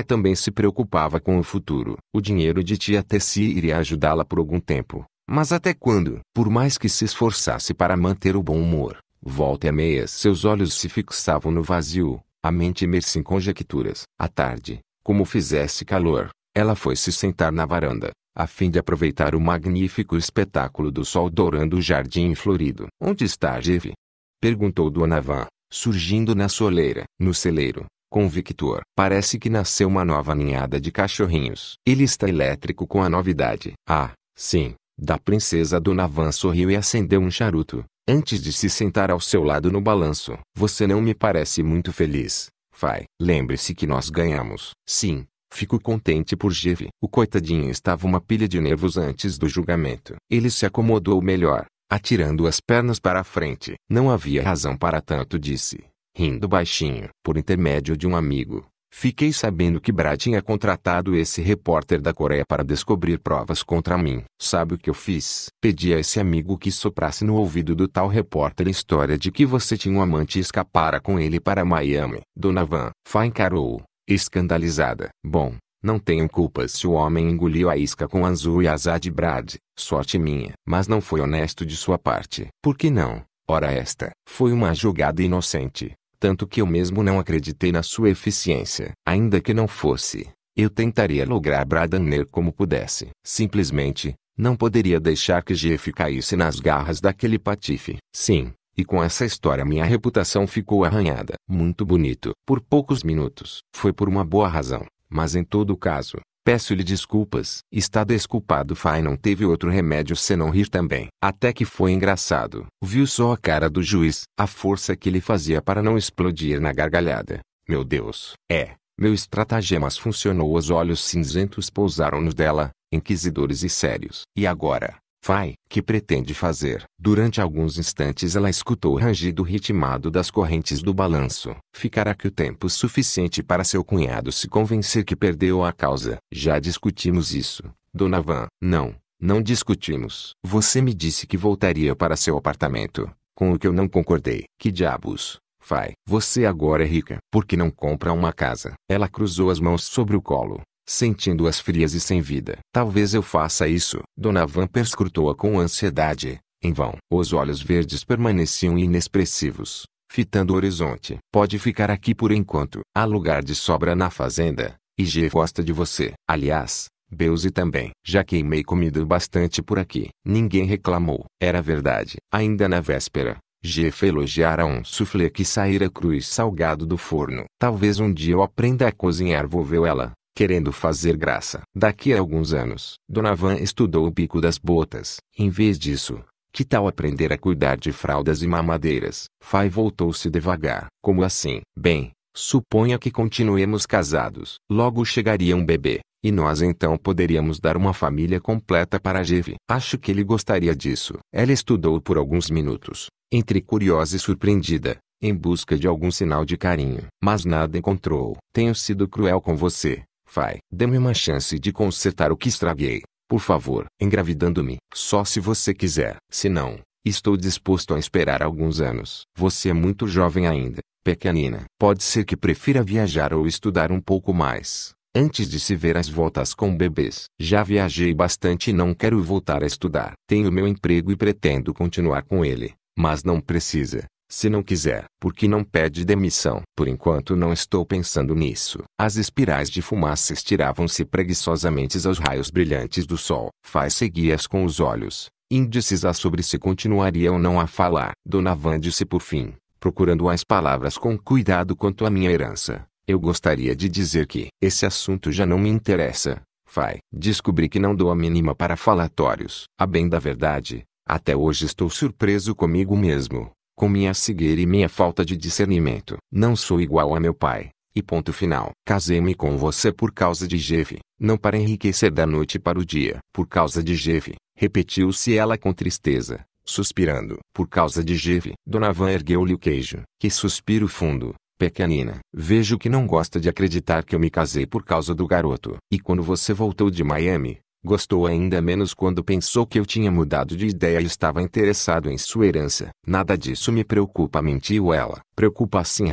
também se preocupava com o futuro. O dinheiro de tia Tessie iria ajudá-la por algum tempo, mas até quando? Por mais que se esforçasse para manter o bom humor, Volta e meias seus olhos se fixavam no vazio, a mente imersa em conjecturas. À tarde, como fizesse calor, ela foi se sentar na varanda, a fim de aproveitar o magnífico espetáculo do sol dourando o jardim florido. Onde está Jive? Perguntou Donavan, surgindo na soleira. No celeiro, com Victor. Parece que nasceu uma nova ninhada de cachorrinhos. Ele está elétrico com a novidade. Ah, sim. Da princesa Donavan sorriu e acendeu um charuto antes de se sentar ao seu lado no balanço. Você não me parece muito feliz. Fai, lembre-se que nós ganhamos. Sim, Fico contente por Jeff. O coitadinho estava uma pilha de nervos antes do julgamento. Ele se acomodou melhor, atirando as pernas para a frente. Não havia razão para tanto, disse, rindo baixinho, por intermédio de um amigo. Fiquei sabendo que Brad tinha contratado esse repórter da Coreia para descobrir provas contra mim. Sabe o que eu fiz? Pedi a esse amigo que soprasse no ouvido do tal repórter a história de que você tinha um amante e escapara com ele para Miami. Dona Van Fa encarou, escandalizada. Bom, não tenho culpa se o homem engoliu a isca com Anzu e Azad de Brad. Sorte minha. Mas não foi honesto de sua parte. Por que não? Ora esta, foi uma jogada inocente tanto que eu mesmo não acreditei na sua eficiência. Ainda que não fosse, eu tentaria lograr Bradaner como pudesse. Simplesmente, não poderia deixar que Jeff caísse nas garras daquele patife. Sim, e com essa história minha reputação ficou arranhada. Muito bonito. Por poucos minutos. Foi por uma boa razão. Mas em todo caso, Peço-lhe desculpas. Está desculpado. Fai não teve outro remédio senão rir também. Até que foi engraçado. Viu só a cara do juiz, a força que ele fazia para não explodir na gargalhada. Meu Deus. É. Meu estratagemas funcionou. Os olhos cinzentos pousaram nos dela, inquisidores e sérios. E agora? Fai, que pretende fazer? Durante alguns instantes ela escutou o rangido ritmado das correntes do balanço. Ficará que o tempo suficiente para seu cunhado se convencer que perdeu a causa. Já discutimos isso, dona Van. Não, não discutimos. Você me disse que voltaria para seu apartamento, com o que eu não concordei. Que diabos? Fai? você agora é rica. Por que não compra uma casa? Ela cruzou as mãos sobre o colo sentindo-as frias e sem vida. Talvez eu faça isso. Dona Van perscrutou-a com ansiedade. Em vão. Os olhos verdes permaneciam inexpressivos, fitando o horizonte. Pode ficar aqui por enquanto. Há lugar de sobra na fazenda, e G gosta de você. Aliás, Beuze também. Já queimei comida bastante por aqui. Ninguém reclamou. Era verdade. Ainda na véspera, Jeff elogiara um soufflé que saíra cru e salgado do forno. Talvez um dia eu aprenda a cozinhar, Volveu ela querendo fazer graça. Daqui a alguns anos, Dona Van estudou o bico das botas. Em vez disso, que tal aprender a cuidar de fraldas e mamadeiras? Fai voltou-se devagar. Como assim? Bem, suponha que continuemos casados. Logo chegaria um bebê, e nós então poderíamos dar uma família completa para Jeve. Acho que ele gostaria disso. Ela estudou por alguns minutos, entre curiosa e surpreendida, em busca de algum sinal de carinho. Mas nada encontrou. Tenho sido cruel com você, Vai, dê-me uma chance de consertar o que estraguei. Por favor, engravidando-me, só se você quiser. Se não, estou disposto a esperar alguns anos. Você é muito jovem ainda, pequenina. Pode ser que prefira viajar ou estudar um pouco mais, antes de se ver às voltas com bebês. Já viajei bastante e não quero voltar a estudar. Tenho meu emprego e pretendo continuar com ele, mas não precisa. Se não quiser, por que não pede demissão? Por enquanto não estou pensando nisso. As espirais de fumaça estiravam-se preguiçosamente aos raios brilhantes do sol. Faz seguia-as com os olhos, índices sobre se continuaria ou não a falar. Dona Van disse por fim, procurando as palavras com cuidado quanto à minha herança. Eu gostaria de dizer que esse assunto já não me interessa. Fai, descobri que não dou a mínima para falatórios. A bem da verdade, até hoje estou surpreso comigo mesmo com minha cegueira e minha falta de discernimento. Não sou igual a meu pai. E ponto final. Casei-me com você por causa de Jeff, não para enriquecer da noite para o dia. Por causa de Jeff, repetiu-se ela com tristeza, suspirando. Por causa de Jeff, Dona Van ergueu-lhe o queijo. Que suspiro fundo, pequenina. Vejo que não gosta de acreditar que eu me casei por causa do garoto. E quando você voltou de Miami, Gostou ainda menos quando pensou que eu tinha mudado de ideia e estava interessado em sua herança. Nada disso me preocupa, mentiu ela. Preocupa sim,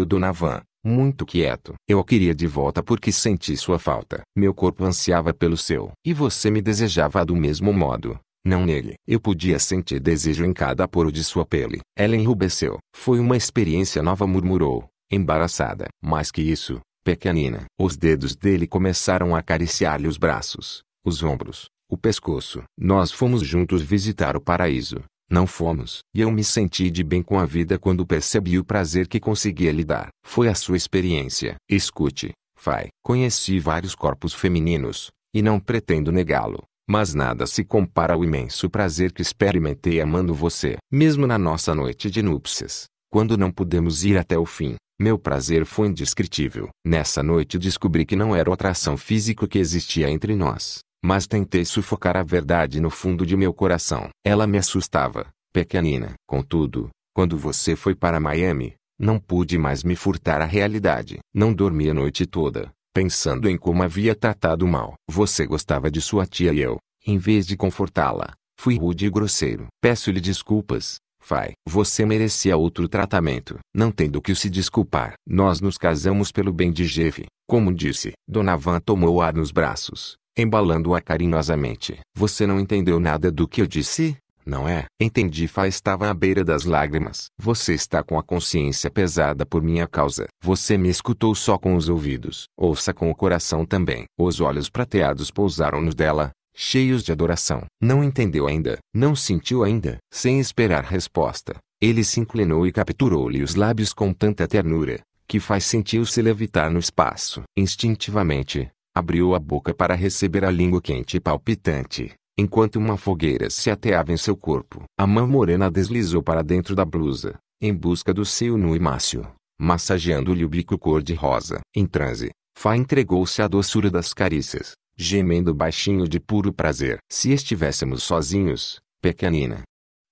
o Donavan, muito quieto. Eu a queria de volta porque senti sua falta. Meu corpo ansiava pelo seu. E você me desejava do mesmo modo. Não nele. Eu podia sentir desejo em cada poro de sua pele. Ela enrubesceu. Foi uma experiência nova, murmurou, embaraçada. Mais que isso, pequenina. Os dedos dele começaram a acariciar-lhe os braços os ombros, o pescoço. Nós fomos juntos visitar o paraíso, não fomos. E eu me senti de bem com a vida quando percebi o prazer que conseguia lhe dar. Foi a sua experiência. Escute, Fai. Conheci vários corpos femininos, e não pretendo negá-lo. Mas nada se compara ao imenso prazer que experimentei amando você. Mesmo na nossa noite de núpcias, quando não pudemos ir até o fim, meu prazer foi indescritível. Nessa noite descobri que não era a atração física que existia entre nós, mas tentei sufocar a verdade no fundo de meu coração. Ela me assustava, pequenina. Contudo, quando você foi para Miami, não pude mais me furtar à realidade. Não dormi a noite toda, pensando em como havia tratado mal. Você gostava de sua tia e eu, em vez de confortá-la, fui rude e grosseiro. Peço-lhe desculpas, Fai. Você merecia outro tratamento. Não tendo do que se desculpar. Nós nos casamos pelo bem de Jeff. Como disse, Donovan tomou-a nos braços embalando-a carinhosamente. Você não entendeu nada do que eu disse? Não é? Entendi. Fá estava à beira das lágrimas. Você está com a consciência pesada por minha causa. Você me escutou só com os ouvidos. Ouça com o coração também. Os olhos prateados pousaram nos dela, cheios de adoração. Não entendeu ainda. Não sentiu ainda. Sem esperar resposta, ele se inclinou e capturou-lhe os lábios com tanta ternura, que faz sentiu-se levitar no espaço. Instintivamente, Abriu a boca para receber a língua quente e palpitante, enquanto uma fogueira se ateava em seu corpo. A mão morena deslizou para dentro da blusa, em busca do seio nu e mácio, massageando-lhe o bico cor-de-rosa. Em transe, Fá entregou-se à doçura das carícias, gemendo baixinho de puro prazer. Se estivéssemos sozinhos, pequenina,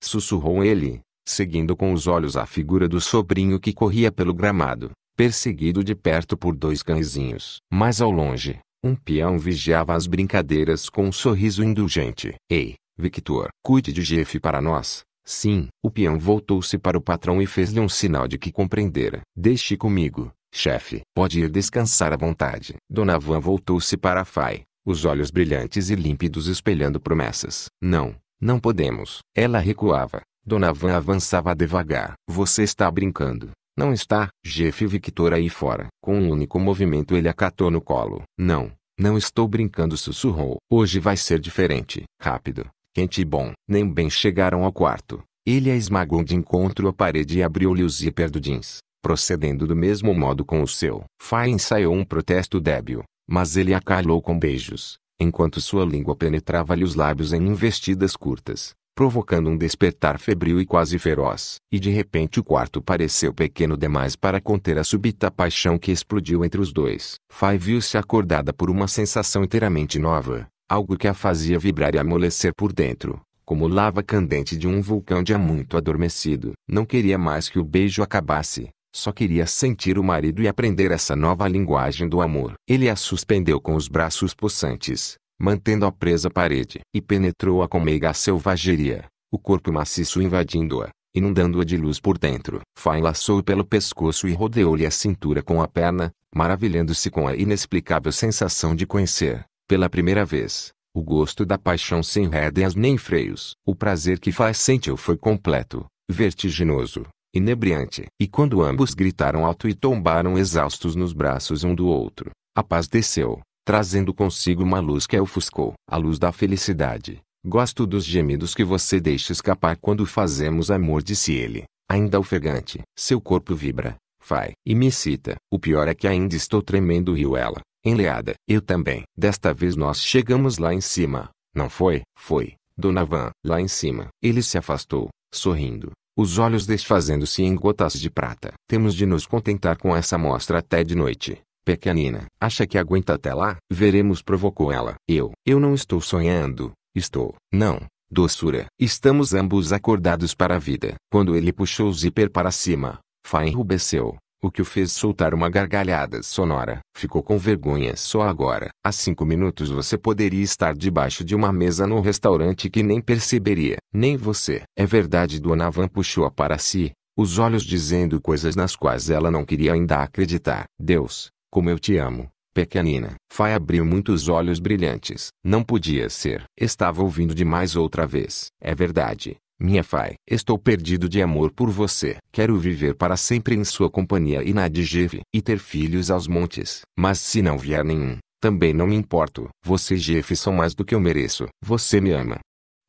sussurrou ele, seguindo com os olhos a figura do sobrinho que corria pelo gramado, perseguido de perto por dois cãezinhos. Mais ao longe, um peão vigiava as brincadeiras com um sorriso indulgente. Ei, Victor, cuide de Jeff para nós. Sim, o peão voltou-se para o patrão e fez-lhe um sinal de que compreendera. Deixe comigo, chefe. Pode ir descansar à vontade. Dona Van voltou-se para a Fai, os olhos brilhantes e límpidos espelhando promessas. Não, não podemos. Ela recuava. Dona Van avançava devagar. Você está brincando. Não está. Jeff Victor aí fora. Com um único movimento ele acatou no colo. Não, não estou brincando sussurrou. Hoje vai ser diferente. Rápido, quente e bom. Nem bem chegaram ao quarto. Ele a esmagou de encontro à parede e abriu-lhe o zíper do jeans, procedendo do mesmo modo com o seu. Fai ensaiou um protesto débil, mas ele a acalou com beijos, enquanto sua língua penetrava-lhe os lábios em investidas curtas provocando um despertar febril e quase feroz. E de repente o quarto pareceu pequeno demais para conter a súbita paixão que explodiu entre os dois. Fai viu-se acordada por uma sensação inteiramente nova, algo que a fazia vibrar e amolecer por dentro, como lava candente de um vulcão há muito adormecido. Não queria mais que o beijo acabasse. Só queria sentir o marido e aprender essa nova linguagem do amor. Ele a suspendeu com os braços possantes, mantendo-a presa à parede, e penetrou-a com meiga selvageria, o corpo maciço invadindo-a, inundando-a de luz por dentro. Fá enlaçou-o pelo pescoço e rodeou-lhe a cintura com a perna, maravilhando-se com a inexplicável sensação de conhecer, pela primeira vez, o gosto da paixão sem rédeas nem freios. O prazer que Fá sentiu foi completo, vertiginoso, inebriante. E quando ambos gritaram alto e tombaram exaustos nos braços um do outro, a paz desceu, trazendo consigo uma luz que a é ofuscou. A luz da felicidade. Gosto dos gemidos que você deixa escapar quando fazemos amor, disse ele, ainda ofegante. Seu corpo vibra, vai, e me excita. O pior é que ainda estou tremendo, riu ela, enleada. Eu também. Desta vez nós chegamos lá em cima, não foi? Foi, Dona Van, lá em cima. Ele se afastou, sorrindo, os olhos desfazendo-se em gotas de prata. Temos de nos contentar com essa mostra até de noite. Pequenina, acha que aguenta até lá? Veremos provocou ela. Eu, eu não estou sonhando, estou, não, doçura. Estamos ambos acordados para a vida. Quando ele puxou o zíper para cima, Fá enrubesceu, o que o fez soltar uma gargalhada sonora. Ficou com vergonha só agora. Há cinco minutos você poderia estar debaixo de uma mesa no restaurante que nem perceberia. Nem você. É verdade Van puxou-a para si, os olhos dizendo coisas nas quais ela não queria ainda acreditar. Deus, como eu te amo, pequenina. Fai abriu muitos olhos brilhantes. Não podia ser. Estava ouvindo demais outra vez. É verdade. Minha Fai, estou perdido de amor por você. Quero viver para sempre em sua companhia e na de Jeff, e ter filhos aos montes. Mas se não vier nenhum, também não me importo. Você e Jeff são mais do que eu mereço. Você me ama.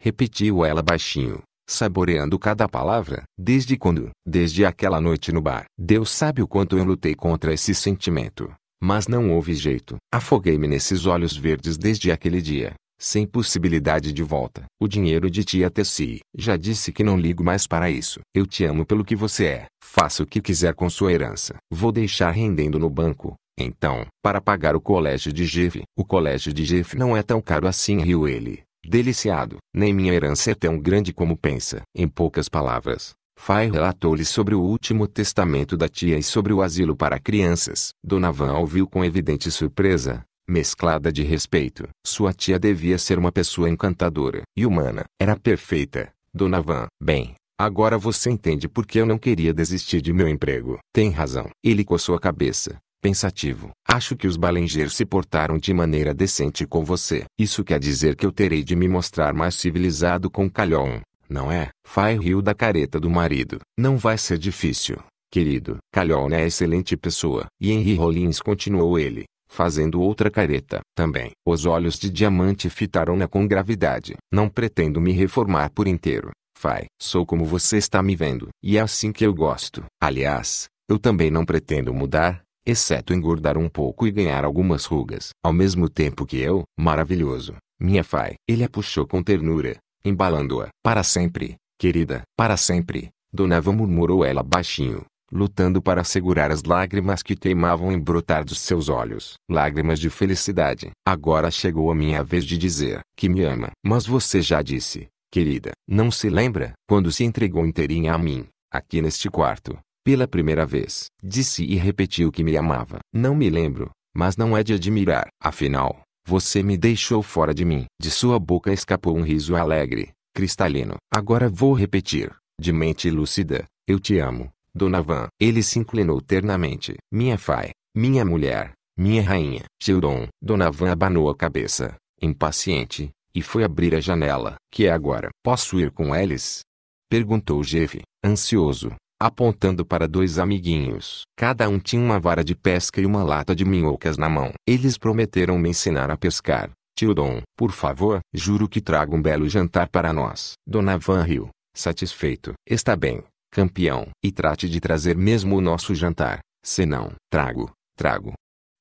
Repetiu ela baixinho saboreando cada palavra. Desde quando? Desde aquela noite no bar. Deus sabe o quanto eu lutei contra esse sentimento, mas não houve jeito. Afoguei-me nesses olhos verdes desde aquele dia, sem possibilidade de volta. O dinheiro de tia Tessie. Já disse que não ligo mais para isso. Eu te amo pelo que você é. Faça o que quiser com sua herança. Vou deixar rendendo no banco. Então, para pagar o colégio de Jeff, o colégio de Jeff não é tão caro assim, riu ele. Deliciado, nem minha herança é tão grande como pensa. Em poucas palavras, Fay relatou-lhe sobre o último testamento da tia e sobre o asilo para crianças. Dona Van ouviu com evidente surpresa, mesclada de respeito. Sua tia devia ser uma pessoa encantadora e humana. Era perfeita, Dona Van. Bem, agora você entende por que eu não queria desistir de meu emprego. Tem razão. Ele coçou a cabeça, pensativo. Acho que os balengeiros se portaram de maneira decente com você. Isso quer dizer que eu terei de me mostrar mais civilizado com Calhoun. não é? Fai riu da careta do marido. Não vai ser difícil, querido. Calhoun é excelente pessoa. E Henry Rollins continuou ele, fazendo outra careta. Também. Os olhos de diamante fitaram-na com gravidade. Não pretendo me reformar por inteiro. Fai, sou como você está me vendo. E é assim que eu gosto. Aliás, eu também não pretendo mudar, exceto engordar um pouco e ganhar algumas rugas. Ao mesmo tempo que eu, maravilhoso, minha fai. Ele a puxou com ternura, embalando-a. Para sempre, querida, para sempre, Dona Eva murmurou ela baixinho, lutando para segurar as lágrimas que teimavam em brotar dos seus olhos. Lágrimas de felicidade. Agora chegou a minha vez de dizer que me ama. Mas você já disse, querida. Não se lembra? Quando se entregou inteirinha a mim, aqui neste quarto, pela primeira vez, disse e repetiu que me amava. Não me lembro, mas não é de admirar. Afinal, você me deixou fora de mim. De sua boca escapou um riso alegre, cristalino. Agora vou repetir, de mente lúcida, eu te amo, Dona Van. Ele se inclinou ternamente. Minha fai, minha mulher, minha rainha. Childon. Dona Van abanou a cabeça, impaciente, e foi abrir a janela. Que é agora? Posso ir com eles? Perguntou Jeff, ansioso apontando para dois amiguinhos. Cada um tinha uma vara de pesca e uma lata de minhocas na mão. Eles prometeram me ensinar a pescar. Tio Dom, por favor, juro que trago um belo jantar para nós. Dona Van riu, satisfeito. Está bem, campeão. E trate de trazer mesmo o nosso jantar, senão, trago, trago.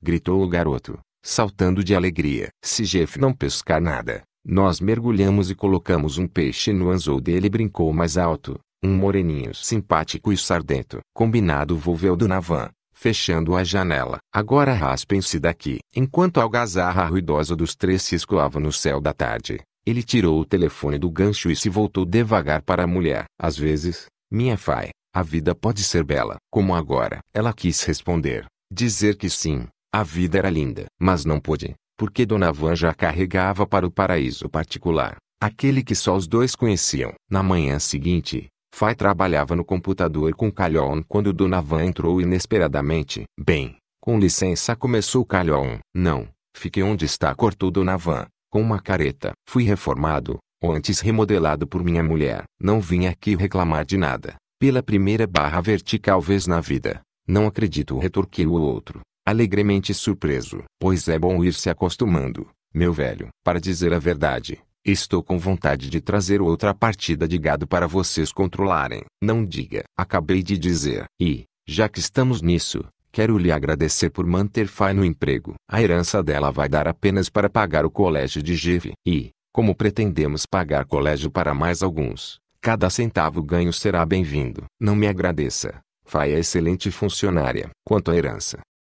Gritou o garoto, saltando de alegria. Se Jeff não pescar nada, nós mergulhamos e colocamos um peixe no anzol dele e brincou mais alto, um moreninho simpático e sardento, combinado volveu-do Navan, van, fechando a janela. Agora raspem-se daqui. Enquanto a algazarra ruidosa dos três se escoava no céu da tarde, ele tirou o telefone do gancho e se voltou devagar para a mulher. Às vezes, minha fai, a vida pode ser bela, como agora. Ela quis responder, dizer que sim, a vida era linda, mas não pôde, porque Dona Van já carregava para o paraíso particular, aquele que só os dois conheciam. Na manhã seguinte, Fay trabalhava no computador com Calhoun quando Donavan entrou inesperadamente. Bem, com licença começou Calhoun. Não, fique onde está cortou Donavan, com uma careta. Fui reformado, ou antes remodelado por minha mulher. Não vim aqui reclamar de nada. Pela primeira barra vertical vez na vida. Não acredito retorquiu o outro, alegremente surpreso. Pois é bom ir se acostumando, meu velho. Para dizer a verdade, Estou com vontade de trazer outra partida de gado para vocês controlarem. Não diga. Acabei de dizer. E, já que estamos nisso, quero lhe agradecer por manter Fai no emprego. A herança dela vai dar apenas para pagar o colégio de Give. E, como pretendemos pagar colégio para mais alguns, cada centavo ganho será bem-vindo. Não me agradeça. Fai é excelente funcionária. Quanto à herança.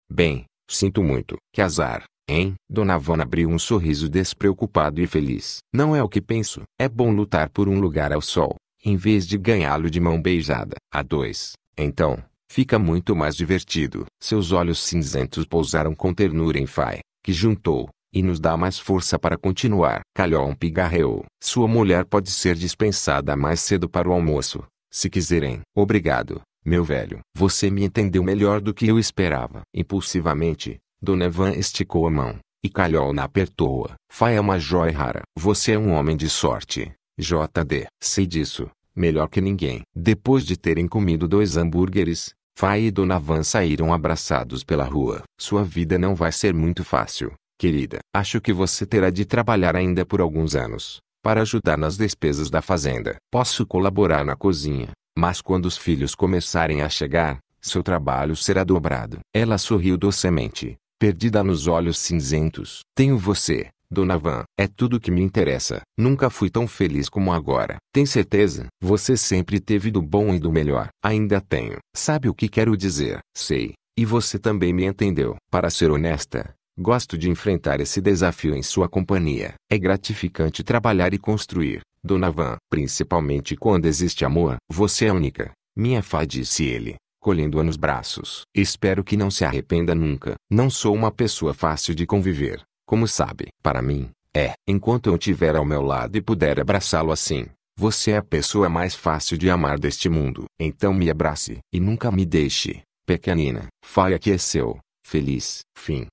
Bem, sinto muito. Que azar. Hein? Dona Vona abriu um sorriso despreocupado e feliz. Não é o que penso. É bom lutar por um lugar ao sol, em vez de ganhá-lo de mão beijada. A dois. Então, fica muito mais divertido. Seus olhos cinzentos pousaram com ternura em Fai, que juntou, e nos dá mais força para continuar. Calhom pigarreou. Sua mulher pode ser dispensada mais cedo para o almoço, se quiserem. Obrigado, meu velho. Você me entendeu melhor do que eu esperava. Impulsivamente, Donovan esticou a mão, e Calhoun apertou-a. Fai é uma joia rara. Você é um homem de sorte, JD. Sei disso, melhor que ninguém. Depois de terem comido dois hambúrgueres, Fai e Donovan saíram abraçados pela rua. Sua vida não vai ser muito fácil, querida. Acho que você terá de trabalhar ainda por alguns anos, para ajudar nas despesas da fazenda. Posso colaborar na cozinha, mas quando os filhos começarem a chegar, seu trabalho será dobrado. Ela sorriu docemente, perdida nos olhos cinzentos. Tenho você, Dona Van. É tudo que me interessa. Nunca fui tão feliz como agora. Tem certeza? Você sempre teve do bom e do melhor. Ainda tenho. Sabe o que quero dizer? Sei. E você também me entendeu. Para ser honesta, gosto de enfrentar esse desafio em sua companhia. É gratificante trabalhar e construir. Dona Van, principalmente quando existe amor, você é única. Minha fã disse ele colhendo-a nos braços. Espero que não se arrependa nunca. Não sou uma pessoa fácil de conviver, como sabe. Para mim, é. Enquanto eu tiver ao meu lado e puder abraçá-lo assim, você é a pessoa mais fácil de amar deste mundo. Então me abrace e nunca me deixe, pequenina. Faia que é seu. Feliz. Fim.